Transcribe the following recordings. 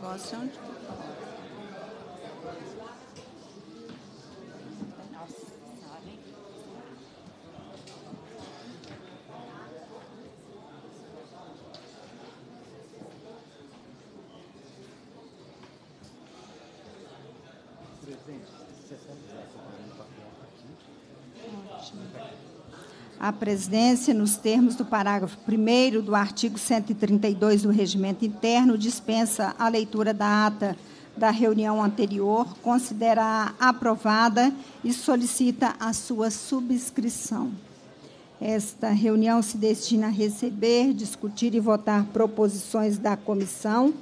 Boston. à presidência nos termos do parágrafo 1 do artigo 132 do Regimento Interno, dispensa a leitura da ata da reunião anterior, considera a aprovada e solicita a sua subscrição. Esta reunião se destina a receber, discutir e votar proposições da comissão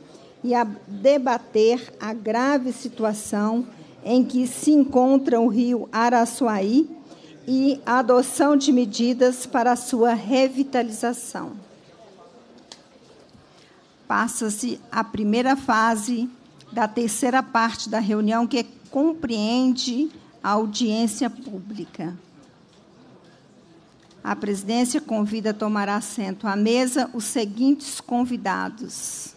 e a debater a grave situação em que se encontra o rio Araçuaí e a adoção de medidas para a sua revitalização. Passa-se a primeira fase da terceira parte da reunião, que compreende a audiência pública. A presidência convida a tomar assento à mesa os seguintes convidados: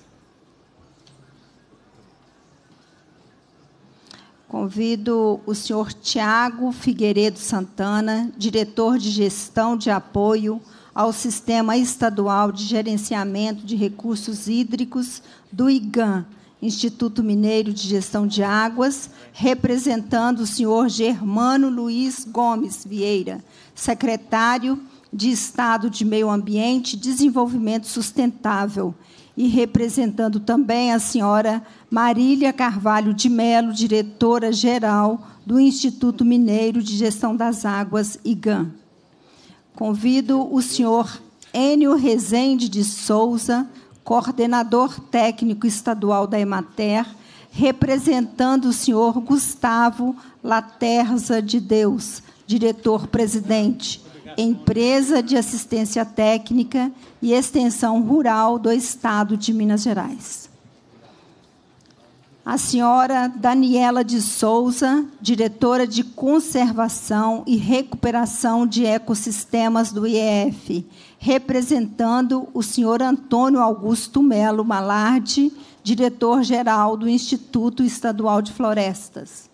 Convido o senhor Tiago Figueiredo Santana, diretor de gestão de apoio ao Sistema Estadual de Gerenciamento de Recursos Hídricos do IGAM, Instituto Mineiro de Gestão de Águas, representando o senhor Germano Luiz Gomes Vieira, secretário de Estado de Meio Ambiente e Desenvolvimento Sustentável, e representando também a senhora Marília Carvalho de Melo, diretora-geral do Instituto Mineiro de Gestão das Águas, IGAM. Convido o senhor Enio Rezende de Souza, coordenador técnico estadual da Emater, representando o senhor Gustavo Laterza de Deus, diretor-presidente, empresa de assistência técnica e extensão rural do Estado de Minas Gerais. A senhora Daniela de Souza, diretora de Conservação e Recuperação de Ecosistemas do IEF, representando o senhor Antônio Augusto Melo Malardi, diretor-geral do Instituto Estadual de Florestas.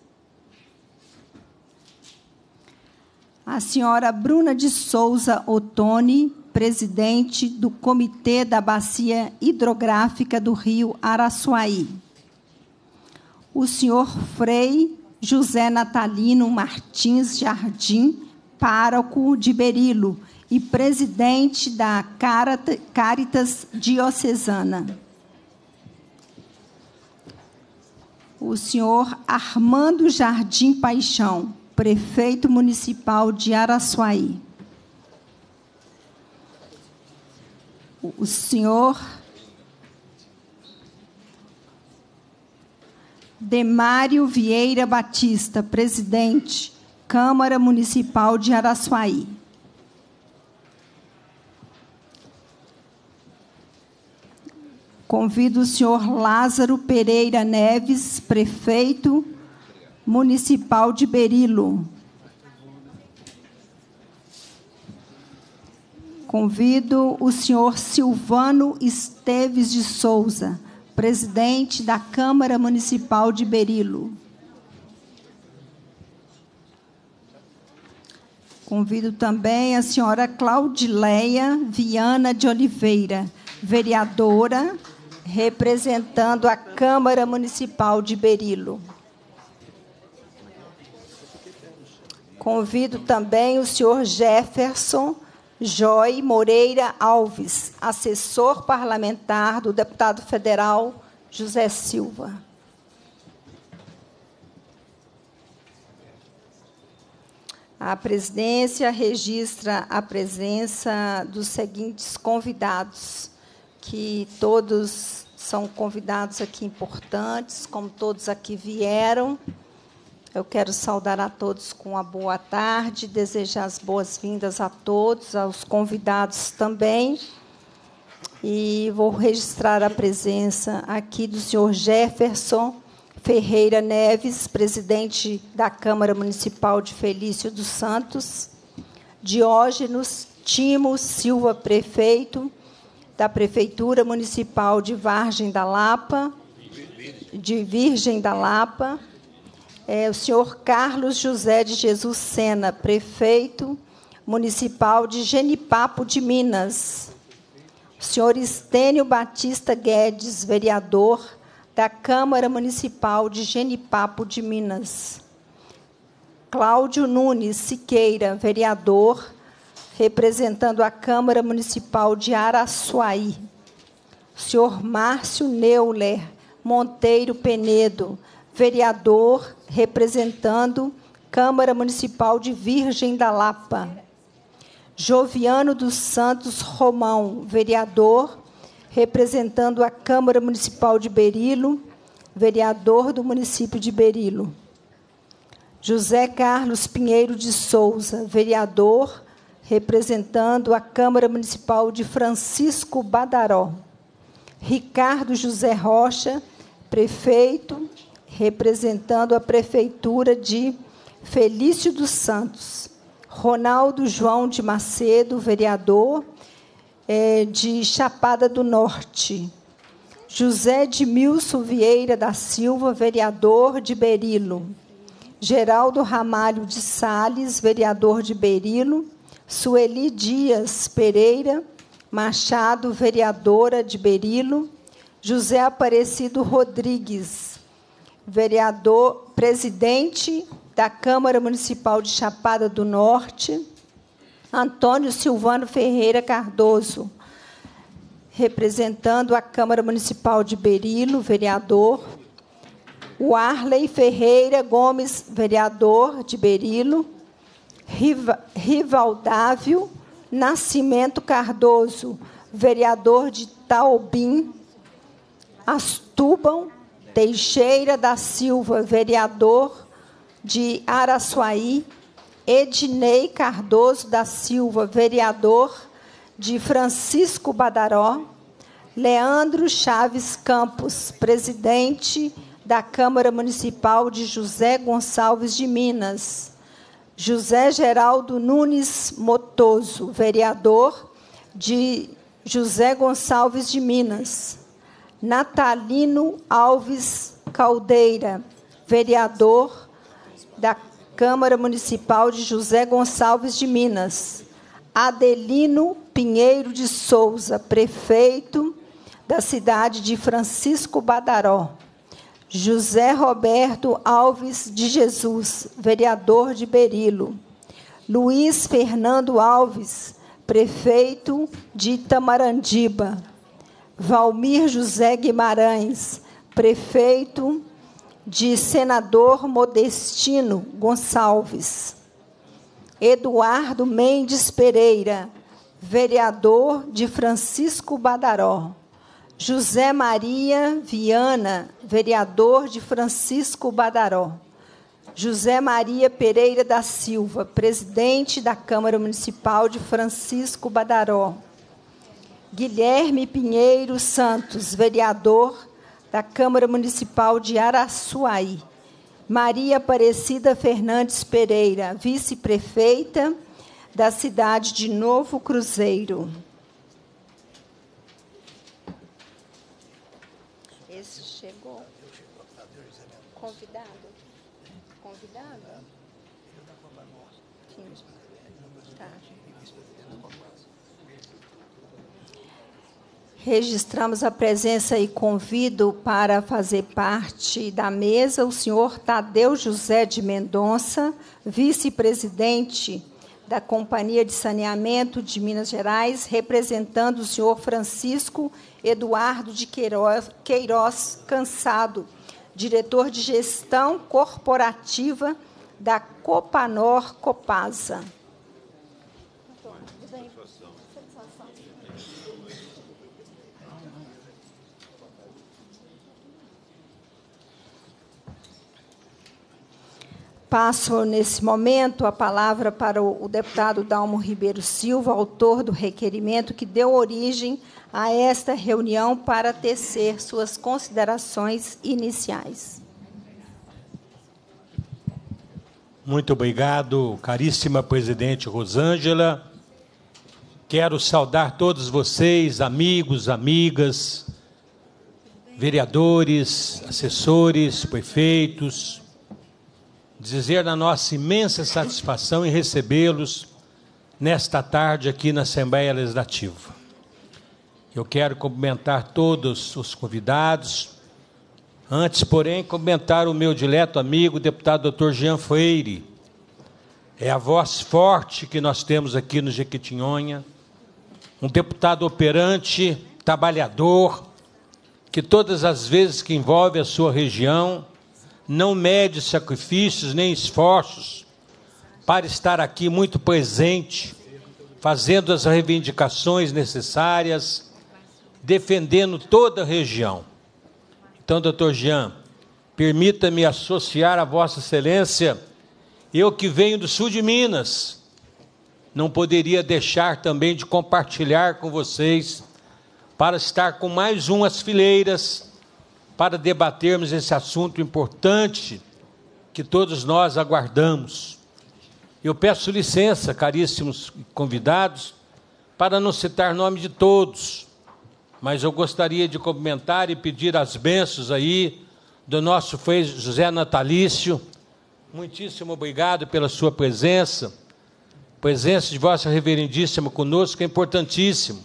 a senhora Bruna de Souza Otoni, presidente do Comitê da Bacia Hidrográfica do Rio Araçuaí. O senhor Frei José Natalino Martins Jardim, pároco de Berilo e presidente da Caritas Diocesana. O senhor Armando Jardim Paixão, prefeito municipal de Araçuaí. O senhor Demário Vieira Batista, presidente, Câmara Municipal de Araçuaí. Convido o senhor Lázaro Pereira Neves, prefeito Municipal de Berilo. Convido o senhor Silvano Esteves de Souza, presidente da Câmara Municipal de Berilo. Convido também a senhora Claudileia Viana de Oliveira, vereadora, representando a Câmara Municipal de Berilo. Convido também o senhor Jefferson Joy Moreira Alves, assessor parlamentar do deputado federal José Silva. A presidência registra a presença dos seguintes convidados, que todos são convidados aqui importantes, como todos aqui vieram. Eu quero saudar a todos com a boa tarde, desejar as boas-vindas a todos, aos convidados também. E vou registrar a presença aqui do senhor Jefferson Ferreira Neves, presidente da Câmara Municipal de Felício dos Santos, Diógenos Timo Silva, prefeito da Prefeitura Municipal de Vargem da Lapa, de Virgem da Lapa, é o senhor Carlos José de Jesus Sena, prefeito municipal de Genipapo de Minas. O senhor Estênio Batista Guedes, vereador da Câmara Municipal de Genipapo de Minas. Cláudio Nunes Siqueira, vereador, representando a Câmara Municipal de Araçuaí. O senhor Márcio Neuler Monteiro Penedo, vereador representando Câmara Municipal de Virgem da Lapa. Joviano dos Santos Romão, vereador, representando a Câmara Municipal de Berilo, vereador do município de Berilo. José Carlos Pinheiro de Souza, vereador, representando a Câmara Municipal de Francisco Badaró. Ricardo José Rocha, prefeito, representando a prefeitura de Felício dos Santos. Ronaldo João de Macedo, vereador é, de Chapada do Norte. José de Milso Vieira da Silva, vereador de Berilo. Geraldo Ramalho de Sales, vereador de Berilo. Sueli Dias Pereira Machado, vereadora de Berilo. José Aparecido Rodrigues, vereador, presidente da Câmara Municipal de Chapada do Norte, Antônio Silvano Ferreira Cardoso, representando a Câmara Municipal de Berilo, vereador, o Arley Ferreira Gomes, vereador de Berilo, Rivaldávio Nascimento Cardoso, vereador de Taubim, Astubão. Teixeira da Silva, vereador de Araçuaí, Ednei Cardoso da Silva, vereador de Francisco Badaró, Leandro Chaves Campos, presidente da Câmara Municipal de José Gonçalves de Minas, José Geraldo Nunes Motoso, vereador de José Gonçalves de Minas, Natalino Alves Caldeira, vereador da Câmara Municipal de José Gonçalves de Minas. Adelino Pinheiro de Souza, prefeito da cidade de Francisco Badaró. José Roberto Alves de Jesus, vereador de Berilo. Luiz Fernando Alves, prefeito de Itamarandiba. Valmir José Guimarães, prefeito de Senador Modestino Gonçalves. Eduardo Mendes Pereira, vereador de Francisco Badaró. José Maria Viana, vereador de Francisco Badaró. José Maria Pereira da Silva, presidente da Câmara Municipal de Francisco Badaró. Guilherme Pinheiro Santos, vereador da Câmara Municipal de Araçuaí. Maria Aparecida Fernandes Pereira, vice-prefeita da cidade de Novo Cruzeiro. Registramos a presença e convido para fazer parte da mesa o senhor Tadeu José de Mendonça, vice-presidente da Companhia de Saneamento de Minas Gerais, representando o senhor Francisco Eduardo de Queiroz, Queiroz Cansado, diretor de gestão corporativa da Copanor Copasa. passo, nesse momento, a palavra para o deputado Dalmo Ribeiro Silva, autor do requerimento que deu origem a esta reunião para tecer suas considerações iniciais. Muito obrigado, caríssima presidente Rosângela. Quero saudar todos vocês, amigos, amigas, vereadores, assessores, prefeitos, dizer da nossa imensa satisfação em recebê-los nesta tarde aqui na Assembleia Legislativa. Eu quero cumprimentar todos os convidados. Antes, porém, cumprimentar o meu dileto amigo, deputado Dr. Jean Freire. É a voz forte que nós temos aqui no Jequitinhonha. Um deputado operante, trabalhador, que todas as vezes que envolve a sua região, não mede sacrifícios nem esforços para estar aqui muito presente, fazendo as reivindicações necessárias, defendendo toda a região. Então, doutor Jean, permita-me associar a Vossa Excelência, eu que venho do sul de Minas, não poderia deixar também de compartilhar com vocês, para estar com mais umas fileiras para debatermos esse assunto importante que todos nós aguardamos. Eu peço licença, caríssimos convidados, para não citar nome de todos, mas eu gostaria de comentar e pedir as bênçãos aí do nosso foi José Natalício. Muitíssimo obrigado pela sua presença. A presença de Vossa Reverendíssima conosco é importantíssimo,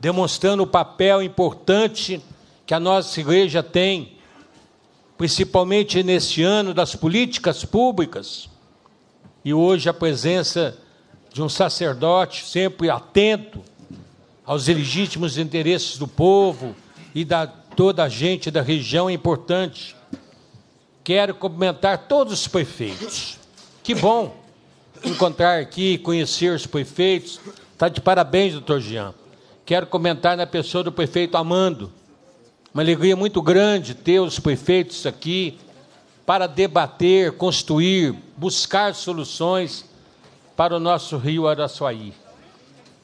demonstrando o papel importante que a nossa igreja tem, principalmente neste ano, das políticas públicas, e hoje a presença de um sacerdote sempre atento aos legítimos interesses do povo e da toda a gente da região é importante. Quero cumprimentar todos os prefeitos. Que bom encontrar aqui, conhecer os prefeitos. Está de parabéns, doutor Jean. Quero comentar na pessoa do prefeito Amando, uma alegria muito grande ter os prefeitos aqui para debater, construir, buscar soluções para o nosso Rio Araçuaí.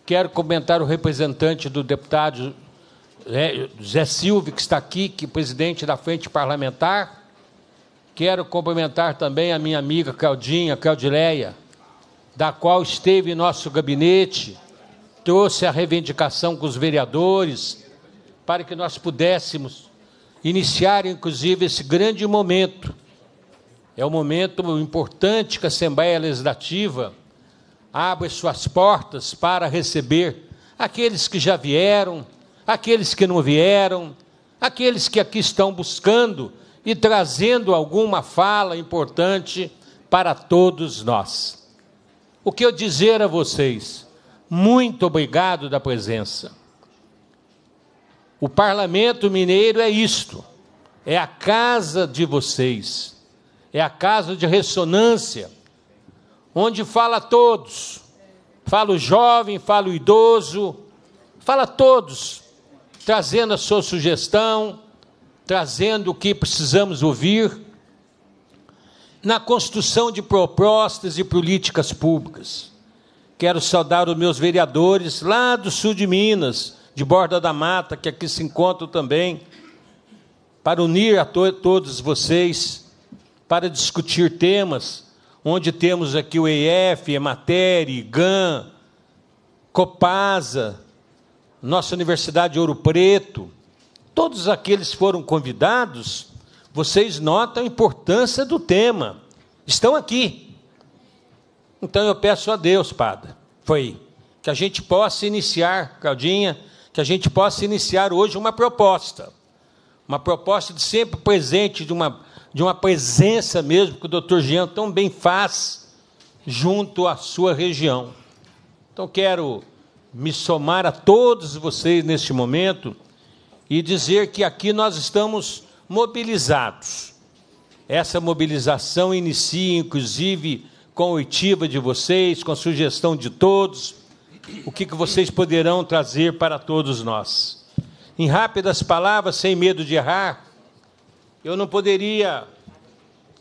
Quero comentar o representante do deputado né, Zé Silva, que está aqui, que é presidente da Frente Parlamentar. Quero cumprimentar também a minha amiga Claudinha, Claudileia, da qual esteve em nosso gabinete, trouxe a reivindicação com os vereadores, para que nós pudéssemos iniciar, inclusive, esse grande momento. É um momento importante que a Assembleia Legislativa abre suas portas para receber aqueles que já vieram, aqueles que não vieram, aqueles que aqui estão buscando e trazendo alguma fala importante para todos nós. O que eu dizer a vocês? Muito obrigado da presença. O parlamento mineiro é isto: é a casa de vocês, é a casa de ressonância, onde fala todos, fala o jovem, fala o idoso, fala todos, trazendo a sua sugestão, trazendo o que precisamos ouvir na construção de propostas e políticas públicas. Quero saudar os meus vereadores lá do sul de Minas, de Borda da Mata, que aqui se encontram também, para unir a to todos vocês, para discutir temas, onde temos aqui o EF, Ematere, GAN, Copasa, nossa Universidade de Ouro Preto, todos aqueles foram convidados, vocês notam a importância do tema. Estão aqui. Então eu peço a Deus, Padre, foi que a gente possa iniciar, Claudinha, que a gente possa iniciar hoje uma proposta, uma proposta de sempre presente, de uma, de uma presença mesmo que o doutor Jean tão bem faz junto à sua região. Então quero me somar a todos vocês neste momento e dizer que aqui nós estamos mobilizados. Essa mobilização inicia, inclusive, com a oitiva de vocês, com a sugestão de todos, o que, que vocês poderão trazer para todos nós. Em rápidas palavras, sem medo de errar, eu não poderia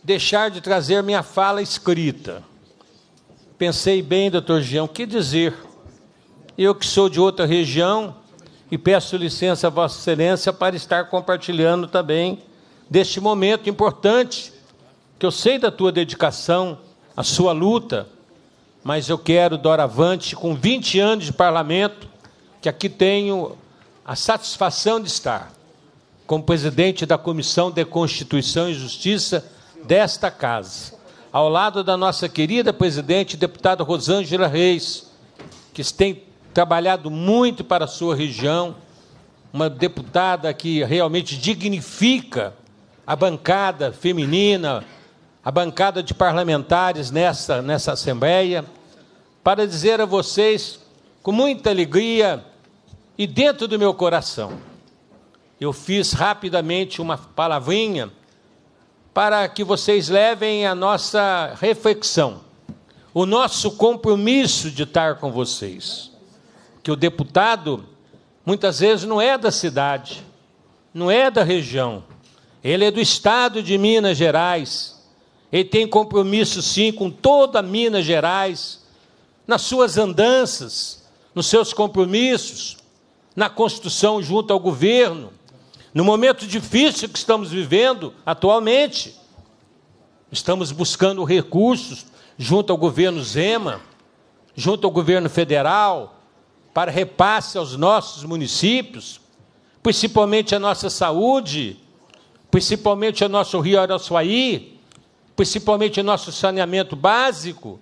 deixar de trazer minha fala escrita. Pensei bem, doutor Gião, o que dizer? Eu que sou de outra região e peço licença a Vossa Excelência para estar compartilhando também deste momento importante, que eu sei da tua dedicação, a sua luta mas eu quero, doravante, com 20 anos de parlamento, que aqui tenho a satisfação de estar como presidente da Comissão de Constituição e Justiça desta casa, ao lado da nossa querida presidente, deputada Rosângela Reis, que tem trabalhado muito para a sua região, uma deputada que realmente dignifica a bancada feminina, a bancada de parlamentares nessa, nessa Assembleia, para dizer a vocês, com muita alegria e dentro do meu coração, eu fiz rapidamente uma palavrinha para que vocês levem a nossa reflexão, o nosso compromisso de estar com vocês. Que o deputado, muitas vezes, não é da cidade, não é da região, ele é do estado de Minas Gerais ele tem compromisso sim com toda Minas Gerais, nas suas andanças, nos seus compromissos, na construção junto ao governo, no momento difícil que estamos vivendo atualmente. Estamos buscando recursos junto ao governo Zema, junto ao governo federal, para repasse aos nossos municípios, principalmente a nossa saúde, principalmente o nosso Rio Araçuaí, principalmente nosso saneamento básico,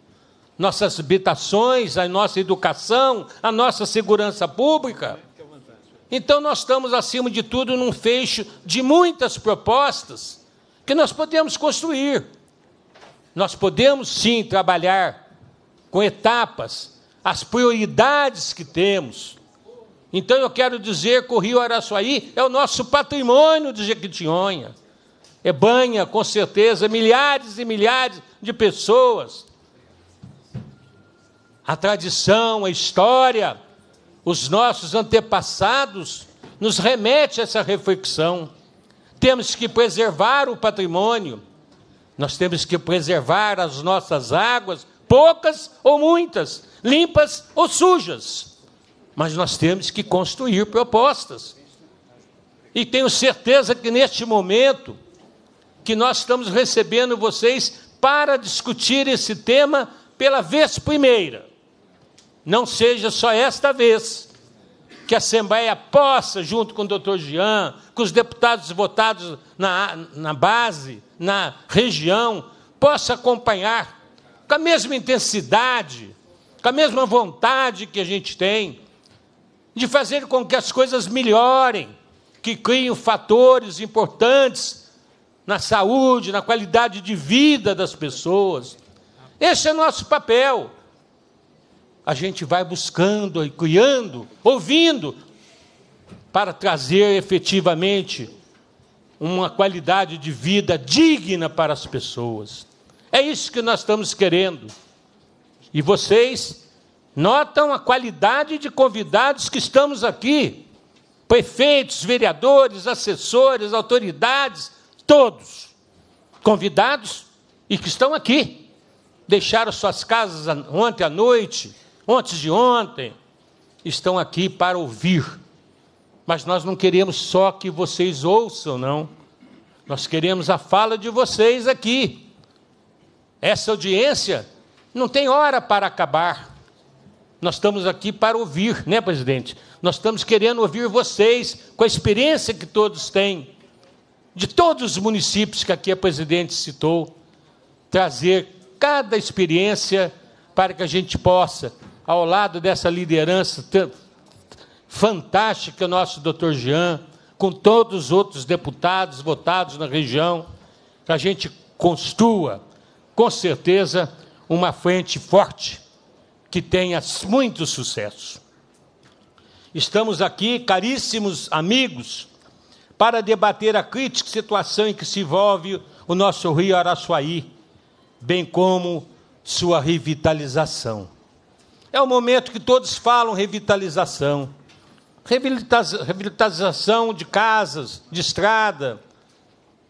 nossas habitações, a nossa educação, a nossa segurança pública. Então, nós estamos, acima de tudo, num fecho de muitas propostas que nós podemos construir. Nós podemos, sim, trabalhar com etapas, as prioridades que temos. Então, eu quero dizer que o Rio Araçuaí é o nosso patrimônio de Jequitinhonha é, banha, com certeza, é milhares e milhares de pessoas. A tradição, a história, os nossos antepassados nos remete a essa reflexão. Temos que preservar o patrimônio, nós temos que preservar as nossas águas, poucas ou muitas, limpas ou sujas. Mas nós temos que construir propostas. E tenho certeza que neste momento, que nós estamos recebendo vocês para discutir esse tema pela vez primeira. Não seja só esta vez que a Assembleia possa, junto com o doutor Jean, com os deputados votados na, na base, na região, possa acompanhar com a mesma intensidade, com a mesma vontade que a gente tem, de fazer com que as coisas melhorem, que criem fatores importantes na saúde, na qualidade de vida das pessoas. Esse é nosso papel. A gente vai buscando e criando, ouvindo, para trazer efetivamente uma qualidade de vida digna para as pessoas. É isso que nós estamos querendo. E vocês notam a qualidade de convidados que estamos aqui: prefeitos, vereadores, assessores, autoridades, todos convidados e que estão aqui, deixaram suas casas ontem à noite, antes de ontem, estão aqui para ouvir. Mas nós não queremos só que vocês ouçam, não. Nós queremos a fala de vocês aqui. Essa audiência não tem hora para acabar. Nós estamos aqui para ouvir, né, presidente? Nós estamos querendo ouvir vocês com a experiência que todos têm de todos os municípios que aqui a presidente citou, trazer cada experiência para que a gente possa, ao lado dessa liderança fantástica, nosso doutor Jean, com todos os outros deputados votados na região, que a gente construa, com certeza, uma frente forte que tenha muito sucesso. Estamos aqui, caríssimos amigos, para debater a crítica situação em que se envolve o nosso rio Araçuaí, bem como sua revitalização. É o momento que todos falam revitalização. Revitalização de casas, de estrada,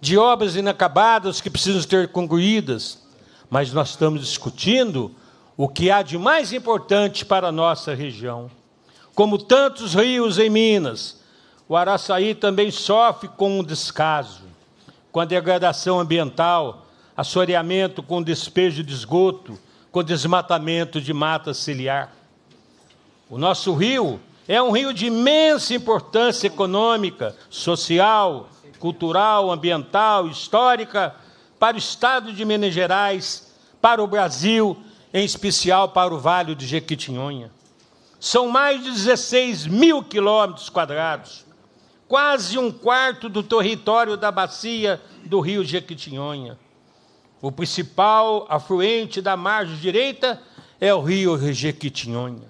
de obras inacabadas que precisam ser concluídas. Mas nós estamos discutindo o que há de mais importante para a nossa região. Como tantos rios em Minas, o Araçaí também sofre com o descaso, com a degradação ambiental, assoreamento com despejo de esgoto, com desmatamento de mata ciliar. O nosso rio é um rio de imensa importância econômica, social, cultural, ambiental, histórica para o estado de Minas Gerais, para o Brasil, em especial para o Vale do Jequitinhonha. São mais de 16 mil quilômetros quadrados, quase um quarto do território da bacia do rio Jequitinhonha. O principal afluente da margem direita é o rio Jequitinhonha.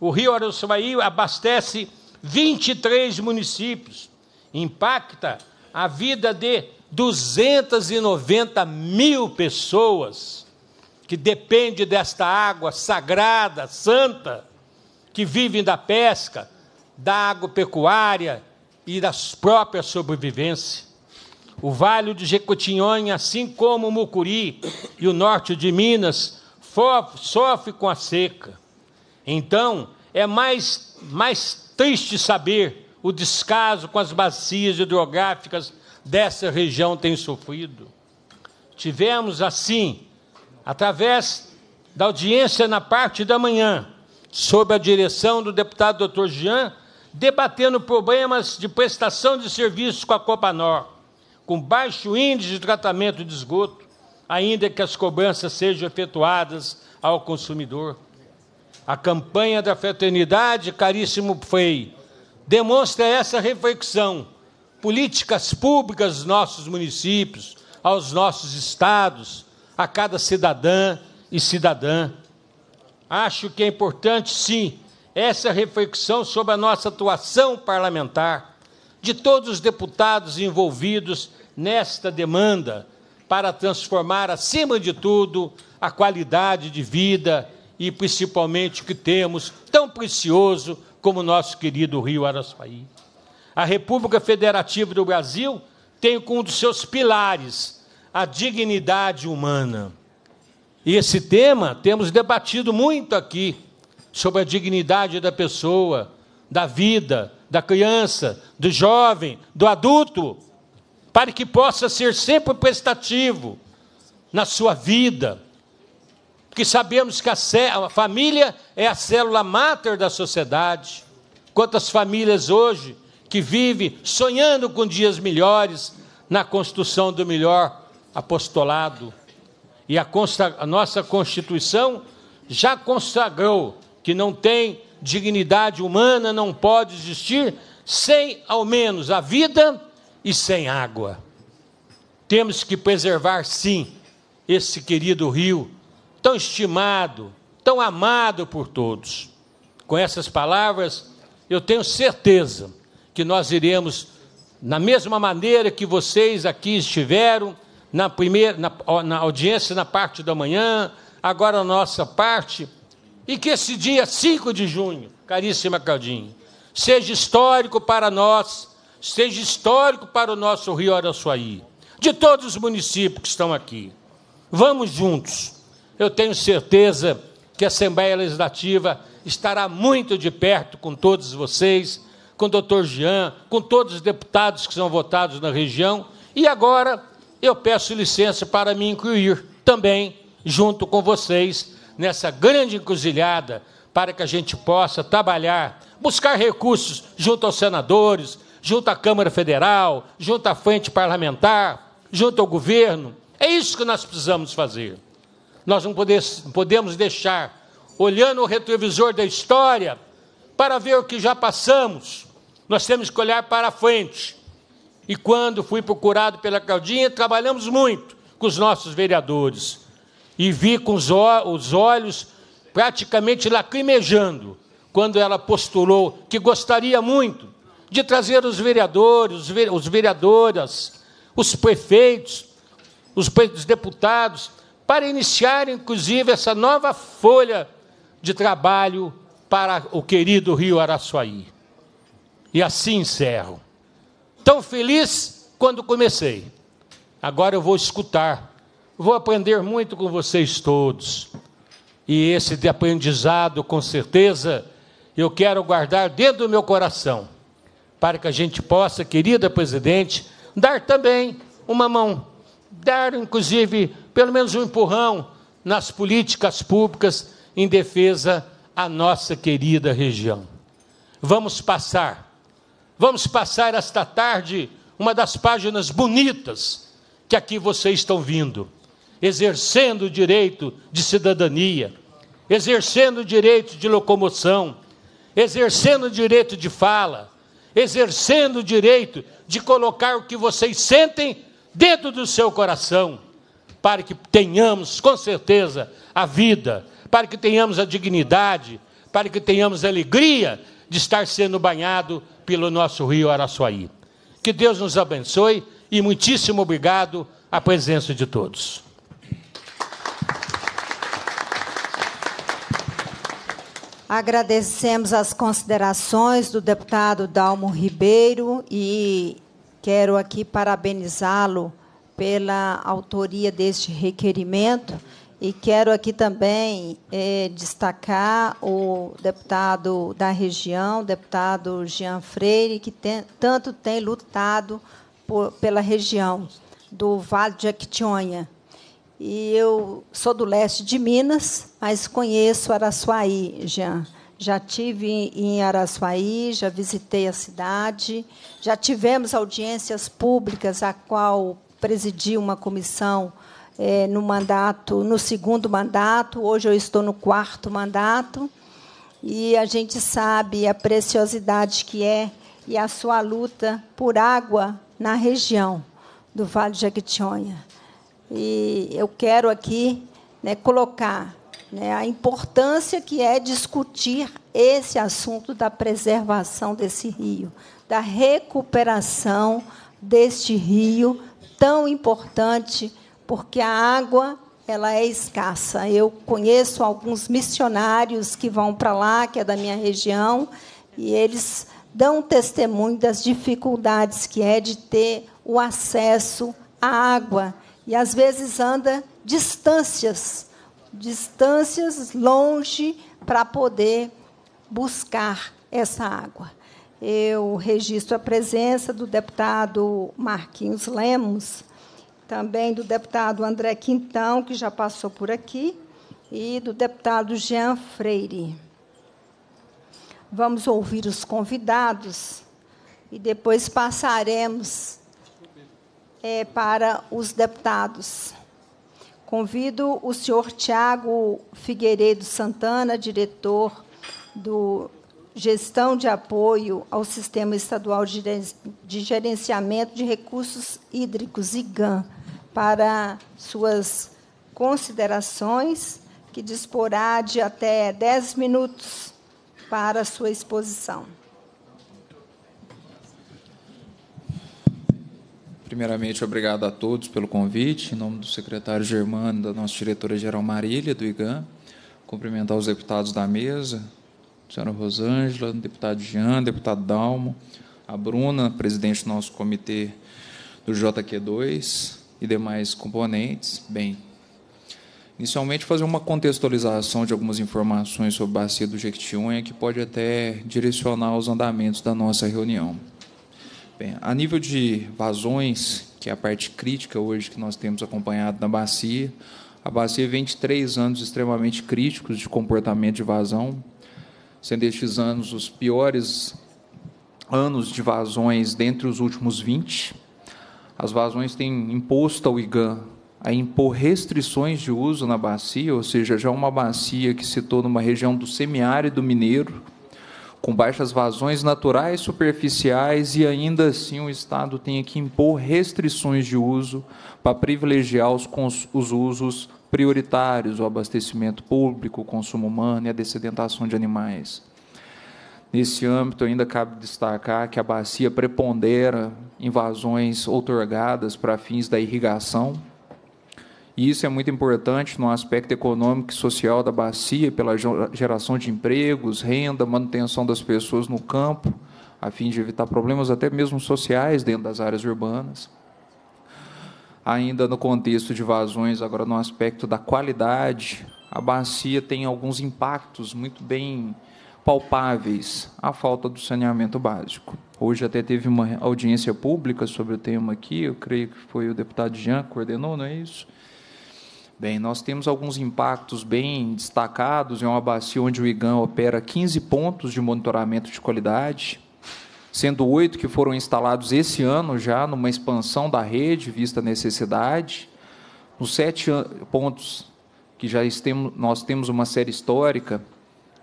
O rio Araçuaí abastece 23 municípios, impacta a vida de 290 mil pessoas que dependem desta água sagrada, santa, que vivem da pesca, da agropecuária e da própria sobrevivência. O Vale de Jequitinhonha, assim como o Mucuri e o norte de Minas, sofre com a seca. Então, é mais, mais triste saber o descaso com as bacias hidrográficas dessa região tem sofrido. Tivemos, assim, através da audiência na parte da manhã, sob a direção do deputado Dr. Jean debatendo problemas de prestação de serviços com a Copanor, com baixo índice de tratamento de esgoto, ainda que as cobranças sejam efetuadas ao consumidor. A campanha da fraternidade, caríssimo Frei, demonstra essa reflexão. Políticas públicas dos nossos municípios, aos nossos estados, a cada cidadã e cidadã. Acho que é importante, sim, essa reflexão sobre a nossa atuação parlamentar, de todos os deputados envolvidos nesta demanda, para transformar, acima de tudo, a qualidade de vida e principalmente o que temos tão precioso como o nosso querido Rio Araçuaí. A República Federativa do Brasil tem como um dos seus pilares a dignidade humana. E esse tema temos debatido muito aqui sobre a dignidade da pessoa, da vida, da criança, do jovem, do adulto, para que possa ser sempre prestativo na sua vida. Porque sabemos que a, a família é a célula máter da sociedade. Quantas famílias hoje que vivem sonhando com dias melhores na construção do melhor apostolado. E a, a nossa Constituição já consagrou que não tem dignidade humana, não pode existir sem, ao menos, a vida e sem água. Temos que preservar, sim, esse querido rio, tão estimado, tão amado por todos. Com essas palavras, eu tenho certeza que nós iremos, na mesma maneira que vocês aqui estiveram, na primeira na, na audiência na parte da manhã, agora a nossa parte e que esse dia 5 de junho, caríssima Claudinha, seja histórico para nós, seja histórico para o nosso Rio Araçuaí, de todos os municípios que estão aqui. Vamos juntos. Eu tenho certeza que a Assembleia Legislativa estará muito de perto com todos vocês, com o doutor Jean, com todos os deputados que são votados na região. E agora eu peço licença para me incluir também, junto com vocês, nessa grande encruzilhada para que a gente possa trabalhar, buscar recursos junto aos senadores, junto à Câmara Federal, junto à frente parlamentar, junto ao governo. É isso que nós precisamos fazer. Nós não podemos deixar, olhando o retrovisor da história, para ver o que já passamos. Nós temos que olhar para a frente. E quando fui procurado pela Claudinha, trabalhamos muito com os nossos vereadores e vi com os, os olhos praticamente lacrimejando quando ela postulou que gostaria muito de trazer os vereadores, os vereadoras, os prefeitos, os deputados, para iniciar, inclusive, essa nova folha de trabalho para o querido Rio Araçuaí. E assim encerro. Tão feliz quando comecei. Agora eu vou escutar Vou aprender muito com vocês todos. E esse de aprendizado, com certeza, eu quero guardar dentro do meu coração, para que a gente possa, querida presidente, dar também uma mão, dar inclusive pelo menos um empurrão nas políticas públicas em defesa da nossa querida região. Vamos passar, vamos passar esta tarde uma das páginas bonitas que aqui vocês estão vindo exercendo o direito de cidadania, exercendo o direito de locomoção, exercendo o direito de fala, exercendo o direito de colocar o que vocês sentem dentro do seu coração, para que tenhamos, com certeza, a vida, para que tenhamos a dignidade, para que tenhamos a alegria de estar sendo banhado pelo nosso rio Araçuaí. Que Deus nos abençoe e muitíssimo obrigado à presença de todos. Agradecemos as considerações do deputado Dalmo Ribeiro e quero aqui parabenizá-lo pela autoria deste requerimento. E quero aqui também eh, destacar o deputado da região, deputado Jean Freire, que tem, tanto tem lutado por, pela região do Vale de Actionha. E eu sou do leste de Minas, mas conheço Araçuaí já. Já tive em Araçuaí, já visitei a cidade, já tivemos audiências públicas a qual presidi uma comissão é, no mandato, no segundo mandato. Hoje eu estou no quarto mandato e a gente sabe a preciosidade que é e a sua luta por água na região do Vale de Jequitinhonha. E eu quero aqui né, colocar né, a importância que é discutir esse assunto da preservação desse rio, da recuperação deste rio tão importante, porque a água ela é escassa. Eu conheço alguns missionários que vão para lá, que é da minha região, e eles dão testemunho das dificuldades que é de ter o acesso à água e às vezes anda distâncias, distâncias longe para poder buscar essa água. Eu registro a presença do deputado Marquinhos Lemos, também do deputado André Quintão, que já passou por aqui, e do deputado Jean Freire. Vamos ouvir os convidados e depois passaremos é, para os deputados. Convido o senhor Tiago Figueiredo Santana, diretor do Gestão de Apoio ao Sistema Estadual de Gerenciamento de Recursos Hídricos, IGAN, para suas considerações, que disporá de até 10 minutos para sua exposição. Primeiramente, obrigado a todos pelo convite. Em nome do secretário Germano, da nossa diretora-geral Marília, do IGAM, cumprimentar os deputados da mesa, a senhora Rosângela, deputado Jean, deputado Dalmo, a Bruna, presidente do nosso comitê do JQ2 e demais componentes. Bem, inicialmente fazer uma contextualização de algumas informações sobre a bacia do Jequitinhonha que pode até direcionar os andamentos da nossa reunião. Bem, a nível de vazões, que é a parte crítica hoje que nós temos acompanhado na bacia, a bacia vem de três anos extremamente críticos de comportamento de vazão, sendo estes anos os piores anos de vazões dentre os últimos 20. As vazões têm imposto ao IGAN a impor restrições de uso na bacia, ou seja, já uma bacia que se torna uma região do semiárido mineiro, com baixas vazões naturais superficiais e ainda assim o Estado tenha que impor restrições de uso para privilegiar os, os usos prioritários, o abastecimento público, o consumo humano e a dessedentação de animais. Nesse âmbito, ainda cabe destacar que a bacia prepondera invasões outorgadas para fins da irrigação, e isso é muito importante no aspecto econômico e social da bacia, pela geração de empregos, renda, manutenção das pessoas no campo, a fim de evitar problemas até mesmo sociais dentro das áreas urbanas. Ainda no contexto de vazões, agora no aspecto da qualidade, a bacia tem alguns impactos muito bem palpáveis à falta do saneamento básico. Hoje até teve uma audiência pública sobre o tema aqui, eu creio que foi o deputado Jean que coordenou, não é isso? Bem, nós temos alguns impactos bem destacados em uma bacia onde o IGAN opera 15 pontos de monitoramento de qualidade, sendo oito que foram instalados esse ano já numa expansão da rede vista a necessidade. Nos sete pontos que já estemos, nós temos uma série histórica,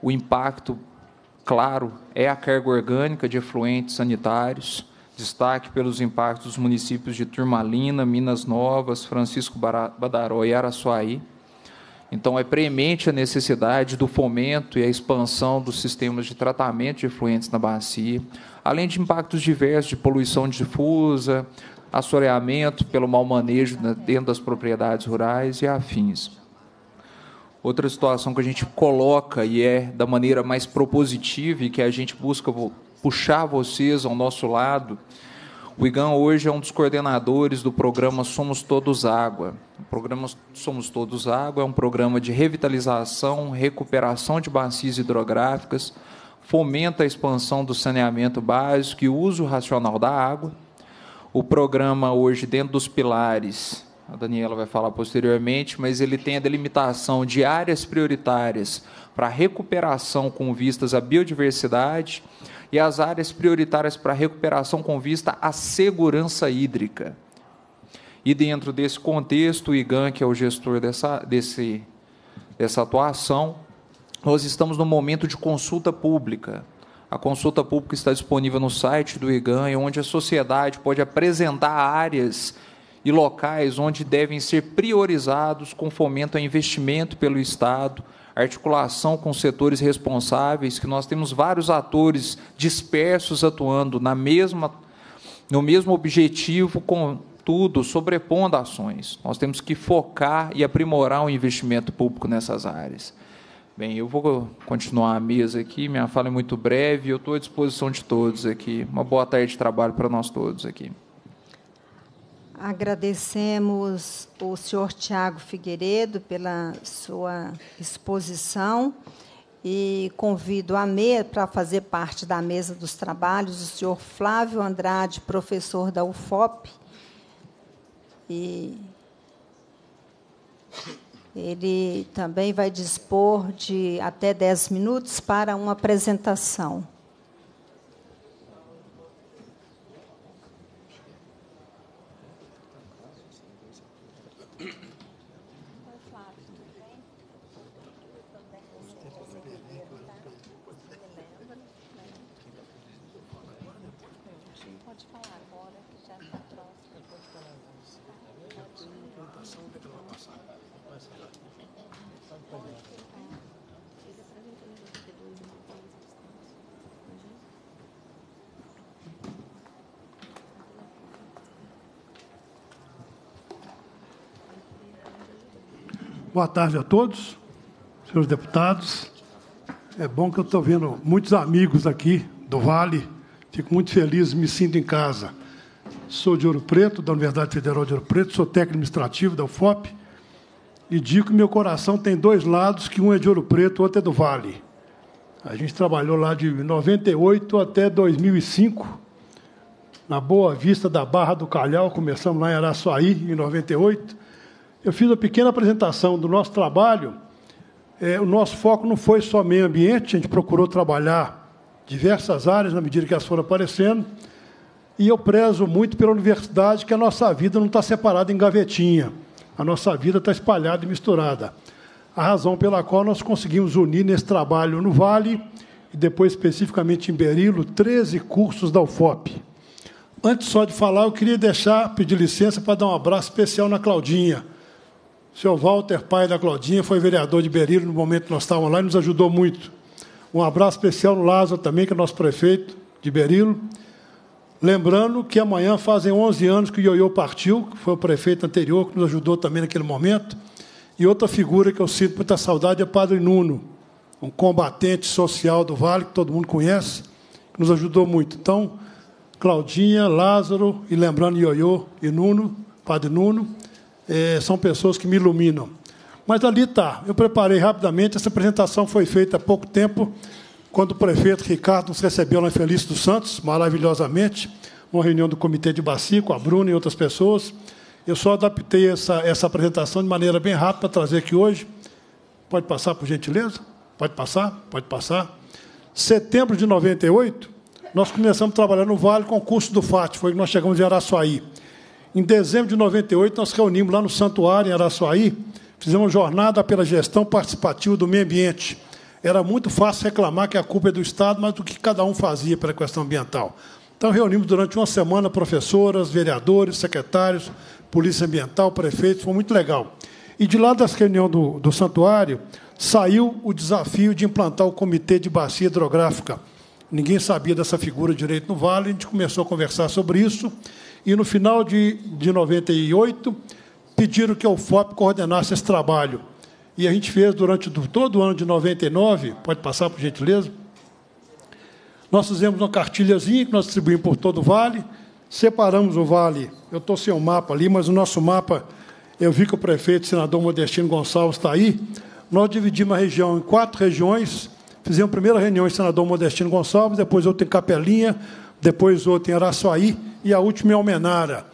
o impacto, claro, é a carga orgânica de efluentes sanitários, Destaque pelos impactos dos municípios de Turmalina, Minas Novas, Francisco Badaró e Araçuaí. Então, é premente a necessidade do fomento e a expansão dos sistemas de tratamento de efluentes na bacia, além de impactos diversos de poluição difusa, assoreamento pelo mau manejo dentro das propriedades rurais e afins. Outra situação que a gente coloca e é da maneira mais propositiva e que a gente busca puxar vocês ao nosso lado. O Igan hoje é um dos coordenadores do programa Somos Todos Água. O programa Somos Todos Água é um programa de revitalização, recuperação de bacias hidrográficas, fomenta a expansão do saneamento básico e uso racional da água. O programa hoje, dentro dos pilares, a Daniela vai falar posteriormente, mas ele tem a delimitação de áreas prioritárias para recuperação com vistas à biodiversidade, e as áreas prioritárias para recuperação com vista à segurança hídrica. E dentro desse contexto, o IGAN, que é o gestor dessa, desse, dessa atuação, nós estamos no momento de consulta pública. A consulta pública está disponível no site do IGAN, é onde a sociedade pode apresentar áreas e locais onde devem ser priorizados com fomento a investimento pelo Estado articulação com setores responsáveis, que nós temos vários atores dispersos atuando na mesma, no mesmo objetivo, contudo, sobrepondo ações. Nós temos que focar e aprimorar o investimento público nessas áreas. Bem, eu vou continuar a mesa aqui, minha fala é muito breve, eu estou à disposição de todos aqui. Uma boa tarde de trabalho para nós todos aqui. Agradecemos o senhor Tiago Figueiredo pela sua exposição e convido a me para fazer parte da mesa dos trabalhos o senhor Flávio Andrade, professor da UFOP. E ele também vai dispor de até 10 minutos para uma apresentação. Boa tarde a todos, senhores deputados. É bom que eu estou vendo muitos amigos aqui do Vale. Fico muito feliz, me sinto em casa. Sou de Ouro Preto, da Universidade Federal de Ouro Preto, sou técnico administrativo da UFOP e digo que meu coração tem dois lados, que um é de Ouro Preto, o outro é do Vale. A gente trabalhou lá de 98 até 2005, na Boa Vista da Barra do Calhau, começamos lá em Araçuaí, em 98, eu fiz uma pequena apresentação do nosso trabalho. É, o nosso foco não foi só meio ambiente, a gente procurou trabalhar diversas áreas na medida que elas foram aparecendo. E eu prezo muito pela universidade que a nossa vida não está separada em gavetinha. A nossa vida está espalhada e misturada. A razão pela qual nós conseguimos unir nesse trabalho no Vale, e depois especificamente em Berilo, 13 cursos da UFOP. Antes só de falar, eu queria deixar, pedir licença para dar um abraço especial na Claudinha o senhor Walter, pai da Claudinha, foi vereador de Berilo no momento que nós estávamos lá e nos ajudou muito. Um abraço especial no Lázaro também, que é nosso prefeito de Berilo. Lembrando que amanhã fazem 11 anos que o Ioiô partiu, que foi o prefeito anterior que nos ajudou também naquele momento. E outra figura que eu sinto muita saudade é Padre Nuno, um combatente social do Vale, que todo mundo conhece, que nos ajudou muito. Então, Claudinha, Lázaro e lembrando Ioiô e Nuno, Padre Nuno é, são pessoas que me iluminam. Mas ali está, eu preparei rapidamente, essa apresentação foi feita há pouco tempo, quando o prefeito Ricardo nos recebeu na Feliz dos Santos, maravilhosamente, numa reunião do Comitê de Bacia, com a Bruna e outras pessoas. Eu só adaptei essa, essa apresentação de maneira bem rápida para trazer aqui hoje. Pode passar, por gentileza? Pode passar? Pode passar. Setembro de 98, nós começamos a trabalhar no Vale com o curso do FAT, foi que nós chegamos em Araçuaí. Em dezembro de 98, nós reunimos lá no Santuário, em Araçuaí, fizemos uma jornada pela gestão participativa do meio ambiente. Era muito fácil reclamar que a culpa é do Estado, mas do que cada um fazia pela questão ambiental. Então, reunimos durante uma semana professoras, vereadores, secretários, polícia ambiental, prefeitos, foi muito legal. E de lá da reunião do, do santuário, saiu o desafio de implantar o Comitê de Bacia Hidrográfica. Ninguém sabia dessa figura direito no Vale, a gente começou a conversar sobre isso e no final de, de 98, pediram que a UFOP coordenasse esse trabalho. E a gente fez durante todo o ano de 99, pode passar, por gentileza. Nós fizemos uma cartilhazinha que nós distribuímos por todo o vale, separamos o vale. Eu estou sem o mapa ali, mas o nosso mapa, eu vi que o prefeito, o senador Modestino Gonçalves, está aí. Nós dividimos a região em quatro regiões. Fizemos a primeira reunião com o senador Modestino Gonçalves, depois outra em Capelinha, depois outra em Araçuaí e a última em Almenara.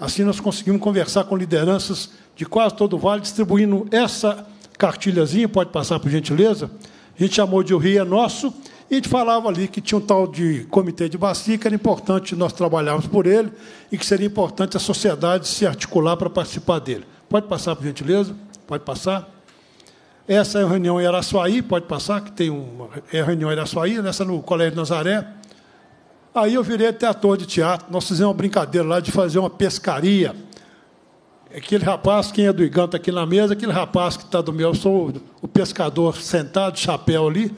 Assim, nós conseguimos conversar com lideranças de quase todo o vale, distribuindo essa cartilhazinha, pode passar por gentileza. A gente chamou de O Rio é Nosso, e a gente falava ali que tinha um tal de comitê de bacia, que era importante nós trabalharmos por ele e que seria importante a sociedade se articular para participar dele. Pode passar, por gentileza? Pode passar. Essa é a reunião em Araçuaí, pode passar, que tem uma é a reunião em Araçuaí, nessa no Colégio Nazaré. Aí eu virei até ator de teatro. Nós fizemos uma brincadeira lá de fazer uma pescaria. Aquele rapaz, quem é do Igan está aqui na mesa, aquele rapaz que está do meu, eu sou o pescador sentado, chapéu ali.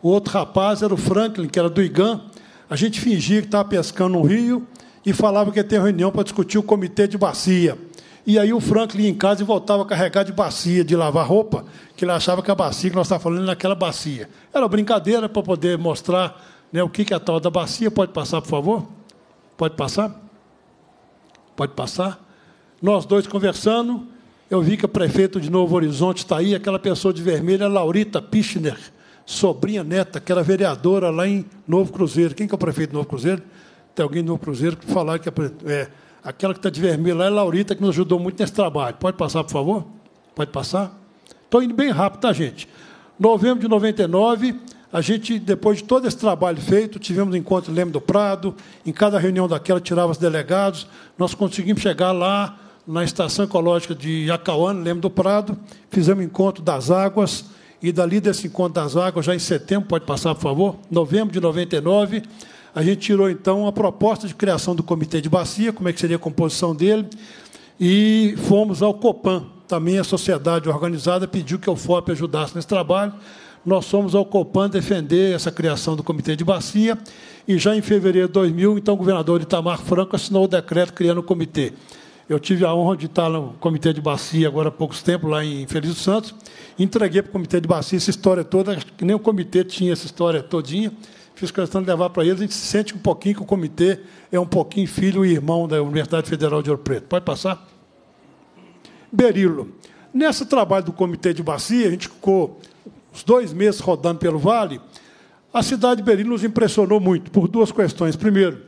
O outro rapaz era o Franklin, que era do IGAN. A gente fingia que estava pescando no rio e falava que ia ter reunião para discutir o comitê de bacia. E aí o Franklin ia em casa e voltava a carregar de bacia, de lavar roupa, que ele achava que a bacia que nós estávamos falando era aquela bacia. Era uma brincadeira para poder mostrar né? O que, que é a tal da bacia? Pode passar, por favor? Pode passar? Pode passar? Nós dois conversando, eu vi que o prefeito de Novo Horizonte está aí, aquela pessoa de vermelho é Laurita Pichner, sobrinha neta, que era vereadora lá em Novo Cruzeiro. Quem que é o prefeito de Novo Cruzeiro? Tem alguém de Novo Cruzeiro que falar que é, é aquela que está de vermelho lá é Laurita, que nos ajudou muito nesse trabalho. Pode passar, por favor? Pode passar? Estou indo bem rápido, tá, gente? Novembro de 99, a gente, depois de todo esse trabalho feito, tivemos um encontro em Leme do Prado, em cada reunião daquela tirava os delegados, nós conseguimos chegar lá na Estação Ecológica de Acauana, Leme do Prado, fizemos encontro das águas, e dali desse encontro das águas, já em setembro, pode passar, por favor, novembro de 99, a gente tirou, então, a proposta de criação do Comitê de Bacia, como é que seria a composição dele, e fomos ao COPAN, também a sociedade organizada pediu que o FOP ajudasse nesse trabalho, nós somos ao Copan defender essa criação do Comitê de Bacia, e já em fevereiro de 2000, então o governador Itamar Franco assinou o decreto criando o comitê. Eu tive a honra de estar no Comitê de Bacia agora há poucos tempos, lá em Feliz dos Santos. Entreguei para o Comitê de Bacia essa história toda, que nem o comitê tinha essa história todinha. Fiz questão de levar para eles. A gente sente um pouquinho que o comitê é um pouquinho filho e irmão da Universidade Federal de Ouro Preto. Pode passar? Berilo. Nesse trabalho do Comitê de Bacia, a gente ficou os dois meses rodando pelo vale, a cidade de Berilo nos impressionou muito, por duas questões. Primeiro,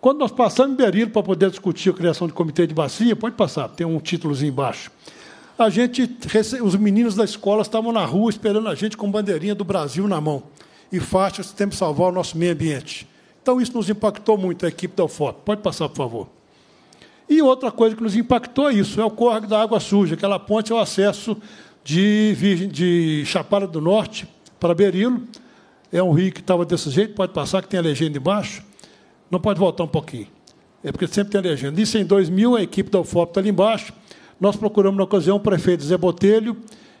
quando nós passamos em Berilo para poder discutir a criação de comitê de bacia, pode passar, tem um títulozinho embaixo. A gente, os meninos da escola estavam na rua esperando a gente com bandeirinha do Brasil na mão e faixas que temos que salvar o nosso meio ambiente. Então, isso nos impactou muito, a equipe da UFOP. Pode passar, por favor. E outra coisa que nos impactou é isso é o córrego da água suja. Aquela ponte é o acesso de, de Chapada do Norte para Berilo. É um rio que estava desse jeito, pode passar, que tem a legenda embaixo. Não pode voltar um pouquinho. É porque sempre tem a legenda. Isso em 2000, a equipe da UFOP está ali embaixo. Nós procuramos, na ocasião, o prefeito Zé Botelho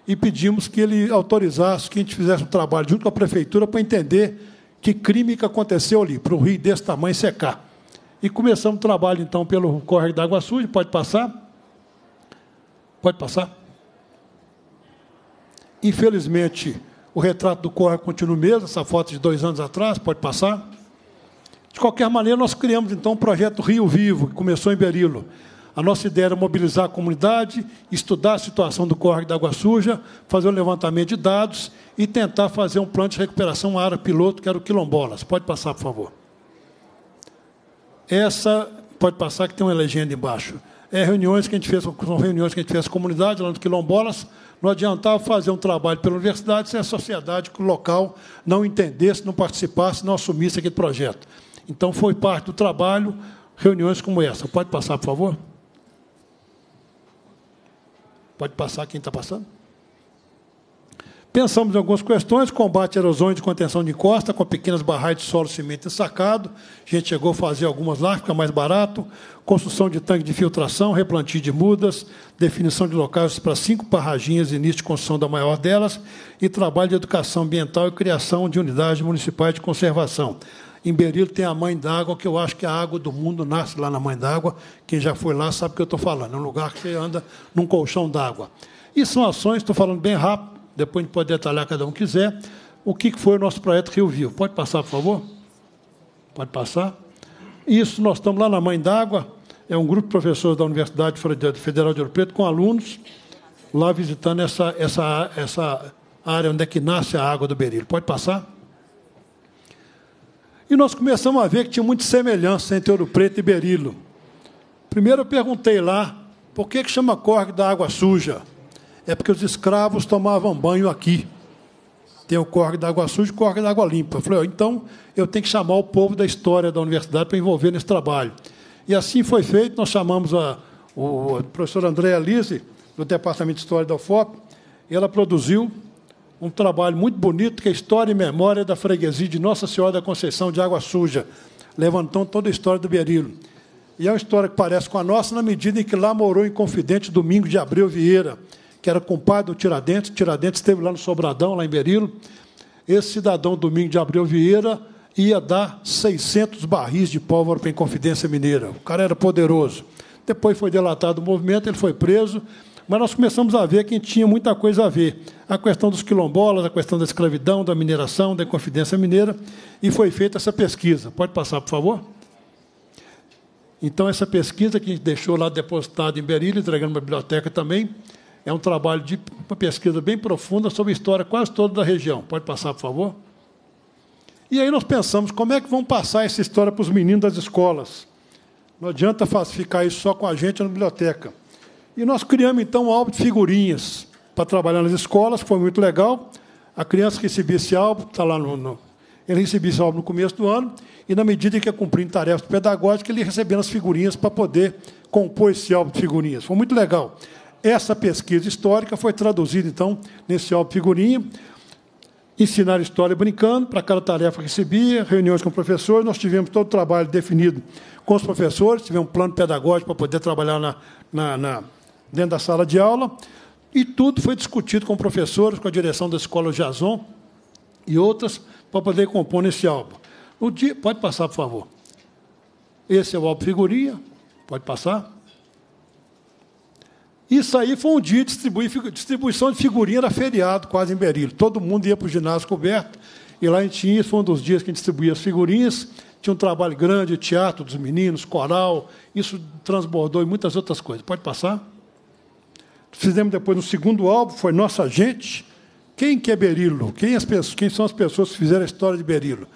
e pedimos que ele autorizasse que a gente fizesse um trabalho junto com a prefeitura para entender que crime que aconteceu ali, para um rio desse tamanho secar. E começamos o trabalho, então, pelo Córrego da Água Suja. Pode passar? Pode passar? Infelizmente, o retrato do Corre continua o mesmo, essa foto de dois anos atrás, pode passar. De qualquer maneira, nós criamos então o um projeto Rio Vivo, que começou em Berilo. A nossa ideia era mobilizar a comunidade, estudar a situação do córrego da Água Suja, fazer um levantamento de dados e tentar fazer um plano de recuperação, uma área piloto, que era o Quilombolas. Pode passar, por favor. Essa, pode passar, que tem uma legenda embaixo. É reuniões que a gente fez, são reuniões que a gente fez com a comunidade lá no Quilombolas, não adiantava fazer um trabalho pela universidade se a sociedade local não entendesse, não participasse, não assumisse aquele projeto. Então, foi parte do trabalho reuniões como essa. Pode passar, por favor? Pode passar quem está passando? Pensamos em algumas questões, combate à erosão e de contenção de encosta, com pequenas barragens de solo, cimento sacado. A gente chegou a fazer algumas lá, fica mais barato. Construção de tanque de filtração, replantio de mudas, definição de locais para cinco barraginhas, início de construção da maior delas, e trabalho de educação ambiental e criação de unidades municipais de conservação. Em Berilo tem a Mãe d'Água, que eu acho que é a água do mundo nasce lá na Mãe d'Água. Quem já foi lá sabe o que eu estou falando. É um lugar que você anda num colchão d'água. E são ações, estou falando bem rápido, depois a gente pode detalhar cada um quiser o que foi o nosso projeto Rio Vivo. Pode passar, por favor? Pode passar. Isso, nós estamos lá na Mãe d'Água, é um grupo de professores da Universidade Federal de Ouro Preto com alunos lá visitando essa, essa, essa área onde é que nasce a água do berilo. Pode passar? E nós começamos a ver que tinha muita semelhança entre Ouro Preto e Berilo. Primeiro eu perguntei lá, por que, que chama corgue da água suja? é porque os escravos tomavam banho aqui. Tem o Corre da Água Suja e o Corre da Água Limpa. Eu falei, oh, então eu tenho que chamar o povo da história da universidade para envolver nesse trabalho. E assim foi feito, nós chamamos a, o professor Lise do Departamento de História da UFOP, ela produziu um trabalho muito bonito, que é História e Memória da Freguesia de Nossa Senhora da Conceição de Água Suja, levantando toda a história do Berilo. E é uma história que parece com a nossa, na medida em que lá morou em Confidente Domingo de Abreu Vieira, que era compadre do Tiradentes. Tiradentes esteve lá no Sobradão, lá em Berilo. Esse cidadão, Domingo de Abreu Vieira, ia dar 600 barris de pólvora para a Inconfidência Mineira. O cara era poderoso. Depois foi delatado o movimento, ele foi preso, mas nós começamos a ver que tinha muita coisa a ver. A questão dos quilombolas, a questão da escravidão, da mineração, da Inconfidência Mineira, e foi feita essa pesquisa. Pode passar, por favor? Então, essa pesquisa que a gente deixou lá depositada em Berilo, entregando na biblioteca também, é um trabalho de uma pesquisa bem profunda sobre a história quase toda da região. Pode passar, por favor? E aí nós pensamos como é que vão passar essa história para os meninos das escolas. Não adianta ficar isso só com a gente na biblioteca. E nós criamos então um álbum de figurinhas para trabalhar nas escolas, foi muito legal. A criança recebia esse álbum, está lá no, no, ele recebia esse álbum no começo do ano, e na medida que ia cumprindo tarefas pedagógicas, ele recebia as figurinhas para poder compor esse álbum de figurinhas. Foi muito legal. Essa pesquisa histórica foi traduzida, então, nesse álbum figurinha, ensinar história brincando, para cada tarefa que recebia, reuniões com professores, nós tivemos todo o trabalho definido com os professores, tivemos um plano pedagógico para poder trabalhar na, na, na, dentro da sala de aula, e tudo foi discutido com professores, com a direção da escola Jason e outras, para poder compor nesse álbum. O dia, pode passar, por favor. Esse é o álbum figurinha, pode passar. Isso aí foi um dia de distribuição de figurinha, era feriado quase em Berilo. Todo mundo ia para o ginásio coberto, e lá a gente tinha, foi um dos dias que a gente distribuía as figurinhas. Tinha um trabalho grande, teatro dos meninos, coral, isso transbordou em muitas outras coisas. Pode passar? Fizemos depois um segundo álbum, foi Nossa Gente. Quem que é Berilo? Quem, as pessoas, quem são as pessoas que fizeram a história de Berilo?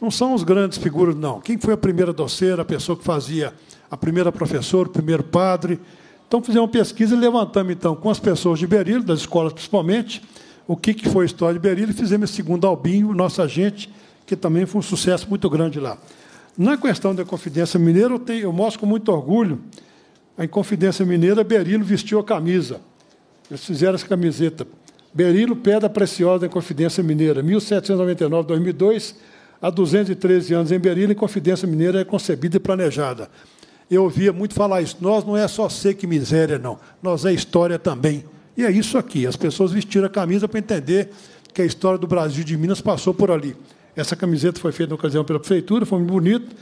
Não são os grandes figuras, não. Quem foi a primeira doceira, a pessoa que fazia a primeira professora, o primeiro padre, então, fizemos uma pesquisa e levantamos, então, com as pessoas de Berilo, das escolas principalmente, o que, que foi a história de Berilo, e fizemos segundo Albinho, nossa gente que também foi um sucesso muito grande lá. Na questão da Confidência Mineira, eu, tenho, eu mostro com muito orgulho a Confidência Mineira, Berilo vestiu a camisa. Eles fizeram essa camiseta. Berilo, Pedra Preciosa da Confidência Mineira, 1799-2002, há 213 anos em Berilo, Confidência Mineira é concebida e planejada. Eu ouvia muito falar isso. Nós não é só ser que miséria, não. Nós é história também. E é isso aqui. As pessoas vestiram a camisa para entender que a história do Brasil de Minas passou por ali. Essa camiseta foi feita na ocasião pela prefeitura, foi muito bonito.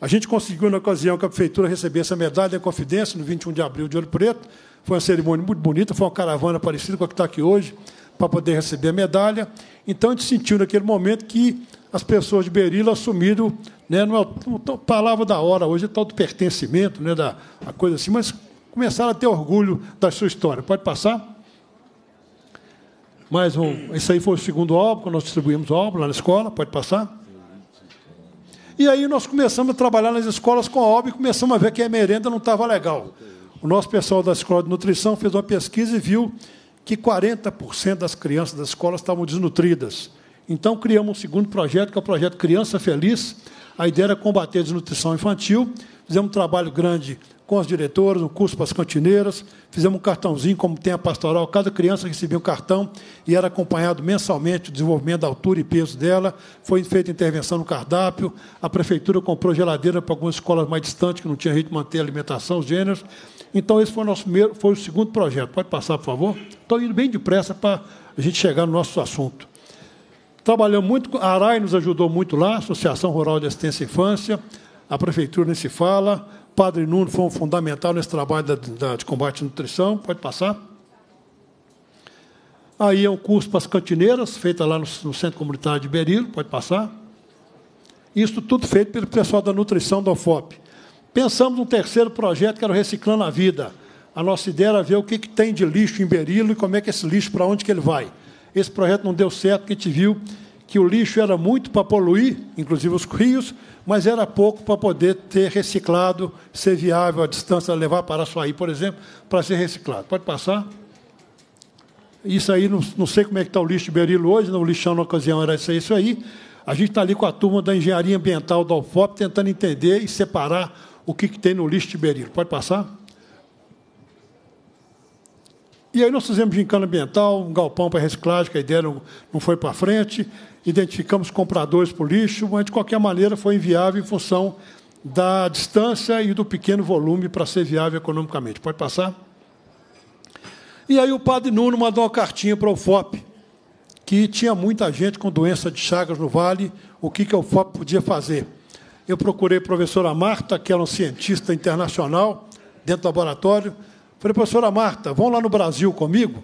A gente conseguiu, na ocasião, que a prefeitura receber essa medalha em Confidência, no 21 de abril de Ouro Preto. Foi uma cerimônia muito bonita, foi uma caravana parecida com a que está aqui hoje, para poder receber a medalha. Então, a gente sentiu naquele momento que as pessoas de Berilo assumiram, né, não é palavra da hora hoje, é tal do pertencimento, né, da coisa assim, mas começaram a ter orgulho da sua história. Pode passar? Mais um. Isso aí foi o segundo álbum, que nós distribuímos o álbum lá na escola. Pode passar? E aí nós começamos a trabalhar nas escolas com a obra e começamos a ver que a merenda não estava legal. O nosso pessoal da escola de nutrição fez uma pesquisa e viu que 40% das crianças das escolas estavam desnutridas. Então, criamos um segundo projeto, que é o projeto Criança Feliz. A ideia era combater a desnutrição infantil. Fizemos um trabalho grande com as diretoras, um curso para as cantineiras, fizemos um cartãozinho, como tem a pastoral, cada criança recebia um cartão e era acompanhado mensalmente o desenvolvimento da altura e peso dela, foi feita intervenção no cardápio, a prefeitura comprou geladeira para algumas escolas mais distantes, que não tinha jeito de manter a alimentação, os gêneros. Então, esse foi o nosso primeiro, foi o segundo projeto. Pode passar, por favor? Estou indo bem depressa para a gente chegar no nosso assunto. Trabalhamos muito, a ARAI nos ajudou muito lá, Associação Rural de Assistência à Infância, a Prefeitura nem se fala, Padre Nuno foi um fundamental nesse trabalho da, da, de combate à nutrição, pode passar. Aí é um curso para as cantineiras, feita lá no, no Centro Comunitário de Berilo, pode passar. Isso tudo feito pelo pessoal da nutrição da UFOP. Pensamos num terceiro projeto, que era o Reciclando a Vida. A nossa ideia era ver o que, que tem de lixo em Berilo e como é que esse lixo, para onde que ele vai esse projeto não deu certo, porque a gente viu que o lixo era muito para poluir, inclusive os rios, mas era pouco para poder ter reciclado, ser viável a distância, levar para Açaí, por exemplo, para ser reciclado. Pode passar? Isso aí, não, não sei como é que está o lixo de Berilo hoje, o lixão na ocasião era isso aí, isso aí. A gente está ali com a turma da Engenharia Ambiental da UFOP tentando entender e separar o que, que tem no lixo de Berilo. Pode passar? E aí nós fizemos gincana ambiental, um galpão para reciclagem, que a ideia não, não foi para frente, identificamos compradores para o lixo, mas, de qualquer maneira, foi inviável em função da distância e do pequeno volume para ser viável economicamente. Pode passar? E aí o padre Nuno mandou uma cartinha para o FOP, que tinha muita gente com doença de chagas no Vale, o que, que o FOP podia fazer. Eu procurei a professora Marta, que era é um cientista internacional, dentro do laboratório, Falei, professora Marta, vão lá no Brasil comigo?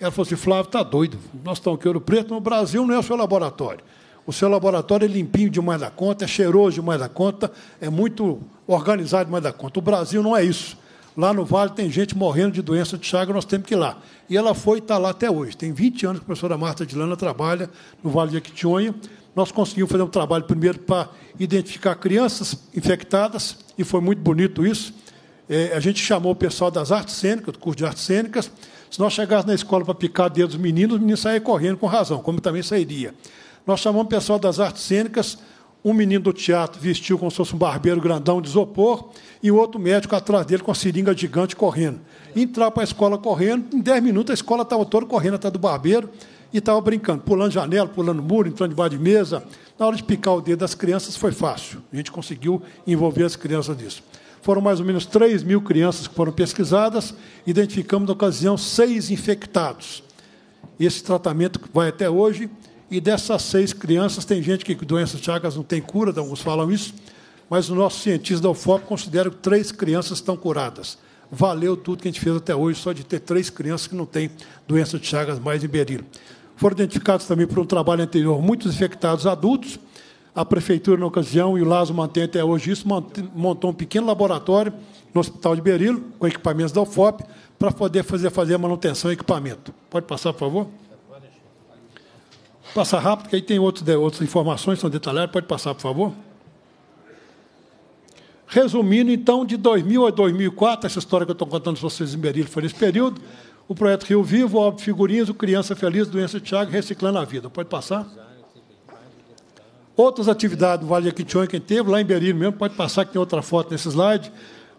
Ela falou assim, Flávio, está doido. Nós estamos aqui Ouro Preto, no Brasil não é o seu laboratório. O seu laboratório é limpinho demais da conta, é cheiroso demais da conta, é muito organizado demais da conta. O Brasil não é isso. Lá no Vale tem gente morrendo de doença de chaga, nós temos que ir lá. E ela foi e está lá até hoje. Tem 20 anos que a professora Marta de Lana trabalha no Vale de Aquitionha. Nós conseguimos fazer um trabalho primeiro para identificar crianças infectadas, e foi muito bonito isso. É, a gente chamou o pessoal das artes cênicas, do curso de artes cênicas. Se nós chegássemos na escola para picar dedo dos meninos, os meninos saíam correndo com razão, como também sairia. Nós chamamos o pessoal das artes cênicas, um menino do teatro vestiu como se fosse um barbeiro grandão de isopor, e o outro médico atrás dele com a seringa gigante correndo. Entrar para a escola correndo, em 10 minutos a escola estava toda correndo atrás do barbeiro e estava brincando, pulando janela, pulando muro, entrando debaixo de mesa. Na hora de picar o dedo das crianças foi fácil. A gente conseguiu envolver as crianças nisso. Foram mais ou menos 3 mil crianças que foram pesquisadas, identificamos na ocasião seis infectados. Esse tratamento vai até hoje, e dessas seis crianças, tem gente que doença de Chagas não tem cura, alguns falam isso, mas o nosso cientista da UFOP considera que três crianças estão curadas. Valeu tudo que a gente fez até hoje, só de ter três crianças que não têm doença de Chagas mais em Berilo. Foram identificados também, por um trabalho anterior, muitos infectados adultos, a prefeitura na ocasião, e o Lazo mantém até hoje isso, montou um pequeno laboratório no Hospital de Berilo, com equipamentos da UFOP, para poder fazer, fazer manutenção e equipamento. Pode passar, por favor? Passa rápido, que aí tem outros, outras informações, são detalhadas. Pode passar, por favor? Resumindo, então, de 2000 a 2004, essa história que eu estou contando para vocês em Berilo foi nesse período, o projeto Rio Vivo, Óbvio Figurinhas, o Criança Feliz, Doença Tiago, Reciclando a Vida. Pode passar? Outras atividades do Vale de Aquitione, quem teve, lá em Berilo mesmo, pode passar que tem outra foto nesse slide,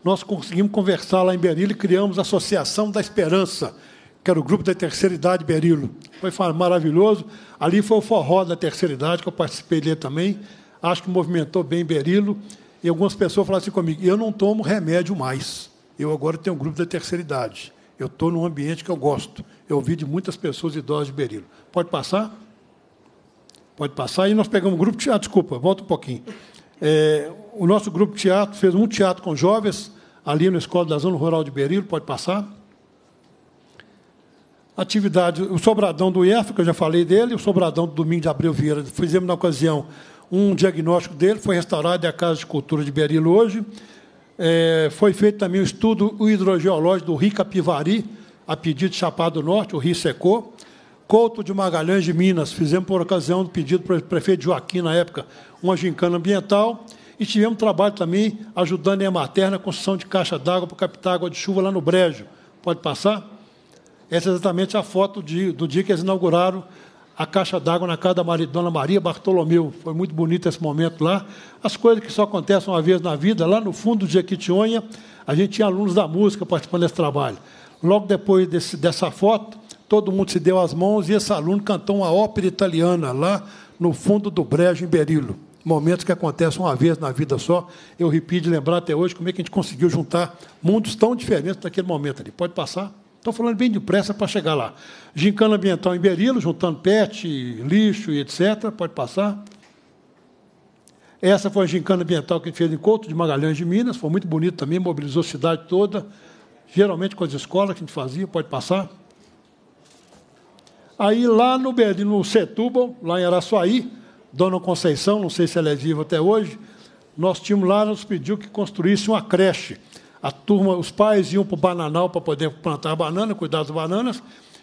nós conseguimos conversar lá em Berilo e criamos a Associação da Esperança, que era o grupo da terceira idade Berilo. Foi maravilhoso. Ali foi o forró da terceira idade, que eu participei dele também. Acho que movimentou bem Berilo. E algumas pessoas falaram assim comigo: eu não tomo remédio mais. Eu agora tenho um grupo da terceira idade. Eu estou num ambiente que eu gosto. Eu ouvi de muitas pessoas idosas de Berilo. Pode passar? Pode passar. E nós pegamos o grupo de teatro, desculpa, volta um pouquinho. É, o nosso grupo de teatro fez um teatro com jovens, ali na Escola da Zona Rural de Berilo, pode passar. Atividade, o Sobradão do IEF, que eu já falei dele, o Sobradão do Domingo de Abreu Vieira. Fizemos, na ocasião, um diagnóstico dele, foi restaurado é a Casa de Cultura de Berilo hoje. É, foi feito também o um estudo hidrogeológico do Rio Capivari, a pedido de Chapada do Norte, o rio secou. Couto de Magalhães de Minas. Fizemos por ocasião do pedido do prefeito Joaquim, na época, uma gincana ambiental. E tivemos trabalho também ajudando a Emater na construção de caixa d'água para captar água de chuva lá no Brejo. Pode passar? Essa é exatamente a foto de, do dia que eles inauguraram a caixa d'água na casa da Maria, Dona Maria Bartolomeu. Foi muito bonito esse momento lá. As coisas que só acontecem uma vez na vida, lá no fundo de Jequitinhonha, a gente tinha alunos da música participando desse trabalho. Logo depois desse, dessa foto, todo mundo se deu as mãos e esse aluno cantou uma ópera italiana lá no fundo do brejo, em Berilo. Momentos que acontecem uma vez na vida só. Eu repito de lembrar até hoje como é que a gente conseguiu juntar mundos tão diferentes naquele momento ali. Pode passar? Estou falando bem depressa para chegar lá. Gincana ambiental em Berilo, juntando PET, lixo e etc. Pode passar? Essa foi a gincana ambiental que a gente fez em Couto de Magalhães de Minas, foi muito bonito também, mobilizou a cidade toda, geralmente com as escolas que a gente fazia, pode passar. Aí lá no, no Setúbal, lá em Araçuaí, Dona Conceição, não sei se ela é viva até hoje, nós tínhamos lá, nos pediu que construísse uma creche. A turma, os pais iam para o bananal para poder plantar banana, cuidar das bananas,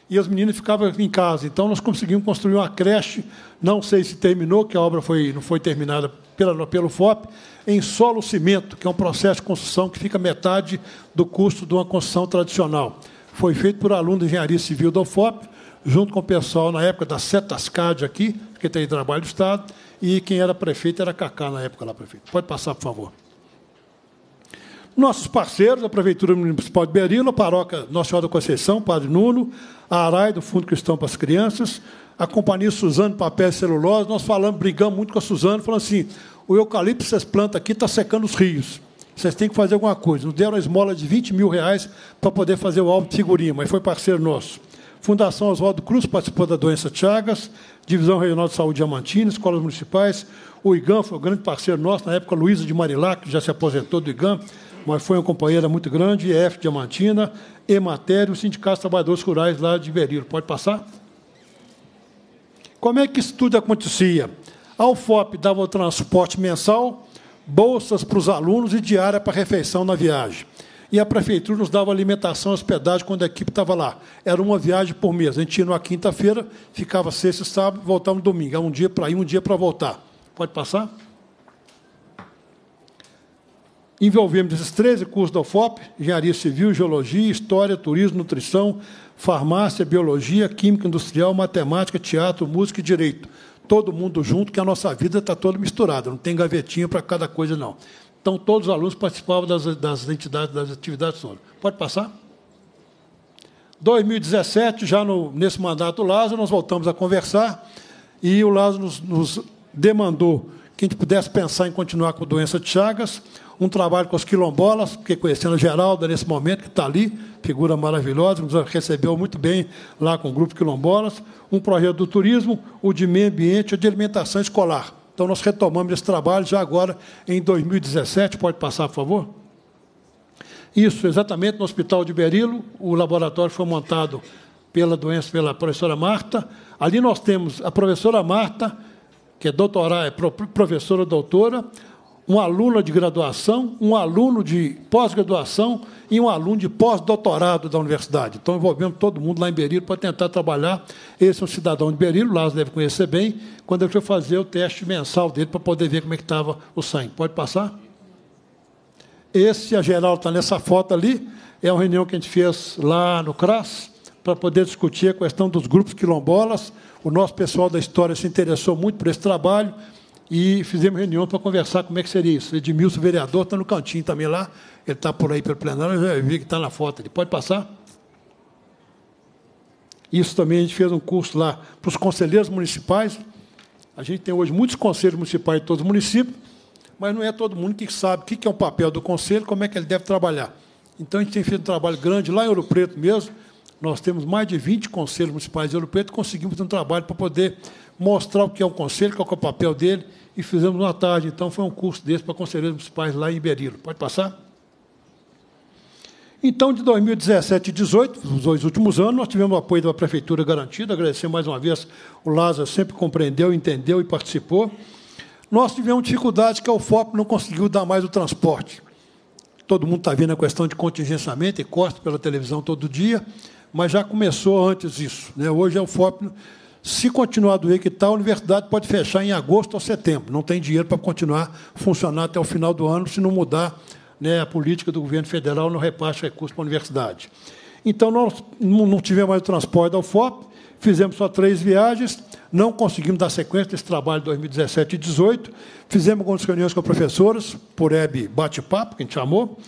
e as meninas ficavam em casa. Então nós conseguimos construir uma creche, não sei se terminou, que a obra foi, não foi terminada pela, pelo FOP, em solo cimento, que é um processo de construção que fica metade do custo de uma construção tradicional. Foi feito por aluno de engenharia civil do FOP junto com o pessoal na época da Cetascad aqui, que tem trabalho do Estado, e quem era prefeito era Cacá na época lá, prefeito. Pode passar, por favor. Nossos parceiros, a Prefeitura Municipal de Berilo, a Paróquia Nossa Senhora da Conceição, Padre Nuno, a ARAI, do Fundo Cristão para as Crianças, a Companhia Suzano Papel e Celulose. Nós falamos, brigamos muito com a Suzano, falando assim, o eucalipto que vocês plantam aqui está secando os rios vocês têm que fazer alguma coisa. Nos deram uma esmola de 20 mil reais para poder fazer o álbum de figurinha, mas foi parceiro nosso. Fundação Oswaldo Cruz participou da doença Chagas, Divisão Regional de Saúde Diamantina, escolas municipais. O IGAM foi um grande parceiro nosso, na época Luísa de Marilá, que já se aposentou do IGAM, mas foi uma companheira muito grande, EF Diamantina, Ematério, Sindicato Trabalhadores Rurais lá de Berilo. Pode passar? Como é que isso tudo acontecia? A UFOP dava o transporte mensal, bolsas para os alunos e diária para refeição na viagem e a prefeitura nos dava alimentação, hospedagem quando a equipe estava lá. Era uma viagem por mês. A gente ia na quinta-feira, ficava sexta e sábado, voltava no domingo. Era um dia para ir, um dia para voltar. Pode passar? Envolvemos esses 13 cursos da UFOP, Engenharia Civil, Geologia, História, Turismo, Nutrição, Farmácia, Biologia, Química Industrial, Matemática, Teatro, Música e Direito. Todo mundo junto, que a nossa vida está toda misturada, não tem gavetinha para cada coisa, não. Então, todos os alunos participavam das, das entidades, das atividades todas. Pode passar? 2017, já no, nesse mandato Lázaro, nós voltamos a conversar e o Lázaro nos, nos demandou que a gente pudesse pensar em continuar com a doença de Chagas, um trabalho com os quilombolas, porque conhecendo a Geralda nesse momento, que está ali, figura maravilhosa, nos recebeu muito bem lá com o grupo quilombolas, um projeto do turismo, o de meio ambiente e de alimentação escolar. Então, nós retomamos esse trabalho já agora em 2017. Pode passar, por favor? Isso, exatamente no Hospital de Berilo. O laboratório foi montado pela doença, pela professora Marta. Ali nós temos a professora Marta, que é doutora, é professora doutora, uma aluna de graduação, um aluno de pós-graduação e um aluno de pós-doutorado da universidade. Então, envolvemos todo mundo lá em Berilo para tentar trabalhar. Esse é um cidadão de Berilo, Lázaro deve conhecer bem, quando ele foi fazer o teste mensal dele para poder ver como é que estava o sangue. Pode passar? Esse, a é geral, está nessa foto ali, é uma reunião que a gente fez lá no CRAS, para poder discutir a questão dos grupos quilombolas. O nosso pessoal da história se interessou muito por esse trabalho e fizemos reunião para conversar como é que seria isso. Edmilson, vereador, está no cantinho também lá, ele está por aí pelo plenário, eu já vi que está na foto Ele Pode passar? Isso também a gente fez um curso lá para os conselheiros municipais. A gente tem hoje muitos conselheiros municipais em todos os municípios, mas não é todo mundo que sabe o que é o papel do conselho, como é que ele deve trabalhar. Então, a gente tem feito um trabalho grande lá em Ouro Preto mesmo, nós temos mais de 20 conselhos municipais de Ouro Preto, conseguimos um trabalho para poder mostrar o que é o conselho, qual é o papel dele, e fizemos uma tarde. Então, foi um curso desse para conselheiros municipais lá em Iberilo. Pode passar? Então, de 2017 e 2018, os dois últimos anos, nós tivemos o apoio da Prefeitura garantido. Agradecer mais uma vez, o Lázaro sempre compreendeu, entendeu e participou. Nós tivemos dificuldade que o FOP não conseguiu dar mais o transporte. Todo mundo está vendo a questão de contingenciamento e costo pela televisão todo dia mas já começou antes disso. Né? Hoje é o FOP. Se continuar do jeito que está, a universidade pode fechar em agosto ou setembro. Não tem dinheiro para continuar funcionar até o final do ano se não mudar né, a política do governo federal no repasse de recursos para a universidade. Então, nós não tivemos mais o transporte da UFOP, fizemos só três viagens, não conseguimos dar sequência desse trabalho de 2017 e 2018, fizemos algumas reuniões com professores por EB bate-papo, que a gente chamou,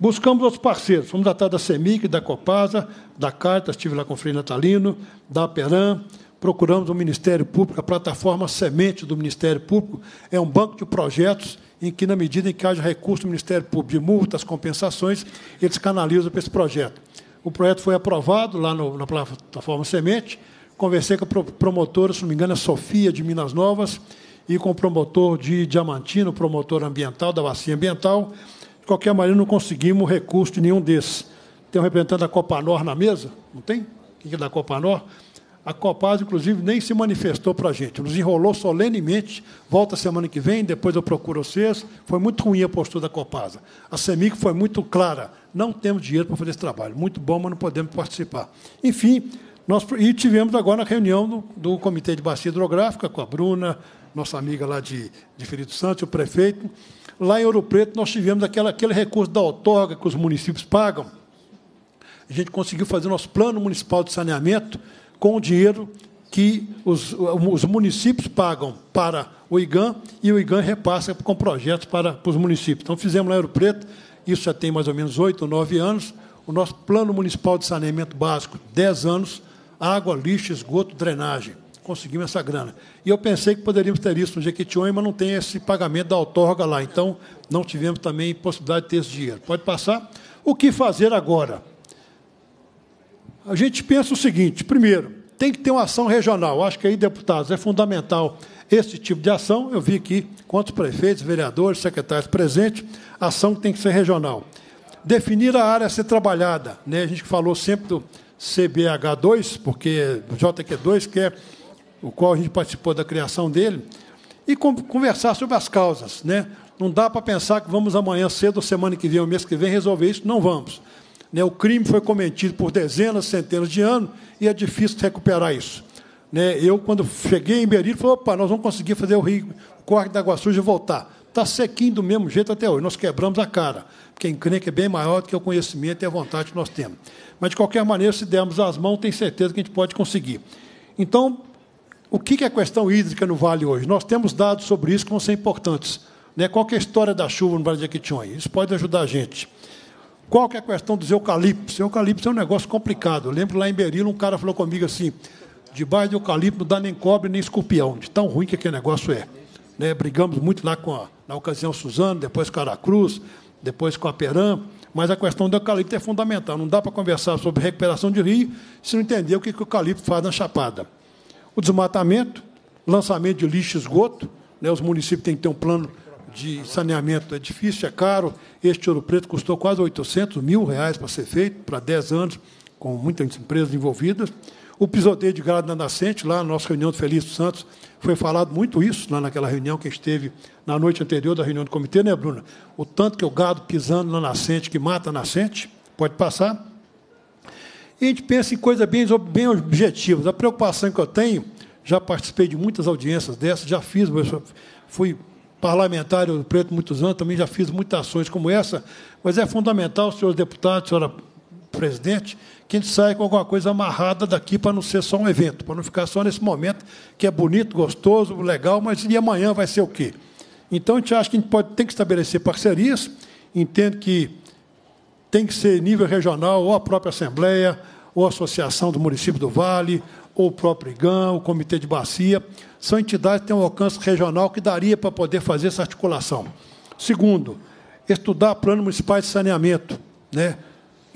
Buscamos outros parceiros, fomos atrás da CEMIC, da Copasa, da Carta, estive lá com o Frei Natalino, da Aperam, procuramos o Ministério Público, a plataforma Semente do Ministério Público é um banco de projetos em que, na medida em que haja recurso do Ministério Público de multas, compensações, eles canalizam para esse projeto. O projeto foi aprovado lá no, na plataforma Semente, conversei com a promotora, se não me engano, a é Sofia, de Minas Novas, e com o promotor de Diamantino, o promotor ambiental, da bacia ambiental, qualquer maneira, não conseguimos recurso de nenhum desses. Tem um representante da Copanor na mesa? Não tem? Quem é da Copanor? A Copaz, inclusive, nem se manifestou para a gente, nos enrolou solenemente. Volta semana que vem, depois eu procuro vocês. Foi muito ruim a postura da Copasa. A CEMIC foi muito clara: não temos dinheiro para fazer esse trabalho. Muito bom, mas não podemos participar. Enfim, nós, e tivemos agora a reunião do, do, Comitê de Bacia Hidrográfica com a Bruna, nossa amiga lá de, de Espírito Santo, o prefeito. Lá em Ouro Preto, nós tivemos aquela, aquele recurso da outorga que os municípios pagam. A gente conseguiu fazer nosso plano municipal de saneamento com o dinheiro que os, os municípios pagam para o IGAN e o IGAN repassa com projetos para, para os municípios. Então, fizemos lá em Ouro Preto, isso já tem mais ou menos oito ou nove anos, o nosso plano municipal de saneamento básico, dez anos, água, lixo, esgoto, drenagem conseguimos essa grana. E eu pensei que poderíamos ter isso no Jequitinhonha, mas não tem esse pagamento da outorga lá. Então, não tivemos também possibilidade de ter esse dinheiro. Pode passar. O que fazer agora? A gente pensa o seguinte: primeiro, tem que ter uma ação regional. Acho que aí, deputados, é fundamental esse tipo de ação. Eu vi aqui quantos prefeitos, vereadores, secretários presentes, a ação tem que ser regional. Definir a área a ser trabalhada. Né? A gente falou sempre do CBH2, porque o JQ2 quer o qual a gente participou da criação dele, e conversar sobre as causas. Né? Não dá para pensar que vamos amanhã cedo, semana que vem, ou mês que vem, resolver isso, não vamos. Né? O crime foi cometido por dezenas, centenas de anos, e é difícil recuperar isso. Né? Eu, quando cheguei em Berilo, falei, opa, nós vamos conseguir fazer o rio o corte da Água Suja voltar. Está sequinho do mesmo jeito até hoje. Nós quebramos a cara, porque a encrenca é bem maior do que o conhecimento e a vontade que nós temos. Mas, de qualquer maneira, se dermos as mãos, tem certeza que a gente pode conseguir. Então, o que é a questão hídrica no vale hoje? Nós temos dados sobre isso que vão ser importantes. Né? Qual é a história da chuva no Vale de Aquitinhonha? Isso pode ajudar a gente. Qual que é a questão dos eucaliptos? Eucalipto é um negócio complicado. Eu lembro lá em Berilo, um cara falou comigo assim, debaixo de eucalipto não dá nem cobre nem escorpião, de tão ruim que aquele negócio é. Né? Brigamos muito lá com a, na ocasião Suzano, depois com a Aracruz, depois com a Peram, mas a questão do eucalipto é fundamental. Não dá para conversar sobre recuperação de rio se não entender o que, que o eucalipto faz na chapada. O desmatamento, lançamento de lixo e esgoto. Né? Os municípios têm que ter um plano de saneamento. É difícil, é caro. Este ouro preto custou quase 800 mil reais para ser feito, para 10 anos, com muitas empresas envolvidas. O pisoteio de gado na nascente, lá na nossa reunião do Felício Santos, foi falado muito isso, lá naquela reunião que esteve na noite anterior da reunião do comitê, né, Bruna? O tanto que o gado pisando na nascente, que mata a nascente, pode passar. E a gente pensa em coisas bem, bem objetivas. A preocupação que eu tenho, já participei de muitas audiências dessas, já fiz, fui parlamentar do Preto muitos anos, também já fiz muitas ações como essa, mas é fundamental, senhores deputados, senhora presidente, que a gente saia com alguma coisa amarrada daqui para não ser só um evento, para não ficar só nesse momento que é bonito, gostoso, legal, mas e amanhã vai ser o quê? Então, a gente acha que a gente pode, tem que estabelecer parcerias, entendo que tem que ser nível regional, ou a própria Assembleia, ou a Associação do Município do Vale, ou o próprio IGAM, o Comitê de Bacia. São entidades que têm um alcance regional que daria para poder fazer essa articulação. Segundo, estudar plano municipal de saneamento. Né?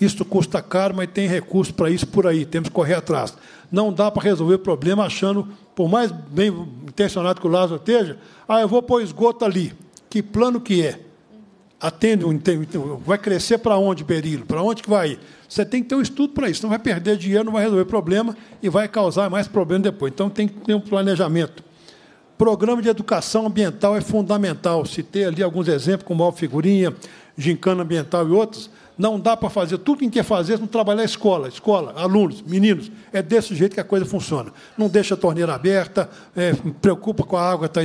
Isso custa caro, mas tem recurso para isso por aí, temos que correr atrás. Não dá para resolver o problema achando, por mais bem intencionado que o Lázaro esteja, ah, eu vou pôr esgoto ali. Que plano que é? atende, vai crescer para onde, Berilo? Para onde que vai ir? Você tem que ter um estudo para isso, não vai perder dinheiro, não vai resolver problema e vai causar mais problema depois. Então tem que ter um planejamento. Programa de educação ambiental é fundamental. Citei ali alguns exemplos, como a figurinha, gincana ambiental e outros não dá para fazer tudo que quer fazer, é não trabalhar a escola, escola, alunos, meninos. É desse jeito que a coisa funciona. Não deixa a torneira aberta, é, preocupa com a água está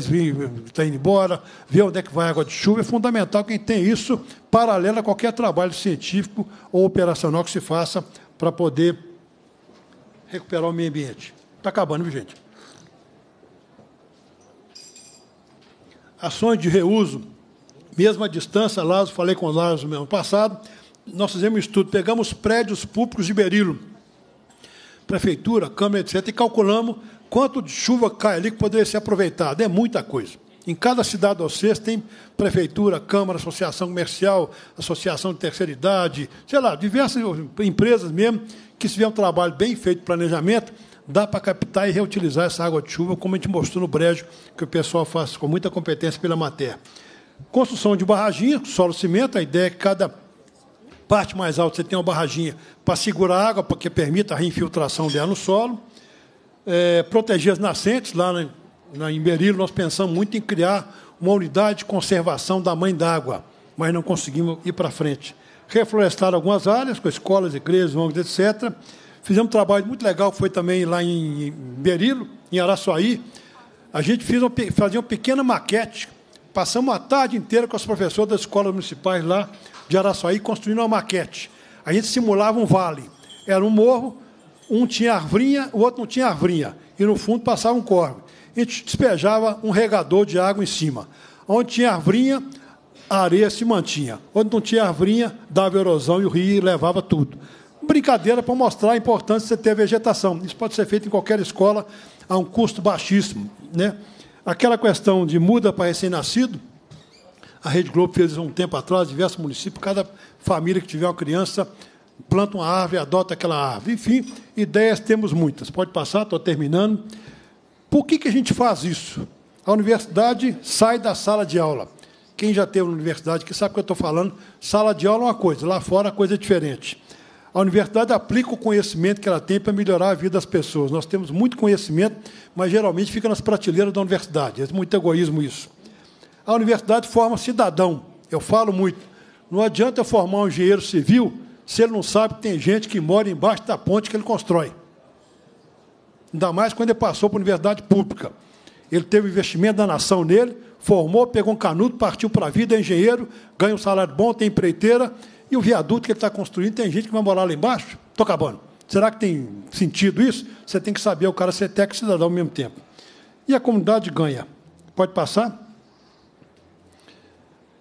tá indo embora, vê onde é que vai a água de chuva. É fundamental quem tem isso paralelo a qualquer trabalho científico ou operacional que se faça para poder recuperar o meio ambiente. Está acabando, viu, gente? Ações de reuso, mesma distância, Lázaro, falei com o Lázaro no ano passado, nós fizemos um estudo, pegamos prédios públicos de Berilo, prefeitura, câmara, etc., e calculamos quanto de chuva cai ali que poderia ser aproveitado. É muita coisa. Em cada cidade ou sexta tem prefeitura, câmara, associação comercial, associação de terceira idade, sei lá, diversas empresas mesmo, que se tiver um trabalho bem feito, planejamento, dá para captar e reutilizar essa água de chuva, como a gente mostrou no brejo, que o pessoal faz com muita competência pela matéria. Construção de barraginhas, solo cimento, a ideia é que cada parte mais alta você tem uma barraginha para segurar a água, para que permita a reinfiltração dela no solo. É, proteger as nascentes, lá na, na, em Berilo nós pensamos muito em criar uma unidade de conservação da mãe d'água, mas não conseguimos ir para frente. Reflorestar algumas áreas, com escolas, igrejas, ONGs, etc. Fizemos um trabalho muito legal, foi também lá em Berilo, em Araçuaí. A gente fez uma, fazia uma pequena maquete, passamos a tarde inteira com as professoras das escolas municipais lá, de Araçuaí construindo uma maquete. A gente simulava um vale. Era um morro, um tinha arvrinha, o outro não tinha arvrinha. E no fundo passava um corvo. A gente despejava um regador de água em cima. Onde tinha arvrinha, a areia se mantinha. Onde não tinha arvrinha, dava erosão e o rio levava tudo. Brincadeira para mostrar a importância de você ter vegetação. Isso pode ser feito em qualquer escola a um custo baixíssimo. Né? Aquela questão de muda para recém-nascido, a Rede Globo fez um tempo atrás, diversos municípios, cada família que tiver uma criança planta uma árvore, adota aquela árvore. Enfim, ideias temos muitas. Pode passar, estou terminando. Por que, que a gente faz isso? A universidade sai da sala de aula. Quem já teve na universidade que sabe o que eu estou falando, sala de aula é uma coisa, lá fora a coisa é diferente. A universidade aplica o conhecimento que ela tem para melhorar a vida das pessoas. Nós temos muito conhecimento, mas geralmente fica nas prateleiras da universidade. É muito egoísmo isso a universidade forma cidadão. Eu falo muito. Não adianta eu formar um engenheiro civil se ele não sabe que tem gente que mora embaixo da ponte que ele constrói. Ainda mais quando ele passou para a universidade pública. Ele teve investimento da nação nele, formou, pegou um canudo, partiu para a vida, é engenheiro, ganha um salário bom, tem empreiteira, e o viaduto que ele está construindo, tem gente que vai morar lá embaixo? Estou acabando. Será que tem sentido isso? Você tem que saber o cara ser técnico e cidadão ao mesmo tempo. E a comunidade ganha. Pode passar?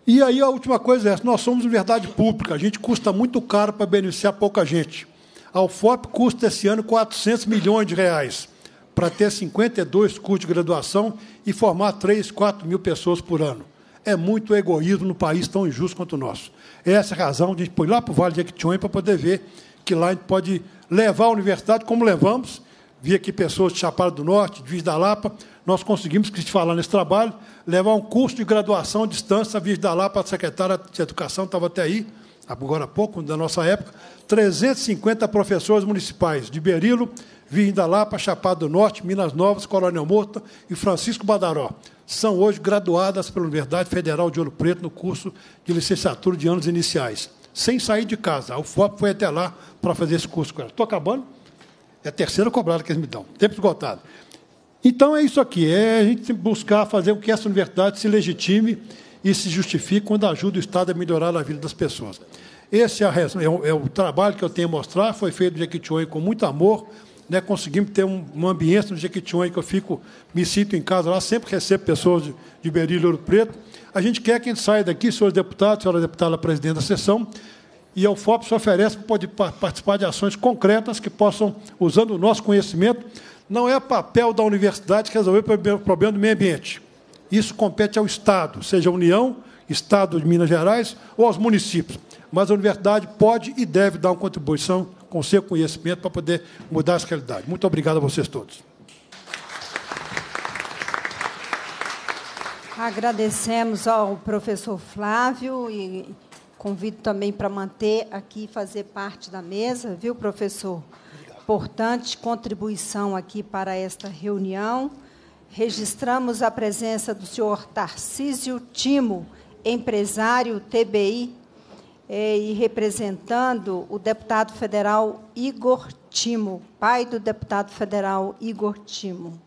E aí a última coisa é essa, nós somos verdade pública, a gente custa muito caro para beneficiar pouca gente. A UFOP custa esse ano 400 milhões de reais para ter 52 cursos de graduação e formar 3, 4 mil pessoas por ano. É muito egoísmo no país tão injusto quanto o nosso. Essa é a razão de a gente pôr lá para o Vale de Equitionha para poder ver que lá a gente pode levar a universidade como levamos vi aqui pessoas de Chapada do Norte, de Viz da Lapa, nós conseguimos, que te falamos, nesse trabalho, levar um curso de graduação à distância, Viz da Lapa, a secretária de Educação estava até aí, agora há pouco, da nossa época, 350 professores municipais de Berilo, Viz da Lapa, Chapada do Norte, Minas Novas, Coronel Morta e Francisco Badaró. São hoje graduadas pela Universidade Federal de Ouro Preto no curso de licenciatura de anos iniciais, sem sair de casa. O FOP foi até lá para fazer esse curso com ela. Estou acabando. É a terceira cobrada que eles me dão. Tempo esgotado. Então é isso aqui, é a gente buscar fazer com que essa universidade se legitime e se justifique quando ajuda o Estado a melhorar a vida das pessoas. Esse é, a, é, o, é o, trabalho que eu tenho a mostrar, foi feito no Jequitinhonha com muito amor, né, conseguimos ter um, um ambiente no Jequitinhonha que eu fico, me sinto em casa lá, sempre recebo pessoas de, de e Ouro Preto. A gente quer que a gente saia daqui, senhores deputados, senhora deputada, presidente da sessão, e a UFOP se oferece para participar de ações concretas que possam, usando o nosso conhecimento, não é papel da universidade resolver o problema do meio ambiente. Isso compete ao Estado, seja a União, Estado de Minas Gerais ou aos municípios. Mas a universidade pode e deve dar uma contribuição com seu conhecimento para poder mudar essa realidade. Muito obrigado a vocês todos. Agradecemos ao professor Flávio e Convido também para manter aqui e fazer parte da mesa, viu, professor? Importante contribuição aqui para esta reunião. Registramos a presença do senhor Tarcísio Timo, empresário TBI, eh, e representando o deputado federal Igor Timo, pai do deputado federal Igor Timo.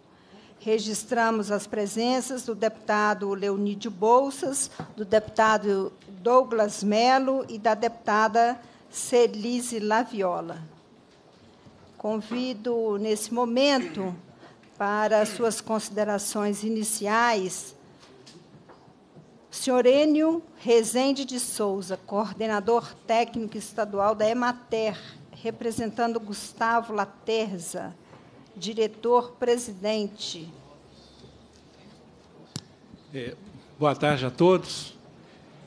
Registramos as presenças do deputado Leonídio Bolsas, do deputado Douglas Melo e da deputada Celise Laviola. Convido, nesse momento, para suas considerações iniciais, o senhor Enio Rezende de Souza, coordenador técnico estadual da Emater, representando Gustavo Laterza, diretor-presidente. É, boa tarde a todos.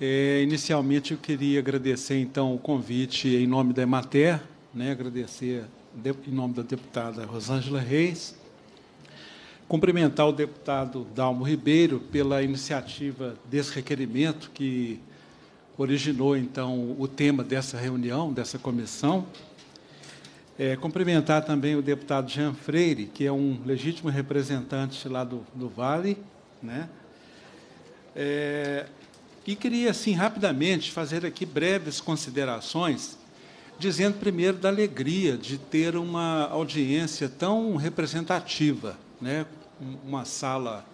É, inicialmente, eu queria agradecer, então, o convite em nome da Emater, né, agradecer em nome da deputada Rosângela Reis, cumprimentar o deputado Dalmo Ribeiro pela iniciativa desse requerimento que originou, então, o tema dessa reunião, dessa comissão. É, cumprimentar também o deputado Jean Freire, que é um legítimo representante lá do, do Vale, né? É, e queria, assim, rapidamente fazer aqui breves considerações, dizendo primeiro da alegria de ter uma audiência tão representativa, né? uma sala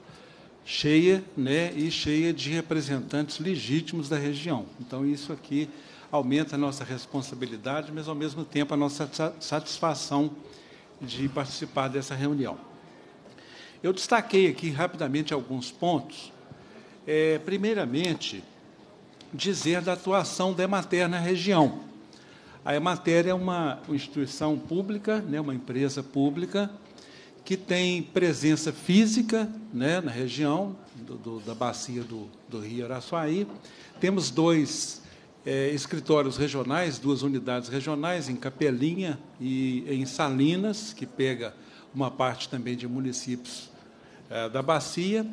cheia né? e cheia de representantes legítimos da região. Então, isso aqui aumenta a nossa responsabilidade, mas, ao mesmo tempo, a nossa satisfação de participar dessa reunião. Eu destaquei aqui rapidamente alguns pontos é, primeiramente, dizer da atuação da Emater na região. A Emater é uma instituição pública, né, uma empresa pública, que tem presença física né, na região do, do, da bacia do, do Rio Araçuaí. Temos dois é, escritórios regionais, duas unidades regionais, em Capelinha e em Salinas, que pega uma parte também de municípios é, da bacia.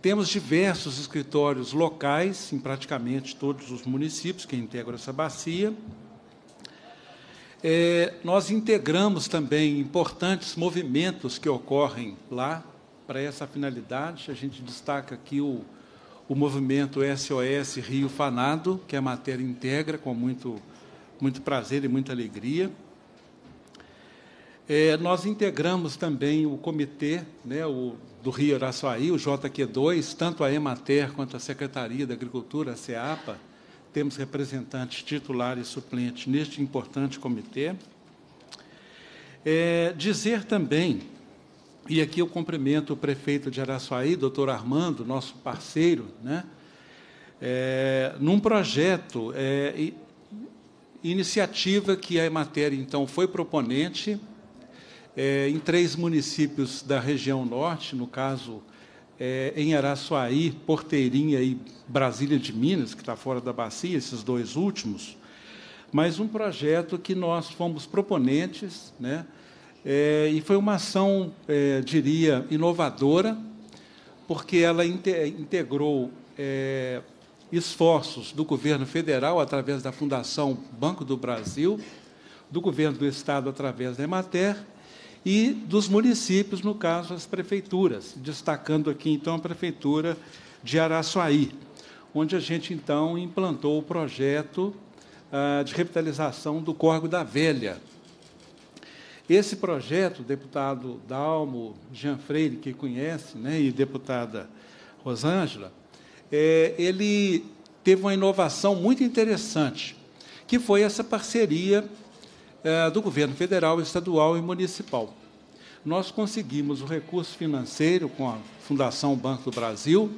Temos diversos escritórios locais em praticamente todos os municípios que integram essa bacia. É, nós integramos também importantes movimentos que ocorrem lá para essa finalidade. A gente destaca aqui o, o movimento SOS Rio Fanado, que a matéria integra com muito, muito prazer e muita alegria. É, nós integramos também o comitê, né, o do Rio Araçuaí, o JQ2, tanto a Emater quanto a Secretaria da Agricultura, a SEAPA, temos representantes titulares e suplentes neste importante comitê. É, dizer também, e aqui eu cumprimento o prefeito de Araçuaí, doutor Armando, nosso parceiro, né? É, num projeto, é, iniciativa que a Emater, então, foi proponente, é, em três municípios da região norte, no caso é, em Araçuaí, Porteirinha e Brasília de Minas, que está fora da bacia, esses dois últimos, mas um projeto que nós fomos proponentes, né? É, e foi uma ação, é, diria, inovadora, porque ela integrou é, esforços do governo federal, através da Fundação Banco do Brasil, do governo do Estado, através da Emater, e dos municípios, no caso, as prefeituras, destacando aqui, então, a prefeitura de Araçuaí, onde a gente, então, implantou o projeto ah, de revitalização do Corgo da Velha. Esse projeto, deputado Dalmo, Jean Freire, que conhece, né, e deputada Rosângela, é, ele teve uma inovação muito interessante, que foi essa parceria eh, do governo federal, estadual e municipal nós conseguimos o recurso financeiro com a Fundação Banco do Brasil.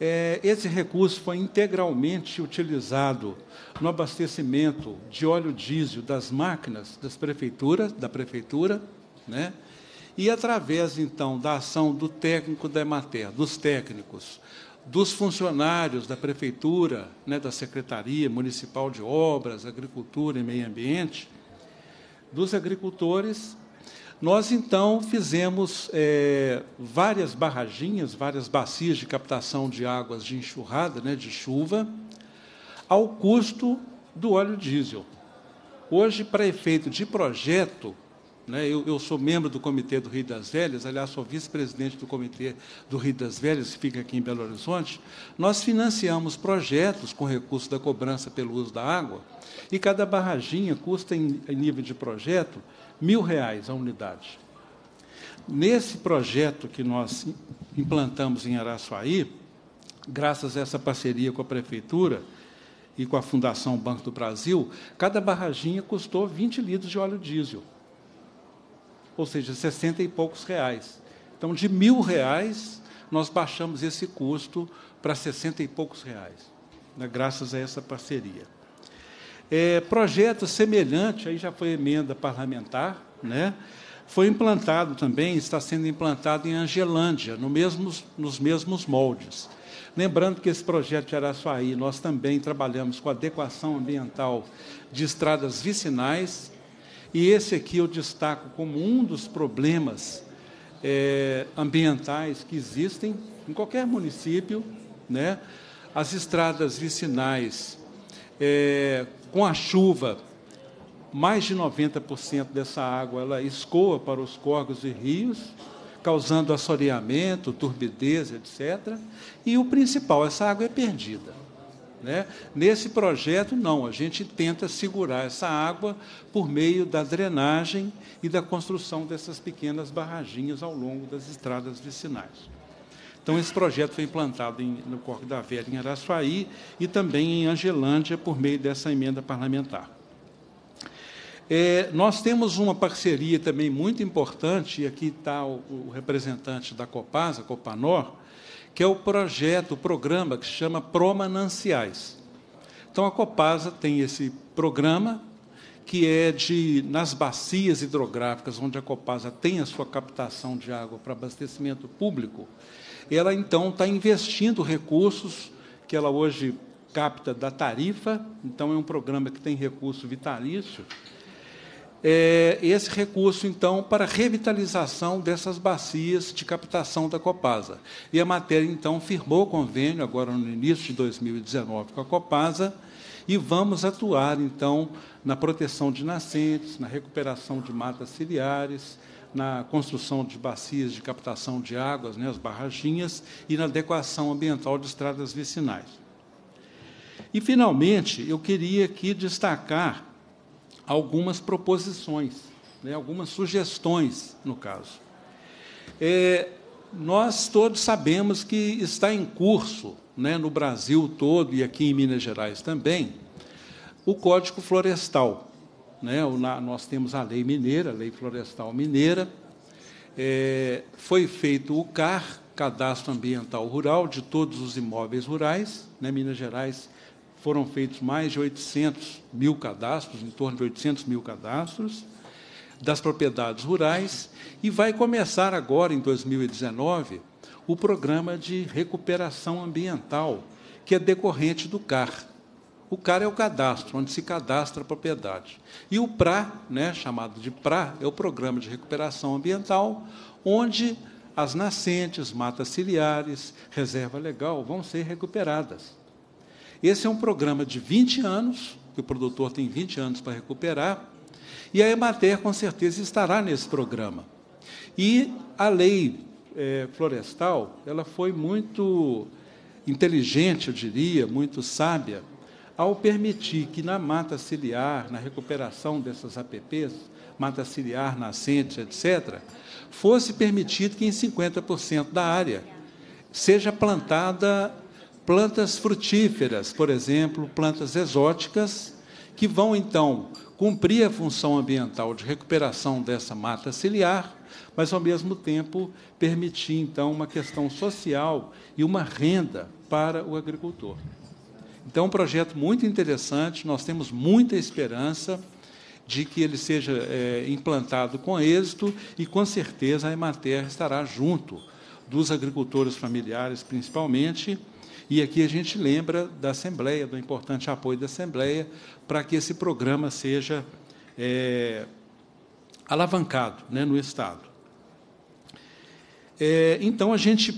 É, esse recurso foi integralmente utilizado no abastecimento de óleo diesel das máquinas das prefeituras, da prefeitura, né? e através então da ação do técnico da Emater, dos técnicos, dos funcionários da prefeitura, né, da Secretaria Municipal de Obras, Agricultura e Meio Ambiente, dos agricultores, nós, então, fizemos é, várias barraginhas, várias bacias de captação de águas de enxurrada, né, de chuva, ao custo do óleo diesel. Hoje, para efeito de projeto, né, eu, eu, sou membro do Comitê do Rio das Velhas, aliás, sou vice-presidente do Comitê do Rio das Velhas, que fica aqui em Belo Horizonte. Nós financiamos projetos com recursos da cobrança pelo uso da água, e cada barraginha custa, em, em nível de projeto, mil reais a unidade. Nesse projeto que nós implantamos em Araçuaí, graças a essa parceria com a prefeitura e com a Fundação Banco do Brasil, cada barraginha custou 20 litros de óleo diesel, ou seja, 60 e poucos reais. Então, de mil reais, nós baixamos esse custo para 60 e poucos reais, né, graças a essa parceria. É, projeto semelhante, aí já foi emenda parlamentar, né? foi implantado também, está sendo implantado em Angelândia, no mesmo nos mesmos moldes. Lembrando que esse projeto de Araçuaí, nós também trabalhamos com adequação ambiental de estradas vicinais, e esse aqui eu destaco como um dos problemas é, ambientais que existem em qualquer município. Né? As estradas vicinais é, com a chuva, mais de 90% dessa água ela escoa para os corgos e rios, causando assoreamento, turbidez, etc. E o principal, essa água é perdida. Né? Nesse projeto, não, a gente tenta segurar essa água por meio da drenagem e da construção dessas pequenas barraginhas ao longo das estradas vicinais. Então, esse projeto foi implantado em, no Corpo da Velha, em Araçuaí, e também em Angelândia, por meio dessa emenda parlamentar. É, nós temos uma parceria também muito importante, e aqui está o, o representante da Copasa, Copanor, que é o projeto, o programa que se chama Promananciais. Então, a Copasa tem esse programa, que é de, nas bacias hidrográficas, onde a Copasa tem a sua captação de água para abastecimento público, ela então está investindo recursos que ela hoje capta da tarifa, então é um programa que tem recurso vitalício. É, esse recurso, então, para revitalização dessas bacias de captação da Copasa. E a matéria, então, firmou o convênio, agora no início de 2019, com a Copasa, e vamos atuar, então, na proteção de nascentes, na recuperação de matas ciliares, na construção de bacias de captação de águas, né, as barraginhas, e na adequação ambiental de estradas vicinais. E, finalmente, eu queria aqui destacar algumas proposições, né, algumas sugestões, no caso. É, nós todos sabemos que está em curso, né, no Brasil todo e aqui em Minas Gerais também, o Código Florestal, né? nós temos a lei mineira, a lei florestal mineira. É, foi feito o CAR, Cadastro Ambiental Rural, de todos os imóveis rurais. Né? Minas Gerais foram feitos mais de 800 mil cadastros, em torno de 800 mil cadastros das propriedades rurais e vai começar agora, em 2019, o programa de recuperação ambiental, que é decorrente do CAR. O cara é o cadastro, onde se cadastra a propriedade. E o PRA, né, chamado de PRA, é o Programa de Recuperação Ambiental, onde as nascentes, matas ciliares, reserva legal vão ser recuperadas. Esse é um programa de 20 anos, que o produtor tem 20 anos para recuperar, e a Emater, com certeza, estará nesse programa. E a lei é, florestal ela foi muito inteligente, eu diria, muito sábia, ao permitir que na mata ciliar, na recuperação dessas APPs, mata ciliar, nascente, etc., fosse permitido que em 50% da área seja plantada plantas frutíferas, por exemplo, plantas exóticas, que vão então cumprir a função ambiental de recuperação dessa mata ciliar, mas ao mesmo tempo permitir então uma questão social e uma renda para o agricultor. Então, é um projeto muito interessante, nós temos muita esperança de que ele seja é, implantado com êxito e, com certeza, a Emater estará junto dos agricultores familiares, principalmente. E aqui a gente lembra da Assembleia, do importante apoio da Assembleia, para que esse programa seja é, alavancado né, no Estado. É, então, a gente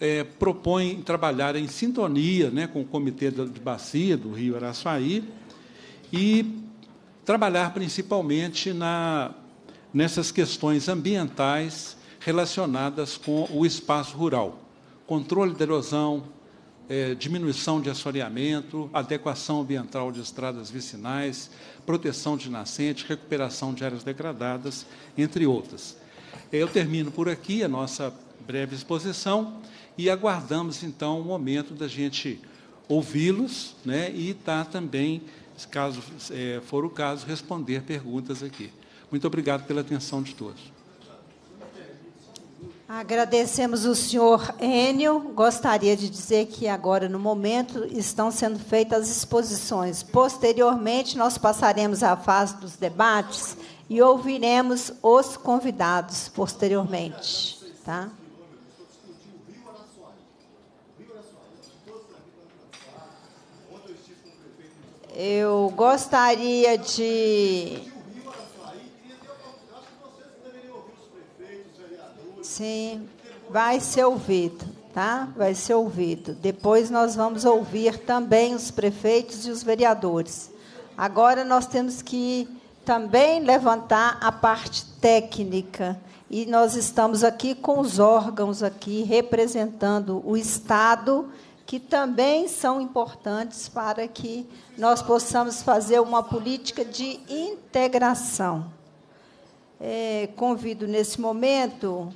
é, propõe trabalhar em sintonia né, com o Comitê de Bacia do Rio Araçuaí e trabalhar principalmente na, nessas questões ambientais relacionadas com o espaço rural. Controle da erosão, é, diminuição de assoreamento, adequação ambiental de estradas vicinais, proteção de nascentes, recuperação de áreas degradadas, entre outras. Eu termino por aqui a nossa breve exposição e aguardamos então o momento da gente ouvi-los né, e estar tá também, caso é, for o caso, responder perguntas aqui. Muito obrigado pela atenção de todos. Agradecemos o senhor Enio. Gostaria de dizer que agora, no momento, estão sendo feitas as exposições. Posteriormente, nós passaremos à fase dos debates e ouviremos os convidados posteriormente. Tá? Eu gostaria de. Sim, vai ser ouvido, tá? Vai ser ouvido. Depois nós vamos ouvir também os prefeitos e os vereadores. Agora nós temos que também levantar a parte técnica e nós estamos aqui com os órgãos aqui representando o Estado que também são importantes para que nós possamos fazer uma política de integração. É, convido nesse momento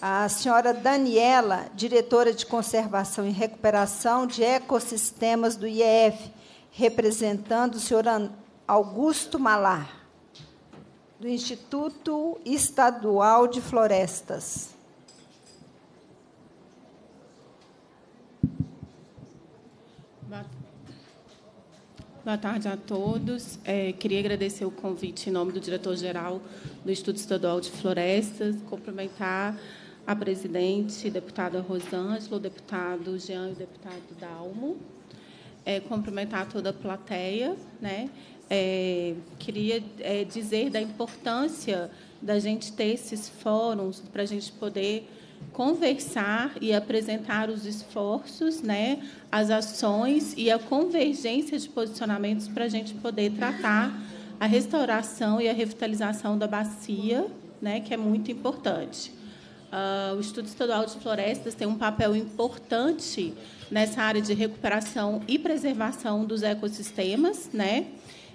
a senhora Daniela, diretora de Conservação e Recuperação de Ecossistemas do IEF, representando o senhor Augusto Malar, do Instituto Estadual de Florestas. Boa tarde a todos. É, queria agradecer o convite em nome do diretor-geral do Estudo Estadual de Florestas, cumprimentar a presidente, deputada Rosângela, o deputado Jean e o deputado Dalmo, é, cumprimentar toda a plateia. Né? É, queria é, dizer da importância da gente ter esses fóruns para a gente poder conversar e apresentar os esforços, né, as ações e a convergência de posicionamentos para a gente poder tratar a restauração e a revitalização da bacia, né, que é muito importante. Uh, o Estudo Estadual de Florestas tem um papel importante nessa área de recuperação e preservação dos ecossistemas, né?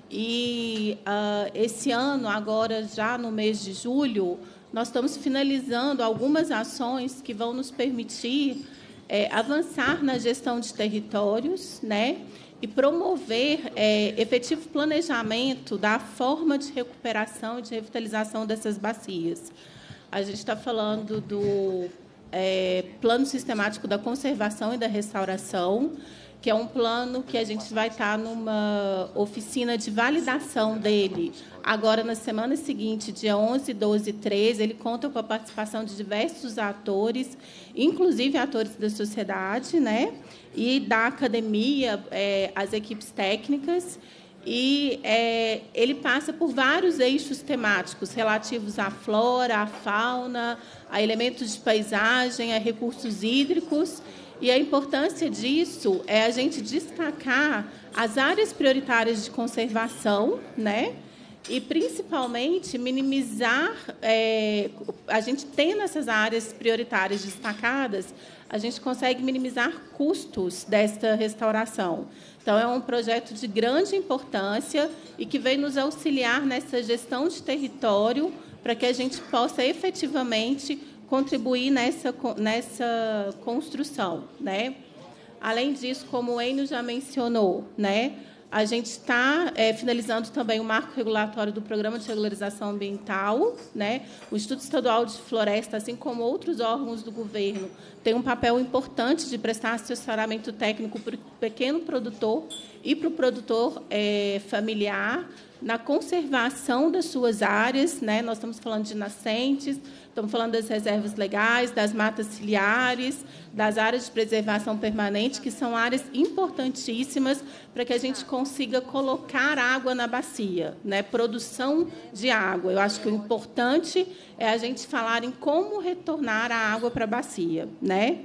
E uh, esse ano, agora já no mês de julho, nós estamos finalizando algumas ações que vão nos permitir é, avançar na gestão de territórios, né? E promover é, efetivo planejamento da forma de recuperação e de revitalização dessas bacias. A gente está falando do é, plano sistemático da conservação e da restauração, que é um plano que a gente vai estar numa oficina de validação dele. Agora, na semana seguinte, dia 11, 12 e 13, ele conta com a participação de diversos atores, inclusive atores da sociedade né? e da academia, é, as equipes técnicas. E é, ele passa por vários eixos temáticos relativos à flora, à fauna, a elementos de paisagem, a recursos hídricos e a importância disso é a gente destacar as áreas prioritárias de conservação, né? E principalmente minimizar, é, a gente tendo essas áreas prioritárias destacadas, a gente consegue minimizar custos desta restauração. Então, é um projeto de grande importância e que vem nos auxiliar nessa gestão de território para que a gente possa efetivamente contribuir nessa, nessa construção, né? Além disso, como o Enio já mencionou, né, a gente está é, finalizando também o marco regulatório do Programa de Regularização Ambiental. Né? O Instituto Estadual de Floresta, assim como outros órgãos do governo, tem um papel importante de prestar assessoramento técnico para o pequeno produtor e para o produtor é, familiar na conservação das suas áreas, né? Nós estamos falando de nascentes, estamos falando das reservas legais, das matas ciliares, das áreas de preservação permanente, que são áreas importantíssimas para que a gente consiga colocar água na bacia, né? Produção de água. Eu acho que o importante é a gente falar em como retornar a água para a bacia, né?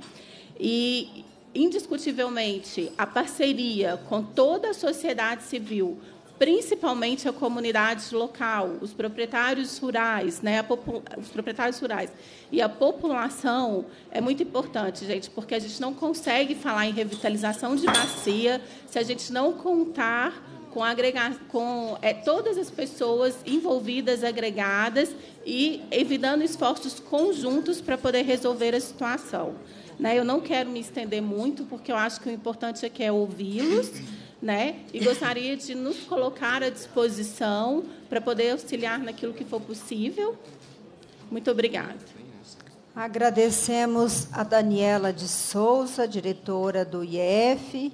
E indiscutivelmente, a parceria com toda a sociedade civil, principalmente a comunidade local, os proprietários rurais, né, os proprietários rurais e a população é muito importante, gente, porque a gente não consegue falar em revitalização de bacia se a gente não contar com agregar com é, todas as pessoas envolvidas, agregadas e evitando esforços conjuntos para poder resolver a situação. Né? Eu não quero me estender muito, porque eu acho que o importante aqui é, é ouvi-los. Né? E gostaria de nos colocar à disposição para poder auxiliar naquilo que for possível. Muito obrigada. Agradecemos a Daniela de Souza, diretora do IEF.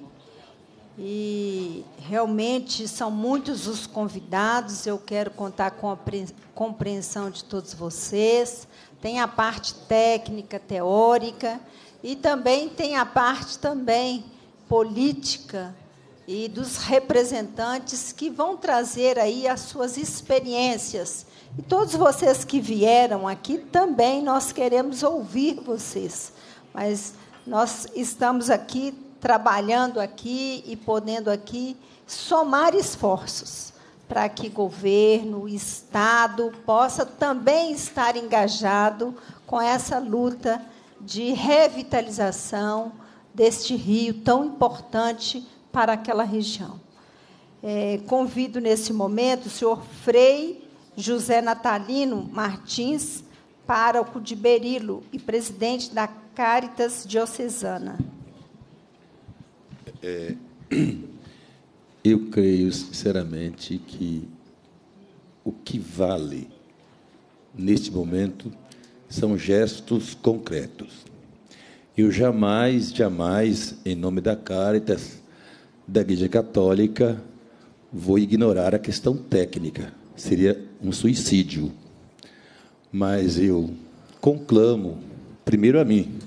E realmente são muitos os convidados, eu quero contar com a compreensão de todos vocês. Tem a parte técnica, teórica, e também tem a parte também política e dos representantes que vão trazer aí as suas experiências. E todos vocês que vieram aqui também nós queremos ouvir vocês. Mas nós estamos aqui trabalhando aqui e podendo aqui somar esforços para que governo, estado possa também estar engajado com essa luta de revitalização deste rio tão importante para aquela região. É, convido nesse momento o senhor Frei José Natalino Martins, pároco de Berilo e presidente da Caritas Diocesana. É, eu creio sinceramente que o que vale neste momento são gestos concretos. Eu jamais, jamais, em nome da Caritas, da Igreja Católica, vou ignorar a questão técnica. Seria um suicídio. Mas eu conclamo, primeiro a mim,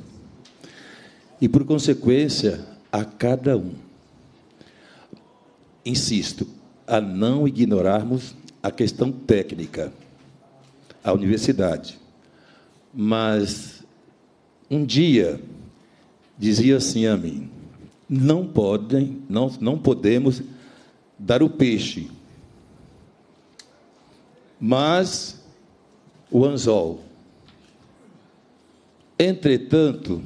e por consequência, a cada um. Insisto, a não ignorarmos a questão técnica, a universidade mas um dia dizia assim a mim: não podem, não, não podemos dar o peixe, mas o anzol. Entretanto,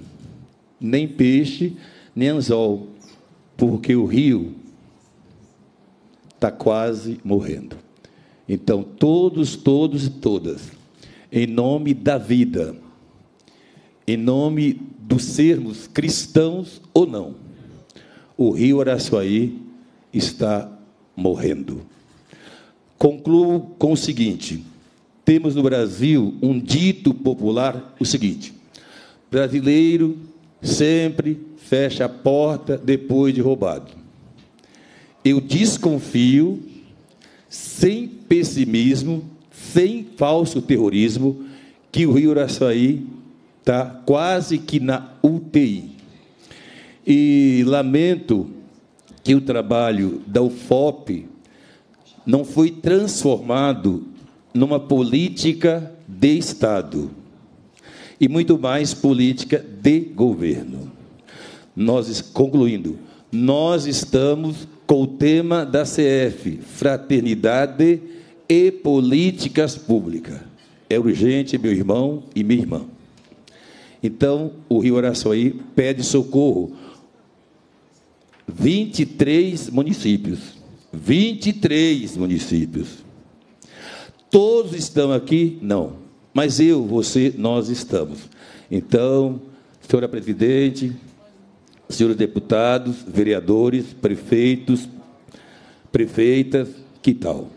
nem peixe, nem anzol, porque o rio está quase morrendo. Então, todos, todos e todas em nome da vida, em nome dos sermos cristãos ou não. O rio Araçuaí está morrendo. Concluo com o seguinte: temos no Brasil um dito popular o seguinte: brasileiro sempre fecha a porta depois de roubado. Eu desconfio, sem pessimismo, sem falso terrorismo, que o Rio Araçuaí está quase que na UTI. E lamento que o trabalho da UFOP não foi transformado numa política de Estado e muito mais política de governo. Nós, concluindo, nós estamos com o tema da CF, fraternidade e políticas públicas. É urgente, meu irmão e minha irmã. Então, o Rio Araçuaí pede socorro. 23 municípios. 23 municípios. Todos estão aqui? Não. Mas eu, você, nós estamos. Então, senhora presidente, senhores deputados, vereadores, prefeitos, prefeitas, que tal?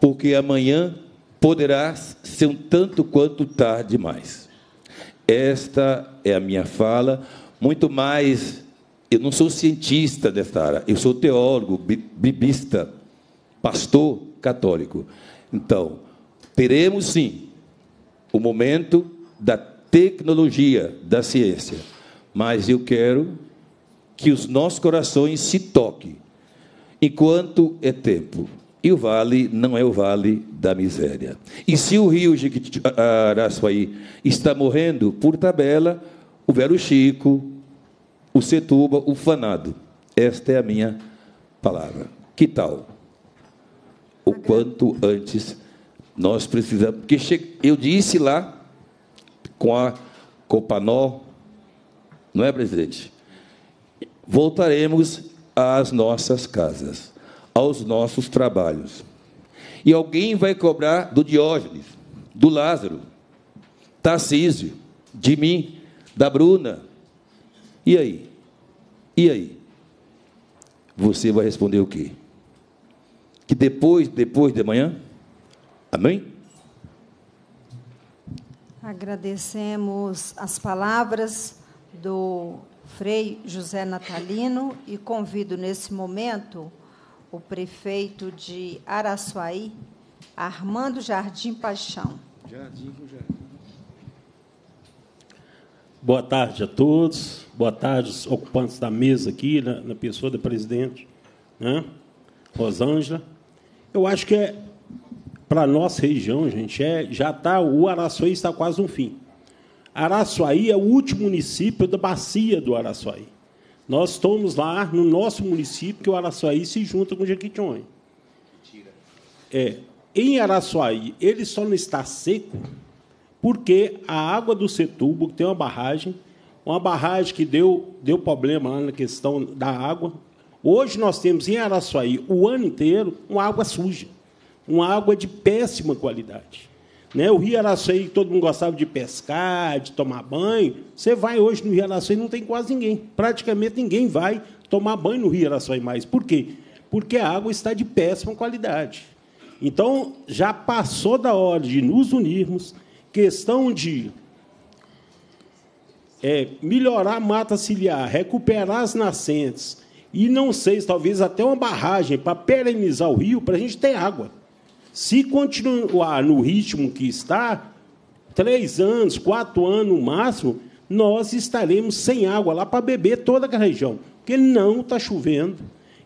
porque amanhã poderá ser um tanto quanto tarde demais. Esta é a minha fala, muito mais. Eu não sou cientista desta área, eu sou teólogo, bibista, pastor católico. Então, teremos sim o momento da tecnologia, da ciência, mas eu quero que os nossos corações se toquem enquanto é tempo. E o vale não é o vale da miséria. E se o rio Araçuaí está morrendo, por tabela, o Velho Chico, o Setuba, o Fanado. Esta é a minha palavra. Que tal? O quanto antes nós precisamos. Porque eu disse lá com a Copanó, não é, presidente? Voltaremos às nossas casas aos nossos trabalhos. E alguém vai cobrar do Diógenes, do Lázaro, Tarcísio, de mim, da Bruna. E aí? E aí? Você vai responder o quê? Que depois, depois de amanhã? Amém? Agradecemos as palavras do Frei José Natalino e convido nesse momento o prefeito de Araçuaí, Armando Jardim Paixão. Jardim com Jardim. Boa tarde a todos, boa tarde aos ocupantes da mesa aqui, na, né, na pessoa da presidente, né? Rosângela. Eu acho que é para a nossa região, gente, é, já tá o Araçuaí está quase no fim. Araçuaí é o último município da bacia do Araçuaí. Nós estamos lá no nosso município, que o Araçuaí se junta com o Jequitinhonha. Mentira. É. Em Araçuaí, ele só não está seco porque a água do Setúbal, que tem uma barragem, uma barragem que deu, deu problema na questão da água. Hoje nós temos em Araçuaí, o ano inteiro, uma água suja, uma água de péssima qualidade. Né? O Rio Araçuaí, todo mundo gostava de pescar, de tomar banho. Você vai hoje no Rio e não tem quase ninguém. Praticamente ninguém vai tomar banho no Rio Araçuaí mais. Por quê? Porque a água está de péssima qualidade. Então, já passou da hora de nos unirmos, questão de é, melhorar a mata ciliar, recuperar as nascentes, e não sei, talvez até uma barragem para perenizar o rio, para a gente ter água. Se continuar no ritmo que está, três anos, quatro anos no máximo, nós estaremos sem água lá para beber toda a região, porque não está chovendo.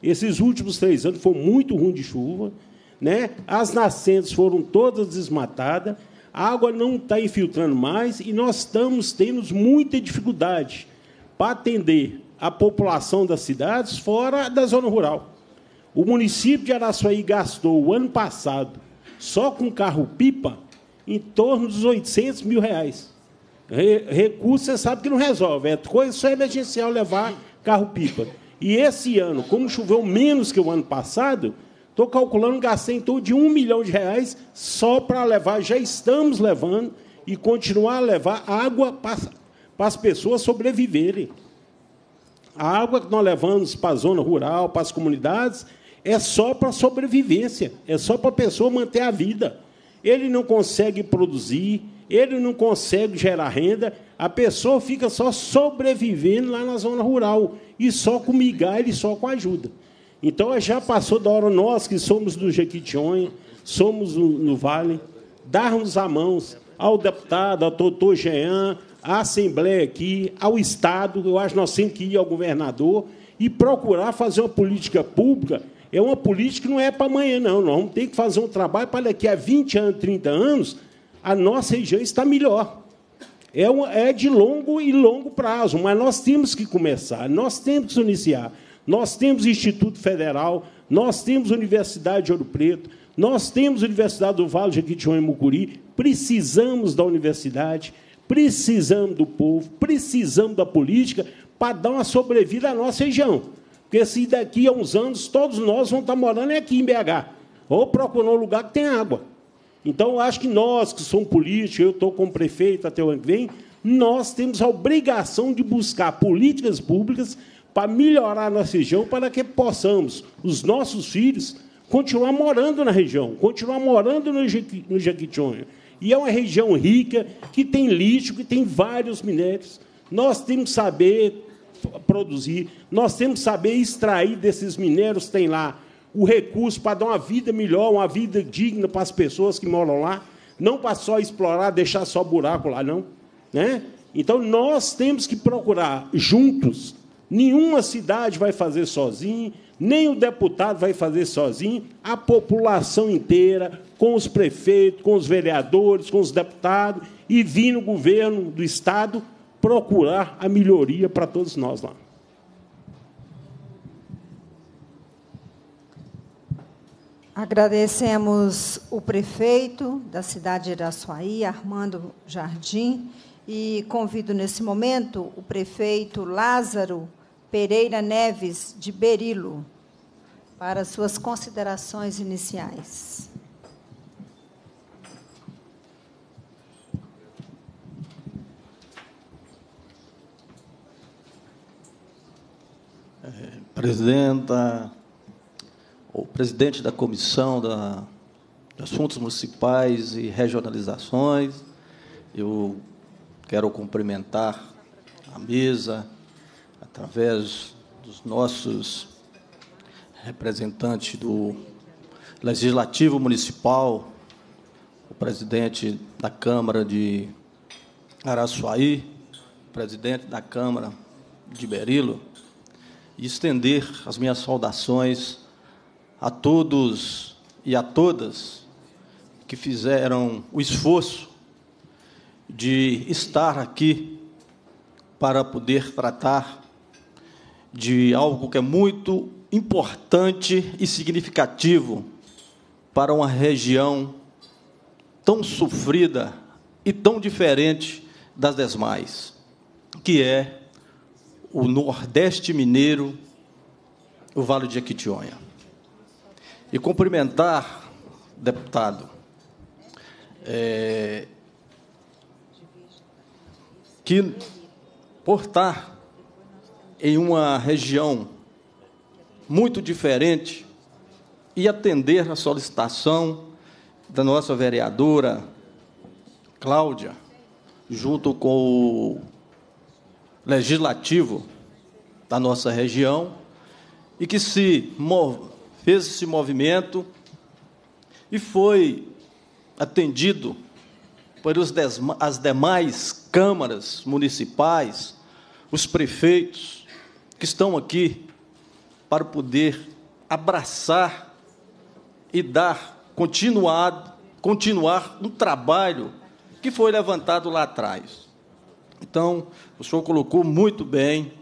Esses últimos três anos foi muito ruim de chuva, né? as nascentes foram todas desmatadas, a água não está infiltrando mais e nós estamos tendo muita dificuldade para atender a população das cidades fora da zona rural. O município de Araçuaí gastou o ano passado, só com carro-pipa, em torno dos 800 mil reais. Re recurso, você sabe que não resolve. É coisa só emergencial levar carro-pipa. E esse ano, como choveu menos que o ano passado, estou calculando gastei em torno de um milhão de reais só para levar, já estamos levando e continuar a levar água para, para as pessoas sobreviverem. A água que nós levamos para a zona rural, para as comunidades, é só para sobrevivência, é só para a pessoa manter a vida. Ele não consegue produzir, ele não consegue gerar renda, a pessoa fica só sobrevivendo lá na zona rural e só com migalha e só com ajuda. Então já passou da hora nós que somos do Jequitinhonha, somos no, Vale, darmos a mão ao deputado, ao doutor Jean, à Assembleia aqui, ao Estado, eu acho que nós temos que ir ao governador e procurar fazer uma política pública é uma política que não é para amanhã, não. Nós vamos ter que fazer um trabalho para daqui a 20 anos, 30 anos, a nossa região está melhor. É, é de longo e longo prazo, mas nós temos que começar, nós temos que iniciar. Nós temos Instituto Federal, nós temos Universidade de Ouro Preto, nós temos Universidade do Vale de Jequitinhonha e Mucuri, precisamos da universidade, precisamos do povo, precisamos da política para dar uma sobrevida à nossa região. Porque se daqui a uns anos todos nós vamos estar morando aqui em BH, ou procurando um lugar que tem água. Então, acho que nós, que somos políticos, eu estou como prefeito até o ano que vem, nós temos a obrigação de buscar políticas públicas para melhorar a nossa região, para que possamos, os nossos filhos, continuar morando na região, continuar morando no, no Jequitinhonha. E é uma região rica, que tem lixo, que tem vários minérios. Nós temos que saber produzir, nós temos que saber extrair desses minérios que tem lá o recurso para dar uma vida melhor, uma vida digna para as pessoas que moram lá, não para só explorar, deixar só buraco lá, não. Né? Então, nós temos que procurar juntos. Nenhuma cidade vai fazer sozinho, nem o deputado vai fazer sozinho, a população inteira, com os prefeitos, com os vereadores, com os deputados, e vir no governo do Estado procurar a melhoria para todos nós lá. Agradecemos o prefeito da cidade de Iraçuaí, Armando Jardim, e convido nesse momento o prefeito Lázaro Pereira Neves de Berilo para suas considerações iniciais. É, presidenta, o presidente da Comissão da, de Assuntos Municipais e Regionalizações, eu quero cumprimentar a mesa através dos nossos representantes do Legislativo Municipal, o presidente da Câmara de Araçuaí, presidente da Câmara de Berilo, e estender as minhas saudações a todos e a todas que fizeram o esforço de estar aqui para poder tratar de algo que é muito importante e significativo para uma região tão sofrida e tão diferente das demais, que é o Nordeste Mineiro, o Vale de Jequitinhonha. E cumprimentar, deputado, é, que por estar em uma região muito diferente e atender à solicitação da nossa vereadora Cláudia, junto com o legislativo da nossa região e que se fez esse movimento e foi atendido por as demais câmaras municipais, os prefeitos que estão aqui para poder abraçar e dar continuado, continuar um trabalho que foi levantado lá atrás. Então, o senhor colocou muito bem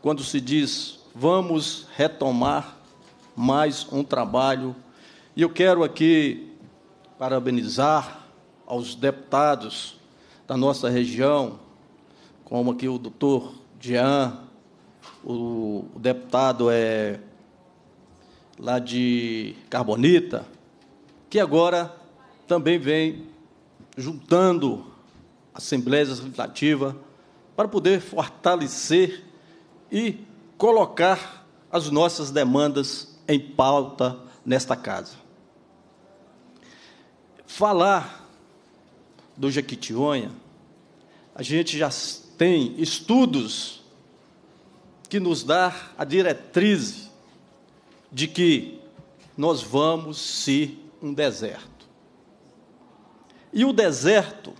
quando se diz vamos retomar mais um trabalho. E eu quero aqui parabenizar aos deputados da nossa região, como aqui o doutor Jean, o deputado é lá de Carbonita, que agora também vem juntando Assembleia Legislativa, para poder fortalecer e colocar as nossas demandas em pauta nesta casa. Falar do Jequitinhonha, a gente já tem estudos que nos dá a diretriz de que nós vamos ser um deserto. E o deserto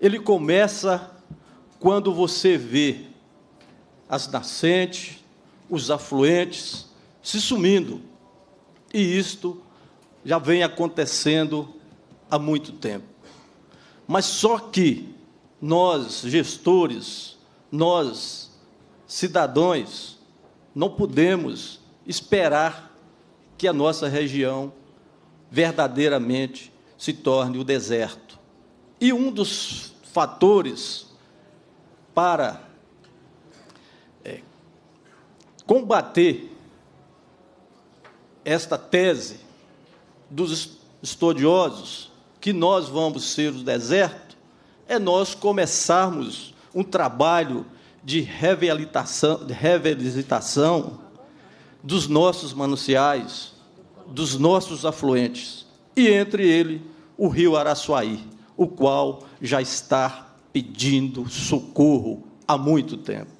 ele começa quando você vê as nascentes, os afluentes se sumindo. E isto já vem acontecendo há muito tempo. Mas só que nós, gestores, nós, cidadãos, não podemos esperar que a nossa região verdadeiramente se torne o deserto. E um dos fatores para é, combater esta tese dos estudiosos que nós vamos ser o deserto é nós começarmos um trabalho de revelitação, de reabilitação dos nossos mananciais, dos nossos afluentes, e entre ele o rio Araçuaí o qual já está pedindo socorro há muito tempo.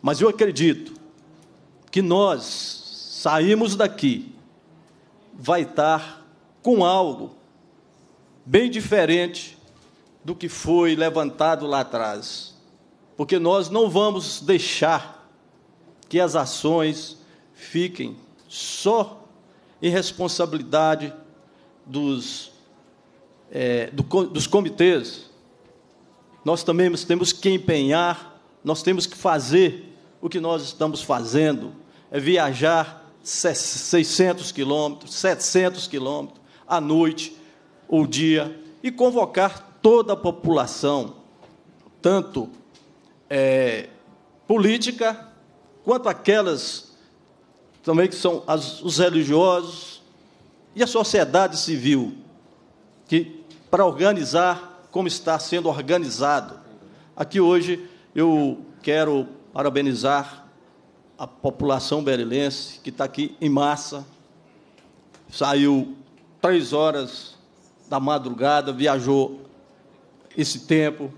Mas eu acredito que nós saímos daqui, vai estar com algo bem diferente do que foi levantado lá atrás. Porque nós não vamos deixar que as ações fiquem só em responsabilidade dos é, do, dos comitês, nós também temos que empenhar, nós temos que fazer o que nós estamos fazendo, é viajar 600 quilômetros, 700 quilômetros, à noite ou dia, e convocar toda a população, tanto é, política, quanto aquelas também que são as, os religiosos e a sociedade civil, que para organizar como está sendo organizado. Aqui hoje eu quero parabenizar a população berilense que está aqui em massa. Saiu três horas da madrugada, viajou esse tempo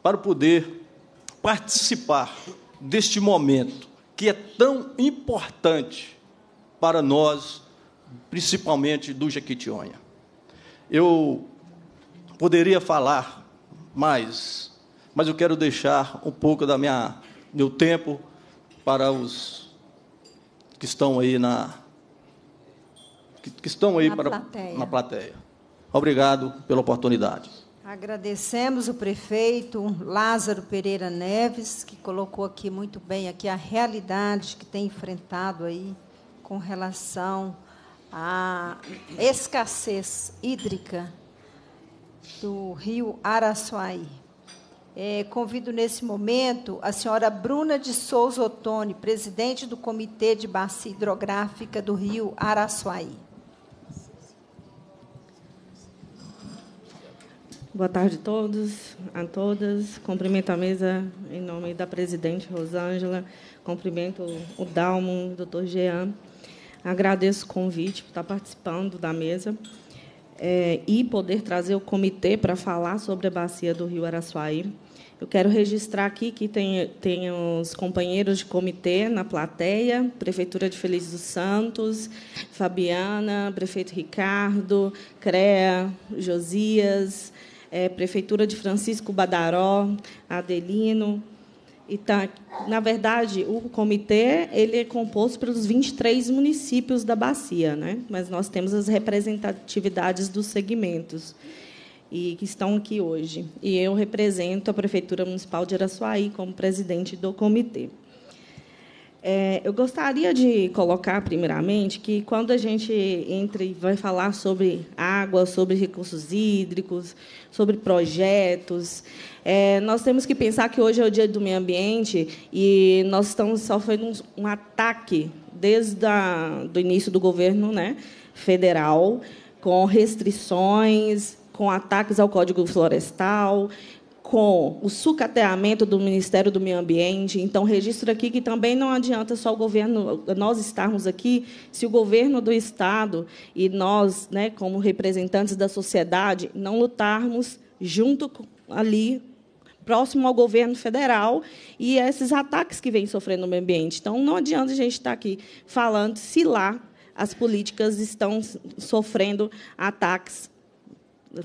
para poder participar deste momento que é tão importante para nós, principalmente do Jequitinhonha. Eu Poderia falar mais, mas eu quero deixar um pouco da minha meu tempo para os que estão aí na que, que estão aí na para plateia. na plateia. Obrigado pela oportunidade. Agradecemos o prefeito Lázaro Pereira Neves que colocou aqui muito bem aqui a realidade que tem enfrentado aí com relação à escassez hídrica do Rio Araçuaí. É, convido nesse momento a senhora Bruna de Souza Otoni, presidente do Comitê de Bacia Hidrográfica do Rio Araçuaí. Boa tarde a todos, a todas. Cumprimento a mesa em nome da presidente Rosângela. Cumprimento o Dalmo, o doutor Jean. Agradeço o convite por estar participando da mesa é, e poder trazer o comitê para falar sobre a bacia do Rio Araçuaí. Eu quero registrar aqui que tem, tem os companheiros de comitê na plateia, Prefeitura de Feliz dos Santos, Fabiana, Prefeito Ricardo, CREA, Josias, é, Prefeitura de Francisco Badaró, Adelino, e tá, na verdade, o comitê ele é composto pelos 23 municípios da bacia, né? mas nós temos as representatividades dos segmentos e que estão aqui hoje. E eu represento a Prefeitura Municipal de Araçuaí como presidente do comitê. É, eu gostaria de colocar, primeiramente, que quando a gente entra e vai falar sobre água, sobre recursos hídricos, sobre projetos, é, nós temos que pensar que hoje é o dia do meio ambiente e nós estamos sofrendo um, um ataque desde o início do governo né, federal, com restrições, com ataques ao Código Florestal, com o sucateamento do Ministério do Meio Ambiente. Então, registro aqui que também não adianta só o governo, nós estarmos aqui, se o governo do Estado e nós, né, como representantes da sociedade, não lutarmos junto ali próximo ao governo federal e esses ataques que vem sofrendo o meio ambiente. Então, não adianta a gente estar aqui falando se lá as políticas estão sofrendo ataques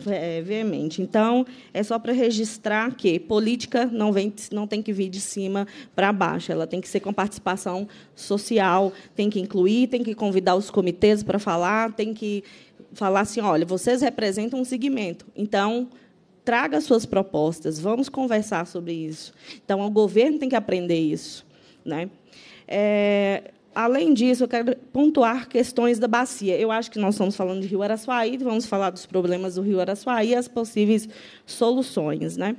é, veemente. Então, é só para registrar que política não, vem, não tem que vir de cima para baixo, ela tem que ser com participação social, tem que incluir, tem que convidar os comitês para falar, tem que falar assim: olha, vocês representam um segmento, então traga suas propostas, vamos conversar sobre isso. Então, o governo tem que aprender isso. Né? É, Além disso, eu quero pontuar questões da bacia. Eu acho que nós estamos falando de Rio Araçuaí, vamos falar dos problemas do Rio Araçuaí e as possíveis soluções. Né?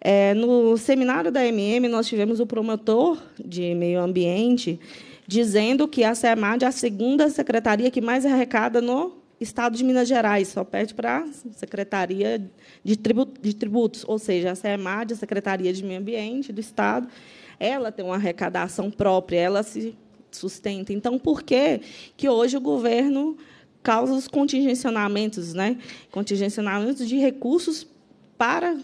É, no seminário da MM, nós tivemos o promotor de meio ambiente dizendo que a SEMAD é a segunda secretaria que mais arrecada no Estado de Minas Gerais, só pede para a Secretaria de, Tributos, ou seja, a SEMAD, a Secretaria de Meio Ambiente do Estado, ela tem uma arrecadação própria, ela se sustenta. Então, por que, que hoje o governo causa os contingencionamentos, né? contingencionamentos de recursos para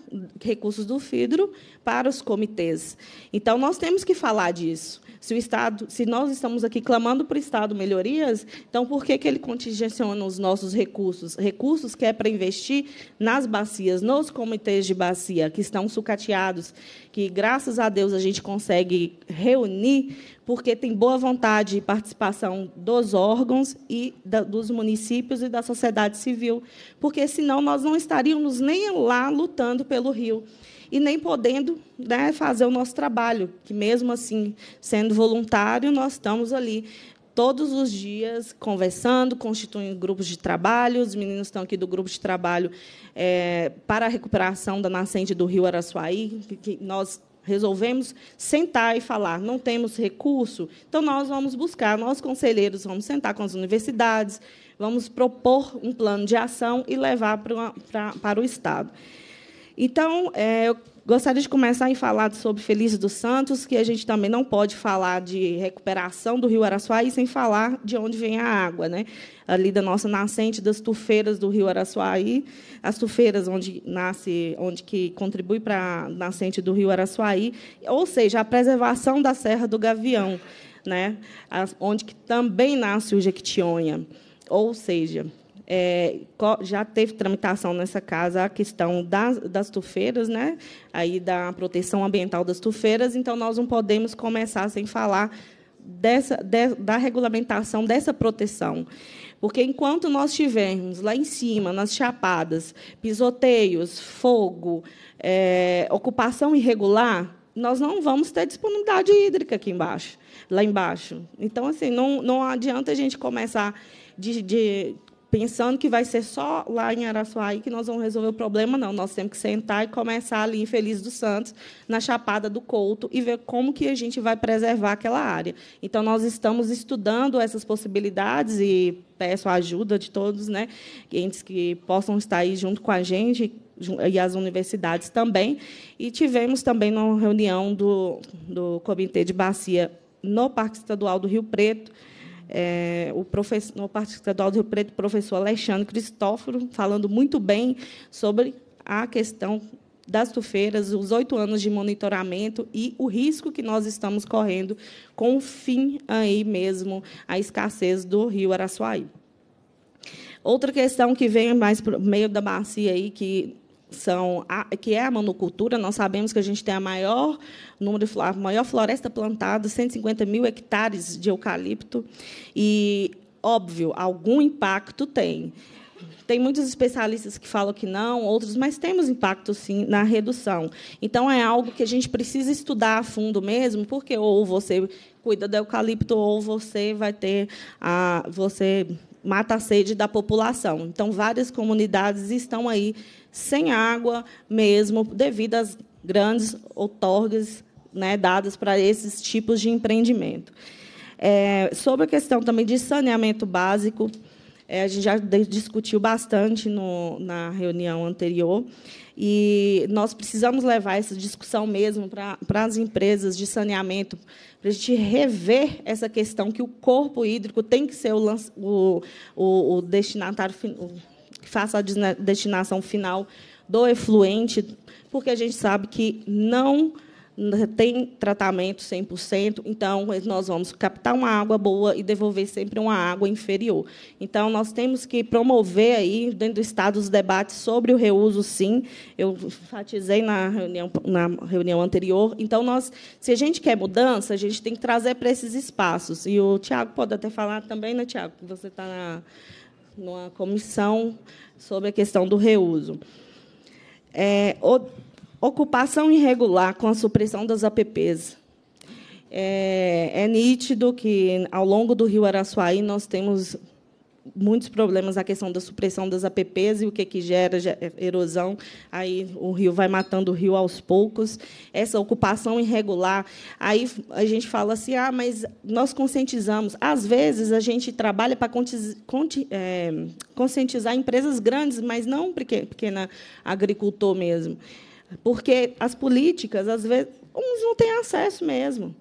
recursos do FIDRO, para os comitês. Então, nós temos que falar disso. Se o Estado, se nós estamos aqui clamando para o Estado melhorias, então por que, que ele contingenciona os nossos recursos? Recursos que é para investir nas bacias, nos comitês de bacia, que estão sucateados, que graças a Deus a gente consegue reunir, porque tem boa vontade e participação dos órgãos e da, dos municípios e da sociedade civil, porque senão nós não estaríamos nem lá lutando pelo rio e nem podendo né, fazer o nosso trabalho, que mesmo assim, sendo voluntário, nós estamos ali todos os dias conversando, constituindo grupos de trabalho. Os meninos estão aqui do grupo de trabalho é, para a recuperação da nascente do rio Araçuaí, que nós resolvemos sentar e falar, não temos recurso, então nós vamos buscar, nós conselheiros vamos sentar com as universidades, vamos propor um plano de ação e levar para, para, para o Estado. Então, é, eu gostaria de começar em falar sobre Feliz dos Santos, que a gente também não pode falar de recuperação do Rio Araçuaí sem falar de onde vem a água, né? Ali da nossa nascente das tufeiras do Rio Araçuaí, as tufeiras onde nasce, onde que contribui para a nascente do Rio Araçuaí, ou seja, a preservação da Serra do Gavião, né? Onde que também nasce o Jequitinhonha. Ou seja, é, já teve tramitação nessa casa a questão das, das tufeiras, né? Aí da proteção ambiental das tufeiras. Então nós não podemos começar sem falar dessa de, da regulamentação dessa proteção. Porque enquanto nós tivermos lá em cima, nas chapadas, pisoteios, fogo, é, ocupação irregular, nós não vamos ter disponibilidade hídrica aqui embaixo, lá embaixo. Então, assim, não, não adianta a gente começar de, de pensando que vai ser só lá em Araçuaí que nós vamos resolver o problema, não. Nós temos que sentar e começar ali em Feliz dos Santos, na Chapada do Couto, e ver como que a gente vai preservar aquela área. Então, nós estamos estudando essas possibilidades e peço a ajuda de todos, né, entes que possam estar aí junto com a gente e as universidades também. E tivemos também uma reunião do, do Comitê de Bacia no Parque Estadual do Rio Preto, é, o professor, no Partido Estadual do Rio Preto, o professor Alexandre Cristóforo, falando muito bem sobre a questão das tufeiras, os oito anos de monitoramento e o risco que nós estamos correndo com o fim aí mesmo a escassez do rio Araçuaí. Outra questão que vem mais para o meio da bacia aí, que são a, que é a monocultura. Nós sabemos que a gente tem a maior número de, a maior floresta plantada, 150 mil hectares de eucalipto, e óbvio, algum impacto tem. Tem muitos especialistas que falam que não, outros, mas temos impacto sim na redução. Então é algo que a gente precisa estudar a fundo mesmo, porque ou você cuida do eucalipto ou você vai ter a você mata a sede da população. Então, várias comunidades estão aí sem água mesmo, devido às grandes outorgas né, dadas para esses tipos de empreendimento. É, sobre a questão também de saneamento básico, é, a gente já discutiu bastante no, na reunião anterior. E nós precisamos levar essa discussão mesmo para, para as empresas de saneamento, para a gente rever essa questão que o corpo hídrico tem que ser o, o, o, o destinatário que faça a destinação final do efluente, porque a gente sabe que não tem tratamento 100%, então nós vamos captar uma água boa e devolver sempre uma água inferior. Então nós temos que promover aí dentro do estado os debates sobre o reuso, sim. Eu enfatizei na reunião, na reunião anterior. Então nós, se a gente quer mudança, a gente tem que trazer para esses espaços. E o Tiago pode até falar também, né, Tiago, que você está na numa comissão sobre a questão do reuso. É, Ocupação irregular com a supressão das APPs. É, é nítido que, ao longo do rio Araçuaí, nós temos muitos problemas a questão da supressão das APPs e o que que gera erosão aí o rio vai matando o rio aos poucos essa ocupação irregular aí a gente fala assim ah mas nós conscientizamos às vezes a gente trabalha para é, conscientizar empresas grandes mas não pequena agricultor mesmo porque as políticas, às vezes, uns não têm acesso mesmo.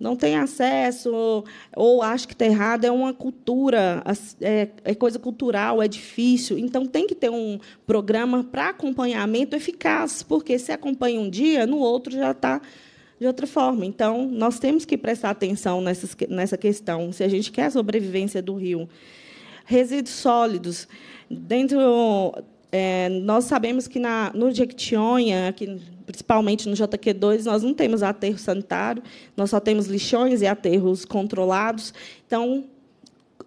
Não tem acesso, ou, ou acha que está errado, é uma cultura, é, é coisa cultural, é difícil. Então, tem que ter um programa para acompanhamento eficaz, porque se acompanha um dia, no outro já está de outra forma. Então, nós temos que prestar atenção nessas, nessa questão, se a gente quer a sobrevivência do rio. Resíduos sólidos. Dentro é, nós sabemos que na, no Jequitinhonha, aqui, principalmente no JQ2, nós não temos aterro sanitário, nós só temos lixões e aterros controlados. Então,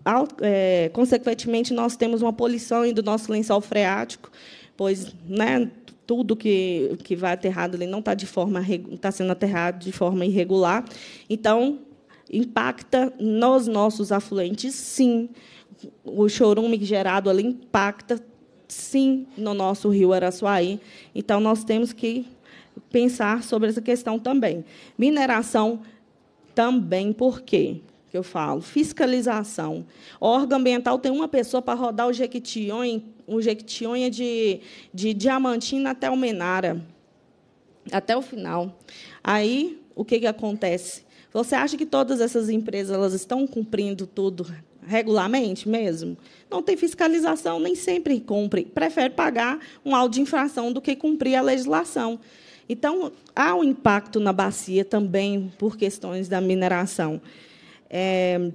ao, é, consequentemente, nós temos uma poluição do nosso lençol freático, pois né, tudo que, que vai aterrado ali não está de forma está sendo aterrado de forma irregular. Então, impacta nos nossos afluentes, sim. O chorume gerado ali impacta sim no nosso rio Araçuaí. Então, nós temos que pensar sobre essa questão também. Mineração também, por quê? Que eu falo, fiscalização. O órgão ambiental tem uma pessoa para rodar o Jequitinhonha, o Jequitinhonha de, de Diamantina até o Menara até o final. Aí, o que, que acontece? Você acha que todas essas empresas elas estão cumprindo tudo regularmente mesmo? Não tem fiscalização, nem sempre cumpre. Prefere pagar um auto de infração do que cumprir a legislação. Então, há um impacto na bacia também por questões da mineração. É,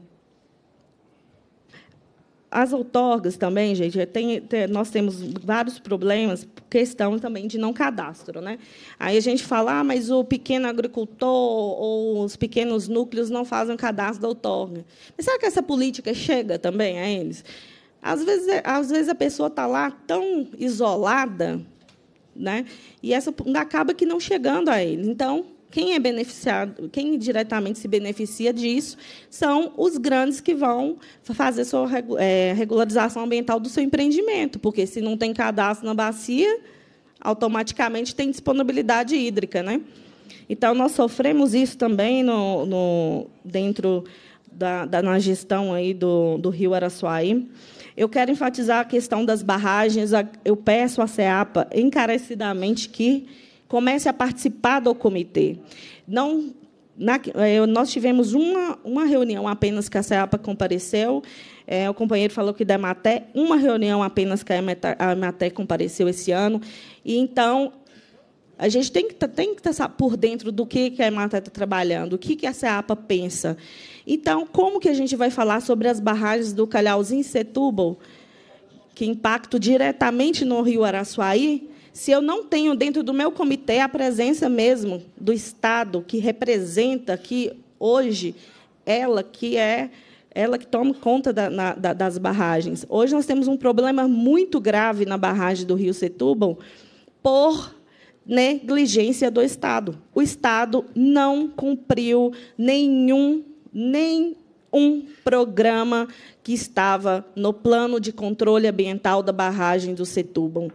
as outorgas também, gente, é, tem, tem, nós temos vários problemas questão também de não cadastro. Né? Aí a gente fala, ah, mas o pequeno agricultor ou os pequenos núcleos não fazem cadastro da outorga. Mas será que essa política chega também a eles? Às vezes, é, às vezes a pessoa está lá tão isolada, né? e essa acaba que não chegando a eles. Então, quem é beneficiado, quem diretamente se beneficia disso são os grandes que vão fazer sua é, regularização ambiental do seu empreendimento, porque se não tem cadastro na bacia, automaticamente tem disponibilidade hídrica, né? Então nós sofremos isso também no, no dentro da, da, na gestão aí do, do Rio Araçuaí. Eu quero enfatizar a questão das barragens. Eu peço à CEAPA encarecidamente que comece a participar do comitê. Não, na, eh, nós tivemos uma, uma reunião apenas que a CEAPA compareceu, é, o companheiro falou que da Ematé, uma reunião apenas que a Ematé compareceu esse ano. E, então, a gente tem que, tá, tem que estar tá por dentro do que, que a Ematé está trabalhando, o que, que a CEAPA pensa. Então, como que a gente vai falar sobre as barragens do Calhauzinho e Setúbal, que impactam diretamente no rio Araçuaí, se eu não tenho dentro do meu comitê a presença mesmo do Estado que representa, que hoje ela que é ela que toma conta da, na, da, das barragens. Hoje nós temos um problema muito grave na barragem do Rio Setúbal por negligência do Estado. O Estado não cumpriu nenhum nenhum programa que estava no plano de controle ambiental da barragem do Setúbal.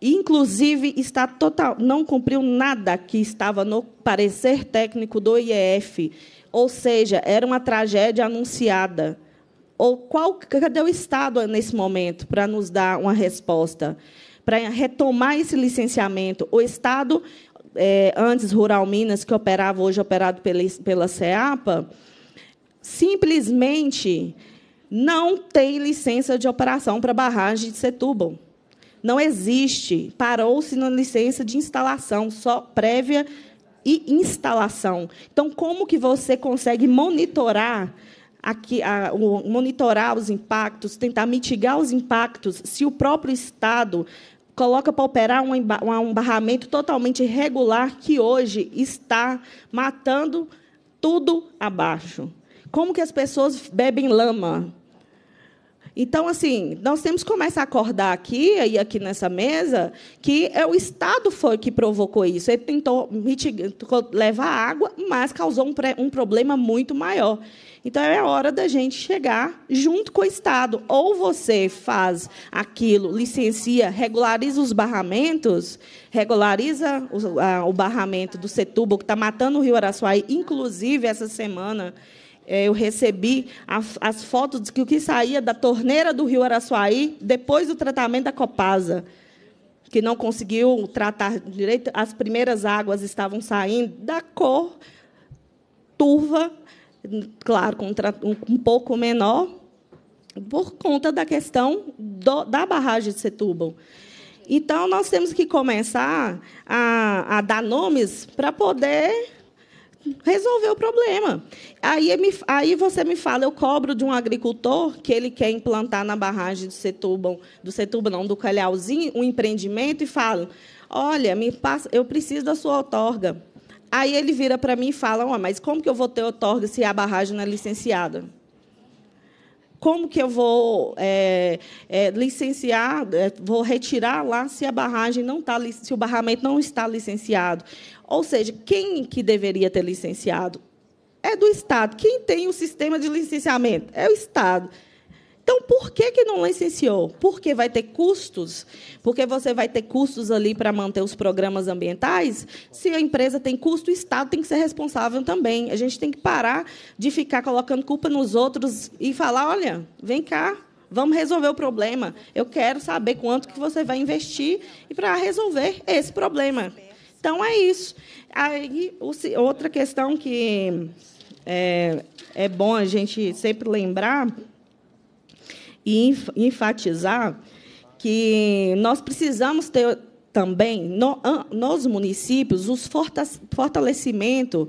Inclusive, está total, não cumpriu nada que estava no parecer técnico do IEF. Ou seja, era uma tragédia anunciada. Ou qual, cadê o Estado nesse momento para nos dar uma resposta? Para retomar esse licenciamento? O Estado, é, antes Rural Minas, que operava, hoje operado pela, pela CEAPA, simplesmente não tem licença de operação para a barragem de Setúbal. Não existe. Parou-se na licença de instalação, só prévia e instalação. Então, como que você consegue monitorar Aqui, a, o, monitorar os impactos, tentar mitigar os impactos, se o próprio Estado coloca para operar um, um barramento totalmente irregular que hoje está matando tudo abaixo. Como que as pessoas bebem lama? Então, assim, nós temos que começar a acordar aqui e aqui nessa mesa que é o Estado foi que provocou isso. Ele tentou mitigar, levar água, mas causou um, um problema muito maior. Então é hora da gente chegar junto com o Estado. Ou você faz aquilo, licencia, regulariza os barramentos, regulariza o, a, o barramento do Setúbal, que está matando o Rio Araçuaí, inclusive essa semana. É, eu recebi as, as fotos de que o que saía da torneira do Rio Araçuaí depois do tratamento da Copasa, que não conseguiu tratar direito, as primeiras águas estavam saindo da cor turva, claro, com um, um pouco menor, por conta da questão do, da barragem de Setúbal. Então, nós temos que começar a, a dar nomes para poder resolveu o problema. Aí, aí você me fala, eu cobro de um agricultor que ele quer implantar na barragem do Setúbal, do Setúbal não, do Calhauzinho, um empreendimento e falo, olha, me passa, eu preciso da sua outorga. Aí ele vira para mim e fala, mas como que eu vou ter outorga se a barragem não é licenciada? Como que eu vou é, é, licenciar, é, vou retirar lá se a barragem não está, se o barramento não está licenciado? Ou seja, quem que deveria ter licenciado? É do Estado. Quem tem o sistema de licenciamento? É o Estado. Então, por que, que não licenciou? Porque vai ter custos? Porque você vai ter custos ali para manter os programas ambientais? Se a empresa tem custo, o Estado tem que ser responsável também. A gente tem que parar de ficar colocando culpa nos outros e falar, olha, vem cá, vamos resolver o problema. Eu quero saber quanto que você vai investir para resolver esse problema. Então, é isso. Aí, outra questão que é, é bom a gente sempre lembrar e enfatizar que nós precisamos ter também no, nos municípios os fortalecimento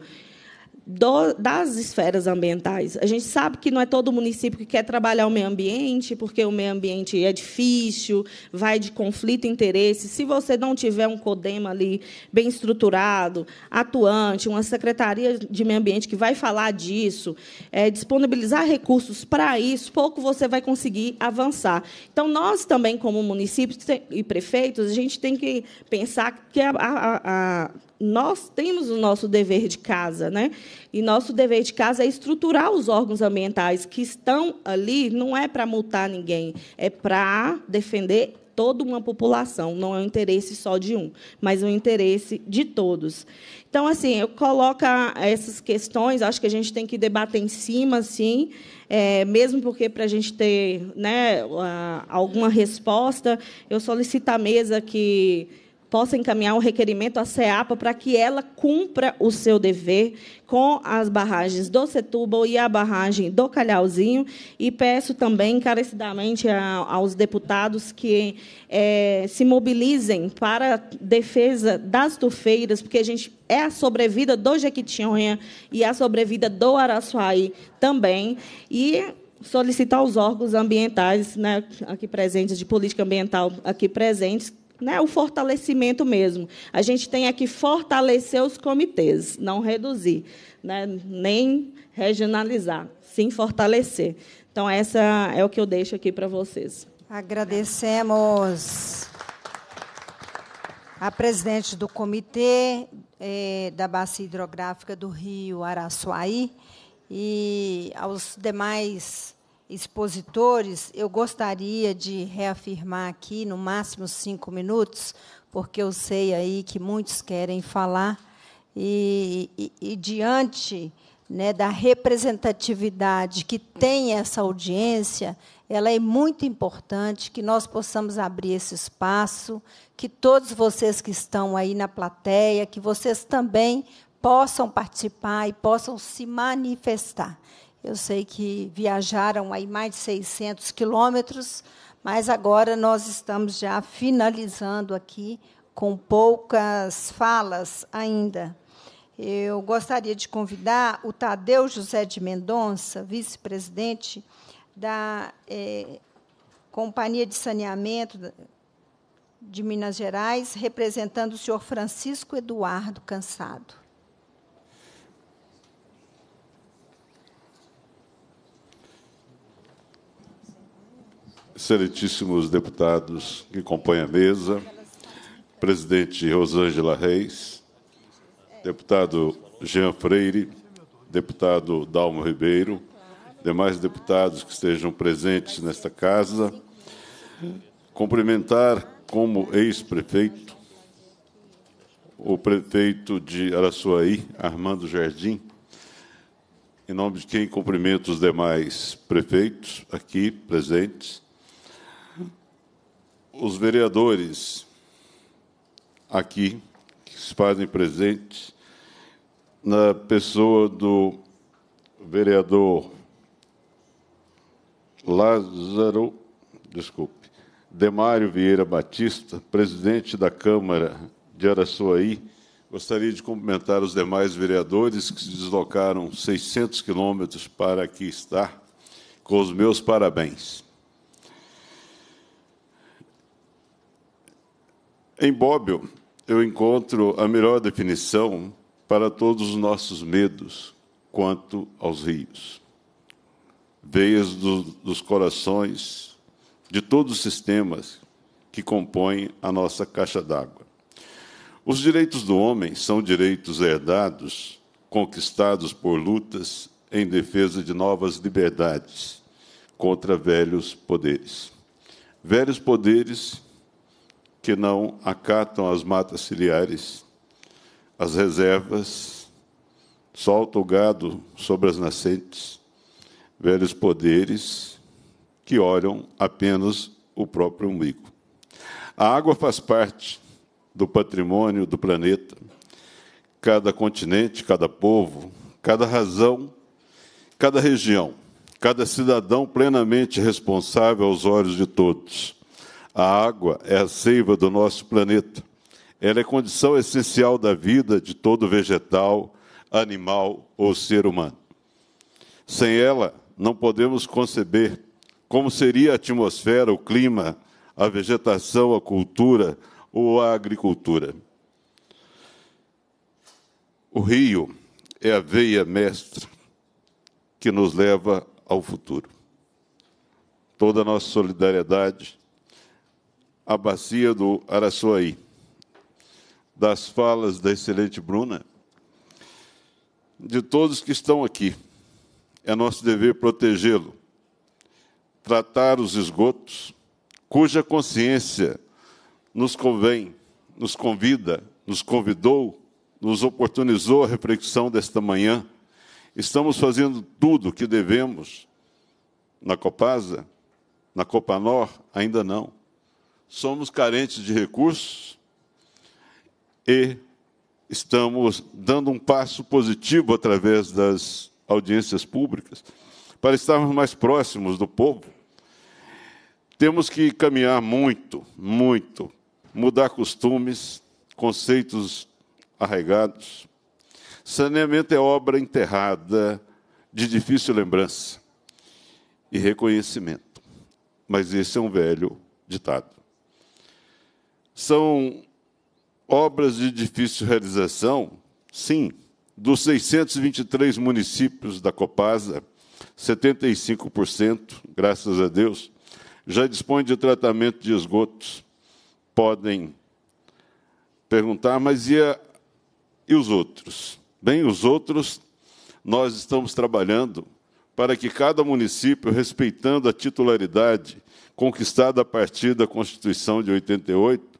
do, das esferas ambientais. A gente sabe que não é todo município que quer trabalhar o meio ambiente, porque o meio ambiente é difícil, vai de conflito de interesse. Se você não tiver um CODEMA ali bem estruturado, atuante, uma secretaria de meio ambiente que vai falar disso, é, disponibilizar recursos para isso, pouco você vai conseguir avançar. Então, nós também, como municípios e prefeitos, a gente tem que pensar que a, a, a nós temos o nosso dever de casa, né? E nosso dever de casa é estruturar os órgãos ambientais que estão ali, não é para multar ninguém, é para defender toda uma população, não é um interesse só de um, mas é um interesse de todos. Então, assim, eu coloco ah, essas questões, acho que a gente tem que debater em cima, assim, é, mesmo porque para a gente ter né, alguma resposta, eu solicito à mesa que possa encaminhar um requerimento à SEAPA para que ela cumpra o seu dever com as barragens do Setúbal e a barragem do Calhauzinho. E peço também encarecidamente aos deputados que é, se mobilizem para a defesa das tufeiras, porque a gente é a sobrevida do Jequitinhonha e a sobrevida do Araçuaí também. E solicitar aos órgãos ambientais né, aqui presentes, de política ambiental aqui presentes, né, o fortalecimento mesmo. A gente tem aqui fortalecer os comitês, não reduzir, né, nem regionalizar, sim fortalecer. Então, essa é o que eu deixo aqui para vocês. Agradecemos a presidente do Comitê é, da Bacia Hidrográfica do Rio Araçuaí e aos demais expositores, eu gostaria de reafirmar aqui, no máximo cinco minutos, porque eu sei aí que muitos querem falar, e, e, e diante né, da representatividade que tem essa audiência, ela é muito importante que nós possamos abrir esse espaço, que todos vocês que estão aí na plateia, que vocês também possam participar e possam se manifestar. Eu sei que viajaram aí mais de 600 quilômetros, mas agora nós estamos já finalizando aqui com poucas falas ainda. Eu gostaria de convidar o Tadeu José de Mendonça, vice-presidente da eh, Companhia de Saneamento de Minas Gerais, representando o senhor Francisco Eduardo Cansado. excelentíssimos deputados que compõem a mesa, presidente Rosângela Reis, deputado Jean Freire, deputado Dalmo Ribeiro, demais deputados que estejam presentes nesta casa, cumprimentar como ex-prefeito o prefeito de Araçuaí, Armando Jardim, em nome de quem cumprimento os demais prefeitos aqui presentes, os vereadores aqui, que se fazem presentes, na pessoa do vereador Lázaro, desculpe, Demário Vieira Batista, presidente da Câmara de Araçuaí, gostaria de cumprimentar os demais vereadores que se deslocaram 600 quilômetros para aqui estar, com os meus parabéns. Em Bobbio, eu encontro a melhor definição para todos os nossos medos quanto aos rios. Veias do, dos corações de todos os sistemas que compõem a nossa caixa d'água. Os direitos do homem são direitos herdados, conquistados por lutas em defesa de novas liberdades contra velhos poderes. Velhos poderes que não acatam as matas ciliares, as reservas, solta o gado sobre as nascentes, velhos poderes que olham apenas o próprio umbigo. A água faz parte do patrimônio do planeta. Cada continente, cada povo, cada razão, cada região, cada cidadão plenamente responsável aos olhos de todos. A água é a seiva do nosso planeta. Ela é condição essencial da vida de todo vegetal, animal ou ser humano. Sem ela, não podemos conceber como seria a atmosfera, o clima, a vegetação, a cultura ou a agricultura. O rio é a veia mestra que nos leva ao futuro. Toda a nossa solidariedade a bacia do Araçuaí. Das falas da excelente Bruna, de todos que estão aqui, é nosso dever protegê-lo, tratar os esgotos, cuja consciência nos convém, nos convida, nos convidou, nos oportunizou a reflexão desta manhã. Estamos fazendo tudo o que devemos na Copasa, na Copanor, ainda não somos carentes de recursos e estamos dando um passo positivo através das audiências públicas para estarmos mais próximos do povo. Temos que caminhar muito, muito, mudar costumes, conceitos arraigados. Saneamento é obra enterrada, de difícil lembrança e reconhecimento. Mas esse é um velho ditado. São obras de difícil realização? Sim. Dos 623 municípios da Copasa, 75%, graças a Deus, já dispõe de tratamento de esgotos. Podem perguntar, mas e, a, e os outros? Bem, os outros, nós estamos trabalhando para que cada município, respeitando a titularidade conquistada a partir da Constituição de 88,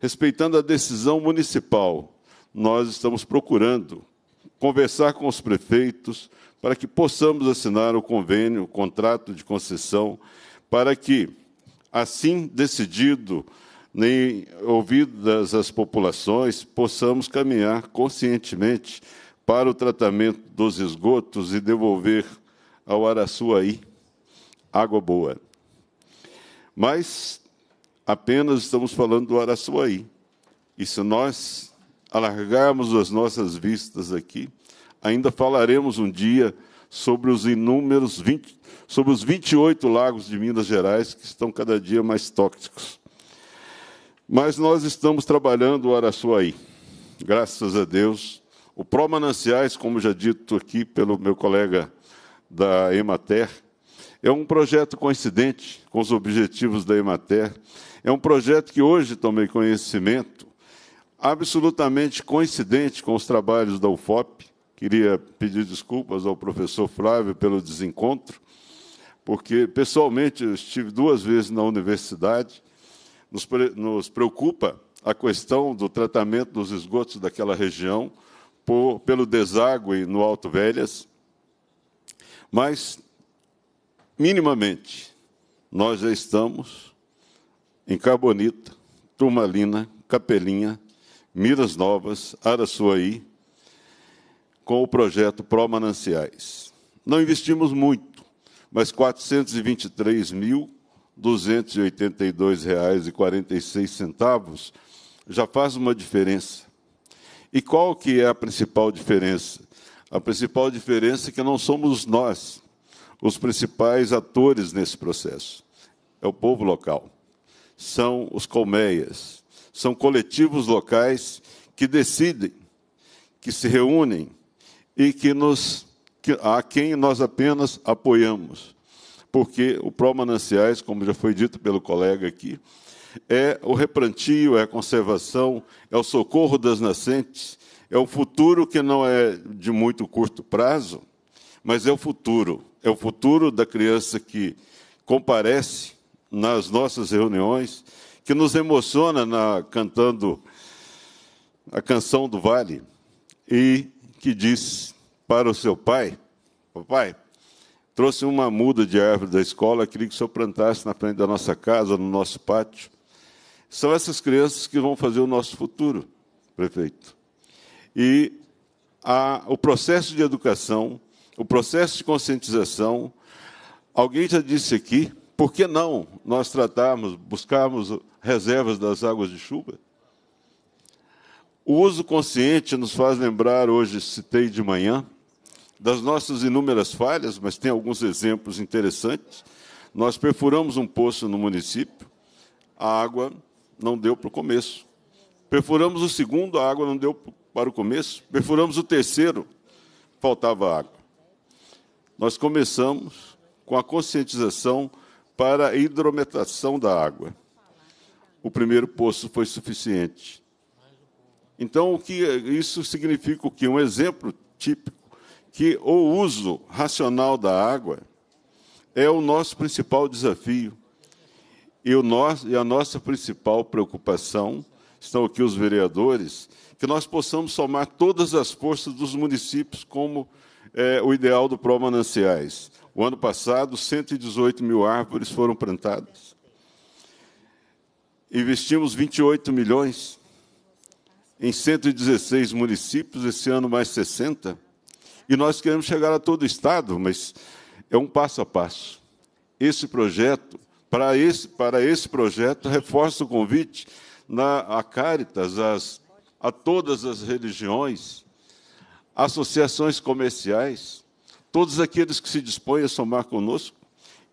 respeitando a decisão municipal, nós estamos procurando conversar com os prefeitos para que possamos assinar o convênio, o contrato de concessão, para que, assim decidido, nem ouvidas as populações, possamos caminhar conscientemente para o tratamento dos esgotos e devolver ao Araçuaí água boa. Mas apenas estamos falando do Araçuaí. E se nós alargarmos as nossas vistas aqui, ainda falaremos um dia sobre os inúmeros 20, sobre os 28 lagos de Minas Gerais que estão cada dia mais tóxicos. Mas nós estamos trabalhando o Araçuaí. Graças a Deus, o Pro Mananciais, como já dito aqui pelo meu colega da Emater, é um projeto coincidente com os objetivos da Emater é um projeto que hoje tomei conhecimento, absolutamente coincidente com os trabalhos da UFOP. Queria pedir desculpas ao professor Flávio pelo desencontro, porque pessoalmente eu estive duas vezes na universidade. Nos, nos preocupa a questão do tratamento dos esgotos daquela região por, pelo deságue no Alto Velhas, mas minimamente nós já estamos em Carbonita, Turmalina, Capelinha, Miras Novas, Araçuaí, com o projeto Pro Mananciais. Não investimos muito, mas R$ 423.282,46 já faz uma diferença. E qual que é a principal diferença? A principal diferença é que não somos nós os principais atores nesse processo. É o povo local são os colmeias. São coletivos locais que decidem, que se reúnem e que nos que, a quem nós apenas apoiamos. Porque o Pro Mananciais, como já foi dito pelo colega aqui, é o replantio, é a conservação, é o socorro das nascentes, é o futuro que não é de muito curto prazo, mas é o futuro. É o futuro da criança que comparece nas nossas reuniões, que nos emociona na, cantando a canção do Vale, e que diz para o seu pai: Papai, trouxe uma muda de árvore da escola, queria que o senhor plantasse na frente da nossa casa, no nosso pátio. São essas crianças que vão fazer o nosso futuro, prefeito. E a, o processo de educação, o processo de conscientização, alguém já disse aqui, por que não nós tratarmos, buscarmos reservas das águas de chuva? O uso consciente nos faz lembrar, hoje citei de manhã, das nossas inúmeras falhas, mas tem alguns exemplos interessantes. Nós perfuramos um poço no município, a água não deu para o começo. Perfuramos o segundo, a água não deu para o começo. Perfuramos o terceiro, faltava água. Nós começamos com a conscientização para a hidrometação da água. O primeiro poço foi suficiente. Então, o que isso significa o que um exemplo típico que o uso racional da água é o nosso principal desafio e, o nosso, e a nossa principal preocupação estão aqui os vereadores que nós possamos somar todas as forças dos municípios como é, o ideal do Pro Mananciais. O ano passado, 118 mil árvores foram plantadas. Investimos 28 milhões em 116 municípios, esse ano mais 60. E nós queremos chegar a todo o estado, mas é um passo a passo. Esse projeto, para esse, para esse projeto, reforça o convite na, a Caritas, as, a todas as religiões, associações comerciais, Todos aqueles que se dispõem a somar conosco,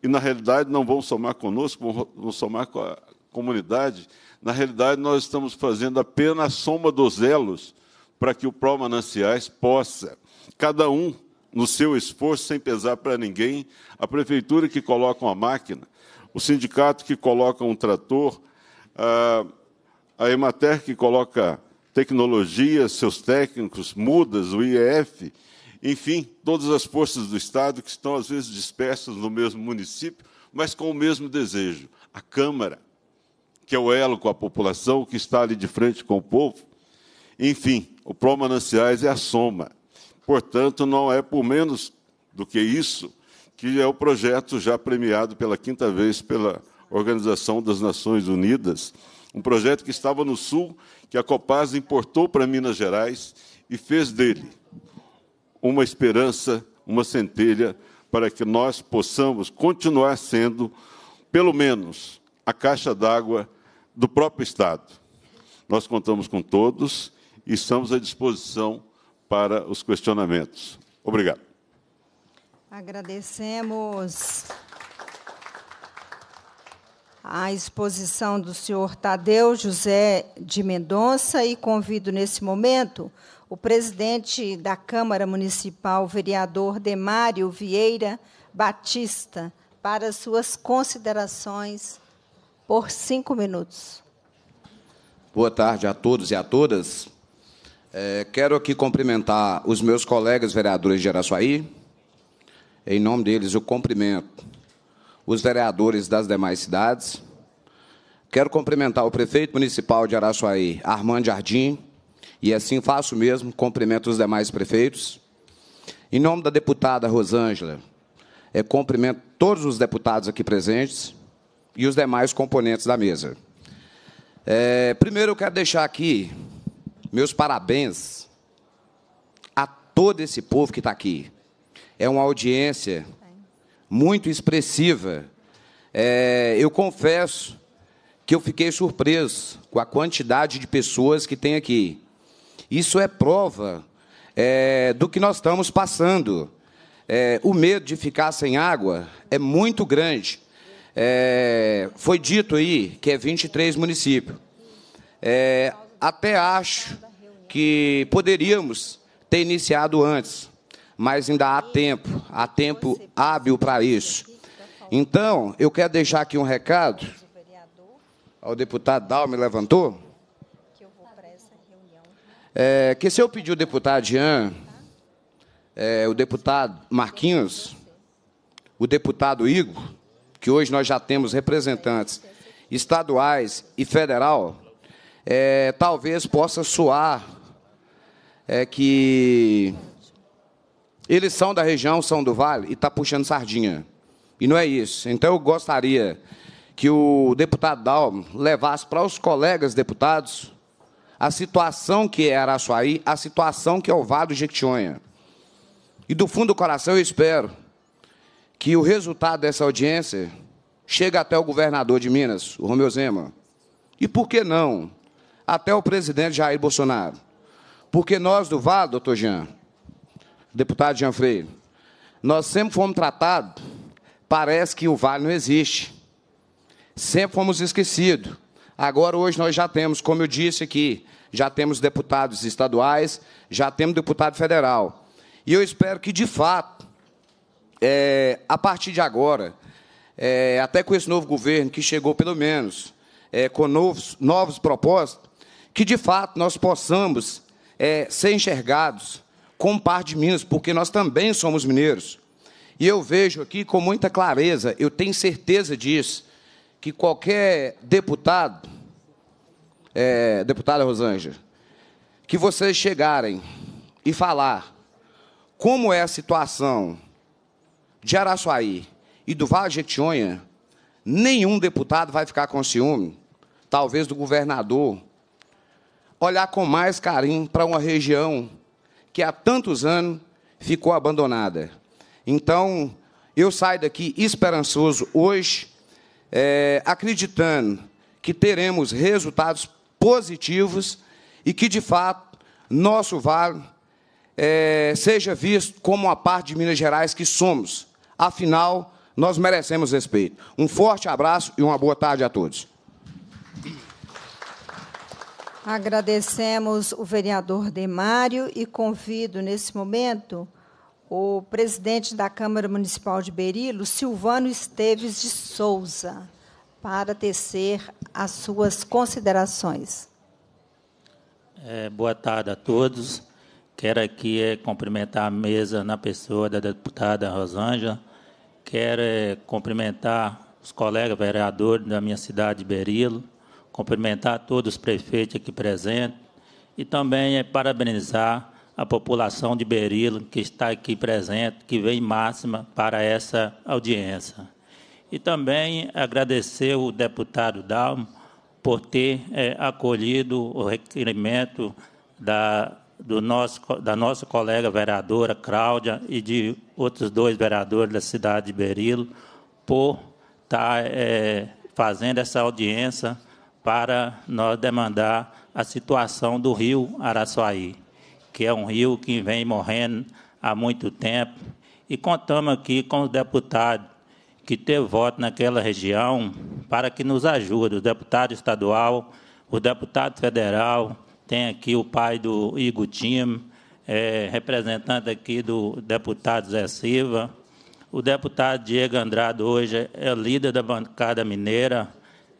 e na realidade não vão somar conosco, vão somar com a comunidade, na realidade nós estamos fazendo apenas a soma dos elos para que o Pro Mananciais possa, cada um no seu esforço, sem pesar para ninguém, a prefeitura que coloca uma máquina, o sindicato que coloca um trator, a, a Emater que coloca tecnologia, seus técnicos, mudas, o IEF, enfim, todas as forças do Estado que estão às vezes dispersas no mesmo município, mas com o mesmo desejo. A Câmara, que é o elo com a população, que está ali de frente com o povo. Enfim, o Pro Mananciais é a soma. Portanto, não é por menos do que isso que é o projeto já premiado pela quinta vez pela Organização das Nações Unidas, um projeto que estava no Sul, que a Copasa importou para Minas Gerais e fez dele uma esperança, uma centelha, para que nós possamos continuar sendo, pelo menos, a caixa d'água do próprio Estado. Nós contamos com todos e estamos à disposição para os questionamentos. Obrigado. Agradecemos a exposição do senhor Tadeu José de Mendonça e convido nesse momento o presidente da Câmara Municipal, vereador Demário Vieira Batista, para suas considerações por cinco minutos. Boa tarde a todos e a todas. É, quero aqui cumprimentar os meus colegas vereadores de Araçuaí. Em nome deles, eu cumprimento os vereadores das demais cidades. Quero cumprimentar o prefeito municipal de Araçuaí, Armando Jardim, e assim faço mesmo, cumprimento os demais prefeitos. Em nome da deputada Rosângela, é, cumprimento todos os deputados aqui presentes e os demais componentes da mesa. É, primeiro, eu quero deixar aqui meus parabéns a todo esse povo que está aqui. É uma audiência muito expressiva. É, eu confesso que eu fiquei surpreso com a quantidade de pessoas que tem aqui. Isso é prova é, do que nós estamos passando. É, o medo de ficar sem água é muito grande. É, foi dito aí que é 23 municípios. É, até acho que poderíamos ter iniciado antes, mas ainda há tempo, há tempo hábil para isso. Então, eu quero deixar aqui um recado. O deputado Dal me levantou. É, que se eu pedir o deputado Jean, é, o deputado Marquinhos, o deputado Igor, que hoje nós já temos representantes estaduais e federal, é, talvez possa soar é, que eles são da região, são do Vale e está puxando sardinha. E não é isso. Então eu gostaria que o deputado Dalmo levasse para os colegas deputados a situação que é Araçuaí, a situação que é o Vado Jequitinhonha. E do fundo do coração eu espero que o resultado dessa audiência chegue até o governador de Minas, o Romeu Zema. E por que não até o presidente Jair Bolsonaro? Porque nós do Vale, doutor Jean, deputado Jean Freire, nós sempre fomos tratados, parece que o Vale não existe. Sempre fomos esquecidos. Agora, hoje, nós já temos, como eu disse aqui, já temos deputados estaduais, já temos deputado federal. E eu espero que, de fato, é, a partir de agora, é, até com esse novo governo que chegou, pelo menos, é, com novos, novos propósitos, que, de fato, nós possamos é, ser enxergados como parte de Minas, porque nós também somos mineiros. E eu vejo aqui com muita clareza, eu tenho certeza disso, que qualquer deputado é, deputada Rosângela, que vocês chegarem e falar como é a situação de Araçuaí e do Vale de Jequitinhonha, nenhum deputado vai ficar com ciúme, talvez do governador, olhar com mais carinho para uma região que há tantos anos ficou abandonada. Então, eu saio daqui esperançoso hoje, é, acreditando que teremos resultados positivos e que, de fato, nosso vale é, seja visto como a parte de Minas Gerais que somos. Afinal, nós merecemos respeito. Um forte abraço e uma boa tarde a todos. Agradecemos o vereador Demário e convido, nesse momento, o presidente da Câmara Municipal de Berilo, Silvano Esteves de Souza para tecer as suas considerações. É, boa tarde a todos. Quero aqui é, cumprimentar a mesa na pessoa da deputada Rosângela. Quero é, cumprimentar os colegas vereadores da minha cidade, de Berilo. Cumprimentar todos os prefeitos aqui presentes. E também é, parabenizar a população de Berilo que está aqui presente, que vem máxima para essa audiência e também agradecer o deputado Dalmo por ter é, acolhido o requerimento da, do nosso, da nossa colega vereadora Cláudia e de outros dois vereadores da cidade de Berilo por tá, estar eh, é, fazendo essa audiência para nós demandar a situação do rio Araçuaí, que é um rio que vem morrendo há muito tempo. E contamos aqui com os deputados que ter voto naquela região para que nos ajude, o deputado estadual, o deputado federal, tem aqui o pai do Igor Tim, é, representante aqui do deputado Zé Silva, o deputado Diego Andrade hoje é líder da bancada mineira,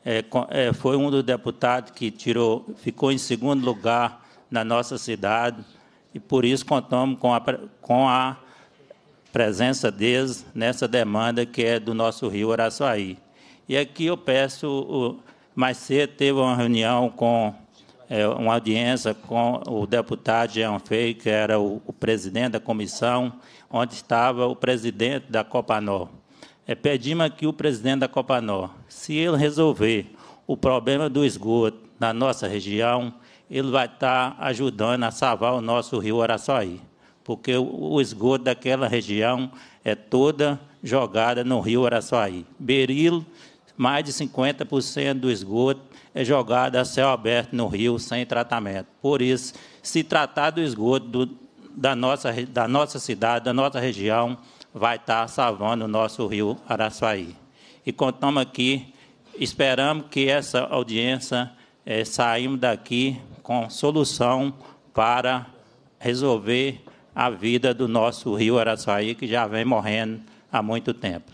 é, é, foi um dos deputados que tirou, ficou em segundo lugar na nossa cidade, e por isso contamos com a, com a presença deles nessa demanda que é do nosso rio Araçuaí. E aqui eu peço, mais cedo teve uma reunião com, é, uma audiência com o deputado Jean Fei, que era o, o, presidente da comissão, onde estava o presidente da Copanó. É, pedimos aqui o presidente da Copanó, se ele resolver o problema do esgoto na nossa região, ele vai estar ajudando a salvar o nosso rio Araçuaí porque o esgoto daquela região é toda jogada no rio Araçuaí. Berilo, mais de 50% do esgoto é jogado a céu aberto no rio sem tratamento. Por isso, se tratar do esgoto do, da, nossa, da nossa cidade, da nossa região, vai estar salvando o nosso rio Araçuaí. E contamos aqui, esperamos que essa audiência é, saímos daqui com solução para resolver a vida do nosso rio Araçuaí, que já vem morrendo há muito tempo.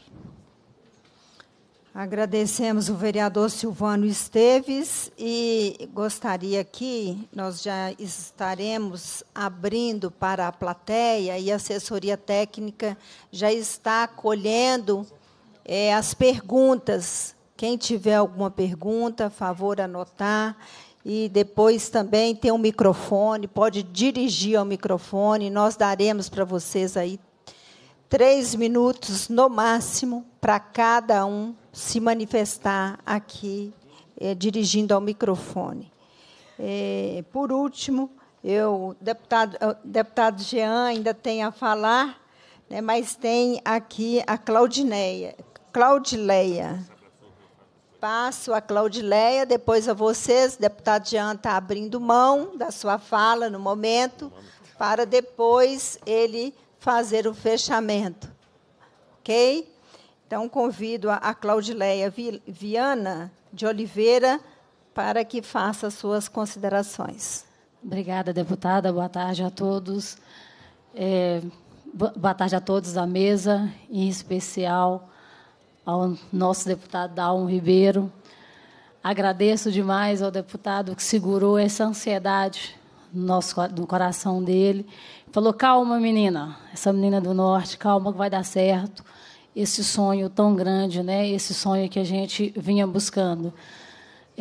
Agradecemos o vereador Silvano Esteves e gostaria que nós já estaremos abrindo para a plateia e a assessoria técnica já está acolhendo é, as perguntas. Quem tiver alguma pergunta, favor anotar e depois também tem um microfone, pode dirigir ao microfone. Nós daremos para vocês aí três minutos no máximo para cada um se manifestar aqui, eh, dirigindo ao microfone. Eh, por último, eu, deputado, eh, deputado Jean ainda tem a falar, né, mas tem aqui a Claudineia, Claudileia. Passo a Claudileia, depois a vocês. O deputado Jean está abrindo mão da sua fala no momento, para depois ele fazer o fechamento. Ok? Então, convido a Claudileia Viana de Oliveira para que faça suas considerações. Obrigada, deputada. Boa tarde a todos. É, boa tarde a todos da mesa, em especial ao nosso deputado Dalmo Ribeiro. Agradeço demais ao deputado que segurou essa ansiedade no, nosso, no coração dele. Falou: calma, menina, essa menina do norte, calma que vai dar certo. Esse sonho tão grande, né? esse sonho que a gente vinha buscando.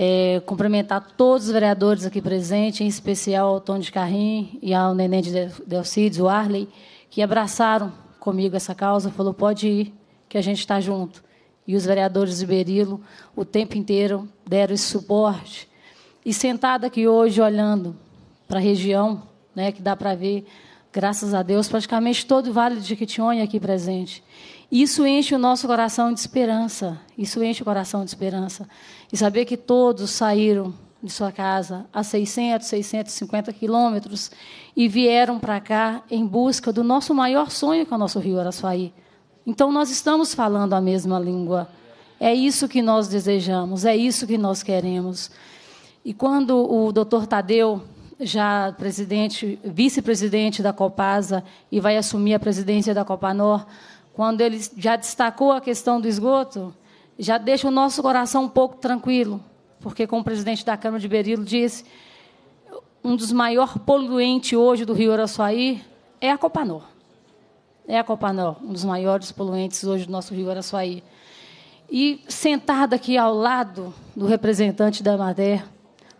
É, cumprimentar todos os vereadores aqui presentes, em especial ao Tony de Carrim e ao Neném de Delcides, o Arley, que abraçaram comigo essa causa, falou, pode ir, que a gente está junto e os vereadores de Berilo o tempo inteiro deram esse suporte. E sentada aqui hoje, olhando para a região, né, que dá para ver, graças a Deus, praticamente todo o Vale de Jequitinhonha aqui presente. Isso enche o nosso coração de esperança. Isso enche o coração de esperança. E saber que todos saíram de sua casa a 600, 650 quilômetros e vieram para cá em busca do nosso maior sonho, que é o nosso Rio Araçuaí. Então nós estamos falando a mesma língua. É isso que nós desejamos, é isso que nós queremos. E quando o doutor Tadeu, já presidente, vice-presidente da Copasa e vai assumir a presidência da Copanor, quando ele já destacou a questão do esgoto, já deixa o nosso coração um pouco tranquilo, porque como o presidente da Câmara de Berilo disse, um dos maiores poluentes hoje do Rio Araçuaí é a Copanor é a Copanol, um dos maiores poluentes hoje do nosso rio Araçuaí. E sentada aqui ao lado do representante da Emater,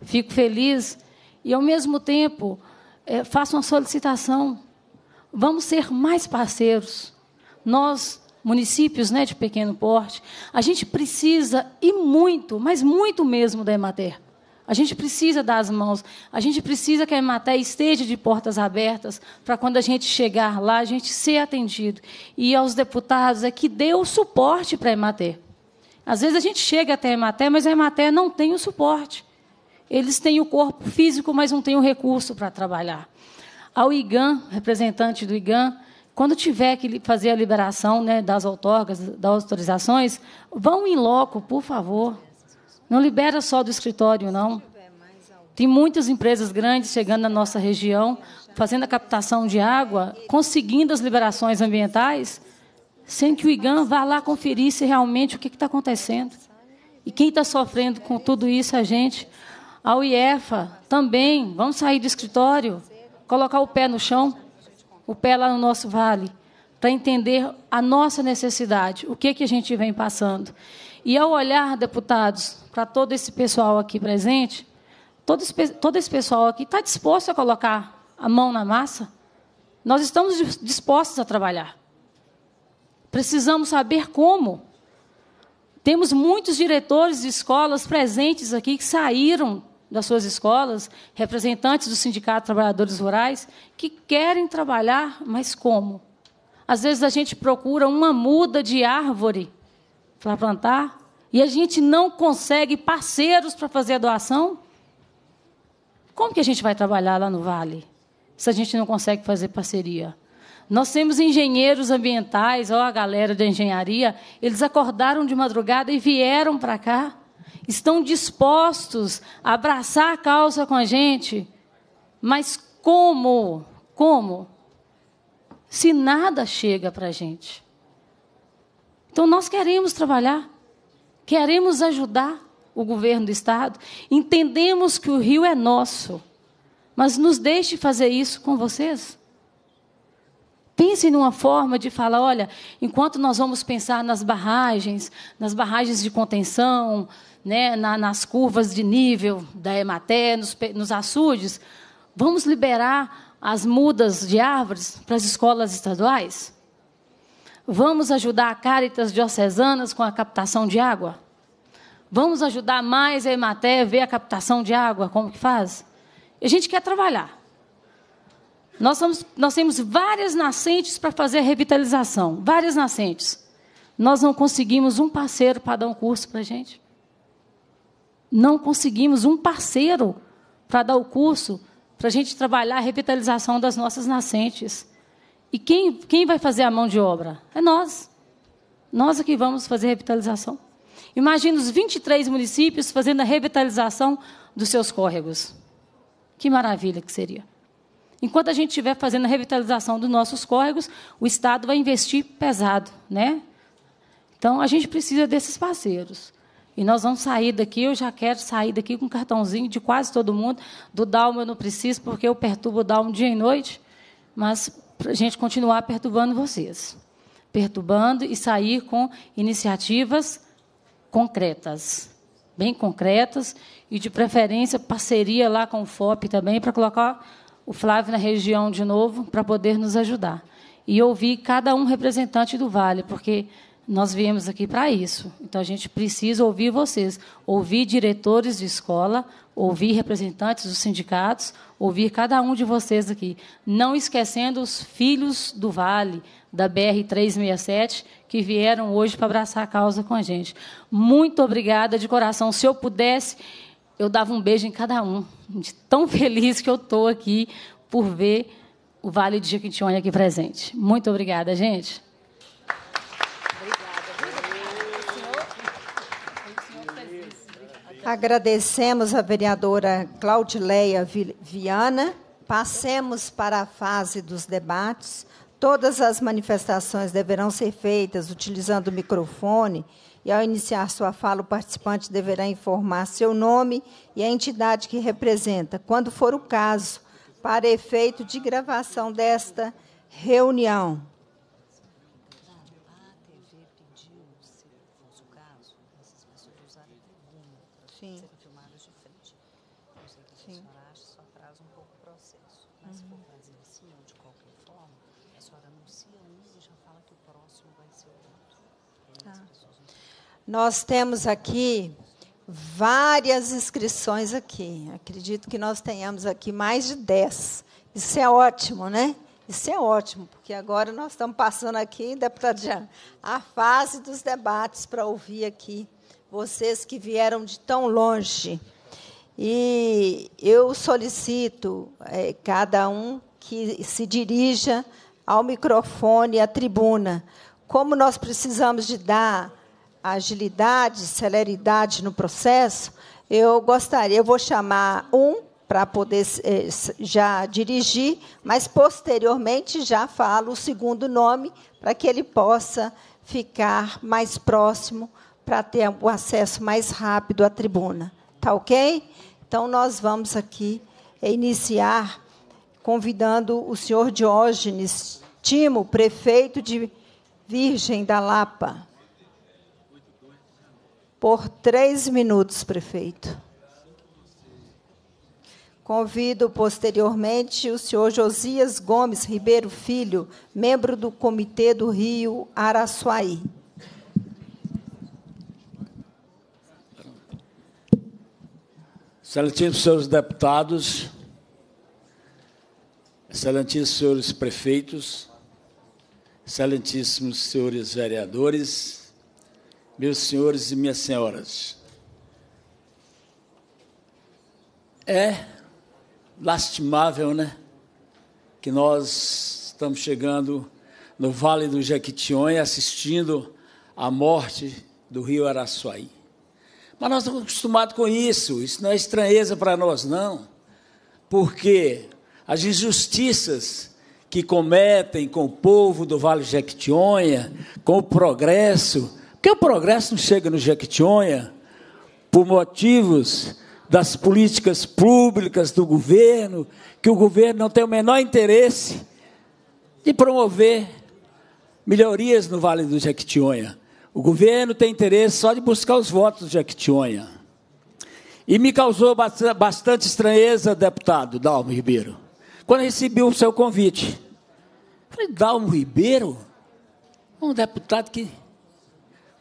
fico feliz e, ao mesmo tempo, é, faço uma solicitação. Vamos ser mais parceiros. Nós, municípios né, de pequeno porte, a gente precisa e muito, mas muito mesmo da Emater. A gente precisa das mãos. A gente precisa que a Ematé esteja de portas abertas para quando a gente chegar lá, a gente ser atendido. E aos deputados é que dê o suporte para a Ematé. Às vezes a gente chega até a Ematé, mas a Ematé não tem o suporte. Eles têm o corpo físico, mas não têm o recurso para trabalhar. Ao IGAN, representante do IGAN, quando tiver que fazer a liberação né, das outorgas, das autorizações, vão em loco, por favor. Não libera só do escritório, não. Tem muitas empresas grandes chegando na nossa região, fazendo a captação de água, conseguindo as liberações ambientais, sem que o IGAM vá lá conferir se realmente o que está acontecendo. E quem está sofrendo com tudo isso é a gente. A UIEFA também. Vamos sair do escritório, colocar o pé no chão, o pé lá no nosso vale, para entender a nossa necessidade, o que, que a gente vem passando. E ao olhar, deputados, para todo esse pessoal aqui presente, todo esse, todo esse pessoal aqui está disposto a colocar a mão na massa? Nós estamos dispostos a trabalhar. Precisamos saber como. Temos muitos diretores de escolas presentes aqui que saíram das suas escolas, representantes do Sindicato de Trabalhadores Rurais, que querem trabalhar, mas como? Às vezes a gente procura uma muda de árvore para plantar, e a gente não consegue parceiros para fazer a doação, como que a gente vai trabalhar lá no Vale se a gente não consegue fazer parceria? Nós temos engenheiros ambientais, ó, a galera da engenharia, eles acordaram de madrugada e vieram para cá. Estão dispostos a abraçar a causa com a gente. Mas como? Como? Se nada chega para a gente. Então, nós queremos trabalhar Queremos ajudar o governo do estado, entendemos que o rio é nosso, mas nos deixe fazer isso com vocês. Pense numa forma de falar, olha, enquanto nós vamos pensar nas barragens, nas barragens de contenção, né, na, nas curvas de nível da Ematé, nos, nos açudes, vamos liberar as mudas de árvores para as escolas estaduais? Vamos ajudar a Caritas Diocesanas com a captação de água? Vamos ajudar mais a Ematé a ver a captação de água, como que faz? A gente quer trabalhar. Nós, somos, nós temos várias nascentes para fazer a revitalização, várias nascentes. Nós não conseguimos um parceiro para dar um curso para a gente. Não conseguimos um parceiro para dar o curso para a gente trabalhar a revitalização das nossas nascentes. E quem, quem vai fazer a mão de obra? É nós. Nós é que vamos fazer a revitalização. Imagina os 23 municípios fazendo a revitalização dos seus córregos. Que maravilha que seria. Enquanto a gente estiver fazendo a revitalização dos nossos córregos, o Estado vai investir pesado, né? Então, a gente precisa desses parceiros. E nós vamos sair daqui, eu já quero sair daqui com um cartãozinho de quase todo mundo. Do Dalmo eu não preciso, porque eu perturbo o Dalmo dia e noite. Mas para a gente continuar perturbando vocês. Perturbando e sair com iniciativas concretas, bem concretas, e de preferência parceria lá com o FOP também, para colocar o Flávio na região de novo, para poder nos ajudar. E ouvir cada um representante do Vale, porque nós viemos aqui para isso. Então a gente precisa ouvir vocês, ouvir diretores de escola, ouvir representantes dos sindicatos, ouvir cada um de vocês aqui, não esquecendo os filhos do Vale, da BR 367, que vieram hoje para abraçar a causa com a gente. Muito obrigada de coração. Se eu pudesse, eu dava um beijo em cada um, de tão feliz que eu estou aqui por ver o Vale de Jequitinhonha aqui presente. Muito obrigada, gente. Agradecemos a vereadora Claudileia Viana. Passemos para a fase dos debates. Todas as manifestações deverão ser feitas utilizando o microfone e, ao iniciar sua fala, o participante deverá informar seu nome e a entidade que representa, quando for o caso, para efeito de gravação desta reunião. Nós temos aqui várias inscrições aqui. Acredito que nós tenhamos aqui mais de 10. Isso é ótimo, né? Isso é ótimo, porque agora nós estamos passando aqui deputado é Jean, a fase dos debates para ouvir aqui vocês que vieram de tão longe. E eu solicito é, cada um que se dirija ao microfone, à tribuna. Como nós precisamos de dar agilidade, celeridade no processo, eu gostaria, eu vou chamar um para poder eh, já dirigir, mas posteriormente já falo o segundo nome para que ele possa ficar mais próximo para ter o acesso mais rápido à tribuna, tá OK? Então nós vamos aqui iniciar convidando o senhor Diógenes Timo, prefeito de Virgem da Lapa por três minutos, prefeito. Convido posteriormente o senhor Josias Gomes Ribeiro Filho, membro do Comitê do Rio Araçuaí. Excelentíssimos senhores deputados, excelentíssimos senhores prefeitos, excelentíssimos senhores vereadores, meus senhores e minhas senhoras. É lastimável, né? Que nós estamos chegando no Vale do Jequitinhonha assistindo à morte do rio Araçuaí. Mas nós estamos acostumados com isso, isso não é estranheza para nós, não. Porque as injustiças que cometem com o povo do Vale do Jequitinhonha, com o progresso, porque o progresso não chega no Jequitinhonha por motivos das políticas públicas do governo, que o governo não tem o menor interesse de promover melhorias no Vale do Jequitinhonha. O governo tem interesse só de buscar os votos do Jequitinhonha. E me causou bastante estranheza, deputado Dalmo Ribeiro, quando recebi o seu convite. Falei, Dalmo Ribeiro? Um deputado que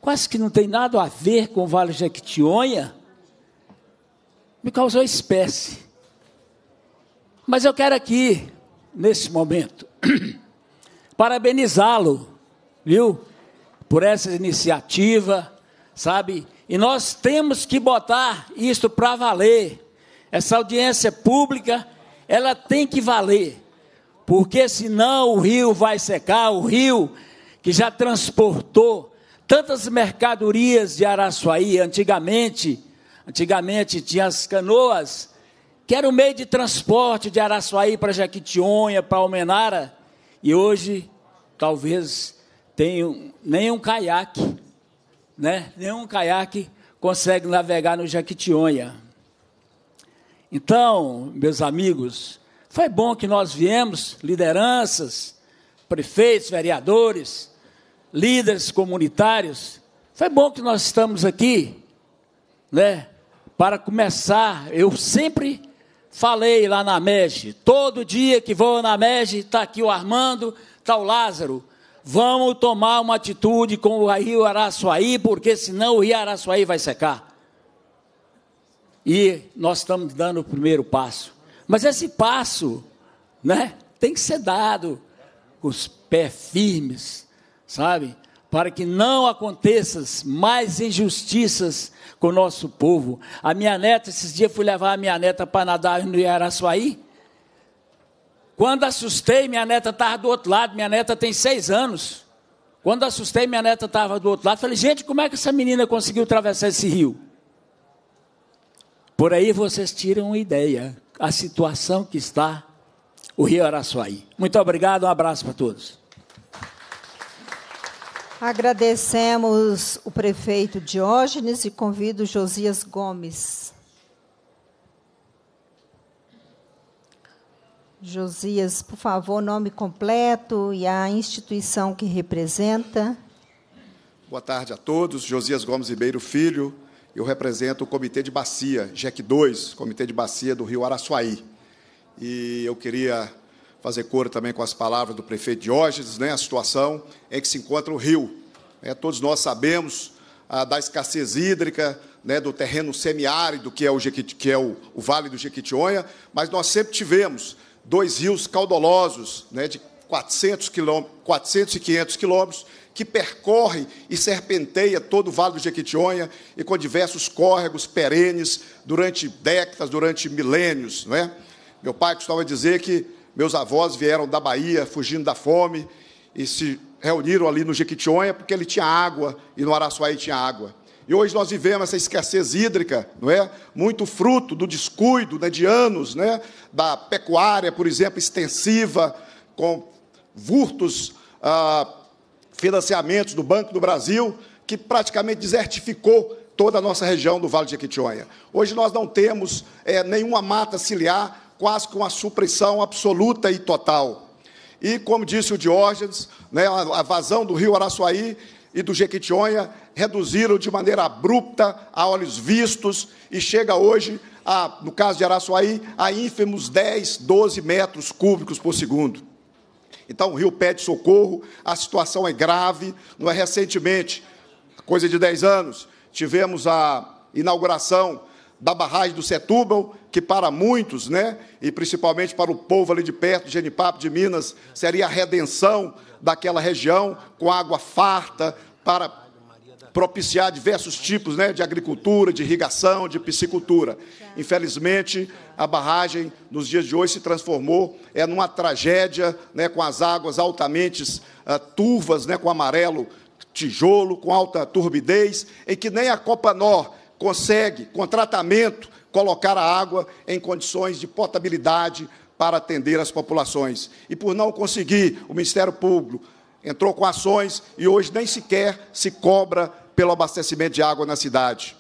quase que não tem nada a ver com o Vale Jequitinhonha, me causou espécie. Mas eu quero aqui, nesse momento, parabenizá-lo, viu, por essa iniciativa, sabe? E nós temos que botar isso para valer. Essa audiência pública, ela tem que valer, porque senão o rio vai secar, o rio que já transportou Tantas mercadorias de Araçuaí, antigamente, antigamente tinha as canoas, que era o um meio de transporte de Araçuaí para Jaquitionha, para Almenara, e hoje talvez tenha nenhum caiaque, né? Nenhum caiaque consegue navegar no Jaquitionha. Então, meus amigos, foi bom que nós viemos, lideranças, prefeitos, vereadores, líderes comunitários, foi é bom que nós estamos aqui, né? Para começar, eu sempre falei lá na MEG, todo dia que vou na MEG, está aqui o Armando, está o Lázaro, vamos tomar uma atitude com o Rio Araçuaí, porque senão o Rio Araçuaí vai secar. E nós estamos dando o primeiro passo. Mas esse passo, né, tem que ser dado com os pés firmes, sabe? Para que não aconteçam mais injustiças com o nosso povo. A minha neta, esses dias fui levar a minha neta para nadar no Iaraçuaí. Quando assustei, minha neta estava do outro lado, minha neta tem seis anos. Quando assustei, minha neta estava do outro lado. Falei, gente, como é que essa menina conseguiu atravessar esse rio? Por aí vocês tiram uma ideia, a situação que está o Rio Araçuaí. Muito obrigado, um abraço para todos. Agradecemos o prefeito Diógenes e convido Josias Gomes. Josias, por favor, nome completo e a instituição que representa. Boa tarde a todos. Josias Gomes Ribeiro Filho. Eu represento o Comitê de Bacia, JEC 2, Comitê de Bacia do Rio Araçuaí. E eu queria fazer coro também com as palavras do prefeito Diógenes, né, a situação em que se encontra o rio. É, todos nós sabemos ah, da escassez hídrica, né, do terreno semiárido, que é, o, que é o, o, Vale do Jequitinhonha, mas nós sempre tivemos dois rios caudalosos, né, de 400, quilômetros, 400 e 500 quilômetros, que percorre e serpenteia todo o Vale do Jequitinhonha e com diversos córregos perenes durante décadas, durante milênios. Né? Meu pai costumava dizer que meus avós vieram da Bahia fugindo da fome e se reuniram ali no Jequitinhonha porque ele tinha água e no Araçuaí tinha água. E hoje nós vivemos essa escassez hídrica, não é? Muito fruto do descuido né, de anos, né? Da pecuária, por exemplo, extensiva, com vurtos ah, financiamentos do Banco do Brasil, que praticamente desertificou toda a nossa região do Vale de Jequitinhonha. Hoje nós não temos é, nenhuma mata ciliar quase com a supressão absoluta e total. E, como disse o Diógenes, né, a vazão do rio Araçuaí e do Jequitinhonha reduziram de maneira abrupta, a olhos vistos, e chega hoje, a, no caso de Araçuaí, a ínfimos 10, 12 metros cúbicos por segundo. Então, o rio pede socorro, a situação é grave, não é recentemente, coisa de 10 anos, tivemos a inauguração da barragem do Setúbal, que para muitos, né, e principalmente para o povo ali de perto, de Genipapo, de Minas, seria a redenção daquela região, com água farta, para propiciar diversos tipos né, de agricultura, de irrigação, de piscicultura. Infelizmente, a barragem, nos dias de hoje, se transformou é numa tragédia, né, com as águas altamente uh, turvas, né, com amarelo tijolo, com alta turbidez, em que nem a Copa Nor, consegue, com tratamento, colocar a água em condições de potabilidade para atender as populações. E por não conseguir, o Ministério Público entrou com ações e hoje nem sequer se cobra pelo abastecimento de água na cidade.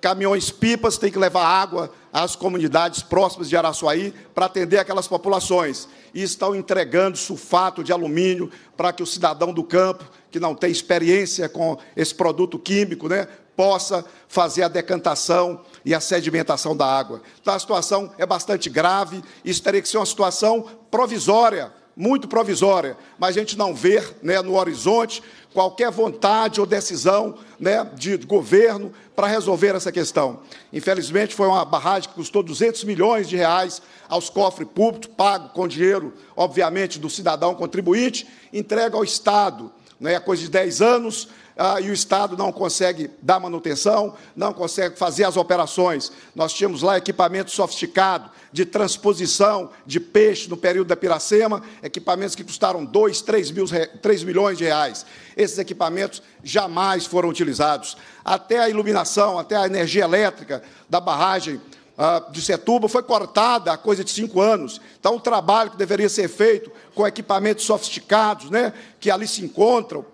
Caminhões pipas têm que levar água às comunidades próximas de Araçuaí para atender aquelas populações. E estão entregando sulfato de alumínio para que o cidadão do campo, que não tem experiência com esse produto químico, né, possa fazer a decantação e a sedimentação da água. Então, a situação é bastante grave, isso teria que ser uma situação provisória, muito provisória, mas a gente não vê né, no horizonte qualquer vontade ou decisão né, de governo para resolver essa questão. Infelizmente, foi uma barragem que custou 200 milhões de reais aos cofres públicos, pago com dinheiro, obviamente, do cidadão contribuinte, entrega ao Estado. Né, coisa de 10 anos, ah, e o Estado não consegue dar manutenção, não consegue fazer as operações. Nós tínhamos lá equipamento sofisticado de transposição de peixe no período da Piracema, equipamentos que custaram 2, 3, mil, 3 milhões de reais. Esses equipamentos jamais foram utilizados. Até a iluminação, até a energia elétrica da barragem ah, de Setúbal foi cortada há coisa de cinco anos. Então, o trabalho que deveria ser feito com equipamentos sofisticados, né, que ali se encontram,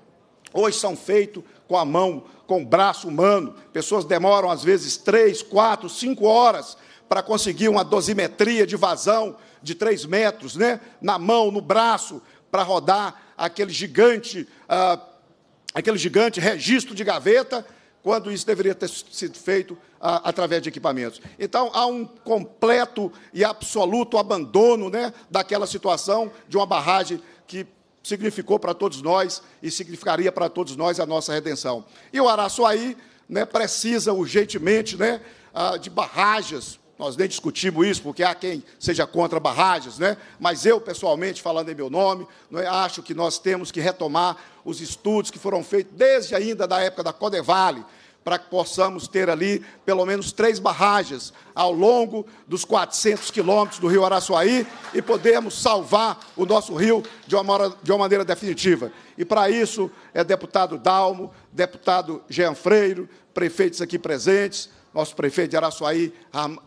hoje são feitos com a mão, com o braço humano. Pessoas demoram, às vezes, três, quatro, cinco horas para conseguir uma dosimetria de vazão de três metros, né? na mão, no braço, para rodar aquele gigante, ah, aquele gigante registro de gaveta, quando isso deveria ter sido feito ah, através de equipamentos. Então, há um completo e absoluto abandono né, daquela situação de uma barragem que significou para todos nós e significaria para todos nós a nossa redenção. E o Araçuaí né, precisa urgentemente né, ah, de barragens. Nós nem discutimos isso, porque há quem seja contra barragens, né? mas eu, pessoalmente, falando em meu nome, né, acho que nós temos que retomar os estudos que foram feitos desde ainda da época da Codevale, para que possamos ter ali pelo menos três barragens ao longo dos 400 quilômetros do rio Araçuaí e podermos salvar o nosso rio de uma, de uma maneira definitiva. E para isso, é deputado Dalmo, deputado Jean Freire, prefeitos aqui presentes, nosso prefeito de Araçuaí,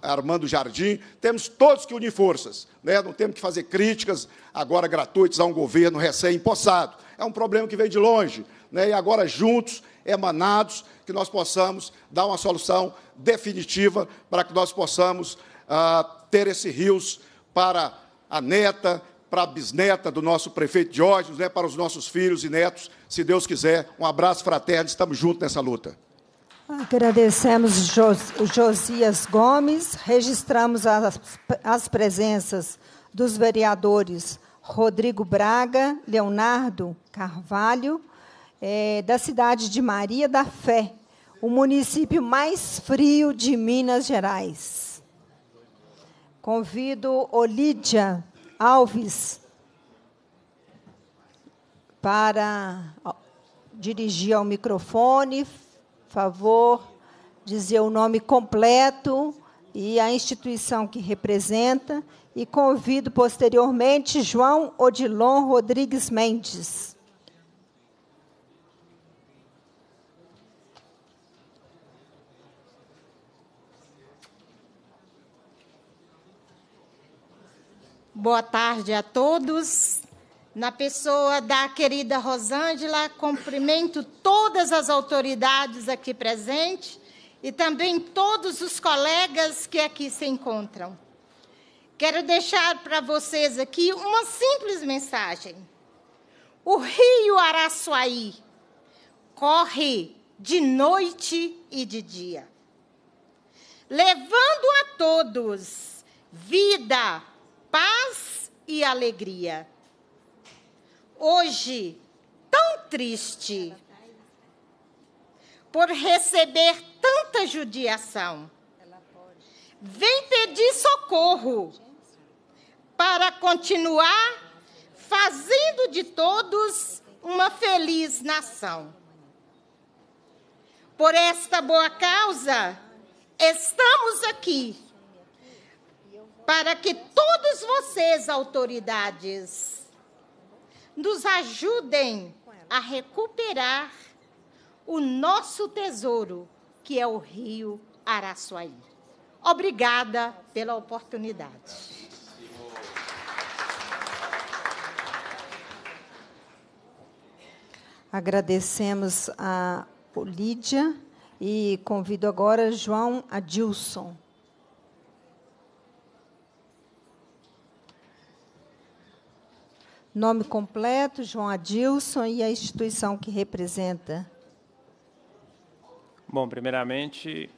Armando Jardim, temos todos que unir forças. Né? Não temos que fazer críticas agora gratuitas a um governo recém-impossado. É um problema que veio de longe. Né? E agora, juntos, emanados, que nós possamos dar uma solução definitiva para que nós possamos ah, ter esse rios para a neta, para a bisneta do nosso prefeito Diógenes, né, para os nossos filhos e netos, se Deus quiser. Um abraço fraterno, estamos juntos nessa luta. Agradecemos Jos Josias Gomes, registramos as, as presenças dos vereadores Rodrigo Braga, Leonardo Carvalho, é, da cidade de Maria da Fé, o município mais frio de Minas Gerais. Convido Olídia Alves para dirigir ao microfone, favor, dizer o nome completo e a instituição que representa, e convido posteriormente João Odilon Rodrigues Mendes. Boa tarde a todos. Na pessoa da querida Rosângela, cumprimento todas as autoridades aqui presentes e também todos os colegas que aqui se encontram. Quero deixar para vocês aqui uma simples mensagem. O rio Araçuaí corre de noite e de dia, levando a todos vida, paz e alegria. Hoje, tão triste, por receber tanta judiação, vem pedir socorro para continuar fazendo de todos uma feliz nação. Por esta boa causa, estamos aqui para que todos vocês, autoridades, nos ajudem a recuperar o nosso tesouro, que é o rio Araçuaí. Obrigada pela oportunidade. Agradecemos a Lídia e convido agora João Adilson. Nome completo, João Adilson, e a instituição que representa. Bom, primeiramente,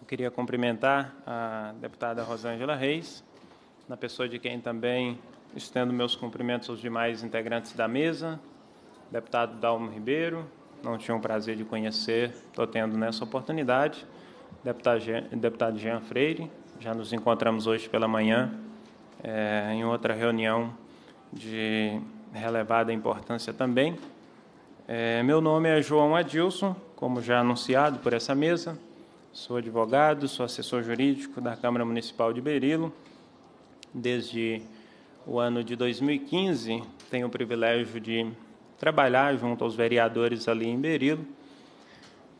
eu queria cumprimentar a deputada Rosângela Reis, na pessoa de quem também estendo meus cumprimentos aos demais integrantes da mesa, deputado Dalmo Ribeiro, não tinha o prazer de conhecer, estou tendo nessa oportunidade, deputado Jean, deputado Jean Freire, já nos encontramos hoje pela manhã é, em outra reunião de relevada importância também. É, meu nome é João Adilson, como já anunciado por essa mesa. Sou advogado, sou assessor jurídico da Câmara Municipal de Berilo. Desde o ano de 2015, tenho o privilégio de trabalhar junto aos vereadores ali em Berilo.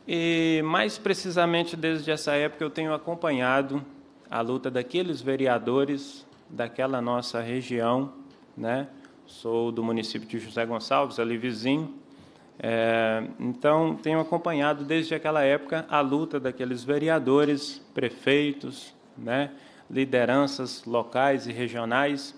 E mais precisamente desde essa época eu tenho acompanhado a luta daqueles vereadores daquela nossa região né? Sou do município de José Gonçalves, ali vizinho. É, então, tenho acompanhado desde aquela época a luta daqueles vereadores, prefeitos, né? lideranças locais e regionais,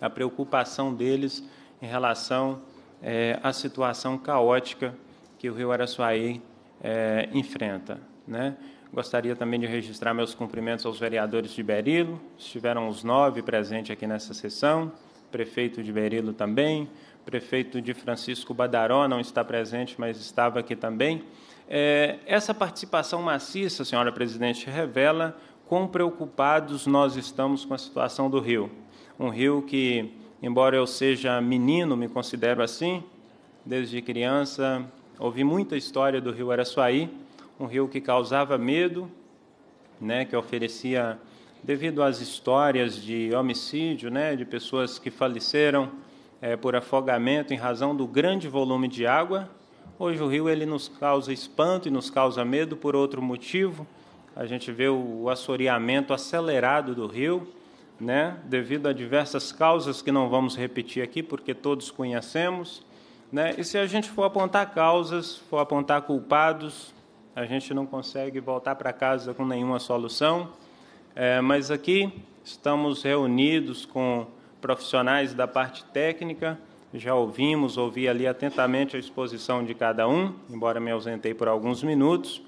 a preocupação deles em relação é, à situação caótica que o Rio Araçuaí é, enfrenta. Né? Gostaria também de registrar meus cumprimentos aos vereadores de Berilo, estiveram os nove presentes aqui nessa sessão, prefeito de Berilo também, prefeito de Francisco Badaró não está presente, mas estava aqui também. É, essa participação maciça, senhora presidente, revela quão preocupados nós estamos com a situação do rio. Um rio que, embora eu seja menino, me considero assim, desde criança, ouvi muita história do rio Araçuaí, um rio que causava medo, né, que oferecia devido às histórias de homicídio, né, de pessoas que faleceram é, por afogamento em razão do grande volume de água. Hoje o rio ele nos causa espanto e nos causa medo por outro motivo. A gente vê o assoreamento acelerado do rio, né, devido a diversas causas que não vamos repetir aqui, porque todos conhecemos. Né? E se a gente for apontar causas, for apontar culpados, a gente não consegue voltar para casa com nenhuma solução. É, mas aqui estamos reunidos com profissionais da parte técnica. Já ouvimos, ouvi ali atentamente a exposição de cada um, embora me ausentei por alguns minutos.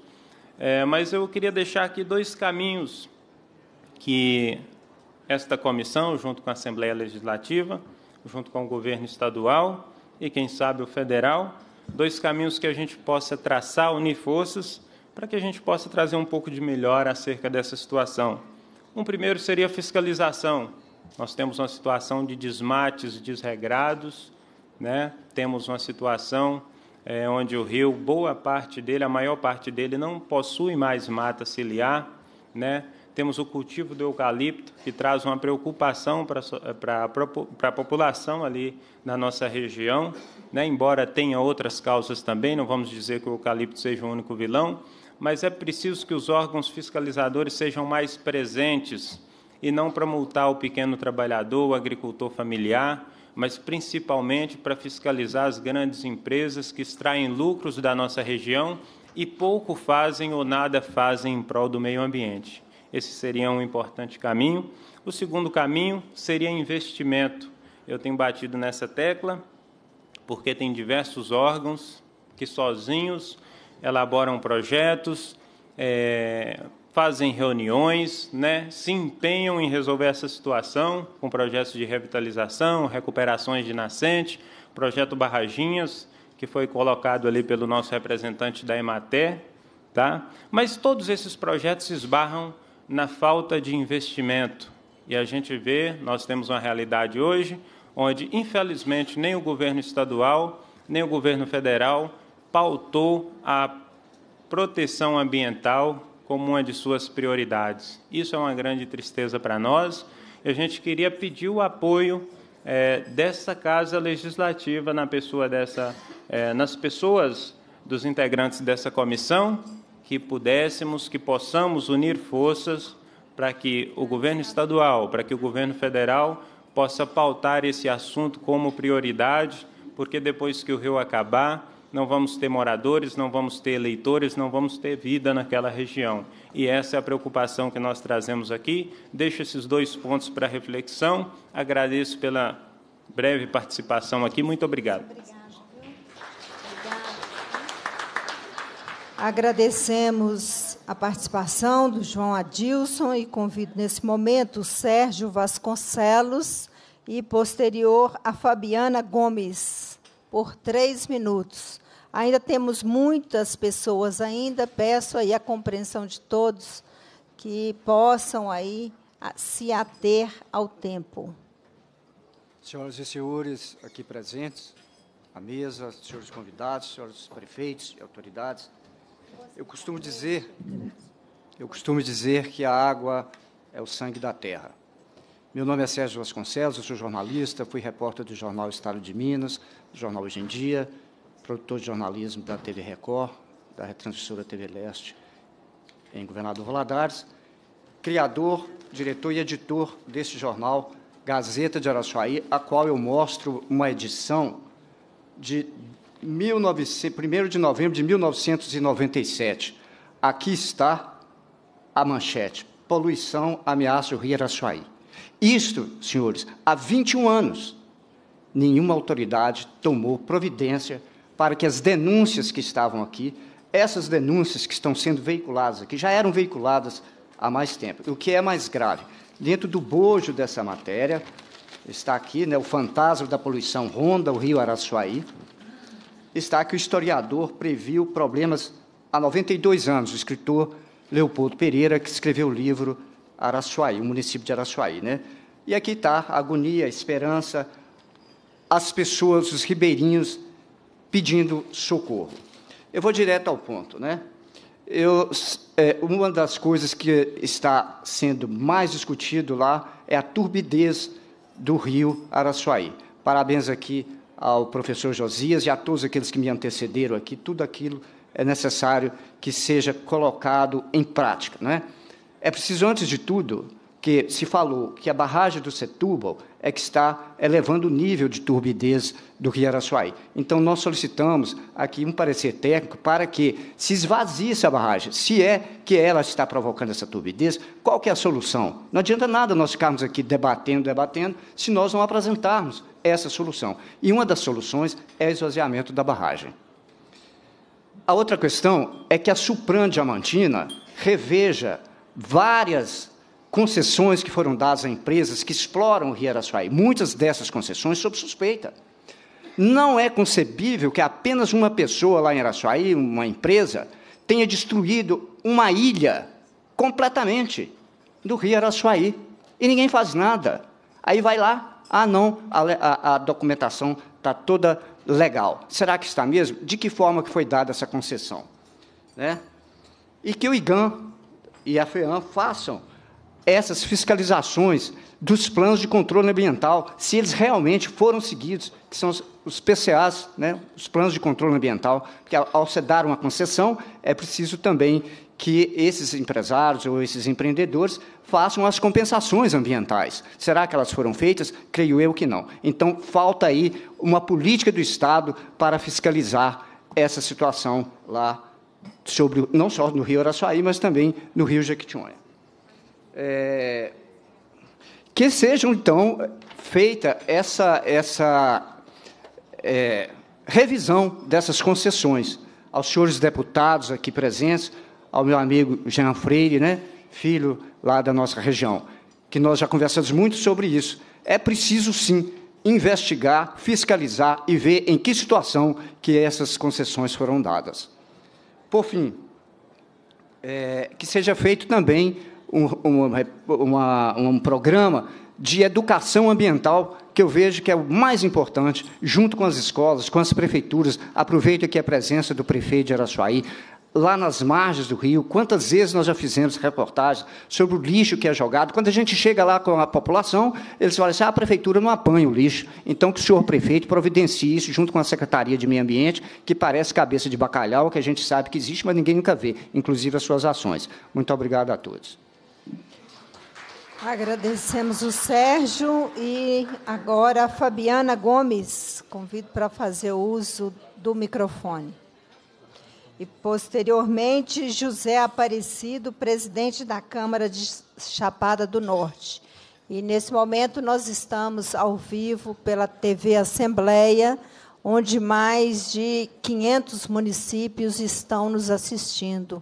É, mas eu queria deixar aqui dois caminhos que esta comissão, junto com a Assembleia Legislativa, junto com o governo estadual e, quem sabe, o federal, dois caminhos que a gente possa traçar, unir forças, para que a gente possa trazer um pouco de melhor acerca dessa situação. Um primeiro seria a fiscalização. Nós temos uma situação de desmates desregrados, né? temos uma situação é, onde o rio, boa parte dele, a maior parte dele, não possui mais mata ciliar. Né? Temos o cultivo do eucalipto, que traz uma preocupação para eh, a população ali na nossa região, né? embora tenha outras causas também, não vamos dizer que o eucalipto seja o único vilão, mas é preciso que os órgãos fiscalizadores sejam mais presentes e não para multar o pequeno trabalhador, o agricultor familiar, mas principalmente para fiscalizar as grandes empresas que extraem lucros da nossa região e pouco fazem ou nada fazem em prol do meio ambiente. Esse seria um importante caminho. O segundo caminho seria investimento. Eu tenho batido nessa tecla porque tem diversos órgãos que sozinhos elaboram projetos, é, fazem reuniões, né, se empenham em resolver essa situação com projetos de revitalização, recuperações de nascente, projeto Barraginhas, que foi colocado ali pelo nosso representante da Emater, tá? Mas todos esses projetos se esbarram na falta de investimento. E a gente vê, nós temos uma realidade hoje onde, infelizmente, nem o governo estadual, nem o governo federal pautou a proteção ambiental como uma de suas prioridades. Isso é uma grande tristeza para nós. A gente queria pedir o apoio é, dessa casa legislativa na pessoa dessa, é, nas pessoas dos integrantes dessa comissão, que pudéssemos, que possamos unir forças para que o governo estadual, para que o governo federal possa pautar esse assunto como prioridade, porque depois que o rio acabar, não vamos ter moradores, não vamos ter eleitores, não vamos ter vida naquela região. E essa é a preocupação que nós trazemos aqui. Deixo esses dois pontos para reflexão. Agradeço pela breve participação aqui. Muito obrigado. Obrigada. Agradecemos a participação do João Adilson e convido nesse momento o Sérgio Vasconcelos e posterior a Fabiana Gomes por três minutos. Ainda temos muitas pessoas ainda, peço aí a compreensão de todos que possam aí ah, se ater ao tempo. Senhoras e senhores aqui presentes, à mesa, senhores convidados, senhores prefeitos e autoridades, eu costumo dizer, eu costumo dizer que a água é o sangue da terra. Meu nome é Sérgio Vasconcelos, eu sou jornalista, fui repórter do jornal Estado de Minas, Jornal Hoje em Dia, produtor de jornalismo da TV Record, da retransmissora TV Leste, em Governador Valadares, criador, diretor e editor deste jornal Gazeta de Araçuaí, a qual eu mostro uma edição de 19, 1 de novembro de 1997. Aqui está a manchete. Poluição ameaça o Rio Araçuaí. Isto, senhores, há 21 anos nenhuma autoridade tomou providência para que as denúncias que estavam aqui, essas denúncias que estão sendo veiculadas aqui, já eram veiculadas há mais tempo. O que é mais grave? Dentro do bojo dessa matéria, está aqui né, o fantasma da poluição ronda o rio Araçuaí, está que o historiador previu problemas há 92 anos, o escritor Leopoldo Pereira, que escreveu o livro Araçuaí, o município de Araçuaí. Né? E aqui está agonia, esperança, as pessoas, os ribeirinhos, pedindo socorro. Eu vou direto ao ponto, né? Eu, é, uma das coisas que está sendo mais discutido lá é a turbidez do rio Araçuaí. Parabéns aqui ao professor Josias e a todos aqueles que me antecederam aqui. Tudo aquilo é necessário que seja colocado em prática. Né? É preciso, antes de tudo, que se falou que a barragem do Setúbal é que está elevando o nível de turbidez do Rio Araçuaí. Então, nós solicitamos aqui um parecer técnico para que se esvazie essa barragem. Se é que ela está provocando essa turbidez, qual que é a solução? Não adianta nada nós ficarmos aqui debatendo, debatendo, se nós não apresentarmos essa solução. E uma das soluções é o esvaziamento da barragem. A outra questão é que a Supran Diamantina reveja várias concessões que foram dadas a empresas que exploram o Rio Araçuaí, muitas dessas concessões sob suspeita. Não é concebível que apenas uma pessoa lá em Araçuaí, uma empresa, tenha destruído uma ilha completamente do Rio Araçuaí e ninguém faz nada. Aí vai lá, ah não, a, a, a documentação está toda legal. Será que está mesmo? De que forma que foi dada essa concessão? Né? E que o IGAN e a FEAM façam essas fiscalizações dos planos de controle ambiental, se eles realmente foram seguidos, que são os, PCAs, né, os planos de controle ambiental, que ao se dar uma concessão, é preciso também que esses empresários ou esses empreendedores façam as compensações ambientais. Será que elas foram feitas? Creio eu que não. Então, falta aí uma política do Estado para fiscalizar essa situação lá, sobre, não só no Rio Araçuaí, mas também no Rio Jequitinhonha é, que sejam então feita essa essa é, revisão dessas concessões aos senhores deputados aqui presentes, ao meu amigo Jean Freire, né, filho lá da nossa região, que nós já conversamos muito sobre isso. É preciso sim investigar, fiscalizar e ver em que situação que essas concessões foram dadas. Por fim, é, que seja feito também um, uma, um programa de educação ambiental que eu vejo que é o mais importante, junto com as escolas, com as prefeituras. Aproveito aqui a presença do prefeito de Araçuaí, lá nas margens do rio, quantas vezes nós já fizemos reportagens sobre o lixo que é jogado. Quando a gente chega lá com a população, eles falam assim: ah, a prefeitura não apanha o lixo. Então, que o senhor prefeito providencie isso junto com a Secretaria de Meio Ambiente, que parece cabeça de bacalhau, que a gente sabe que existe, mas ninguém nunca vê, inclusive as suas ações. Muito obrigado a todos. Agradecemos o Sérgio e agora a Fabiana Gomes. Convido para fazer o uso do microfone. E posteriormente, José Aparecido, presidente da Câmara de Chapada do Norte. E nesse momento nós estamos ao vivo pela TV Assembleia, onde mais de 500 municípios estão nos assistindo.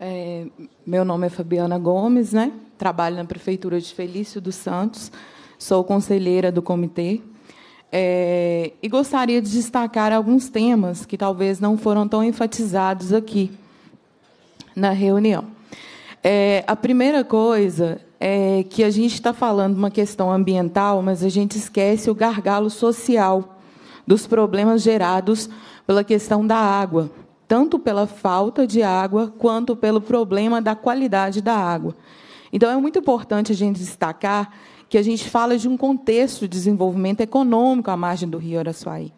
É, meu nome é Fabiana Gomes, né? trabalho na Prefeitura de Felício dos Santos, sou conselheira do comitê. É, e gostaria de destacar alguns temas que talvez não foram tão enfatizados aqui na reunião. É, a primeira coisa é que a gente está falando uma questão ambiental, mas a gente esquece o gargalo social dos problemas gerados pela questão da água tanto pela falta de água quanto pelo problema da qualidade da água. Então, é muito importante a gente destacar que a gente fala de um contexto de desenvolvimento econômico à margem do Rio Araçuaí.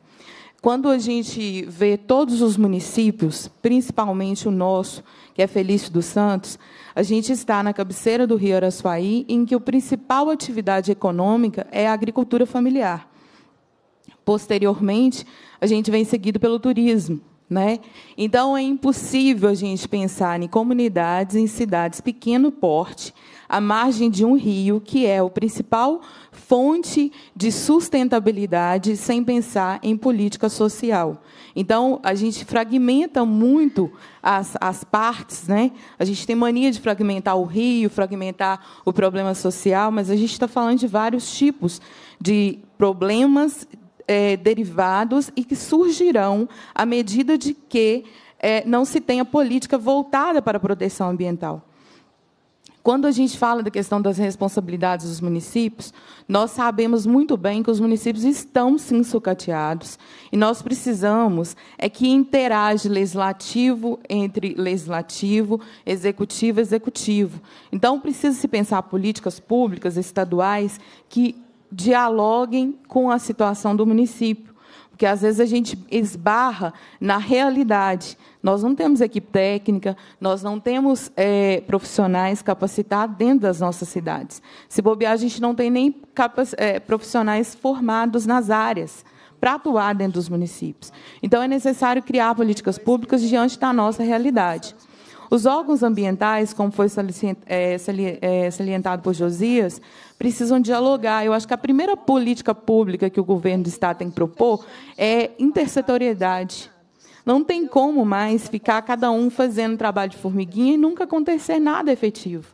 Quando a gente vê todos os municípios, principalmente o nosso, que é Felício dos Santos, a gente está na cabeceira do Rio Araçuaí, em que a principal atividade econômica é a agricultura familiar. Posteriormente, a gente vem seguido pelo turismo. Né? Então, é impossível a gente pensar em comunidades, em cidades pequeno porte, à margem de um rio, que é o principal fonte de sustentabilidade, sem pensar em política social. Então, a gente fragmenta muito as, as partes. Né? A gente tem mania de fragmentar o rio, fragmentar o problema social, mas a gente está falando de vários tipos de problemas é, derivados e que surgirão à medida de que é, não se tenha política voltada para a proteção ambiental. Quando a gente fala da questão das responsabilidades dos municípios, nós sabemos muito bem que os municípios estão sim sucateados e nós precisamos é que interage legislativo entre legislativo, executivo, executivo. Então precisa se pensar políticas públicas estaduais que dialoguem com a situação do município, porque às vezes a gente esbarra na realidade. Nós não temos equipe técnica, nós não temos é, profissionais capacitados dentro das nossas cidades. Se bobear, a gente não tem nem é, profissionais formados nas áreas para atuar dentro dos municípios. Então, é necessário criar políticas públicas diante da nossa realidade. Os órgãos ambientais, como foi é, é, salientado por Josias, precisam dialogar. Eu acho que a primeira política pública que o governo do Estado tem que propor é intersetoriedade. Não tem como mais ficar cada um fazendo trabalho de formiguinha e nunca acontecer nada efetivo.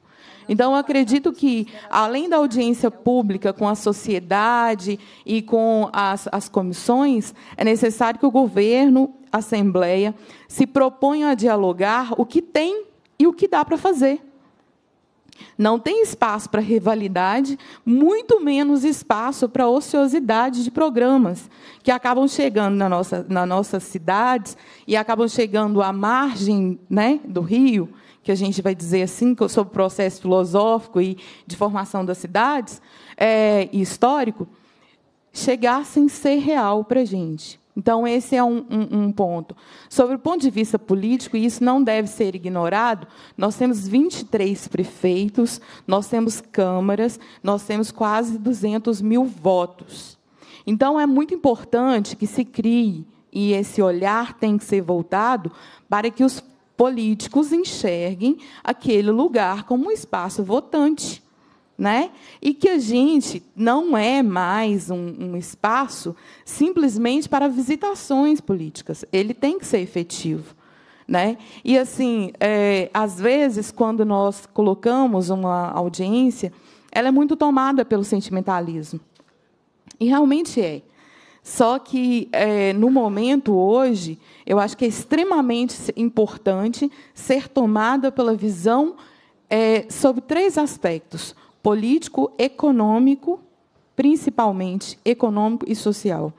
Então, eu acredito que, além da audiência pública com a sociedade e com as, as comissões, é necessário que o governo, a Assembleia, se proponha a dialogar o que tem e o que dá para fazer. Não tem espaço para rivalidade, muito menos espaço para ociosidade de programas que acabam chegando na nossa, nas nossas cidades e acabam chegando à margem né, do rio, que a gente vai dizer assim, sobre o processo filosófico e de formação das cidades é, e histórico, chegar sem ser real para a gente. Então, esse é um, um, um, ponto. Sobre o ponto de vista político, e isso não deve ser ignorado, nós temos 23 prefeitos, nós temos câmaras, nós temos quase 200 mil votos. Então, é muito importante que se crie, e esse olhar tem que ser voltado para que os políticos enxerguem aquele lugar como um espaço votante né? E que a gente não é mais um, um, espaço simplesmente para visitações políticas. Ele tem que ser efetivo, né? E assim, é, às vezes quando nós colocamos uma audiência, ela é muito tomada pelo sentimentalismo. E realmente é. Só que, é, no momento hoje, eu acho que é extremamente importante ser tomada pela visão é, sobre três aspectos político, econômico, principalmente econômico e social.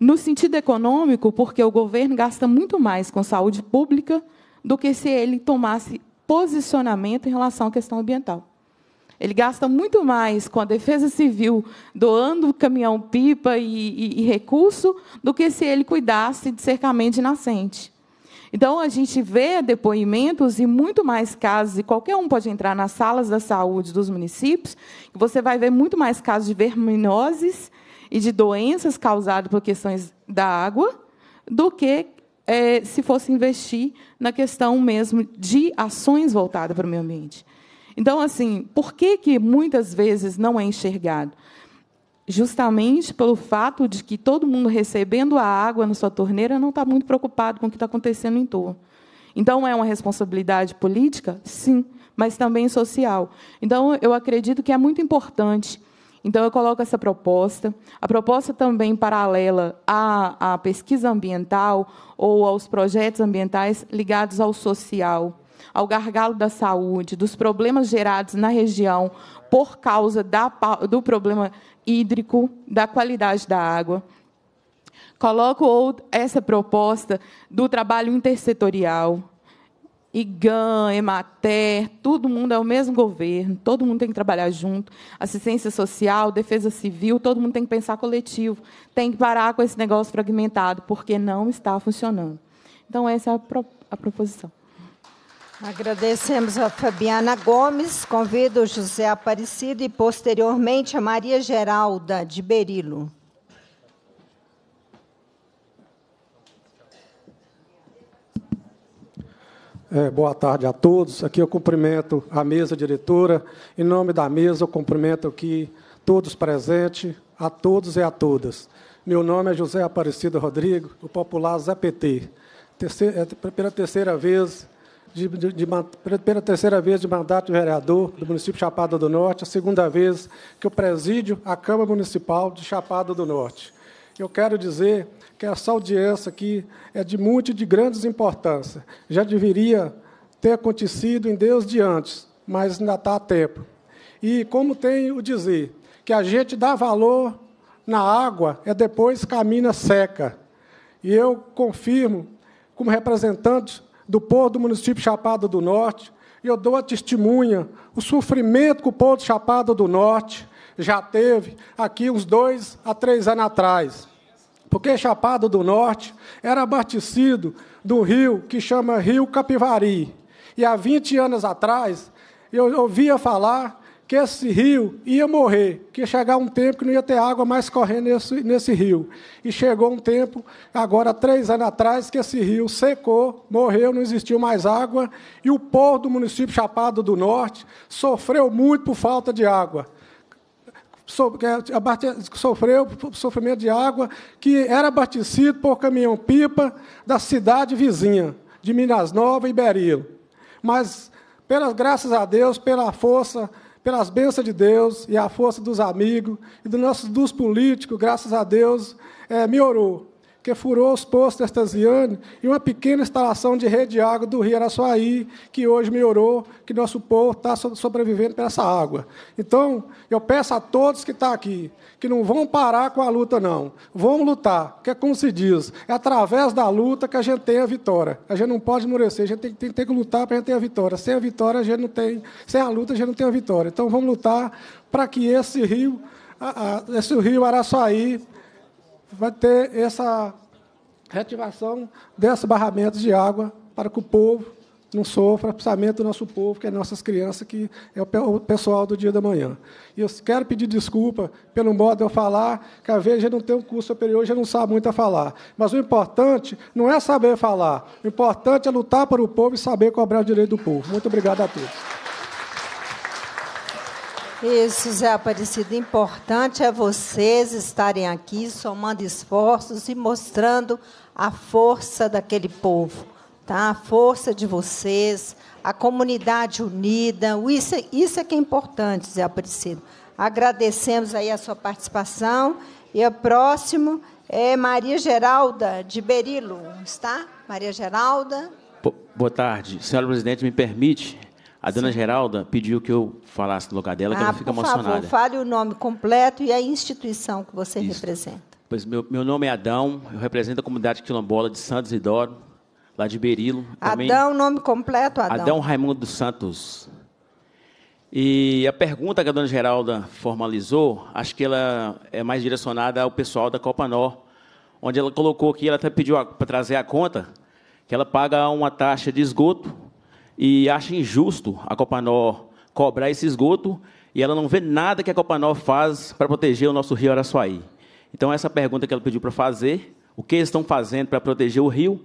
No sentido econômico, porque o governo gasta muito mais com saúde pública do que se ele tomasse posicionamento em relação à questão ambiental. Ele gasta muito mais com a Defesa Civil doando caminhão-pipa e, e, e, recurso do que se ele cuidasse de cercamento de nascente. Então, a gente vê depoimentos e muito mais casos, e qualquer um pode entrar nas salas da saúde dos municípios, você vai ver muito mais casos de verminoses e de doenças causadas por questões da água do que é, se fosse investir na questão mesmo de ações voltadas para o meio ambiente. Então, assim, por que, que muitas vezes não é enxergado? justamente pelo fato de que todo mundo recebendo a água na sua torneira não está muito preocupado com o que está acontecendo em torno. Então, é uma responsabilidade política? Sim, mas também social. Então, eu acredito que é muito importante. Então, eu coloco essa proposta. A proposta também paralela à, à pesquisa ambiental ou aos projetos ambientais ligados ao social, ao gargalo da saúde, dos problemas gerados na região por causa da, do problema hídrico, da qualidade da água. Coloco essa proposta do trabalho intersetorial. IGAN, EMATER, todo mundo é o mesmo governo, todo mundo tem que trabalhar junto. Assistência social, defesa civil, todo mundo tem que pensar coletivo. Tem que parar com esse negócio fragmentado, porque não está funcionando. Então, essa é a, pro, a proposição. Agradecemos a Fabiana Gomes, convido o José Aparecido e posteriormente a Maria Geralda de Berilo. É, boa tarde a todos. Aqui eu cumprimento a mesa diretora. Em nome da mesa, eu cumprimento aqui todos presentes, a todos e a todas. Meu nome é José Aparecido Rodrigo, o popular Zé PT. Terceira, é, pela terceira vez de, de, de, pela terceira vez de mandato de vereador do município de Chapada do Norte, a segunda vez que eu presídio a Câmara Municipal de Chapada do Norte. Eu quero dizer que essa audiência aqui é de muito e de grandes importância. Já deveria ter acontecido em Deus de antes, mas ainda está a tempo. E como tenho dizer, que a gente dá valor na água é depois que a mina seca. E eu confirmo, como representante do povo do município Chapada do Norte, e eu dou a testemunha, o sofrimento que o povo de Chapada do Norte já teve aqui uns dois a três anos atrás. Porque Chapada do Norte era abastecido do rio que chama Rio Capivari. E há 20 anos atrás, eu ouvia falar que esse rio ia morrer, que ia chegar um tempo que não ia ter água mais correndo nesse, nesse rio. E chegou um tempo, agora três anos atrás, que esse rio secou, morreu, não existiu mais água, e o povo do município Chapado do Norte sofreu muito por falta de água. É, sofreu sofrimento de água que era abastecido por caminhão-pipa da cidade vizinha, de Minas Novas e Berilo. Mas, pelas, graças a Deus, pela força pelas bênçãos de Deus e a força dos amigos e dos nossos dos políticos, graças a Deus, é, melhorou que furou os postos da e uma pequena instalação de rede de água do rio Araçuaí, que hoje melhorou, que nosso povo está sobrevivendo pela essa água. Então, eu peço a todos que estão tá aqui, que não vão parar com a luta, não. vão lutar, que é como se diz, é através da luta que a gente tem a vitória. A gente não pode esmorecer, a gente tem, tem, tem que lutar para a gente ter a vitória. Sem a vitória, a gente não tem, sem a luta, a gente não tem a vitória. Então, vamos lutar para que esse rio, esse rio Araçuaí vai ter essa reativação desses barramentos de água para que o povo não sofra, principalmente o nosso povo, que é nossas crianças, que é o pessoal do dia da manhã. E eu quero pedir desculpa pelo modo de eu falar, que às vezes eu não tenho um curso superior, já não sabe muito a falar. Mas o importante não é saber falar, o importante é lutar para o povo e saber cobrar o direito do povo. Muito obrigado a todos. Isso, Zé Aparecido. Importante é vocês estarem aqui somando esforços e mostrando a força daquele povo, tá? a força de vocês, a comunidade unida. Isso, isso é que é importante, Zé Aparecido. Agradecemos aí a sua participação. E o próximo é Maria Geralda de Berilo, está? Maria Geralda. Boa tarde. Senhora Presidente, me permite a dona Sim. Geralda pediu que eu falasse no lugar dela, ah, que ela fica por emocionada. Por favor, fale o nome completo e a instituição que você Isso. representa. Pois meu, meu nome é Adão, eu represento a comunidade quilombola de Santos e Doro, lá de Berilo. Também. Adão, nome completo, Adão. Adão Raimundo dos Santos. E a pergunta que a dona Geralda formalizou, acho que ela é mais direcionada ao pessoal da Copa Nó, onde ela colocou que ela até pediu para trazer a conta, que ela paga uma taxa de esgoto e acha injusto a Copanor cobrar esse esgoto e ela não vê nada que a Copanor faz para proteger o nosso rio Araçuaí. Então, essa pergunta que ela pediu para fazer, o que eles estão fazendo para proteger o rio,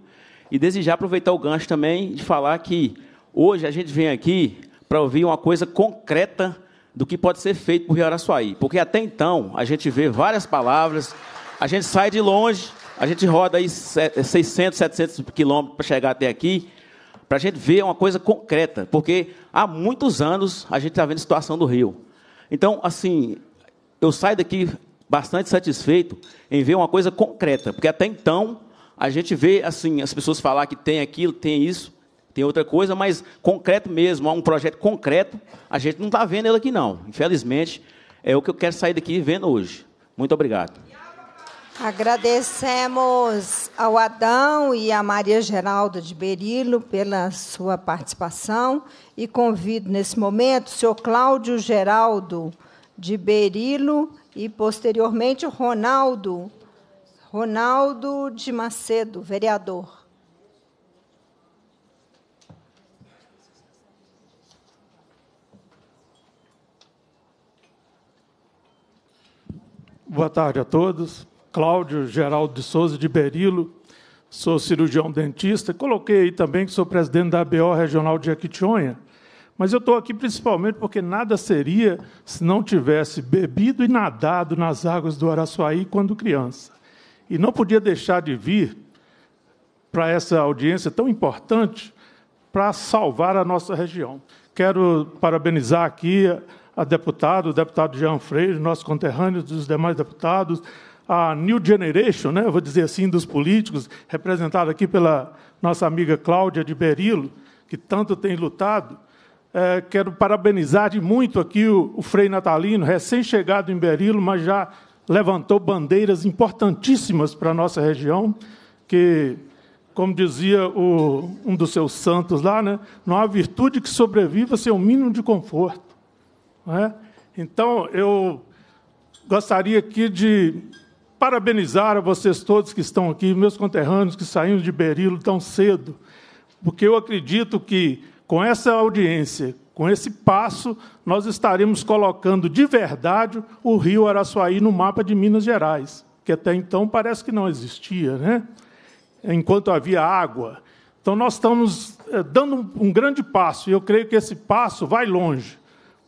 e desejar aproveitar o gancho também de falar que hoje a gente vem aqui para ouvir uma coisa concreta do que pode ser feito para o rio Araçuaí, porque até então a gente vê várias palavras, a gente sai de longe, a gente roda aí 600, 700 quilômetros para chegar até aqui, para a gente ver uma coisa concreta, porque há muitos anos a gente está vendo a situação do Rio. Então, assim, eu saio daqui bastante satisfeito em ver uma coisa concreta, porque até então a gente vê assim as pessoas falar que tem aquilo, tem isso, tem outra coisa, mas concreto mesmo, há um projeto concreto, a gente não está vendo ele aqui não. Infelizmente, é o que eu quero sair daqui vendo hoje. Muito obrigado. Agradecemos ao Adão e à Maria Geralda de Berilo pela sua participação e convido nesse momento o senhor Cláudio Geraldo de Berilo e posteriormente o Ronaldo, Ronaldo de Macedo, vereador. Boa tarde a todos. Cláudio Geraldo de Souza de Berilo, sou cirurgião dentista. Coloquei aí também que sou presidente da ABO Regional de Jequitinhonha. Mas eu estou aqui principalmente porque nada seria se não tivesse bebido e nadado nas águas do Araçuaí quando criança. E não podia deixar de vir para essa audiência tão importante para salvar a nossa região. Quero parabenizar aqui a deputado, o deputado Jean Freire, nosso conterrâneo, dos demais deputados, a new generation, né, vou dizer assim, dos políticos, representada aqui pela nossa amiga Cláudia de Berilo, que tanto tem lutado. É, quero parabenizar de muito aqui o, o Frei Natalino, recém-chegado em Berilo, mas já levantou bandeiras importantíssimas para a nossa região, que, como dizia o, um dos seus santos lá, né, não há virtude que sobreviva sem o um mínimo de conforto. É? Então, eu gostaria aqui de parabenizar a vocês todos que estão aqui, meus conterrâneos que saíram de Berilo tão cedo, porque eu acredito que com essa audiência, com esse passo, nós estaremos colocando de verdade o Rio Araçuaí no mapa de Minas Gerais, que até então parece que não existia, né? enquanto havia água. Então, nós estamos eh, dando um grande passo, e eu creio que esse passo vai longe,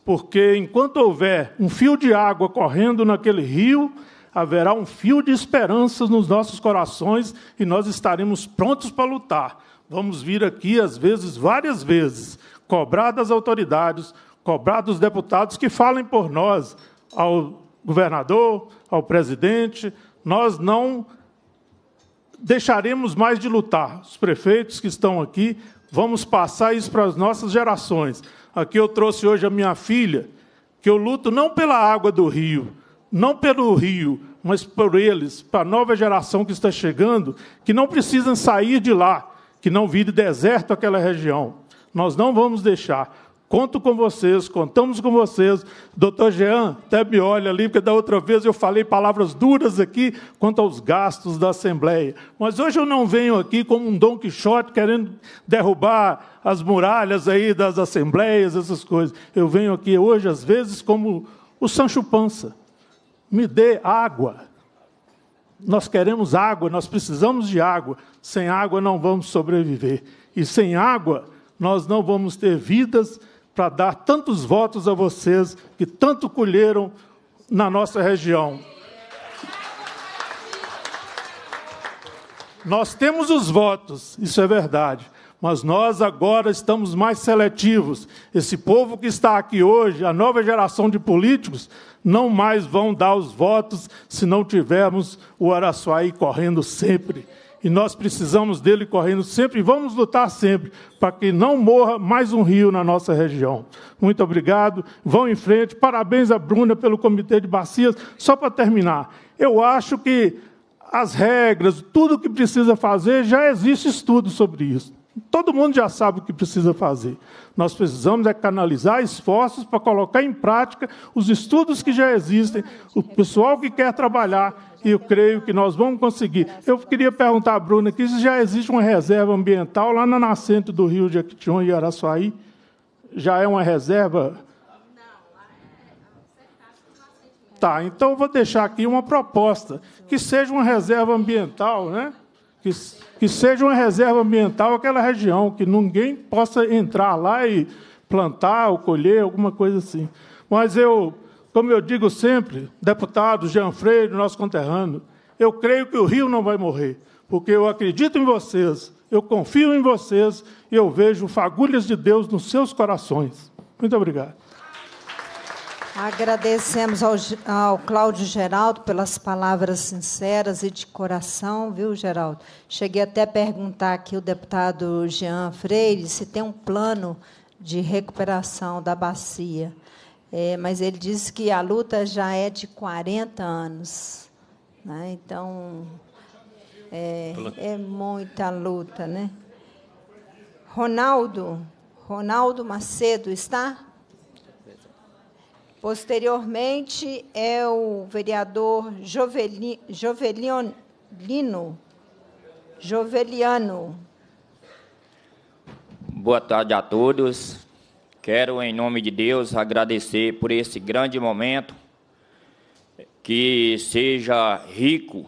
porque enquanto houver um fio de água correndo naquele rio, haverá um fio de esperança nos nossos corações e nós estaremos prontos para lutar. Vamos vir aqui, às vezes, várias vezes, cobrar das autoridades, cobrar dos deputados que falem por nós, ao governador, ao presidente. Nós não deixaremos mais de lutar. Os prefeitos que estão aqui, vamos passar isso para as nossas gerações. Aqui eu trouxe hoje a minha filha, que eu luto não pela água do rio, não pelo rio, mas por eles, para a nova geração que está chegando, que não precisam sair de lá, que não vire deserto aquela região. Nós não vamos deixar. Conto com vocês, contamos com vocês. Doutor Jean, até me olha ali, porque da outra vez eu falei palavras duras aqui quanto aos gastos da Assembleia. Mas hoje eu não venho aqui como um Dom Quixote querendo derrubar as muralhas aí das Assembleias, essas coisas. Eu venho aqui hoje, às vezes, como o Sancho Pança me dê água. Nós queremos água, nós precisamos de água. Sem água não vamos sobreviver. E sem água nós não vamos ter vidas para dar tantos votos a vocês que tanto colheram na nossa região. Nós temos os votos, isso é verdade mas nós agora estamos mais seletivos. Esse povo que está aqui hoje, a nova geração de políticos, não mais vão dar os votos se não tivermos o Araçuaí correndo sempre. E nós precisamos dele correndo sempre e vamos lutar sempre para que não morra mais um rio na nossa região. Muito obrigado, vão em frente. Parabéns a Bruna pelo Comitê de Bacias. Só para terminar, eu acho que as regras, tudo o que precisa fazer, já existe estudo sobre isso. Todo mundo já sabe o que precisa fazer. Nós precisamos é canalizar esforços para colocar em prática os estudos que já existem, o pessoal que quer trabalhar, e eu creio que nós vamos conseguir. Eu queria perguntar à Bruna aqui se já existe uma reserva ambiental lá na nascente do rio de Aquition e Araçuaí. Já é uma reserva? É tá, então vou deixar aqui uma proposta, que seja uma reserva ambiental, né? que, que seja uma reserva ambiental aquela região, que ninguém possa entrar lá e plantar ou colher, alguma coisa assim. Mas eu, como eu digo sempre, deputado Jean Freire, nosso conterrâneo, eu creio que o Rio não vai morrer, porque eu acredito em vocês, eu confio em vocês e eu vejo fagulhas de Deus nos seus corações. Muito obrigado. Agradecemos ao, ao Cláudio Geraldo pelas palavras sinceras e de coração, viu, Geraldo? Cheguei até a perguntar aqui o deputado Jean Freire se tem um plano de recuperação da bacia. É, mas ele disse que a luta já é de 40 anos. Né? Então, é, é muita luta, né? Ronaldo, Ronaldo Macedo está? Posteriormente, é o vereador Joveli, Jovelino, Joveliano. Boa tarde a todos. Quero, em nome de Deus, agradecer por esse grande momento. Que seja rico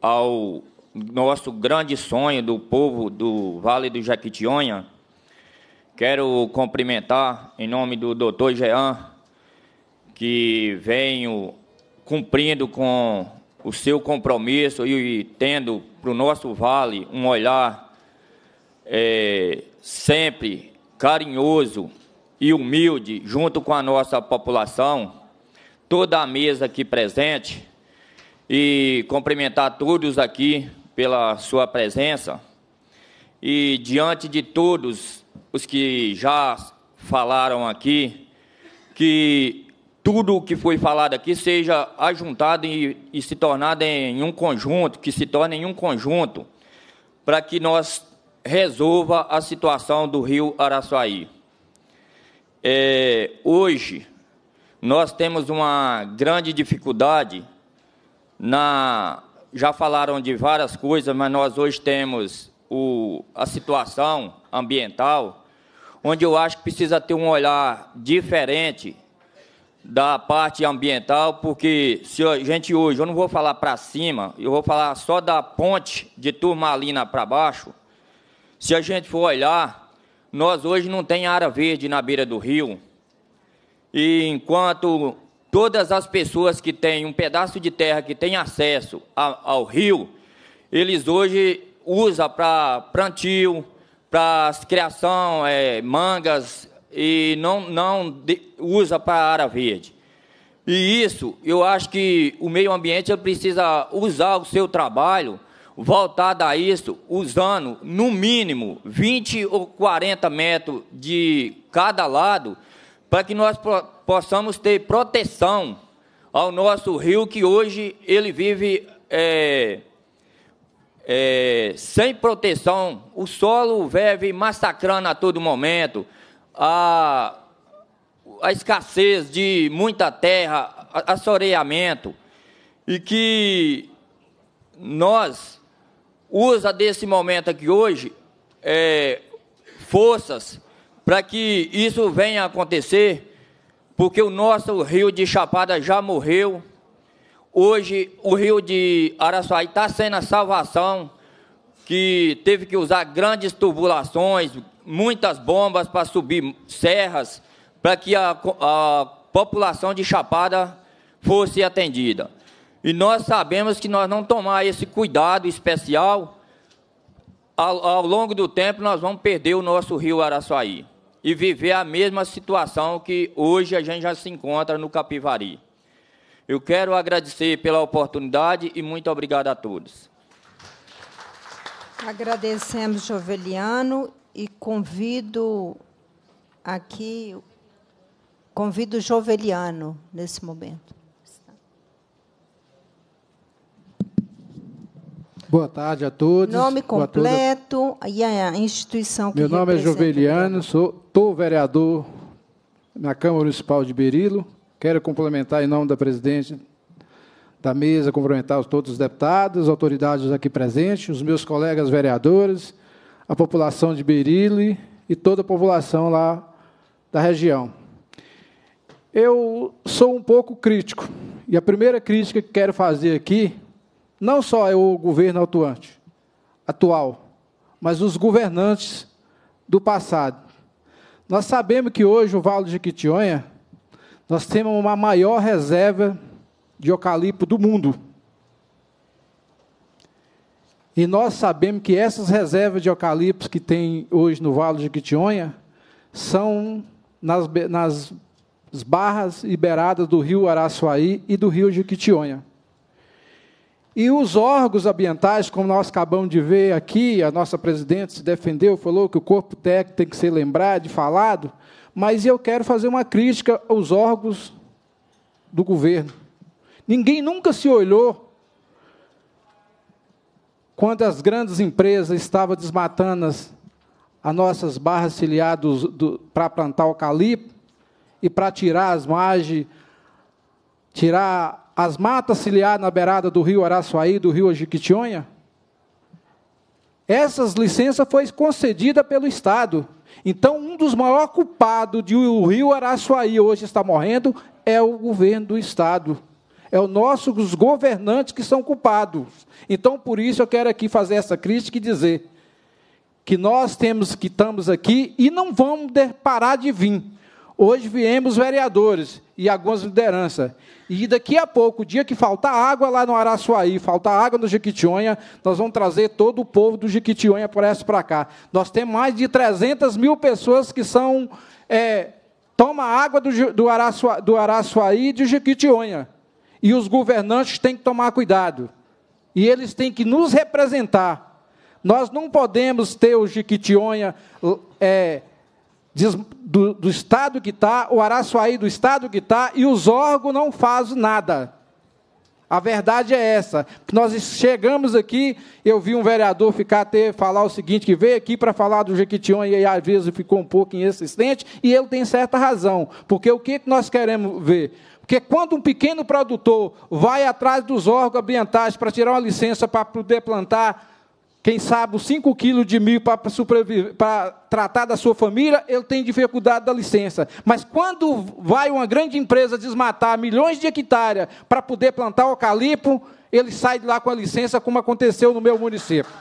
ao nosso grande sonho do povo do Vale do Jequitinhonha. Quero cumprimentar, em nome do doutor Jean, que venho cumprindo com o seu compromisso e, tendo para o nosso vale um olhar é, sempre carinhoso e humilde junto com a nossa população, toda a mesa aqui presente, e cumprimentar todos aqui pela sua presença. E diante de todos os que já falaram aqui, que tudo o que foi falado aqui seja ajuntado e, e se tornado em um conjunto, que se torne em um conjunto, para que nós resolva a situação do rio Araçuaí. É, hoje, nós temos uma grande dificuldade na... Já falaram de várias coisas, mas nós hoje temos o, a situação ambiental, onde eu acho que precisa ter um olhar diferente da parte ambiental, porque se a gente hoje, eu não vou falar para cima, eu vou falar só da ponte de Turmalina para baixo. Se a gente for olhar, nós hoje não tem área verde na beira do rio. E enquanto todas as pessoas que têm um pedaço de terra que tem acesso a, ao rio, eles hoje usam para plantio, para criação, é, mangas, e não, não de, usa para a área verde. E isso, eu acho que o meio ambiente precisa usar o seu trabalho voltado a isso, usando no mínimo 20 ou 40 metros de cada lado, para que nós possamos ter proteção ao nosso rio, que hoje ele vive é, é, sem proteção. O solo vive massacrando a todo momento a, a escassez de muita terra, assoreamento, e que nós usa desse momento aqui hoje é, forças para que isso venha a acontecer, porque o nosso rio de Chapada já morreu. Hoje o rio de Araçuaí está sendo a salvação, que teve que usar grandes tubulações, muitas bombas para subir serras, para que a, a população de Chapada fosse atendida. E nós sabemos que nós não tomar esse cuidado especial, ao, ao, longo do tempo nós vamos perder o nosso rio Araçuaí e viver a mesma situação que hoje a gente já se encontra no Capivari. Eu quero agradecer pela oportunidade e muito obrigado a todos. Agradecemos, Joveliano e convido aqui, convido Joveliano nesse momento. Boa tarde a todos. Nome completo e a instituição que Meu nome é Joveliano, sou tô vereador na Câmara Municipal de Berilo. Quero complementar em nome da presidente da mesa, cumprimentar todos os deputados, autoridades aqui presentes, os meus colegas vereadores, a população de Berile e toda a população lá da região. Eu sou um pouco crítico, e a primeira crítica que quero fazer aqui não só é o governo atuante, atual, mas os governantes do passado. Nós sabemos que hoje o Vale de Jequitinhonha, nós temos uma maior reserva de eucalipto do mundo. E nós sabemos que essas reservas de eucalipto que tem hoje no Vale de Quitionha são nas, nas barras e beiradas do rio Araçuaí e do rio de Quitionha. E os órgãos ambientais, como nós acabamos de ver aqui, a nossa presidente se defendeu, falou que o corpo técnico tem que ser lembrado e falado, mas eu quero fazer uma crítica aos órgãos do governo. Ninguém nunca se olhou quando as grandes empresas estavam desmatando as, as nossas barras ciliadas para plantar eucalipto e para tirar as margens, tirar as matas ciliadas na beirada do rio Araçuaí, do rio Jiquitionha, essas licenças foi concedida pelo Estado. Então, um dos maiores culpados de o rio Araçuaí hoje estar morrendo é o governo do Estado é o nosso, os governantes que são culpados. Então, por isso, eu quero aqui fazer essa crítica e dizer que nós temos que estamos aqui e não vamos parar de vir. Hoje viemos vereadores e algumas lideranças. E daqui a pouco, o dia que faltar água lá no Araçuaí, faltar água no Jequitinhonha, nós vamos trazer todo o povo do Jequitinhonha para cá. Nós temos mais de 300 mil pessoas que são... É, toma água do, do, Araçua, do Araçuaí e de Jequitinhonha. E os governantes têm que tomar cuidado. E eles têm que nos representar. Nós não podemos ter o Jiquitionha é, do, do, estado que está, o Araçuaí do estado que está, e os órgãos não fazem nada. A verdade é essa. Nós chegamos aqui, eu vi um vereador ficar até falar o seguinte, que veio aqui para falar do Jequitinhonha e às vezes ficou um pouco insistente, e ele tem certa razão, porque o que nós queremos ver? Porque quando um pequeno produtor vai atrás dos órgãos ambientais para tirar uma licença para poder plantar, quem sabe, 5 quilos de milho para, para tratar da sua família, ele tem dificuldade da licença. Mas quando vai uma grande empresa desmatar milhões de hectares para poder plantar o eucalipto, ele sai de lá com a licença, como aconteceu no meu município.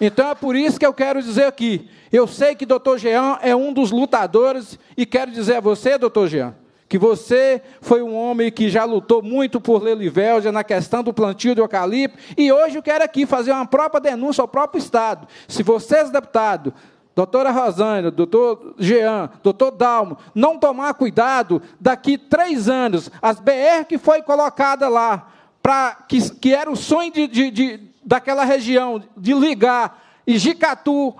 Então é por isso que eu quero dizer aqui. Eu sei que o doutor Jean é um dos lutadores e quero dizer a você, doutor Jean, que você foi um homem que já lutou muito por Lelivélgia na questão do plantio de eucalipto, e hoje eu quero aqui fazer uma própria denúncia ao próprio Estado. Se vocês, deputados, doutora Rosângela, doutor Jean, doutor Dalmo, não tomar cuidado, daqui três anos, as BR que foi colocada lá, pra, que, que era o sonho de, de, de daquela região, de ligar Ijicatu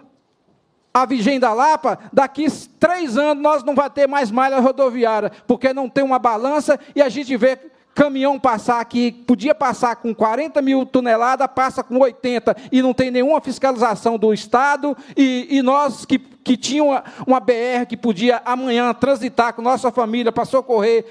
a Vigem da Lapa, daqui três anos nós não vamos ter mais malha rodoviária, porque não tem uma balança e a gente vê caminhão passar aqui, podia passar com 40 mil toneladas, passa com 80 e não tem nenhuma fiscalização do Estado e, e nós que, que tinha uma, uma BR que podia amanhã transitar com nossa família para socorrer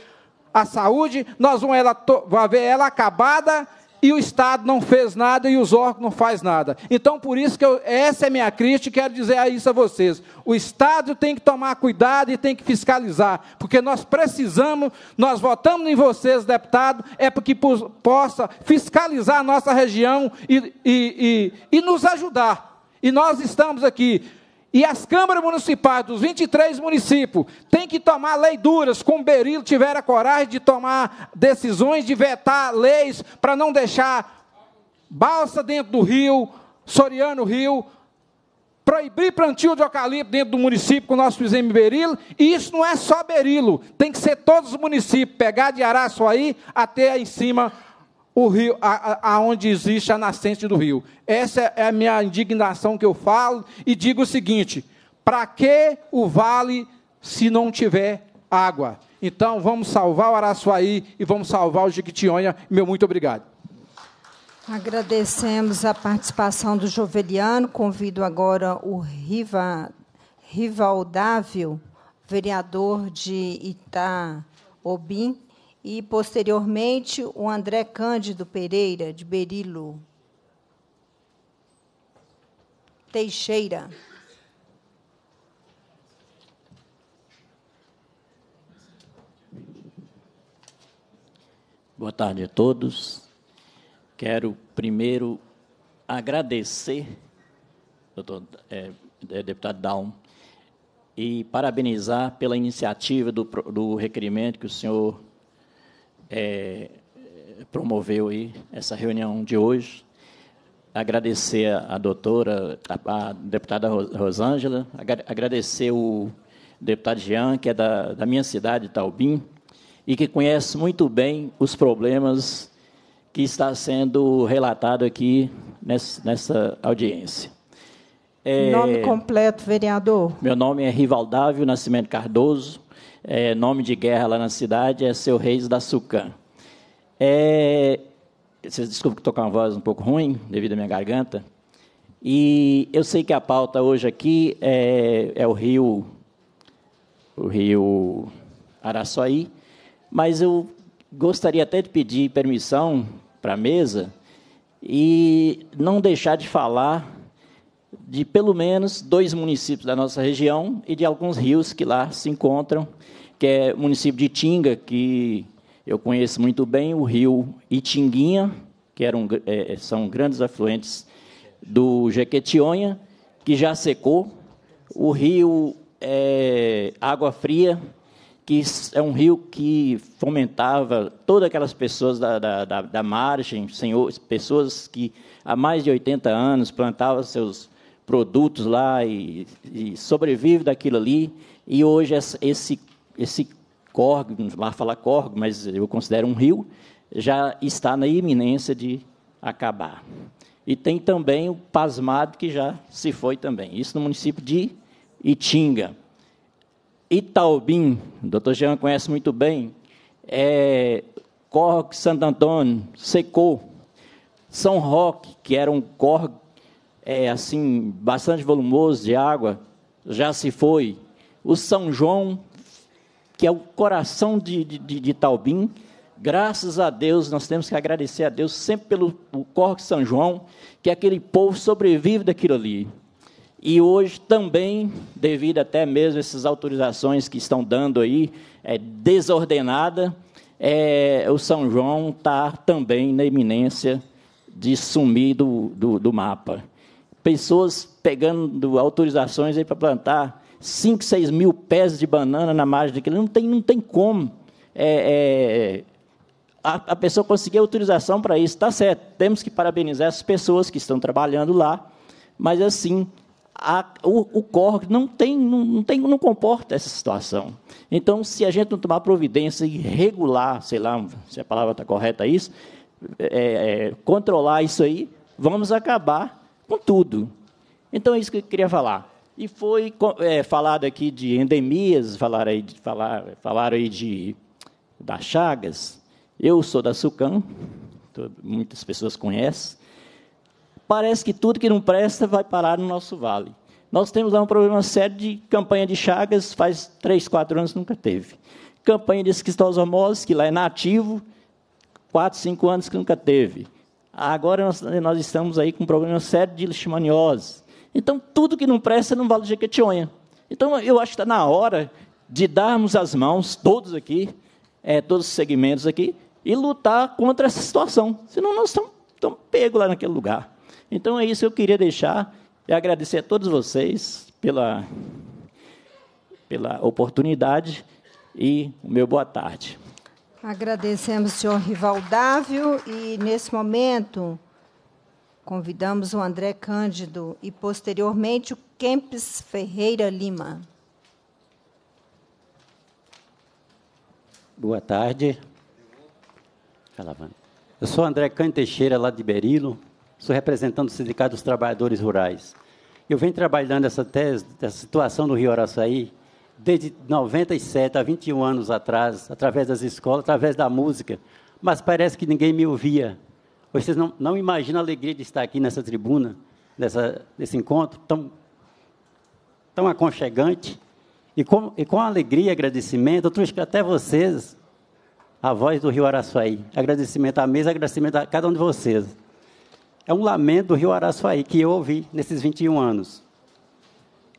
a saúde, nós vamos, ela, vamos ver ela acabada e o Estado não fez nada e os órgãos não faz nada. Então, por isso que eu, essa é minha crítica e quero dizer isso a vocês. O Estado tem que tomar cuidado e tem que fiscalizar, porque nós precisamos, nós votamos em vocês, deputado, é porque possa fiscalizar a nossa região e, e, e, e nos ajudar. E nós estamos aqui e as câmaras municipais dos 23 municípios têm que tomar leis duras, como Berilo tiver a coragem de tomar decisões, de vetar leis para não deixar balsa dentro do rio, Soriano Rio, proibir plantio de eucalipto dentro do município que nós fizemos em Berilo, e isso não é só Berilo, tem que ser todos os municípios, pegar de aí até aí em cima o rio, aonde existe a nascente do rio. Essa é, é a minha indignação que eu falo e digo o seguinte: para que o vale se não tiver água? Então vamos salvar o Araçuaí e vamos salvar o Jequitinhonha. Meu muito obrigado. Agradecemos a participação do Joveliano. Convido agora o Riva, Rivaldávio, vereador de Itaobim, e, posteriormente, o André Cândido Pereira, de Berilo. Teixeira. Boa tarde a todos. Quero primeiro agradecer, doutor, é, é deputado Down, e parabenizar pela iniciativa do, do requerimento que o senhor é, promoveu aí essa reunião de hoje. Agradecer a, doutora, a, a, deputada Rosângela, agradecer o deputado Jean, que é da, da minha cidade, Taubim, e que conhece muito bem os problemas que está sendo relatado aqui nessa, nessa audiência. É, nome completo, vereador? Meu nome é Rivaldávio Nascimento Cardoso, é, nome de guerra lá na cidade é Seu Reis da Sucã. É, vocês desculpem que tocar uma voz um pouco ruim, devido à minha garganta. E eu sei que a pauta hoje aqui é, é o rio, o rio Araçuaí, mas eu gostaria até de pedir permissão para a mesa e não deixar de falar de pelo menos dois municípios da nossa região e de alguns rios que lá se encontram, que é o município de Tinga, que eu conheço muito bem, o rio Itinguinha, que eram, é, é, são grandes afluentes do Jequetionha, que já secou, o rio é, Água Fria, que é um rio que fomentava todas aquelas pessoas da, da, da, da margem, senhores, pessoas que há mais de 80 anos plantavam seus produtos lá e, e sobrevive daquilo ali. E hoje esse, esse córrego, não lá falar córrego, mas eu considero um rio, já está na iminência de acabar. E tem também o pasmado que já se foi também. Isso no município de Itinga. Itaubim, o doutor Jean conhece muito bem, é, Corgo Santo Antônio secou. São Roque, que era um corgo é, assim, bastante volumoso de água, já se foi. O São João, que é o coração de, de, de Taubim, graças a Deus, nós temos que agradecer a Deus sempre pelo de São João, que aquele povo sobrevive daquilo ali. E hoje também, devido até mesmo a essas autorizações que estão dando aí, é, desordenada, é, o São João está também na iminência de sumir do, do, do mapa pessoas pegando autorizações para plantar 5, 6 mil pés de banana na margem daquilo. Não tem, não tem como é, é, a, a, pessoa conseguir autorização para isso. Está certo, temos que parabenizar essas pessoas que estão trabalhando lá, mas assim. A, o, o não tem, não, não tem, não comporta essa situação. Então, se a gente não tomar providência e regular, sei lá se a palavra está correta isso, é, é, controlar isso aí, vamos acabar com tudo. Então é isso que eu queria falar. E foi é, falado aqui de endemias, falaram aí de, falaram, falaram aí de das chagas. Eu sou da Sucam, muitas pessoas conhecem. Parece que tudo que não presta vai parar no nosso vale. Nós temos lá um problema sério de campanha de chagas, faz três, quatro anos nunca teve. Campanha de esquistossomose, que lá é nativo, quatro, cinco anos que nunca teve. Agora nós, nós estamos aí com um problema sério de leishmaniose. Então, tudo que não presta não vale jequetionha. Então, eu acho que está na hora de darmos as mãos, todos aqui, é, todos os segmentos aqui, e lutar contra essa situação. Senão nós estamos, estamos pegos lá naquele lugar. Então, é isso que eu queria deixar e agradecer a todos vocês pela, pela oportunidade e o meu boa tarde. Agradecemos o senhor Rivaldávio e, nesse momento, convidamos o André Cândido e, posteriormente, o Kempis Ferreira Lima. Boa tarde. Eu sou André Cândido Teixeira, lá de Berilo, sou representante do Sindicato dos Trabalhadores Rurais. Eu venho trabalhando essa tese, essa situação do Rio Araçaí, desde 97 a 21 anos atrás, através das escolas, através da música, mas parece que ninguém me ouvia. Vocês não, não imaginam a alegria de estar aqui nessa tribuna, nessa, nesse encontro tão, tão aconchegante. E com, e com alegria e agradecimento, eu trouxe até vocês a voz do Rio Araçuaí. Agradecimento à mesa, agradecimento a cada um de vocês. É um lamento do Rio Araçuaí que eu ouvi nesses 21 anos.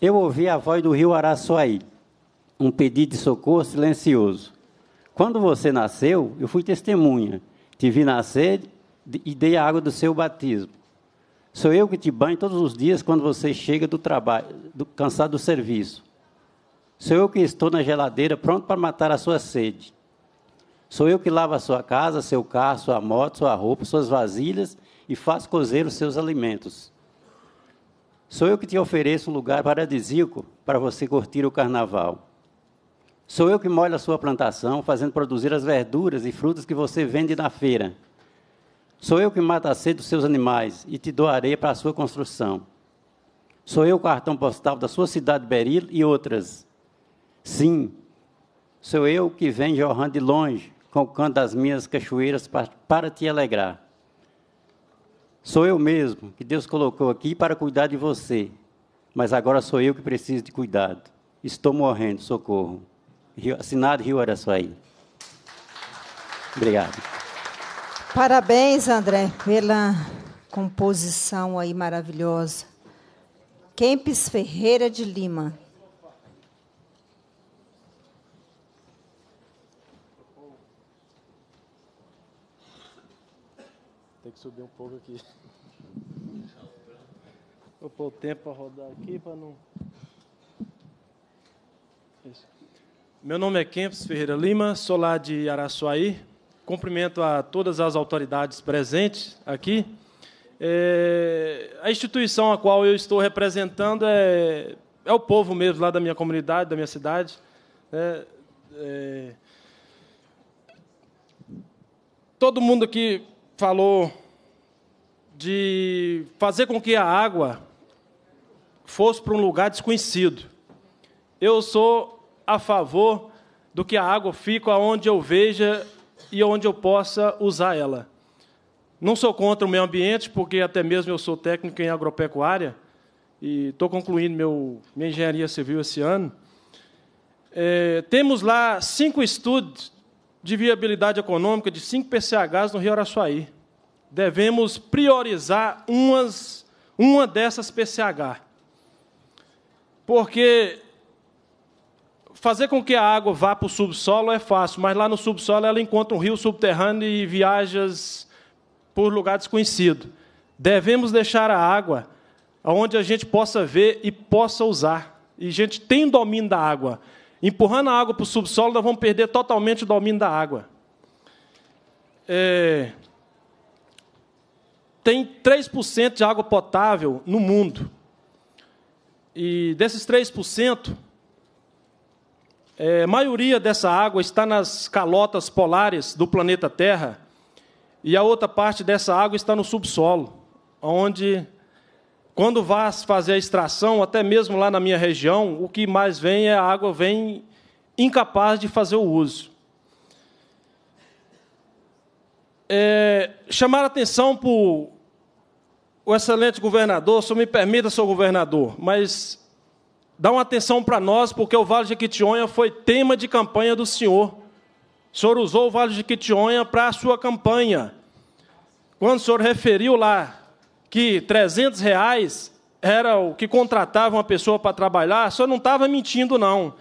Eu ouvi a voz do Rio Araçuaí um pedido de socorro silencioso. Quando você nasceu, eu fui testemunha. Te vi nascer e dei a água do seu batismo. Sou eu que te banho todos os dias quando você chega do trabalho, do, cansado do serviço. Sou eu que estou na geladeira pronto para matar a sua sede. Sou eu que lavo a sua casa, seu carro, sua moto, sua roupa, suas vasilhas e faço cozer os seus alimentos. Sou eu que te ofereço um lugar paradisíaco para você curtir o carnaval. Sou eu que molho a sua plantação, fazendo produzir as verduras e frutas que você vende na feira. Sou eu que mato a sede dos seus animais e te dou areia para a sua construção. Sou eu o cartão postal da sua cidade Beril e outras. Sim, sou eu que venho jorrando de longe com o canto das minhas cachoeiras para te alegrar. Sou eu mesmo que Deus colocou aqui para cuidar de você, mas agora sou eu que preciso de cuidado. Estou morrendo, socorro. Rio, assinado Rio Araçuaí. Obrigado. Parabéns, André, pela composição aí maravilhosa. Kempis Ferreira de Lima. Tem que subir um pouco aqui. Vou pôr o tempo para rodar aqui para não. Isso. Meu nome é Kempis Ferreira Lima, sou lá de Araçuaí. Cumprimento a todas as autoridades presentes aqui. É, a instituição a qual eu estou representando é, é o povo mesmo lá da minha comunidade, da minha cidade. É, é, todo mundo aqui falou de fazer com que a água fosse para um lugar desconhecido. Eu sou a favor do que a água fico aonde eu veja e onde eu possa usar ela. Não sou contra o meio ambiente, porque até mesmo eu sou técnico em agropecuária e estou concluindo meu, minha engenharia civil esse ano. É, temos lá cinco estudos de viabilidade econômica de cinco PCHs no Rio Araçuaí. Devemos priorizar umas, uma dessas PCH. Porque fazer com que a água vá para o subsolo é fácil, mas lá no subsolo ela encontra um rio subterrâneo e viaja por lugar desconhecido. Devemos deixar a água onde a gente possa ver e possa usar. E a gente tem domínio da água. Empurrando a água para o subsolo, nós vamos perder totalmente o domínio da água. É... Tem 3% de água potável no mundo. E desses 3%, é, a maioria dessa água está nas calotas polares do planeta Terra e a outra parte dessa água está no subsolo, onde, quando vas fazer a extração, até mesmo lá na minha região, o que mais vem é a água vem incapaz de fazer o uso. É, chamar a atenção para o excelente governador, se me permita, senhor governador, mas Dá uma atenção para nós, porque o Vale de Jequitinhonha foi tema de campanha do Senhor. O Senhor usou o Vale de Jequitinhonha para a sua campanha. Quando o Senhor referiu lá que 300 reais era o que contratava uma pessoa para trabalhar, o Senhor não estava mentindo, não.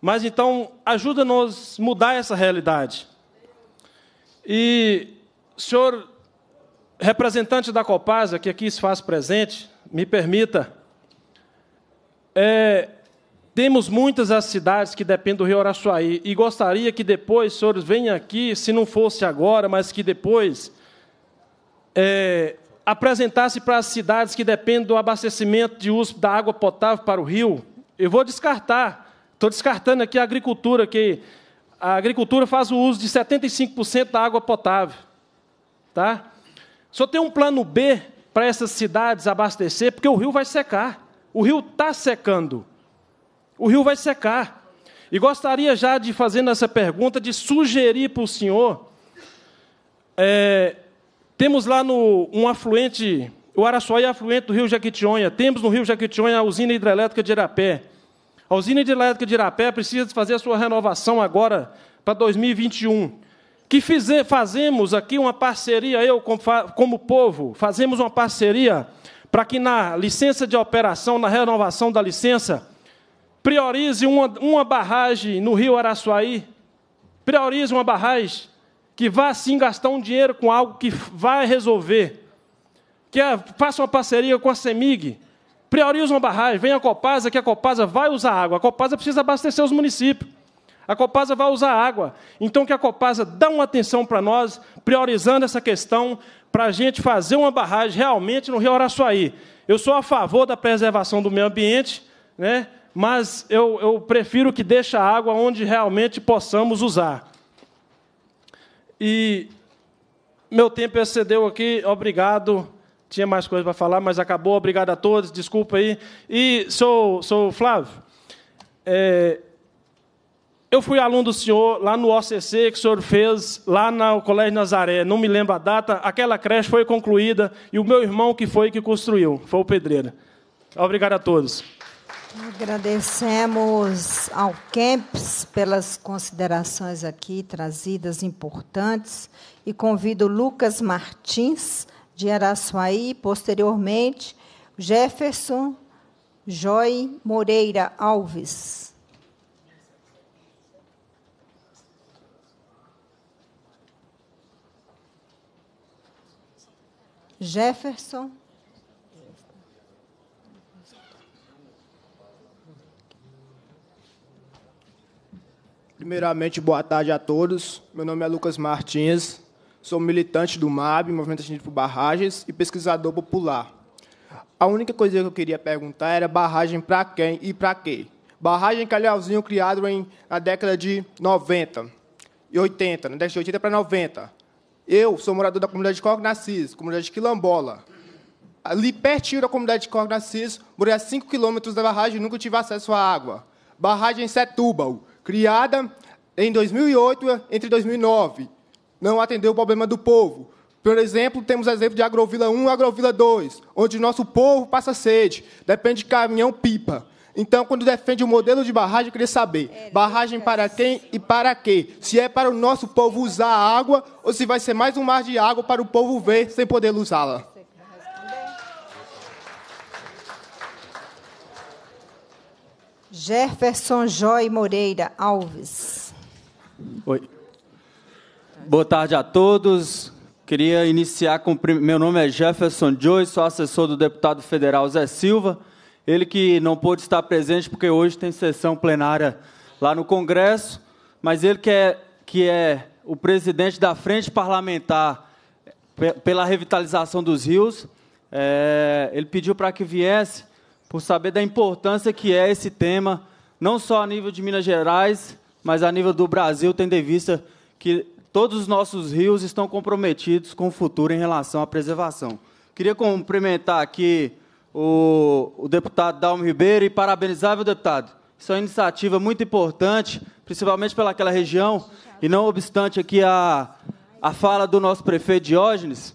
Mas então, ajuda-nos a mudar essa realidade. E, senhor representante da Copasa, que aqui se faz presente, me permita é, temos muitas as cidades que dependem do Rio Araçuaí e gostaria que depois, senhores, venham aqui, se não fosse agora, mas que depois é, apresentasse para as cidades que dependem do abastecimento de uso da água potável para o rio. Eu vou descartar, estou descartando aqui a agricultura, que a agricultura faz o uso de 75% da água potável. Tá? Só tem um plano B para essas cidades abastecer, porque o rio vai secar. O rio está secando. O rio vai secar. E gostaria já de, fazer essa pergunta, de sugerir para o senhor. É, temos lá no, um afluente, o Araçuaí é afluente do rio Jaquitionha. Temos no rio Jaquitionha a usina hidrelétrica de Irapé. A usina hidrelétrica de Irapé precisa fazer a sua renovação agora para 2021 que fizemos fazemos aqui uma parceria, eu como, como povo, fazemos uma parceria para que na licença de operação, na renovação da licença, priorize uma, uma barragem no rio Araçuaí, priorize uma barragem que vá sim gastar um dinheiro com algo que vai resolver, que é, faça uma parceria com a CEMIG, priorize uma barragem, venha a Copasa, que a Copasa vai usar água, a Copasa precisa abastecer os municípios, a Copasa vai usar água, então que a Copasa dê uma atenção para nós, priorizando essa questão, para a gente fazer uma barragem realmente no Rio Araçuaí. Eu sou a favor da preservação do meio ambiente, né? mas eu, eu prefiro que deixe a água onde realmente possamos usar. E meu tempo excedeu aqui, obrigado. Tinha mais coisa para falar, mas acabou. Obrigado a todos, desculpa aí. E, sou, sou Flávio, é, eu fui aluno do senhor lá no OCC que o senhor fez, lá no Colégio Nazaré, não me lembro a data. Aquela creche foi concluída e o meu irmão que foi que construiu, foi o Pedreira. Obrigado a todos. Agradecemos ao Kemps pelas considerações aqui trazidas importantes e convido Lucas Martins de Araçuaí, posteriormente Jefferson Joy Moreira Alves. Jefferson. Primeiramente, boa tarde a todos. Meu nome é Lucas Martins, sou militante do MAB, Movimento Atendido por Barragens, e pesquisador popular. A única coisa que eu queria perguntar era barragem para quem e para quê? Barragem Calhauzinho, criado em, na década de 90 e 80, na né? década de 80 para 90. Eu sou morador da comunidade de Corgo comunidade de quilombola. Ali pertinho da comunidade de Corgo Narciso, morei a 5 quilômetros da barragem e nunca tive acesso à água. Barragem Setúbal, criada em 2008 entre 2009. Não atendeu o problema do povo. Por exemplo, temos exemplo de Agrovila 1 e Agrovila 2, onde o nosso povo passa sede, depende de caminhão-pipa. Então, quando defende o modelo de barragem, eu queria saber: é, barragem para quem e para quê? Se é para o nosso povo usar a água ou se vai ser mais um mar de água para o povo ver sem poder usá-la? Jefferson Joy Moreira Alves. Oi. Boa tarde a todos. Queria iniciar com. Meu nome é Jefferson Joy, sou assessor do deputado federal Zé Silva. Ele que não pôde estar presente porque hoje tem sessão plenária lá no Congresso, mas ele que é, que é o presidente da Frente Parlamentar pela Revitalização dos Rios, é, ele pediu para que viesse por saber da importância que é esse tema, não só a nível de Minas Gerais, mas a nível do Brasil, tendo em vista que todos os nossos rios estão comprometidos com o futuro em relação à preservação. Queria cumprimentar aqui o, o deputado Dalmo Ribeiro e parabenizar, meu deputado? Isso é uma iniciativa muito importante, principalmente pelaquela região, e não obstante aqui a, a fala do nosso prefeito Diógenes,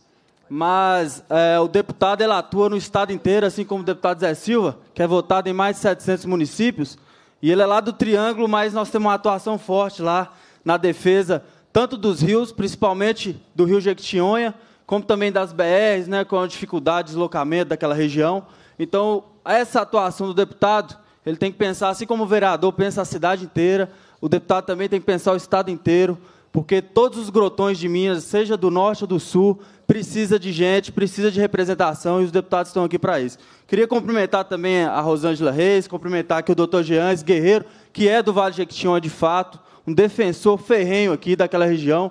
mas é, o deputado ele atua no estado inteiro, assim como o deputado Zé Silva, que é votado em mais de 700 municípios, e ele é lá do Triângulo, mas nós temos uma atuação forte lá na defesa tanto dos rios, principalmente do Rio Jequitinhonha, como também das BRs, né, com a dificuldade de deslocamento daquela região. Então, essa atuação do deputado, ele tem que pensar, assim como o vereador pensa a cidade inteira, o deputado também tem que pensar o Estado inteiro, porque todos os grotões de Minas, seja do norte ou do sul, precisa de gente, precisa de representação, e os deputados estão aqui para isso. Queria cumprimentar também a Rosângela Reis, cumprimentar aqui o doutor Jeanes Guerreiro, que é do Vale de Jequitinhonha de fato, um defensor ferrenho aqui daquela região,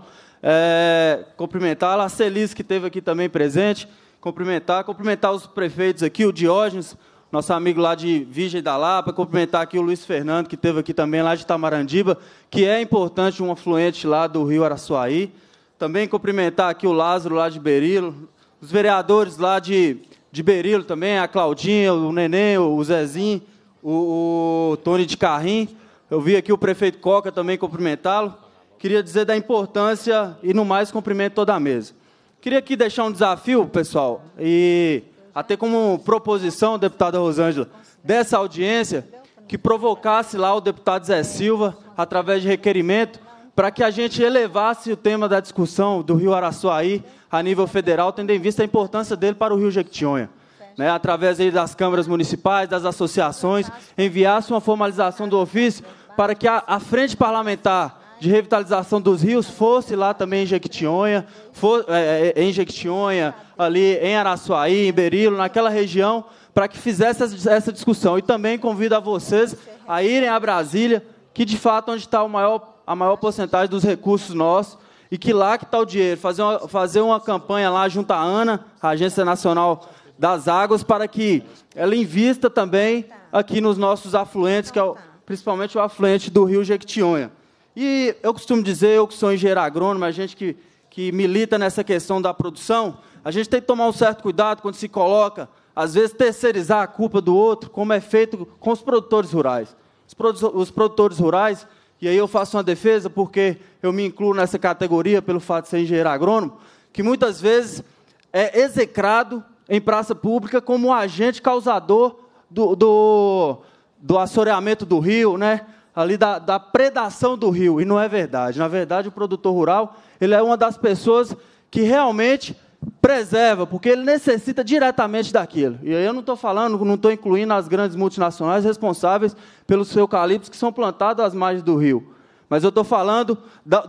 é, cumprimentar a Celis, que esteve aqui também presente. Cumprimentar, cumprimentar os prefeitos aqui, o Diógenes, nosso amigo lá de Virgem da Lapa, cumprimentar aqui o Luiz Fernando, que esteve aqui também lá de Tamarandiba, que é importante, um afluente lá do rio Araçuaí. Também cumprimentar aqui o Lázaro lá de Berilo, os vereadores lá de, de Berilo também, a Claudinha, o Neném, o Zezinho, o, o Tony de Carrim. Eu vi aqui o prefeito Coca também cumprimentá-lo. Queria dizer da importância e, no mais, cumprimento toda a mesa. Queria aqui deixar um desafio, pessoal, e até como proposição, deputada Rosângela, dessa audiência, que provocasse lá o deputado Zé Silva, através de requerimento, para que a gente elevasse o tema da discussão do Rio Araçuaí a nível federal, tendo em vista a importância dele para o Rio Jequitinhonha. Né, através das câmaras municipais, das associações, enviasse uma formalização do ofício para que a, a frente parlamentar de revitalização dos rios fosse lá também em Jequitinhonha, for, é, é, é, em Jequitinhonha, ali em Araçuaí, em Berilo, naquela região, para que fizesse essa, discussão. E também convido a vocês a irem a Brasília, que de fato é onde está maior, a maior porcentagem dos recursos nossos, e que lá que está o dinheiro. Fazer uma, fazer uma campanha lá junto à ANA, a Agência Nacional das Águas, para que ela invista também aqui nos nossos afluentes, que é o, principalmente o afluente do rio Jequitinhonha. E eu costumo dizer, eu que sou engenheiro agrônomo, a gente que, que milita nessa questão da produção, a gente tem que tomar um certo cuidado quando se coloca, às vezes, terceirizar a culpa do outro, como é feito com os produtores rurais. Os, produ os produtores rurais, e aí eu faço uma defesa, porque eu me incluo nessa categoria pelo fato de ser engenheiro agrônomo, que muitas vezes é execrado em praça pública como um agente causador do, do, do assoreamento do rio, né? ali da, da predação do rio, e não é verdade. Na verdade, o produtor rural, ele é uma das pessoas que realmente preserva, porque ele necessita diretamente daquilo. E aí eu não estou falando, não estou incluindo as grandes multinacionais responsáveis pelos eucaliptos que são plantados às margens do rio. Mas eu estou falando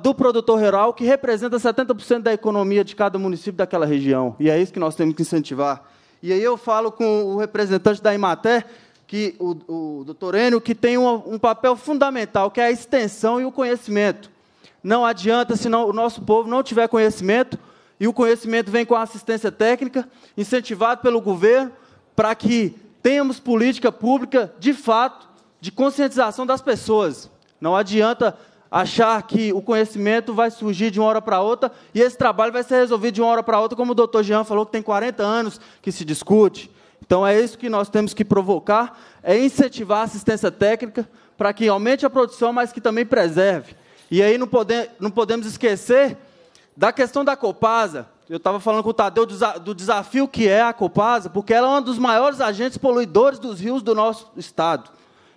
do produtor rural, que representa 70% da economia de cada município daquela região. E é isso que nós temos que incentivar. E aí eu falo com o representante da Imater, que o, o doutor Enio, que tem um, um papel fundamental, que é a extensão e o conhecimento. Não adianta se não, o nosso povo não tiver conhecimento, e o conhecimento vem com a assistência técnica, incentivado pelo governo, para que tenhamos política pública, de fato, de conscientização das pessoas. Não adianta achar que o conhecimento vai surgir de uma hora para outra e esse trabalho vai ser resolvido de uma hora para outra, como o doutor Jean falou, que tem 40 anos que se discute. Então é isso que nós temos que provocar, é incentivar a assistência técnica para que aumente a produção, mas que também preserve. E aí não, pode, não podemos esquecer da questão da Copasa. Eu estava falando com o Tadeu do, desafio que é a Copasa, porque ela é um dos maiores agentes poluidores dos rios do nosso estado.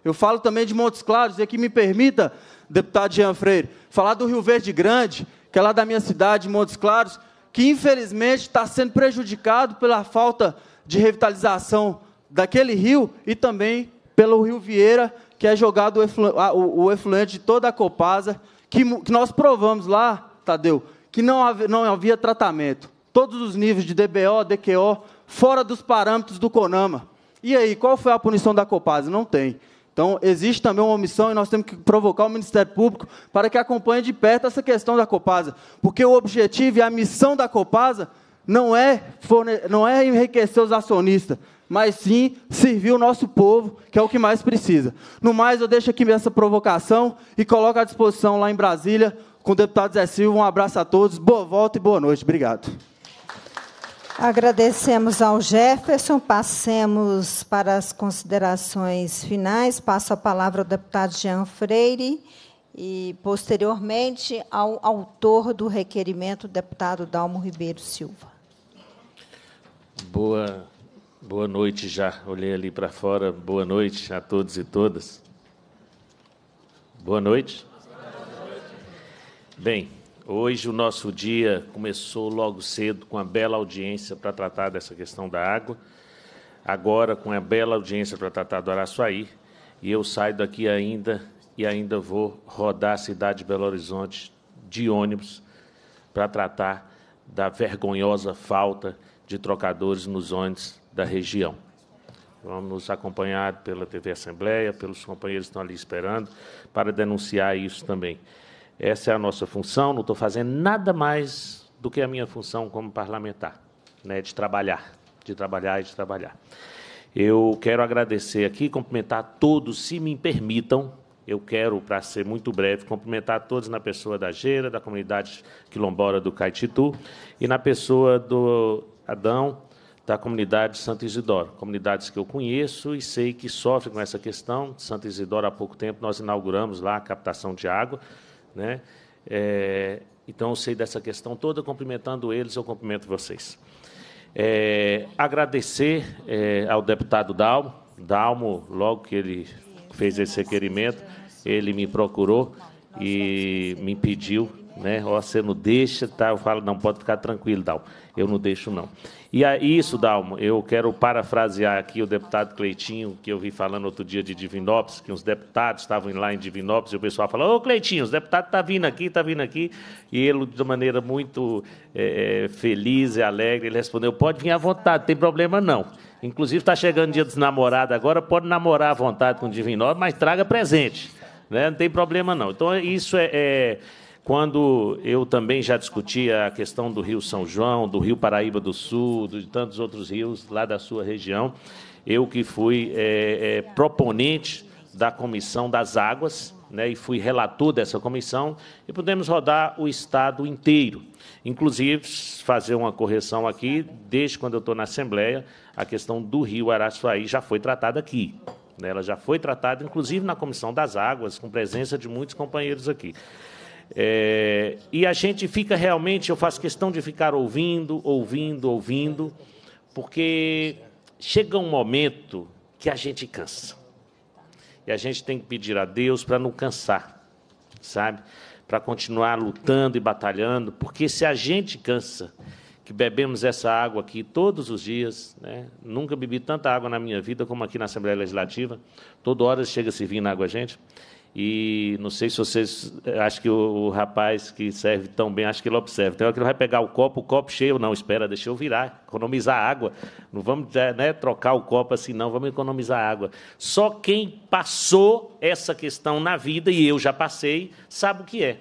Eu falo também de Montes Claros, e aqui me permita, deputado Jean Freire, falar do Rio Verde Grande, que é lá da minha cidade, Montes Claros, que infelizmente está sendo prejudicado pela falta de de revitalização daquele rio e também pelo Rio Vieira, que é jogado o, eflu o, o efluente de toda a Copasa, que, que, nós provamos lá, Tadeu, que não havia, não havia tratamento. Todos os níveis de DBO, DQO, fora dos parâmetros do CONAMA. E aí, qual foi a punição da Copasa? Não tem. Então, existe também uma omissão e nós temos que provocar o Ministério Público para que acompanhe de perto essa questão da Copasa. Porque o objetivo e a missão da Copasa não é, forne... não é enriquecer os acionistas, mas sim servir o nosso povo, que é o que mais precisa. No mais, eu deixo aqui essa provocação e coloco à disposição lá em Brasília com o deputado Zé Silva. Um abraço a todos, boa volta e boa noite. Obrigado. Agradecemos ao Jefferson. Passemos para as considerações finais. Passo a palavra ao deputado Jean Freire e, posteriormente, ao autor do requerimento, o deputado Dalmo Ribeiro Silva. Boa, boa noite já. Olhei ali para fora. Boa noite a todos e todas. Boa noite. Bem, hoje o nosso dia começou logo cedo com a bela audiência para tratar dessa questão da água. Agora com a bela audiência para tratar do Araçuaí. E eu saio daqui ainda e ainda vou rodar a cidade de Belo Horizonte de ônibus para tratar da vergonhosa falta de trocadores nos ônibus da região. Vamos acompanhar pela TV Assembleia, pelos companheiros que estão ali esperando, para denunciar isso também. Essa é a nossa função, não estou fazendo nada mais do que a minha função como parlamentar, né, de trabalhar, de trabalhar e de trabalhar. Eu quero agradecer aqui, cumprimentar todos, se me permitam, eu quero, para ser muito breve, cumprimentar todos na pessoa da Geira, da comunidade quilombola do Caititu, e na pessoa do Adão, da comunidade de Santo Isidoro, comunidades que eu conheço e sei que sofrem com essa questão. Santo Isidoro, há pouco tempo, nós inauguramos lá a captação de água. Né? É, então, eu sei dessa questão toda, cumprimentando eles, eu cumprimento vocês. É, agradecer é, ao deputado Dalmo, Dalmo, logo que ele fez esse requerimento, ele me procurou e me pediu né? Ou você não deixa, tá? Eu falo, não, pode ficar tranquilo, Dalmo. Eu não deixo, não. E a é isso, Dalmo, eu quero parafrasear aqui o deputado Cleitinho, que eu vi falando outro dia de Divinópolis, que os deputados estavam lá em Divinópolis, e o pessoal falou, ô Cleitinho, os deputados estão tá vindo aqui, estão tá vindo aqui. E ele, de maneira muito é, é, feliz e alegre, ele respondeu, pode vir à vontade, não tem problema não. Inclusive, está chegando o dia dos namorados agora, pode namorar à vontade com o Divinópolis, mas traga presente. Né? Não tem problema não. Então, isso é, é quando eu também já discutia a questão do Rio São João, do Rio Paraíba do Sul, de tantos outros rios lá da sua região, eu que fui é, é, proponente da Comissão das Águas, né, e fui relator dessa comissão, e pudemos rodar o Estado inteiro. Inclusive, fazer uma correção aqui, desde quando eu estou na Assembleia, a questão do Rio Araçuaí já foi tratada aqui. Né, ela já foi tratada, inclusive, na Comissão das Águas, com presença de muitos companheiros aqui. É, e a gente fica realmente, eu faço questão de ficar ouvindo, ouvindo, ouvindo, porque chega um momento que a gente cansa. E a gente tem que pedir a Deus para não cansar, sabe? Para continuar lutando e batalhando, porque se a gente cansa, que bebemos essa água aqui todos os dias, né? nunca bebi tanta água na minha vida como aqui na Assembleia Legislativa, toda hora chega servindo água a gente. E não sei se vocês. Eh, acho que o, o, rapaz que serve tão bem, acho que ele observa. Então, ele vai pegar o copo, o copo cheio. Não, espera, deixa eu virar, economizar água. Não vamos eh, né, trocar o copo assim, não, vamos economizar água. Só quem passou essa questão na vida, e eu já passei, sabe o que é.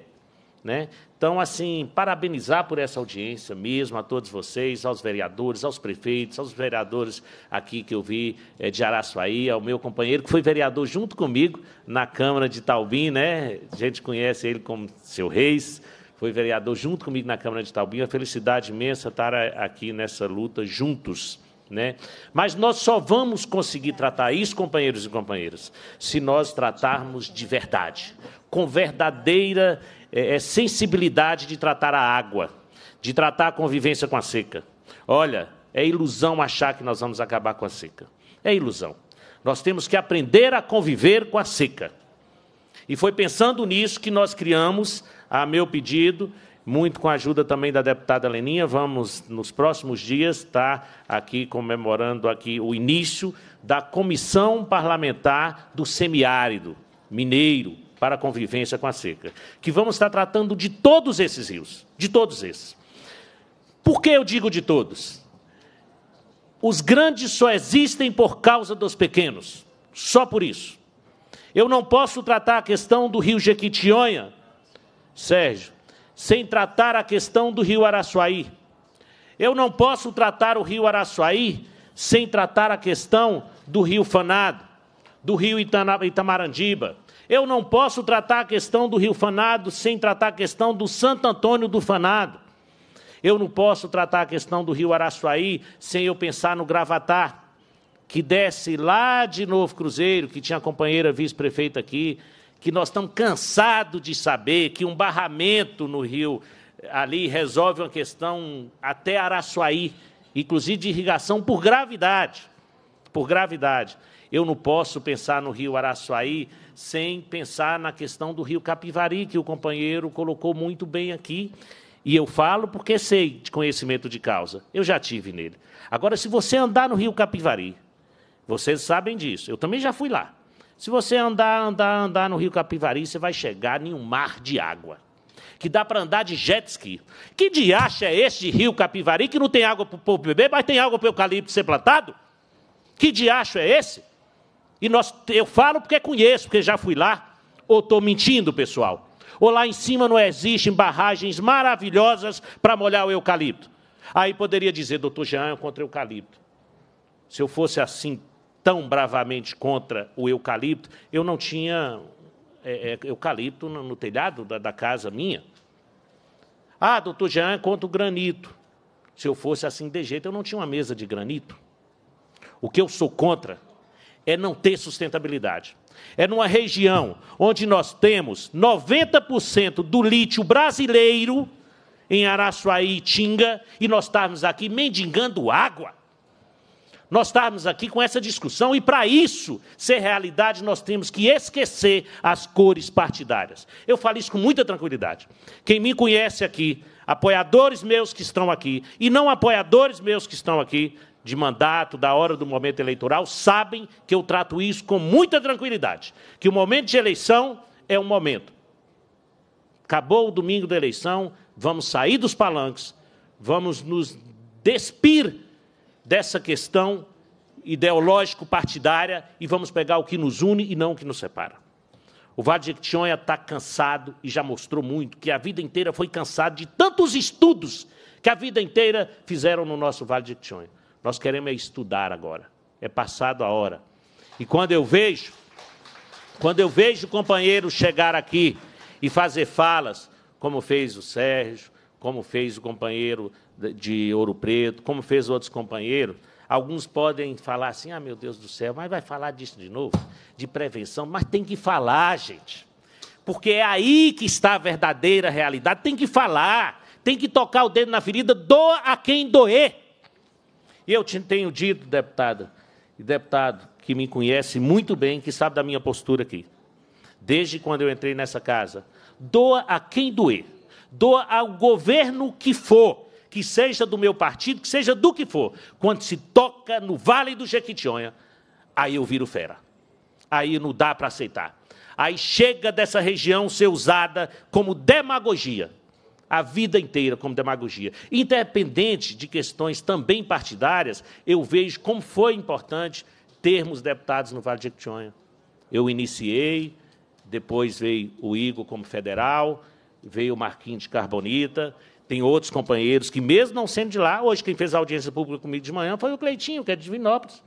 Né? Então, assim, parabenizar por essa audiência mesmo a todos vocês, aos vereadores, aos prefeitos, aos vereadores aqui que eu vi é, de Araçuaí, ao meu companheiro que foi vereador junto comigo na Câmara de Taubim, né? A gente conhece ele como seu Reis, foi vereador junto comigo na Câmara de Taubim. Uma felicidade imensa estar aqui nessa luta juntos. Né? Mas nós só vamos conseguir tratar isso, companheiros e companheiras, se nós tratarmos de verdade, com verdadeira é, é, sensibilidade de tratar a água, de tratar a convivência com a seca. Olha, é ilusão achar que nós vamos acabar com a seca. É ilusão. Nós temos que aprender a conviver com a seca. E foi pensando nisso que nós criamos, a meu pedido, muito com a ajuda também da deputada Leninha, vamos nos próximos dias estar tá, aqui comemorando aqui o início da comissão parlamentar do semiárido mineiro, para a convivência com a seca. Que vamos estar tratando de todos esses rios, de todos esses. Por que eu digo de todos? Os grandes só existem por causa dos pequenos, só por isso. Eu não posso tratar a questão do rio Jequitinhonha, Sérgio, sem tratar a questão do rio Araçuaí. Eu não posso tratar o rio Araçuaí sem tratar a questão do rio Fanado, do rio Itamarandiba, eu não posso tratar a questão do Rio Fanado sem tratar a questão do Santo Antônio do Fanado. Eu não posso tratar a questão do Rio Araçuaí sem eu pensar no Gravatar, que desce lá de Novo Cruzeiro, que tinha a companheira vice-prefeita aqui, que nós estamos cansados de saber que um barramento no rio ali resolve uma questão até Araçuaí, inclusive de irrigação por gravidade. Por gravidade. Eu não posso pensar no rio Araçuaí sem pensar na questão do Rio Capivari, que o companheiro colocou muito bem aqui. E eu falo porque sei de conhecimento de causa. Eu já tive nele. Agora, se você andar no Rio Capivari, vocês sabem disso. Eu também já fui lá. Se você andar, andar, andar no Rio Capivari, você vai chegar em um mar de água. Que dá para andar de jet ski. Que diacho é esse de Rio Capivari que não tem água para o povo beber, mas tem água para o eucalipto ser plantado? Que diacho é esse? E nós, eu falo porque conheço, porque já fui lá. Ou estou mentindo, pessoal? Ou lá em cima não existem barragens maravilhosas para molhar o eucalipto? Aí poderia dizer, doutor Jean, contra o eucalipto. Se eu fosse assim tão bravamente contra o eucalipto, eu não tinha é, é, eucalipto no, no telhado da, da, casa minha. Ah, doutor Jean, contra o granito. Se eu fosse assim de jeito, eu não tinha uma mesa de granito. O que eu sou contra é não ter sustentabilidade. É numa região onde nós temos 90% do lítio brasileiro em Araçuaí e Tinga e nós estarmos aqui mendigando água. Nós estarmos aqui com essa discussão e, para isso ser realidade, nós temos que esquecer as cores partidárias. Eu falo isso com muita tranquilidade. Quem me conhece aqui, apoiadores meus que estão aqui e não apoiadores meus que estão aqui, de mandato, da hora do momento eleitoral, sabem que eu trato isso com muita tranquilidade. Que o momento de eleição é um momento. Acabou o domingo da eleição, vamos sair dos palanques, vamos nos despir dessa questão ideológico-partidária e vamos pegar o que nos une e não o que nos separa. O de Tionha está cansado e já mostrou muito que a vida inteira foi cansado de tantos estudos que a vida inteira fizeram no nosso Vale de Tionha. Nós queremos é estudar agora. É passado a hora. E quando eu vejo, quando eu vejo companheiro chegar aqui e fazer falas, como fez o Sérgio, como fez o companheiro de Ouro Preto, como fez outros companheiros, alguns podem falar assim: ah, meu Deus do céu, mas vai falar disso de novo, de prevenção, mas tem que falar, gente. Porque é aí que está a verdadeira realidade. Tem que falar, tem que tocar o dedo na ferida, doa a quem doer. Eu te tenho dito, deputada e deputado, que me conhece muito bem, que sabe da minha postura aqui. Desde quando eu entrei nessa casa, doa a quem doer, doa ao governo que for, que seja do meu partido, que seja do que for. Quando se toca no Vale do Jequitinhonha, aí eu viro fera. Aí não dá para aceitar. Aí chega dessa região ser usada como demagogia a vida inteira como demagogia. Independente de questões também partidárias, eu vejo como foi importante termos deputados no Vale de Jequitinhonha. Eu iniciei, depois veio o Igor como federal, veio o Marquinhos de Carbonita, tem outros companheiros que, mesmo não sendo de lá, hoje quem fez a audiência pública comigo de manhã foi o Cleitinho, que é de Divinópolis.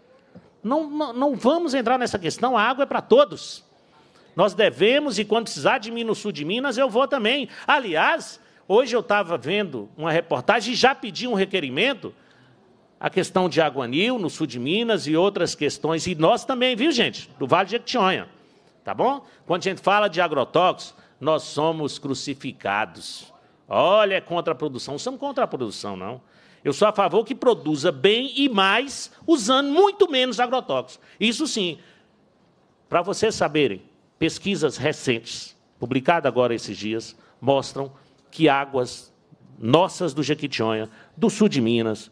Não, não, não vamos entrar nessa questão, a água é para todos. Nós devemos, e quando precisar de mim no sul de Minas, eu vou também. Aliás, Hoje eu estava vendo uma reportagem e já pedi um requerimento, a questão de Aguanil, no sul de Minas e outras questões, e nós também, viu, gente, do Vale de Jequitinhonha, tá bom? Quando a gente fala de agrotóxicos, nós somos crucificados. Olha, é contra a produção. Não somos contra a produção, não. Eu sou a favor que produza bem e mais, usando muito menos agrotóxicos. Isso sim. Para vocês saberem, pesquisas recentes, publicadas agora esses dias, mostram que águas nossas do Jequitinhonha, do sul de Minas,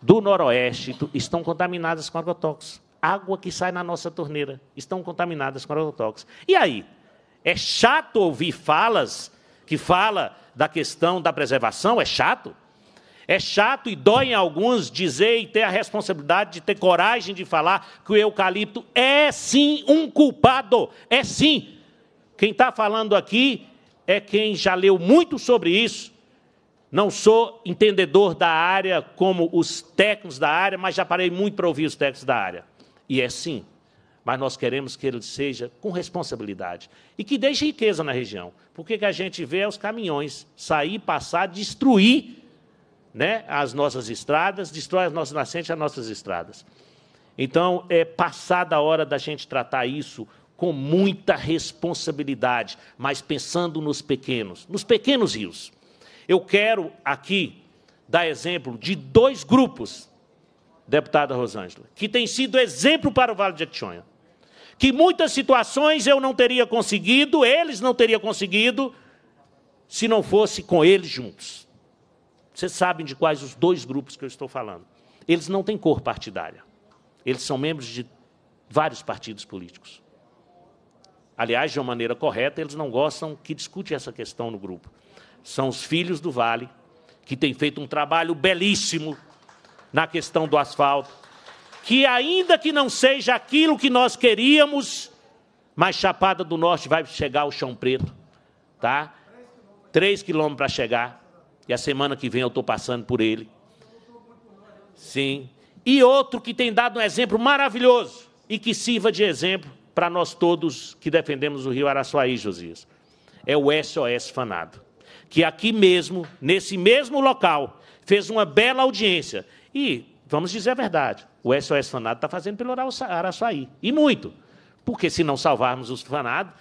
do noroeste, estão contaminadas com agrotóxicos. Água que sai na nossa torneira estão contaminadas com agrotóxicos. E aí? É chato ouvir falas que fala da questão da preservação? É chato? É chato e dói em alguns dizer e ter a responsabilidade de ter coragem de falar que o eucalipto é sim um culpado. É sim. Quem está falando aqui é quem já leu muito sobre isso. Não sou entendedor da área como os técnicos da área, mas já parei muito para ouvir os técnicos da área. E é sim, mas nós queremos que ele seja com responsabilidade e que deixe riqueza na região. Porque que a gente vê é os caminhões sair, passar, destruir né, as nossas estradas, destrói as nossas nascentes, as nossas estradas. Então, é passada a hora da gente tratar isso com muita responsabilidade, mas pensando nos pequenos, nos pequenos rios. Eu quero aqui dar exemplo de dois grupos, deputada Rosângela, que têm sido exemplo para o Vale de Jequitinhonha. Que muitas situações eu não teria conseguido, eles não teriam conseguido, se não fosse com eles juntos. Vocês sabem de quais os dois grupos que eu estou falando. Eles não têm cor partidária. Eles são membros de vários partidos políticos aliás, de uma maneira correta, eles não gostam que discute essa questão no grupo. São os filhos do Vale, que têm feito um trabalho belíssimo na questão do asfalto, que ainda que não seja aquilo que nós queríamos, mas Chapada do Norte vai chegar ao chão preto, tá? Três quilômetros para chegar, e a semana que vem eu estou passando por ele. Sim. E outro que tem dado um exemplo maravilhoso e que sirva de exemplo para nós todos que defendemos o Rio Araçuaí, Josias. É o SOS Fanado, que aqui mesmo, nesse mesmo local, fez uma bela audiência. E, vamos dizer a verdade, o SOS Fanado está fazendo pelo Araçuaí, e muito. Porque se não salvarmos os fanados,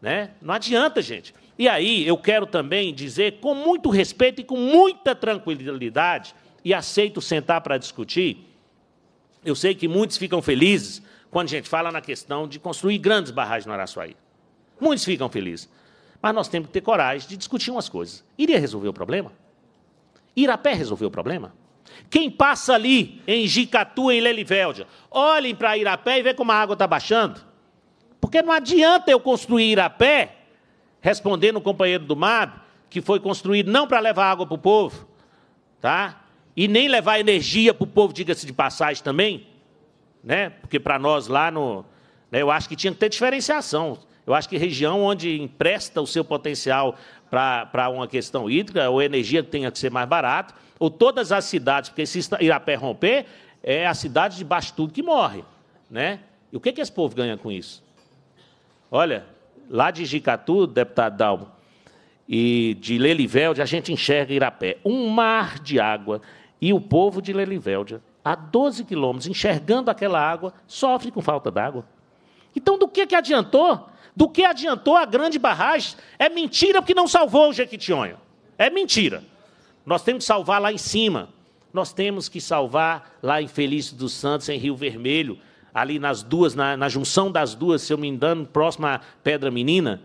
né, não adianta, gente. E aí eu quero também dizer, com muito respeito e com muita tranquilidade, e aceito sentar para discutir, eu sei que muitos ficam felizes quando a gente fala na questão de construir grandes barragens no Araçuaí. Muitos ficam felizes. Mas nós temos que ter coragem de discutir umas coisas. Iria resolver o problema? Ir a pé resolver o problema? Quem passa ali em Jicatu, em Lelivéldia, olhem para Irapé e vê como a água está baixando. Porque não adianta eu construir Irapé, respondendo o companheiro do MAB, que foi construído não para levar água para o povo, tá? e nem levar energia para o povo, diga-se de passagem também, né? Porque para nós lá no. Né, eu acho que tinha que ter diferenciação. Eu acho que região onde empresta o seu potencial para uma questão hídrica, ou energia que tenha que ser mais barato, ou todas as cidades, porque se Irapé romper, é a cidade de baixo tudo que morre. Né? E o que, que esse povo ganha com isso? Olha, lá de Jicatu, deputado Dalmo, e de Lelivelde, a gente enxerga Irapé. Um mar de água. E o povo de Lelivelde a 12 quilômetros, enxergando aquela água, sofre com falta d'água. Então, do que, que adiantou? Do que adiantou a grande barragem? É mentira porque não salvou o Jequitinhonha. É mentira. Nós temos que salvar lá em cima. Nós temos que salvar lá em Felício dos Santos, em Rio Vermelho, ali nas duas, na, na junção das duas, se eu me engano, próxima à Pedra Menina,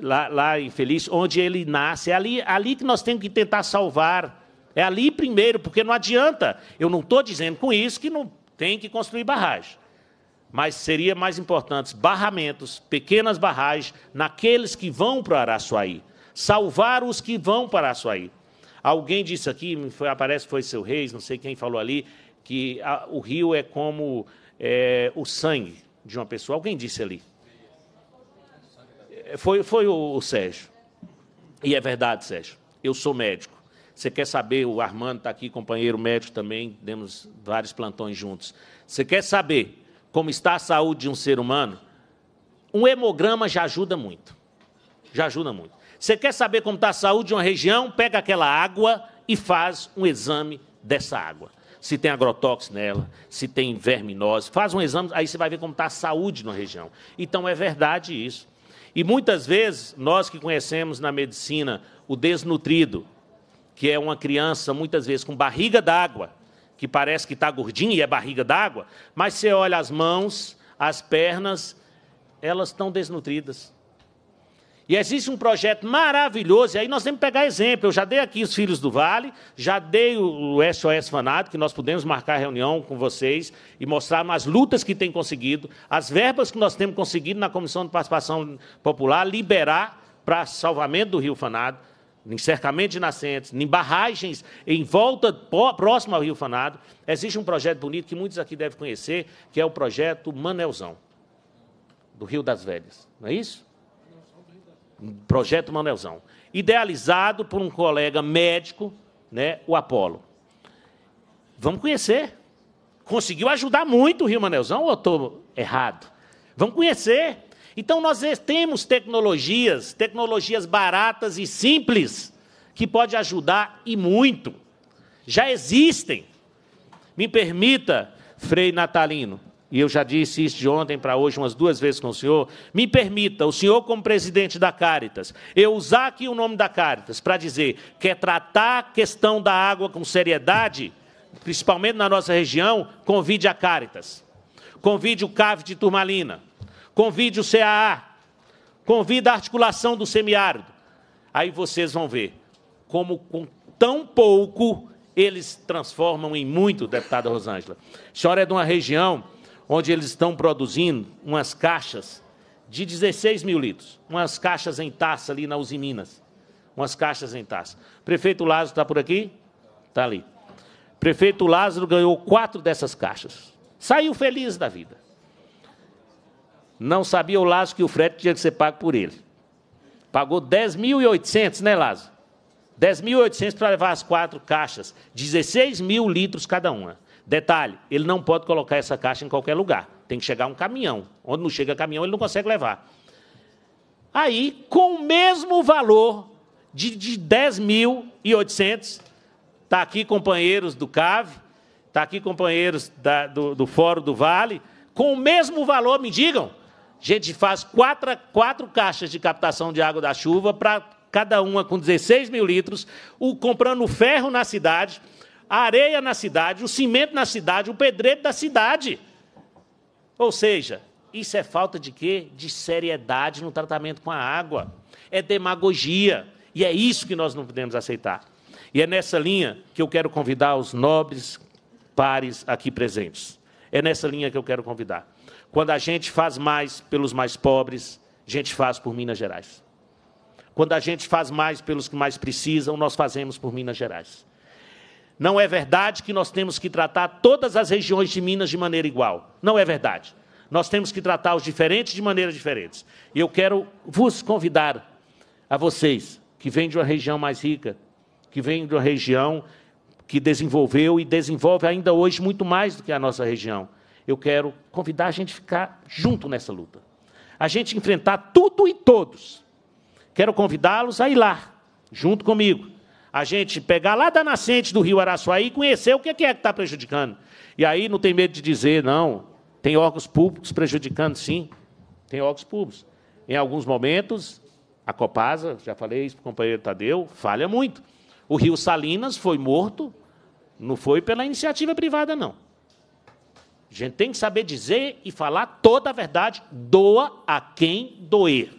lá, lá em Felício, onde ele nasce. É ali, ali que nós temos que tentar salvar é ali primeiro, porque não adianta. Eu não estou dizendo com isso que não tem que construir barragem. Mas seria mais importante barramentos, pequenas barragens, naqueles que vão para Araçuaí. Salvar os que vão para Araçuaí. Alguém disse aqui, foi, aparece foi seu Reis, não sei quem falou ali, que a, o rio é como é, o sangue de uma pessoa. Alguém disse ali? É, foi, foi o, o Sérgio. E é verdade, Sérgio. Eu sou médico. Você quer saber, o Armando está aqui, companheiro médico também, demos vários plantões juntos. Você quer saber como está a saúde de um ser humano? Um hemograma já ajuda muito. Já ajuda muito. Você quer saber como está a saúde de uma região? Pega aquela água e faz um exame dessa água. Se tem agrotóxico nela, se tem verminose, faz um exame, aí você vai ver como está a saúde de uma região. Então é verdade isso. E muitas vezes, nós que conhecemos na medicina o desnutrido, que é uma criança muitas vezes com barriga d'água, que parece que está gordinha e é barriga d'água, mas você olha as mãos, as pernas, elas estão desnutridas. E existe um projeto maravilhoso, e aí nós temos que pegar exemplo. Eu já dei aqui os Filhos do Vale, já dei o SOS Fanado, que nós podemos marcar reunião com vocês e mostrar as lutas que tem conseguido, as verbas que nós temos conseguido na Comissão de Participação Popular liberar para salvamento do Rio Fanado em cercamento de nascentes, em barragens em volta próxima ao Rio Fanado, existe um projeto bonito que muitos aqui devem conhecer, que é o projeto Manelzão, do Rio das Velhas. Não é isso? Projeto Manelzão. Idealizado por um colega médico, né, o Apolo. Vamos conhecer. Conseguiu ajudar muito o Rio Manelzão ou estou errado? Vamos conhecer. Então, nós temos tecnologias, tecnologias baratas e simples, que pode ajudar e muito. Já existem. Me permita, Frei Natalino, e eu já disse isso de ontem para hoje umas duas vezes com o senhor, me permita, o senhor como presidente da Caritas, eu usar aqui o nome da Caritas para dizer que é tratar a questão da água com seriedade, principalmente na nossa região, convide a Caritas. Convide o CAV de Turmalina. Convide o CAA, convida a articulação do semiárido. Aí vocês vão ver como com tão pouco eles transformam em muito, deputada Rosângela. A senhora é de uma região onde eles estão produzindo umas caixas de 16 mil litros, umas caixas em taça ali na Usiminas, umas caixas em taça. Prefeito Lázaro está por aqui? Está ali. Prefeito Lázaro ganhou quatro dessas caixas. Saiu feliz da vida. Não sabia o Lázaro que o frete tinha que ser pago por ele. Pagou 10.800, né, Lázaro? 10.800 para levar as quatro caixas, 16 mil litros cada uma. Detalhe, ele não pode colocar essa caixa em qualquer lugar. Tem que chegar um caminhão. Onde não chega caminhão, ele não consegue levar. Aí, com o mesmo valor de, de 10.800, está aqui companheiros do CAV, está aqui companheiros da, do, do Fórum do Vale, com o mesmo valor, me digam, gente faz quatro, quatro caixas de captação de água da chuva, para cada uma com 16 mil litros, o, comprando ferro na cidade, a areia na cidade, o cimento na cidade, o pedreiro da cidade. Ou seja, isso é falta de quê? De seriedade no tratamento com a água. É demagogia. E é isso que nós não podemos aceitar. E é nessa linha que eu quero convidar os nobres pares aqui presentes. É nessa linha que eu quero convidar. Quando a gente faz mais pelos mais pobres, a gente faz por Minas Gerais. Quando a gente faz mais pelos que mais precisam, nós fazemos por Minas Gerais. Não é verdade que nós temos que tratar todas as regiões de Minas de maneira igual. Não é verdade. Nós temos que tratar os diferentes de maneiras diferentes. E eu quero vos convidar, a vocês, que vêm de uma região mais rica, que vêm de uma região que desenvolveu e desenvolve ainda hoje muito mais do que a nossa região eu quero convidar a gente a ficar junto nessa luta. A gente enfrentar tudo e todos. Quero convidá-los a ir lá, junto comigo. A gente pegar lá da nascente do rio Araçuaí e conhecer o que é que é está prejudicando. E aí não tem medo de dizer, não, tem órgãos públicos prejudicando, sim. Tem órgãos públicos. Em alguns momentos, a Copasa, já falei isso para o companheiro Tadeu, falha muito. O rio Salinas foi morto, não foi pela iniciativa privada, não. A gente tem que saber dizer e falar toda a verdade, doa a quem doer.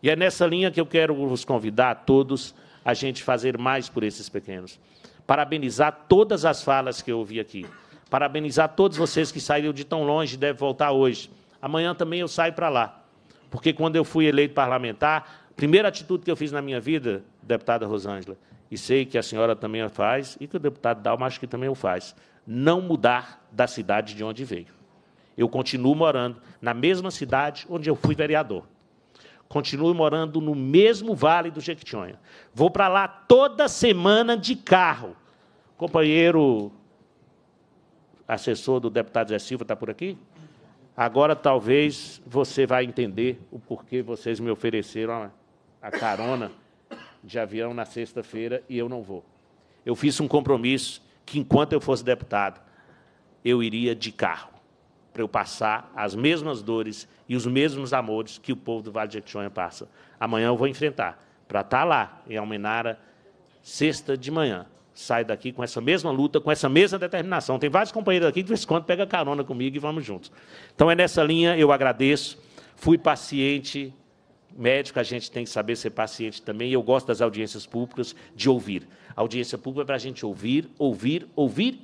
E é nessa linha que eu quero vos convidar a todos a gente fazer mais por esses pequenos. Parabenizar todas as falas que eu ouvi aqui. Parabenizar todos vocês que saíram de tão longe e devem voltar hoje. Amanhã também eu saio para lá. Porque quando eu fui eleito parlamentar, a primeira atitude que eu fiz na minha vida, deputada Rosângela, e sei que a senhora também a faz, e que o deputado Dalma acho que também o faz, não mudar da cidade de onde veio. Eu continuo morando na mesma cidade onde eu fui vereador. Continuo morando no mesmo vale do Jequitinhonha. Vou para lá toda semana de carro. Companheiro assessor do deputado Zé Silva está por aqui? Agora talvez você vai entender o porquê vocês me ofereceram a, carona de avião na sexta-feira e eu não vou. Eu fiz um compromisso que enquanto eu fosse deputado, eu iria de carro para eu passar as mesmas dores e os mesmos amores que o povo do Vale de Jequitinhonha passa. Amanhã eu vou enfrentar para estar tá lá em Almenara sexta de manhã. Saio daqui com essa mesma luta, com essa mesma determinação. Tem vários companheiros aqui que de vez em quando pega carona comigo e vamos juntos. Então é nessa linha eu agradeço. Fui paciente médico, a gente tem que saber ser paciente também. Eu gosto das audiências públicas de ouvir audiência pública é para a gente ouvir, ouvir, ouvir,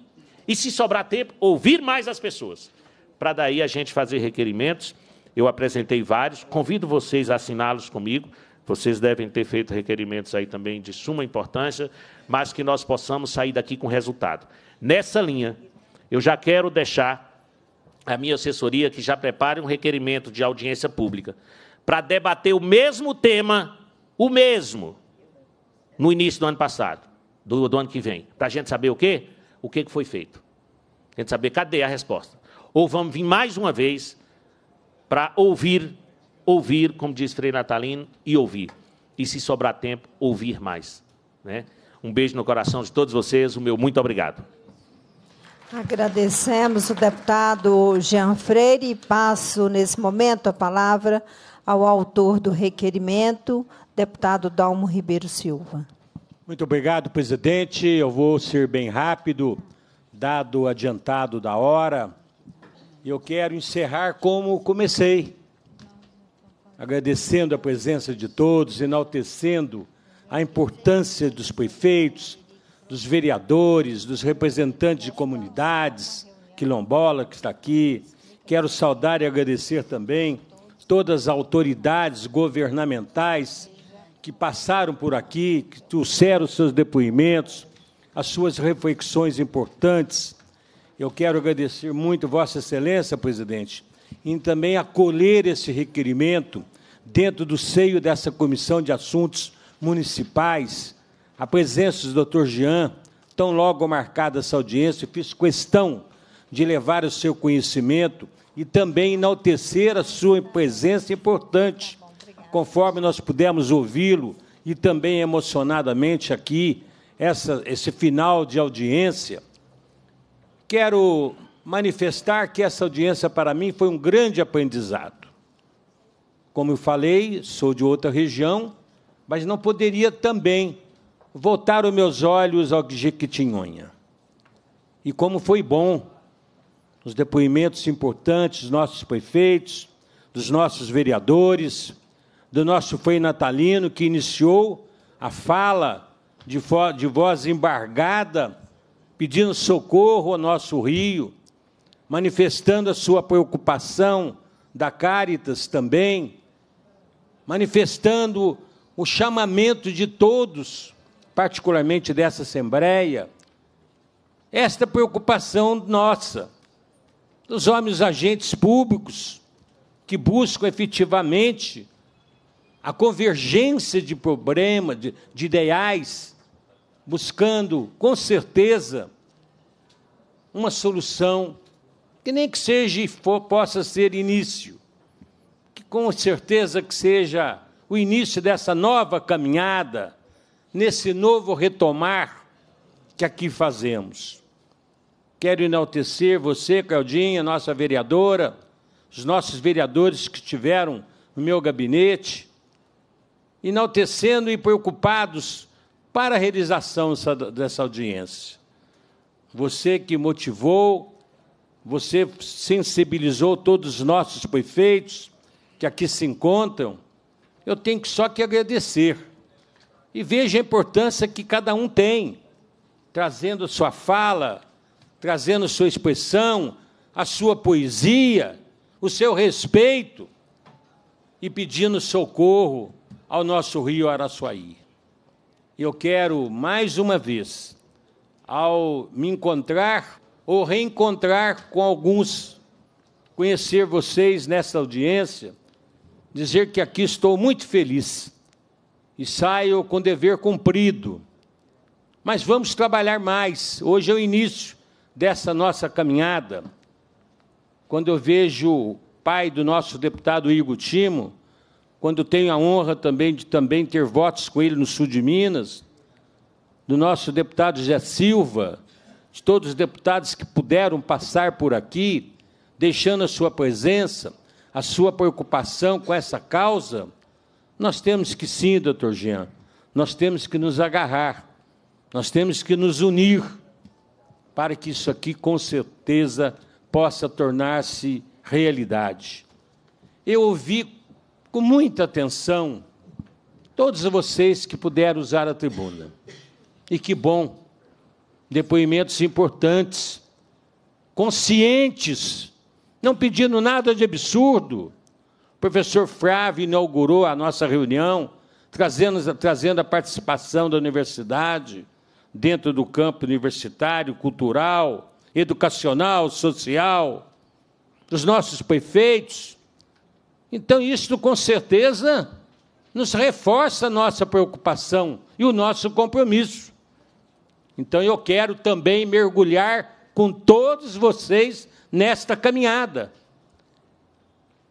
e se sobrar tempo, ouvir mais as pessoas. Para daí a gente fazer requerimentos. Eu apresentei vários, convido vocês a assiná-los comigo. Vocês devem ter feito requerimentos aí também de suma importância, mas que nós possamos sair daqui com resultado. Nessa linha, eu já quero deixar a minha assessoria que já prepare um requerimento de audiência pública para debater o mesmo tema, o mesmo, no início do ano passado do, do ano que vem, para a gente saber o quê? O que foi feito. A gente saber cadê a resposta. Ou vamos vir mais uma vez para ouvir, ouvir, como diz Frei Natalino, e ouvir. E se sobrar tempo, ouvir mais. Né? Um beijo no coração de todos vocês, o meu muito obrigado. Agradecemos o deputado Jean Freire e passo nesse momento a palavra ao autor do requerimento, deputado Dalmo Ribeiro Silva. Muito obrigado, presidente. Eu vou ser bem rápido, dado o adiantado da hora. Eu quero encerrar como comecei, agradecendo a presença de todos, enaltecendo a importância dos prefeitos, dos vereadores, dos representantes de comunidades, quilombola que está aqui. Quero saudar e agradecer também todas as autoridades governamentais que passaram por aqui, que trouxeram seus depoimentos, as suas reflexões importantes. Eu quero agradecer muito Vossa Excelência, presidente, em também acolher esse requerimento dentro do seio dessa Comissão de Assuntos Municipais, a presença do Dr. Jean, tão logo marcada essa audiência, fiz questão de levar o seu conhecimento e também enaltecer a sua presença importante conforme nós pudemos ouvi-lo e também emocionadamente aqui, essa, esse final de audiência, quero manifestar que essa audiência para mim foi um grande aprendizado. Como eu falei, sou de outra região, mas não poderia também voltar os meus olhos ao Jequitinhonha. E como foi bom os depoimentos importantes dos nossos prefeitos, dos nossos vereadores, do nosso foi natalino que iniciou a fala de, de voz embargada, pedindo socorro ao nosso rio, manifestando a sua preocupação da Caritas também, manifestando o chamamento de todos, particularmente dessa Assembleia, esta preocupação nossa, dos homens agentes públicos que buscam efetivamente a convergência de problemas, de, de ideais, buscando, com certeza, uma solução, que nem que seja for, possa ser início, que com certeza que seja o início dessa nova caminhada, nesse novo retomar que aqui fazemos. Quero enaltecer você, Claudinha, nossa vereadora, os nossos vereadores que estiveram no meu gabinete, enaltecendo e preocupados para a realização dessa audiência. Você que motivou, você sensibilizou todos os nossos prefeitos que aqui se encontram, eu tenho só que agradecer. E veja a importância que cada um tem, trazendo sua fala, trazendo sua expressão, a sua poesia, o seu respeito e pedindo socorro ao nosso rio Araçuaí. Eu quero, mais uma vez, ao me encontrar ou reencontrar com alguns, conhecer vocês nesta audiência, dizer que aqui estou muito feliz e saio com dever cumprido. Mas vamos trabalhar mais. Hoje é o início dessa nossa caminhada. Quando eu vejo o pai do nosso deputado Igor Timo, quando tenho a honra também de também ter votos com ele no sul de Minas, do nosso deputado José Silva, de todos os deputados que puderam passar por aqui, deixando a sua presença, a sua preocupação com essa causa, nós temos que sim, doutor Jean, nós temos que nos agarrar, nós temos que nos unir para que isso aqui com certeza possa tornar-se realidade. Eu ouvi com muita atenção todos vocês que puderam usar a tribuna. E que bom! Depoimentos importantes, conscientes, não pedindo nada de absurdo. O professor Frávio inaugurou a nossa reunião, trazendo, trazendo a participação da universidade dentro do campo universitário, cultural, educacional, social, dos nossos prefeitos então, isso com certeza nos reforça a nossa preocupação e o nosso compromisso. Então, eu quero também mergulhar com todos vocês nesta caminhada.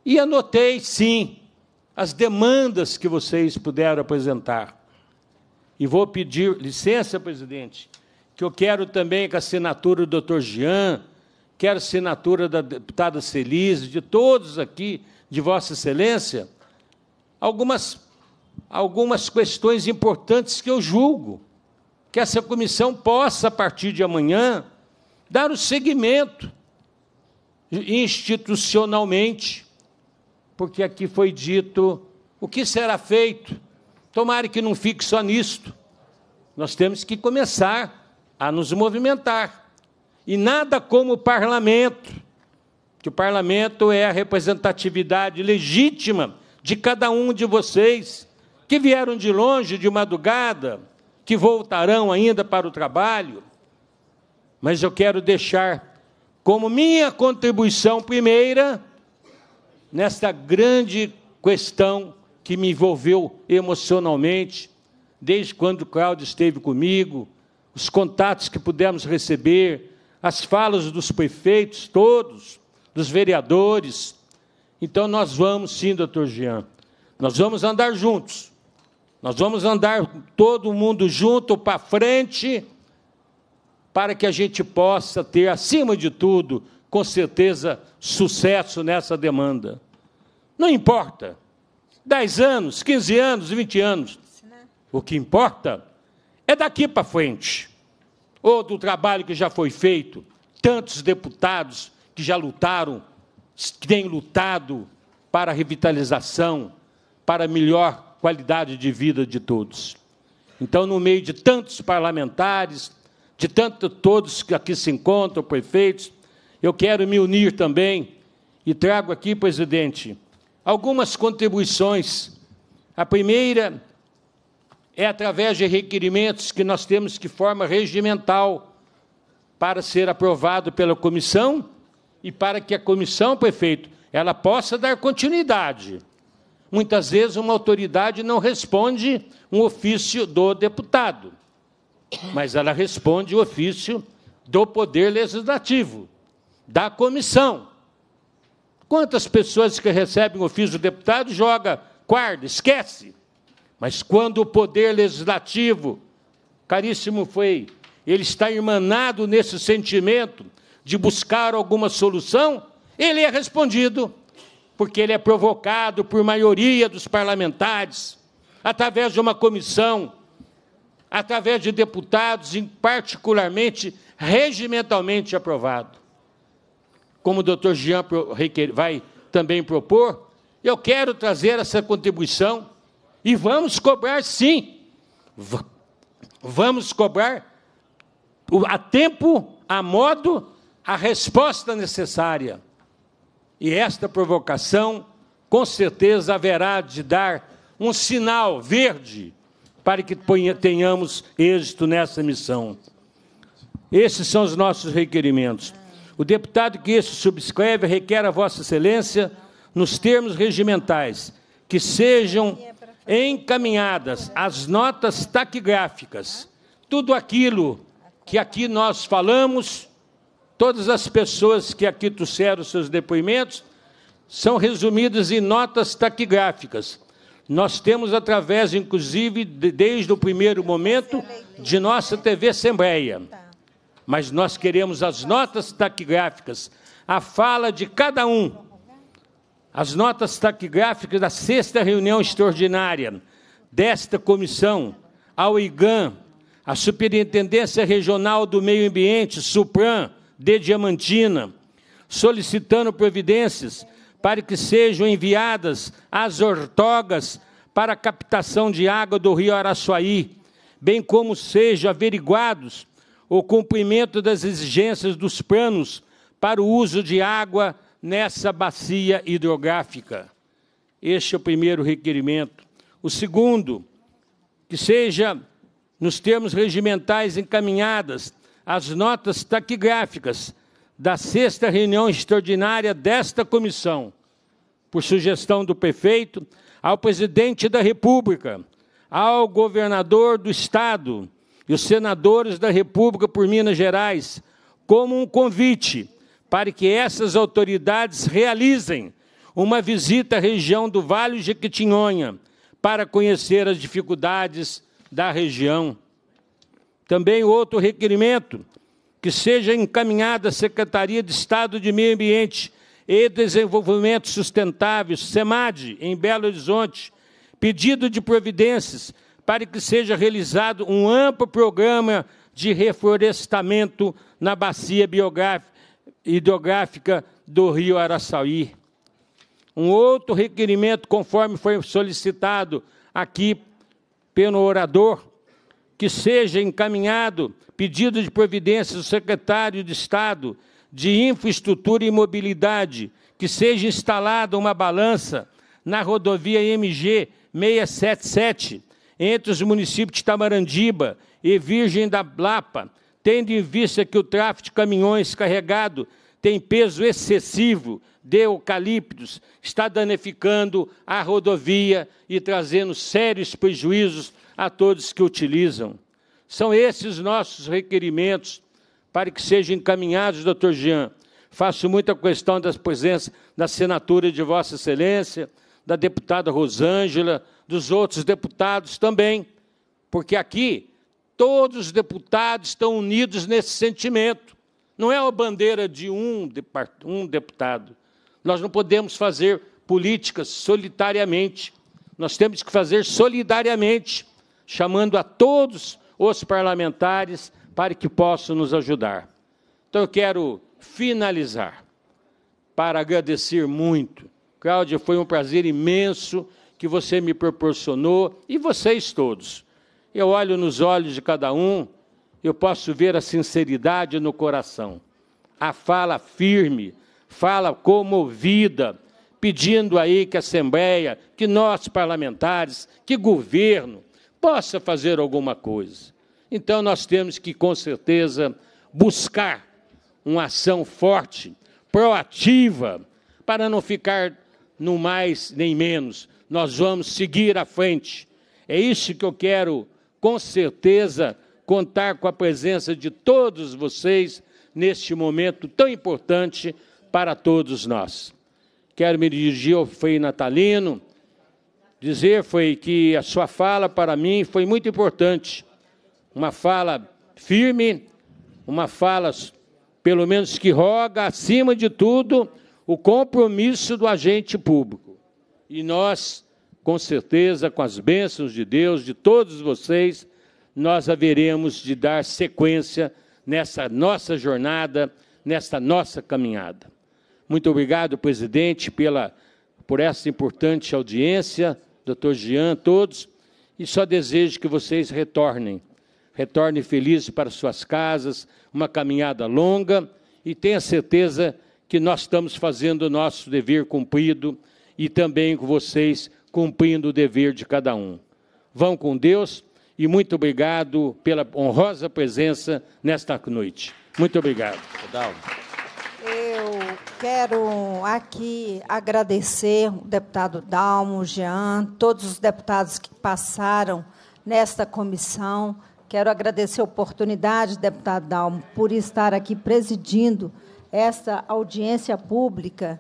E anotei, sim, as demandas que vocês puderam apresentar. E vou pedir licença, presidente, que eu quero também com a assinatura do Dr. Jean, quero assinatura da deputada Celise, de todos aqui de Vossa Excelência algumas, algumas questões importantes que eu julgo que essa comissão possa, a partir de amanhã, dar o seguimento institucionalmente, porque aqui foi dito o que será feito. Tomara que não fique só nisto. Nós temos que começar a nos movimentar. E nada como o parlamento que o parlamento é a representatividade legítima de cada um de vocês que vieram de longe, de madrugada, que voltarão ainda para o trabalho. Mas eu quero deixar como minha contribuição primeira nesta grande questão que me envolveu emocionalmente, desde quando o Cláudio esteve comigo, os contatos que pudemos receber, as falas dos prefeitos todos dos vereadores. Então nós vamos, sim, doutor Jean, nós vamos andar juntos. Nós vamos andar todo mundo junto para frente, para que a gente possa ter, acima de tudo, com certeza, sucesso nessa demanda. Não importa. 10 anos, 15 anos, 20 anos. O que importa é daqui para frente. Ou do trabalho que já foi feito, tantos deputados que já lutaram, que têm lutado para a revitalização, para a melhor qualidade de vida de todos. Então, no meio de tantos parlamentares, de tanto todos que aqui se encontram, prefeitos, eu quero me unir também e trago aqui, presidente, algumas contribuições. A primeira é através de requerimentos que nós temos de forma regimental para ser aprovado pela comissão e para que a comissão, prefeito, ela possa dar continuidade. Muitas vezes uma autoridade não responde um ofício do deputado, mas ela responde o ofício do poder legislativo, da comissão. Quantas pessoas que recebem o ofício do deputado joga guarda, esquece. Mas quando o poder legislativo, caríssimo foi, ele está irmanado nesse sentimento, de buscar alguma solução, ele é respondido, porque ele é provocado por maioria dos parlamentares, através de uma comissão, através de deputados, particularmente regimentalmente aprovado. Como o doutor Jean vai também propor, eu quero trazer essa contribuição e vamos cobrar sim. Vamos cobrar a tempo, a modo a resposta necessária. E esta provocação, com certeza, haverá de dar um sinal verde para que tenhamos êxito nessa missão. Esses são os nossos requerimentos. O deputado que este subscreve requer a Vossa Excelência, nos termos regimentais, que sejam encaminhadas as notas taquigráficas, tudo aquilo que aqui nós falamos Todas as pessoas que aqui trouxeram seus depoimentos são resumidas em notas taquigráficas. Nós temos, através, inclusive, de, desde o primeiro momento, de nossa TV Assembleia. Mas nós queremos as notas taquigráficas, a fala de cada um. As notas taquigráficas da sexta reunião extraordinária desta comissão, ao IGAM, à Superintendência Regional do Meio Ambiente, SUPRAM, de Diamantina, solicitando providências para que sejam enviadas as ortogas para a captação de água do rio Araçuaí, bem como sejam averiguados o cumprimento das exigências dos planos para o uso de água nessa bacia hidrográfica. Este é o primeiro requerimento. O segundo, que seja, nos termos regimentais encaminhadas, as notas taquigráficas da sexta reunião extraordinária desta comissão, por sugestão do prefeito, ao presidente da República, ao governador do Estado e os senadores da República por Minas Gerais, como um convite para que essas autoridades realizem uma visita à região do Vale Jequitinhonha para conhecer as dificuldades da região. Também outro requerimento, que seja encaminhada à Secretaria de Estado de Meio Ambiente e Desenvolvimento Sustentável, SEMAD, em Belo Horizonte, pedido de providências para que seja realizado um amplo programa de reflorestamento na bacia hidrográfica do Rio Araçaí. Um outro requerimento, conforme foi solicitado aqui pelo orador, que seja encaminhado pedido de providência do secretário de Estado de Infraestrutura e Mobilidade, que seja instalada uma balança na rodovia MG 677, entre os municípios de Tamarandiba e Virgem da Lapa, tendo em vista que o tráfego de caminhões carregado tem peso excessivo de eucaliptos, está danificando a rodovia e trazendo sérios prejuízos a todos que utilizam. São esses nossos requerimentos para que sejam encaminhados, doutor Jean. Faço muita questão das presenças da assinatura de Vossa Excelência, da deputada Rosângela, dos outros deputados também, porque aqui todos os deputados estão unidos nesse sentimento. Não é a bandeira de um, um deputado. Nós não podemos fazer políticas solitariamente. Nós temos que fazer solidariamente chamando a todos os parlamentares para que possam nos ajudar. Então eu quero finalizar para agradecer muito. Cláudia, foi um prazer imenso que você me proporcionou e vocês todos. Eu olho nos olhos de cada um, eu posso ver a sinceridade no coração, a fala firme, fala comovida, pedindo aí que a Assembleia, que nós parlamentares, que governo, possa fazer alguma coisa. Então, nós temos que, com certeza, buscar uma ação forte, proativa, para não ficar no mais nem menos. Nós vamos seguir à frente. É isso que eu quero, com certeza, contar com a presença de todos vocês neste momento tão importante para todos nós. Quero me dirigir ao Frei Natalino, dizer foi que a sua fala para mim foi muito importante. Uma fala firme, uma fala, pelo menos que roga, acima de tudo, o compromisso do agente público. E nós, com certeza, com as bênçãos de Deus, de todos vocês, nós haveremos de dar sequência nessa nossa jornada, nessa nossa caminhada. Muito obrigado, presidente, pela, por essa importante audiência doutor Jean, todos, e só desejo que vocês retornem. Retornem felizes para suas casas, uma caminhada longa, e tenha certeza que nós estamos fazendo o nosso dever cumprido e também com vocês cumprindo o dever de cada um. Vão com Deus e muito obrigado pela honrosa presença nesta noite. Muito obrigado. Eu quero aqui agradecer o deputado Dalmo, Jean, todos os deputados que passaram nesta comissão. Quero agradecer a oportunidade, deputado Dalmo, por estar aqui presidindo esta audiência pública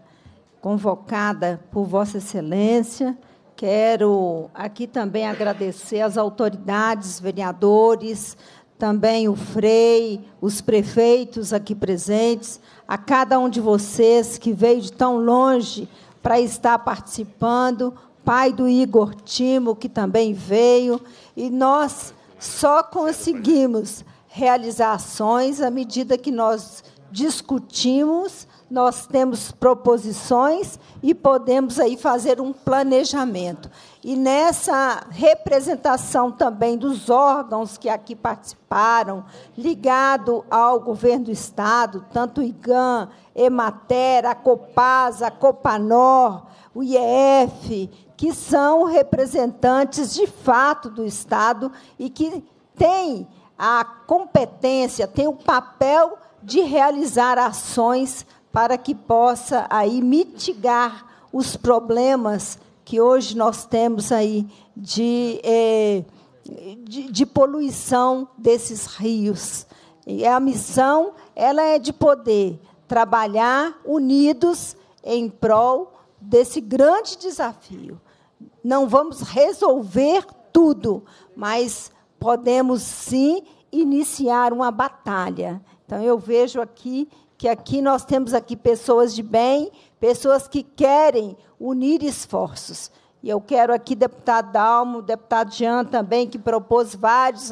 convocada por Vossa Excelência. Quero aqui também agradecer as autoridades, vereadores, também o Frei, os prefeitos aqui presentes, a cada um de vocês que veio de tão longe para estar participando, pai do Igor Timo, que também veio, e nós só conseguimos realizar ações à medida que nós discutimos, nós temos proposições e podemos aí fazer um planejamento. E nessa representação também dos órgãos que aqui participaram, ligado ao governo do Estado, tanto o IGAM, Emater, a Copasa, a Copanor, o IEF, que são representantes de fato do Estado e que têm a competência, têm o papel de realizar ações para que possa aí mitigar os problemas que hoje nós temos aí de, é, de, de poluição desses rios. E a missão ela é de poder trabalhar unidos em prol desse grande desafio. Não vamos resolver tudo, mas podemos sim iniciar uma batalha. Então eu vejo aqui que aqui nós temos aqui pessoas de bem, pessoas que querem unir esforços. E eu quero aqui, deputado Dalmo, deputado Jean também, que propôs vários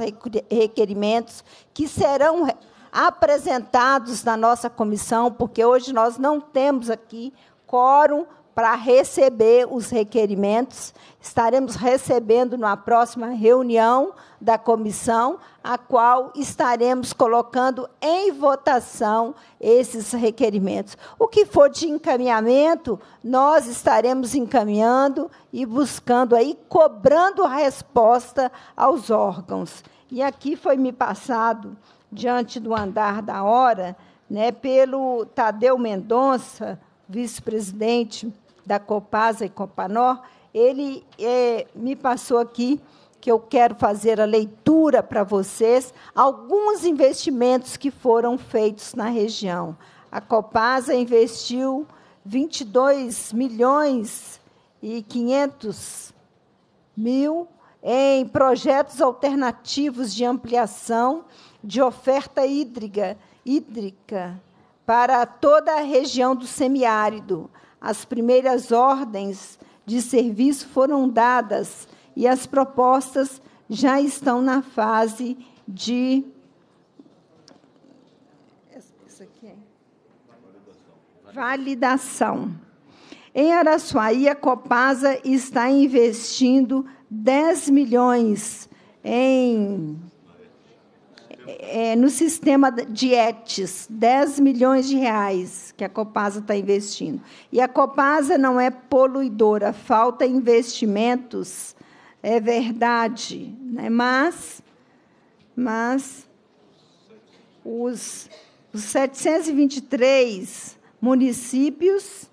requerimentos que serão apresentados na nossa comissão, porque hoje nós não temos aqui quórum para receber os requerimentos. Estaremos recebendo na próxima reunião da comissão a qual estaremos colocando em votação esses requerimentos. O que for de encaminhamento, nós estaremos encaminhando e buscando aí, cobrando a resposta aos órgãos. E aqui foi me passado, diante do andar da hora, né, pelo Tadeu Mendonça, vice-presidente da Copasa e Copanor, ele é, me passou aqui que eu quero fazer a leitura para vocês, alguns investimentos que foram feitos na região. A Copasa investiu 22 milhões e 500 mil em projetos alternativos de ampliação de oferta hídrica, hídrica para toda a região do semiárido. As primeiras ordens de serviço foram dadas e as propostas já estão na fase de. Isso aqui é. Validação. Em Araçuaí, a Copasa está investindo 10 milhões em, é, no sistema de ETS, 10 milhões de reais que a Copasa está investindo. E a Copasa não é poluidora, falta investimentos é verdade, né? mas, mas os, os 723 municípios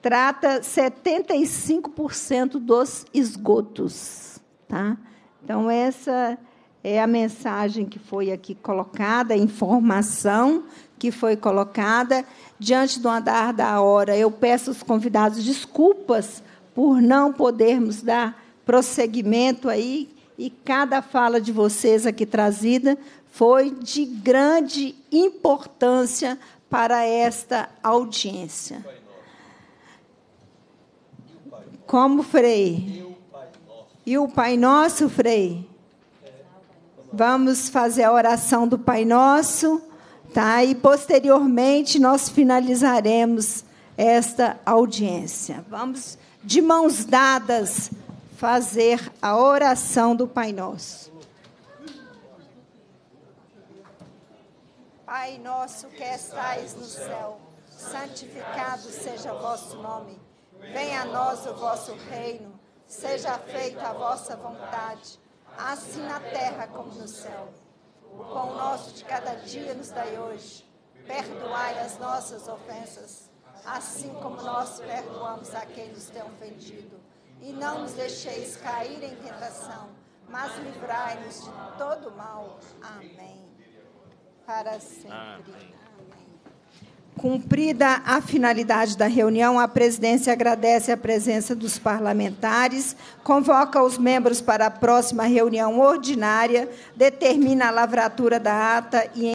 trata 75% dos esgotos, tá? Então essa é a mensagem que foi aqui colocada, a informação que foi colocada diante do andar da hora. Eu peço aos convidados desculpas por não podermos dar prosseguimento aí, e cada fala de vocês aqui trazida foi de grande importância para esta audiência. Como, Frei? E o Pai Nosso, Frei? Vamos fazer a oração do Pai Nosso, tá? E posteriormente nós finalizaremos esta audiência. Vamos de mãos dadas, fazer a oração do Pai Nosso. Pai nosso que estais no céu, santificado seja o vosso nome. Venha a nós o vosso reino. Seja feita a vossa vontade, assim na terra como no céu. O pão nosso de cada dia nos dai hoje. Perdoai as nossas ofensas assim como nós perdoamos a quem nos tem ofendido. E não nos deixeis cair em tentação, mas livrai-nos de todo mal. Amém. Para sempre. Amém. Cumprida a finalidade da reunião, a presidência agradece a presença dos parlamentares, convoca os membros para a próxima reunião ordinária, determina a lavratura da ata e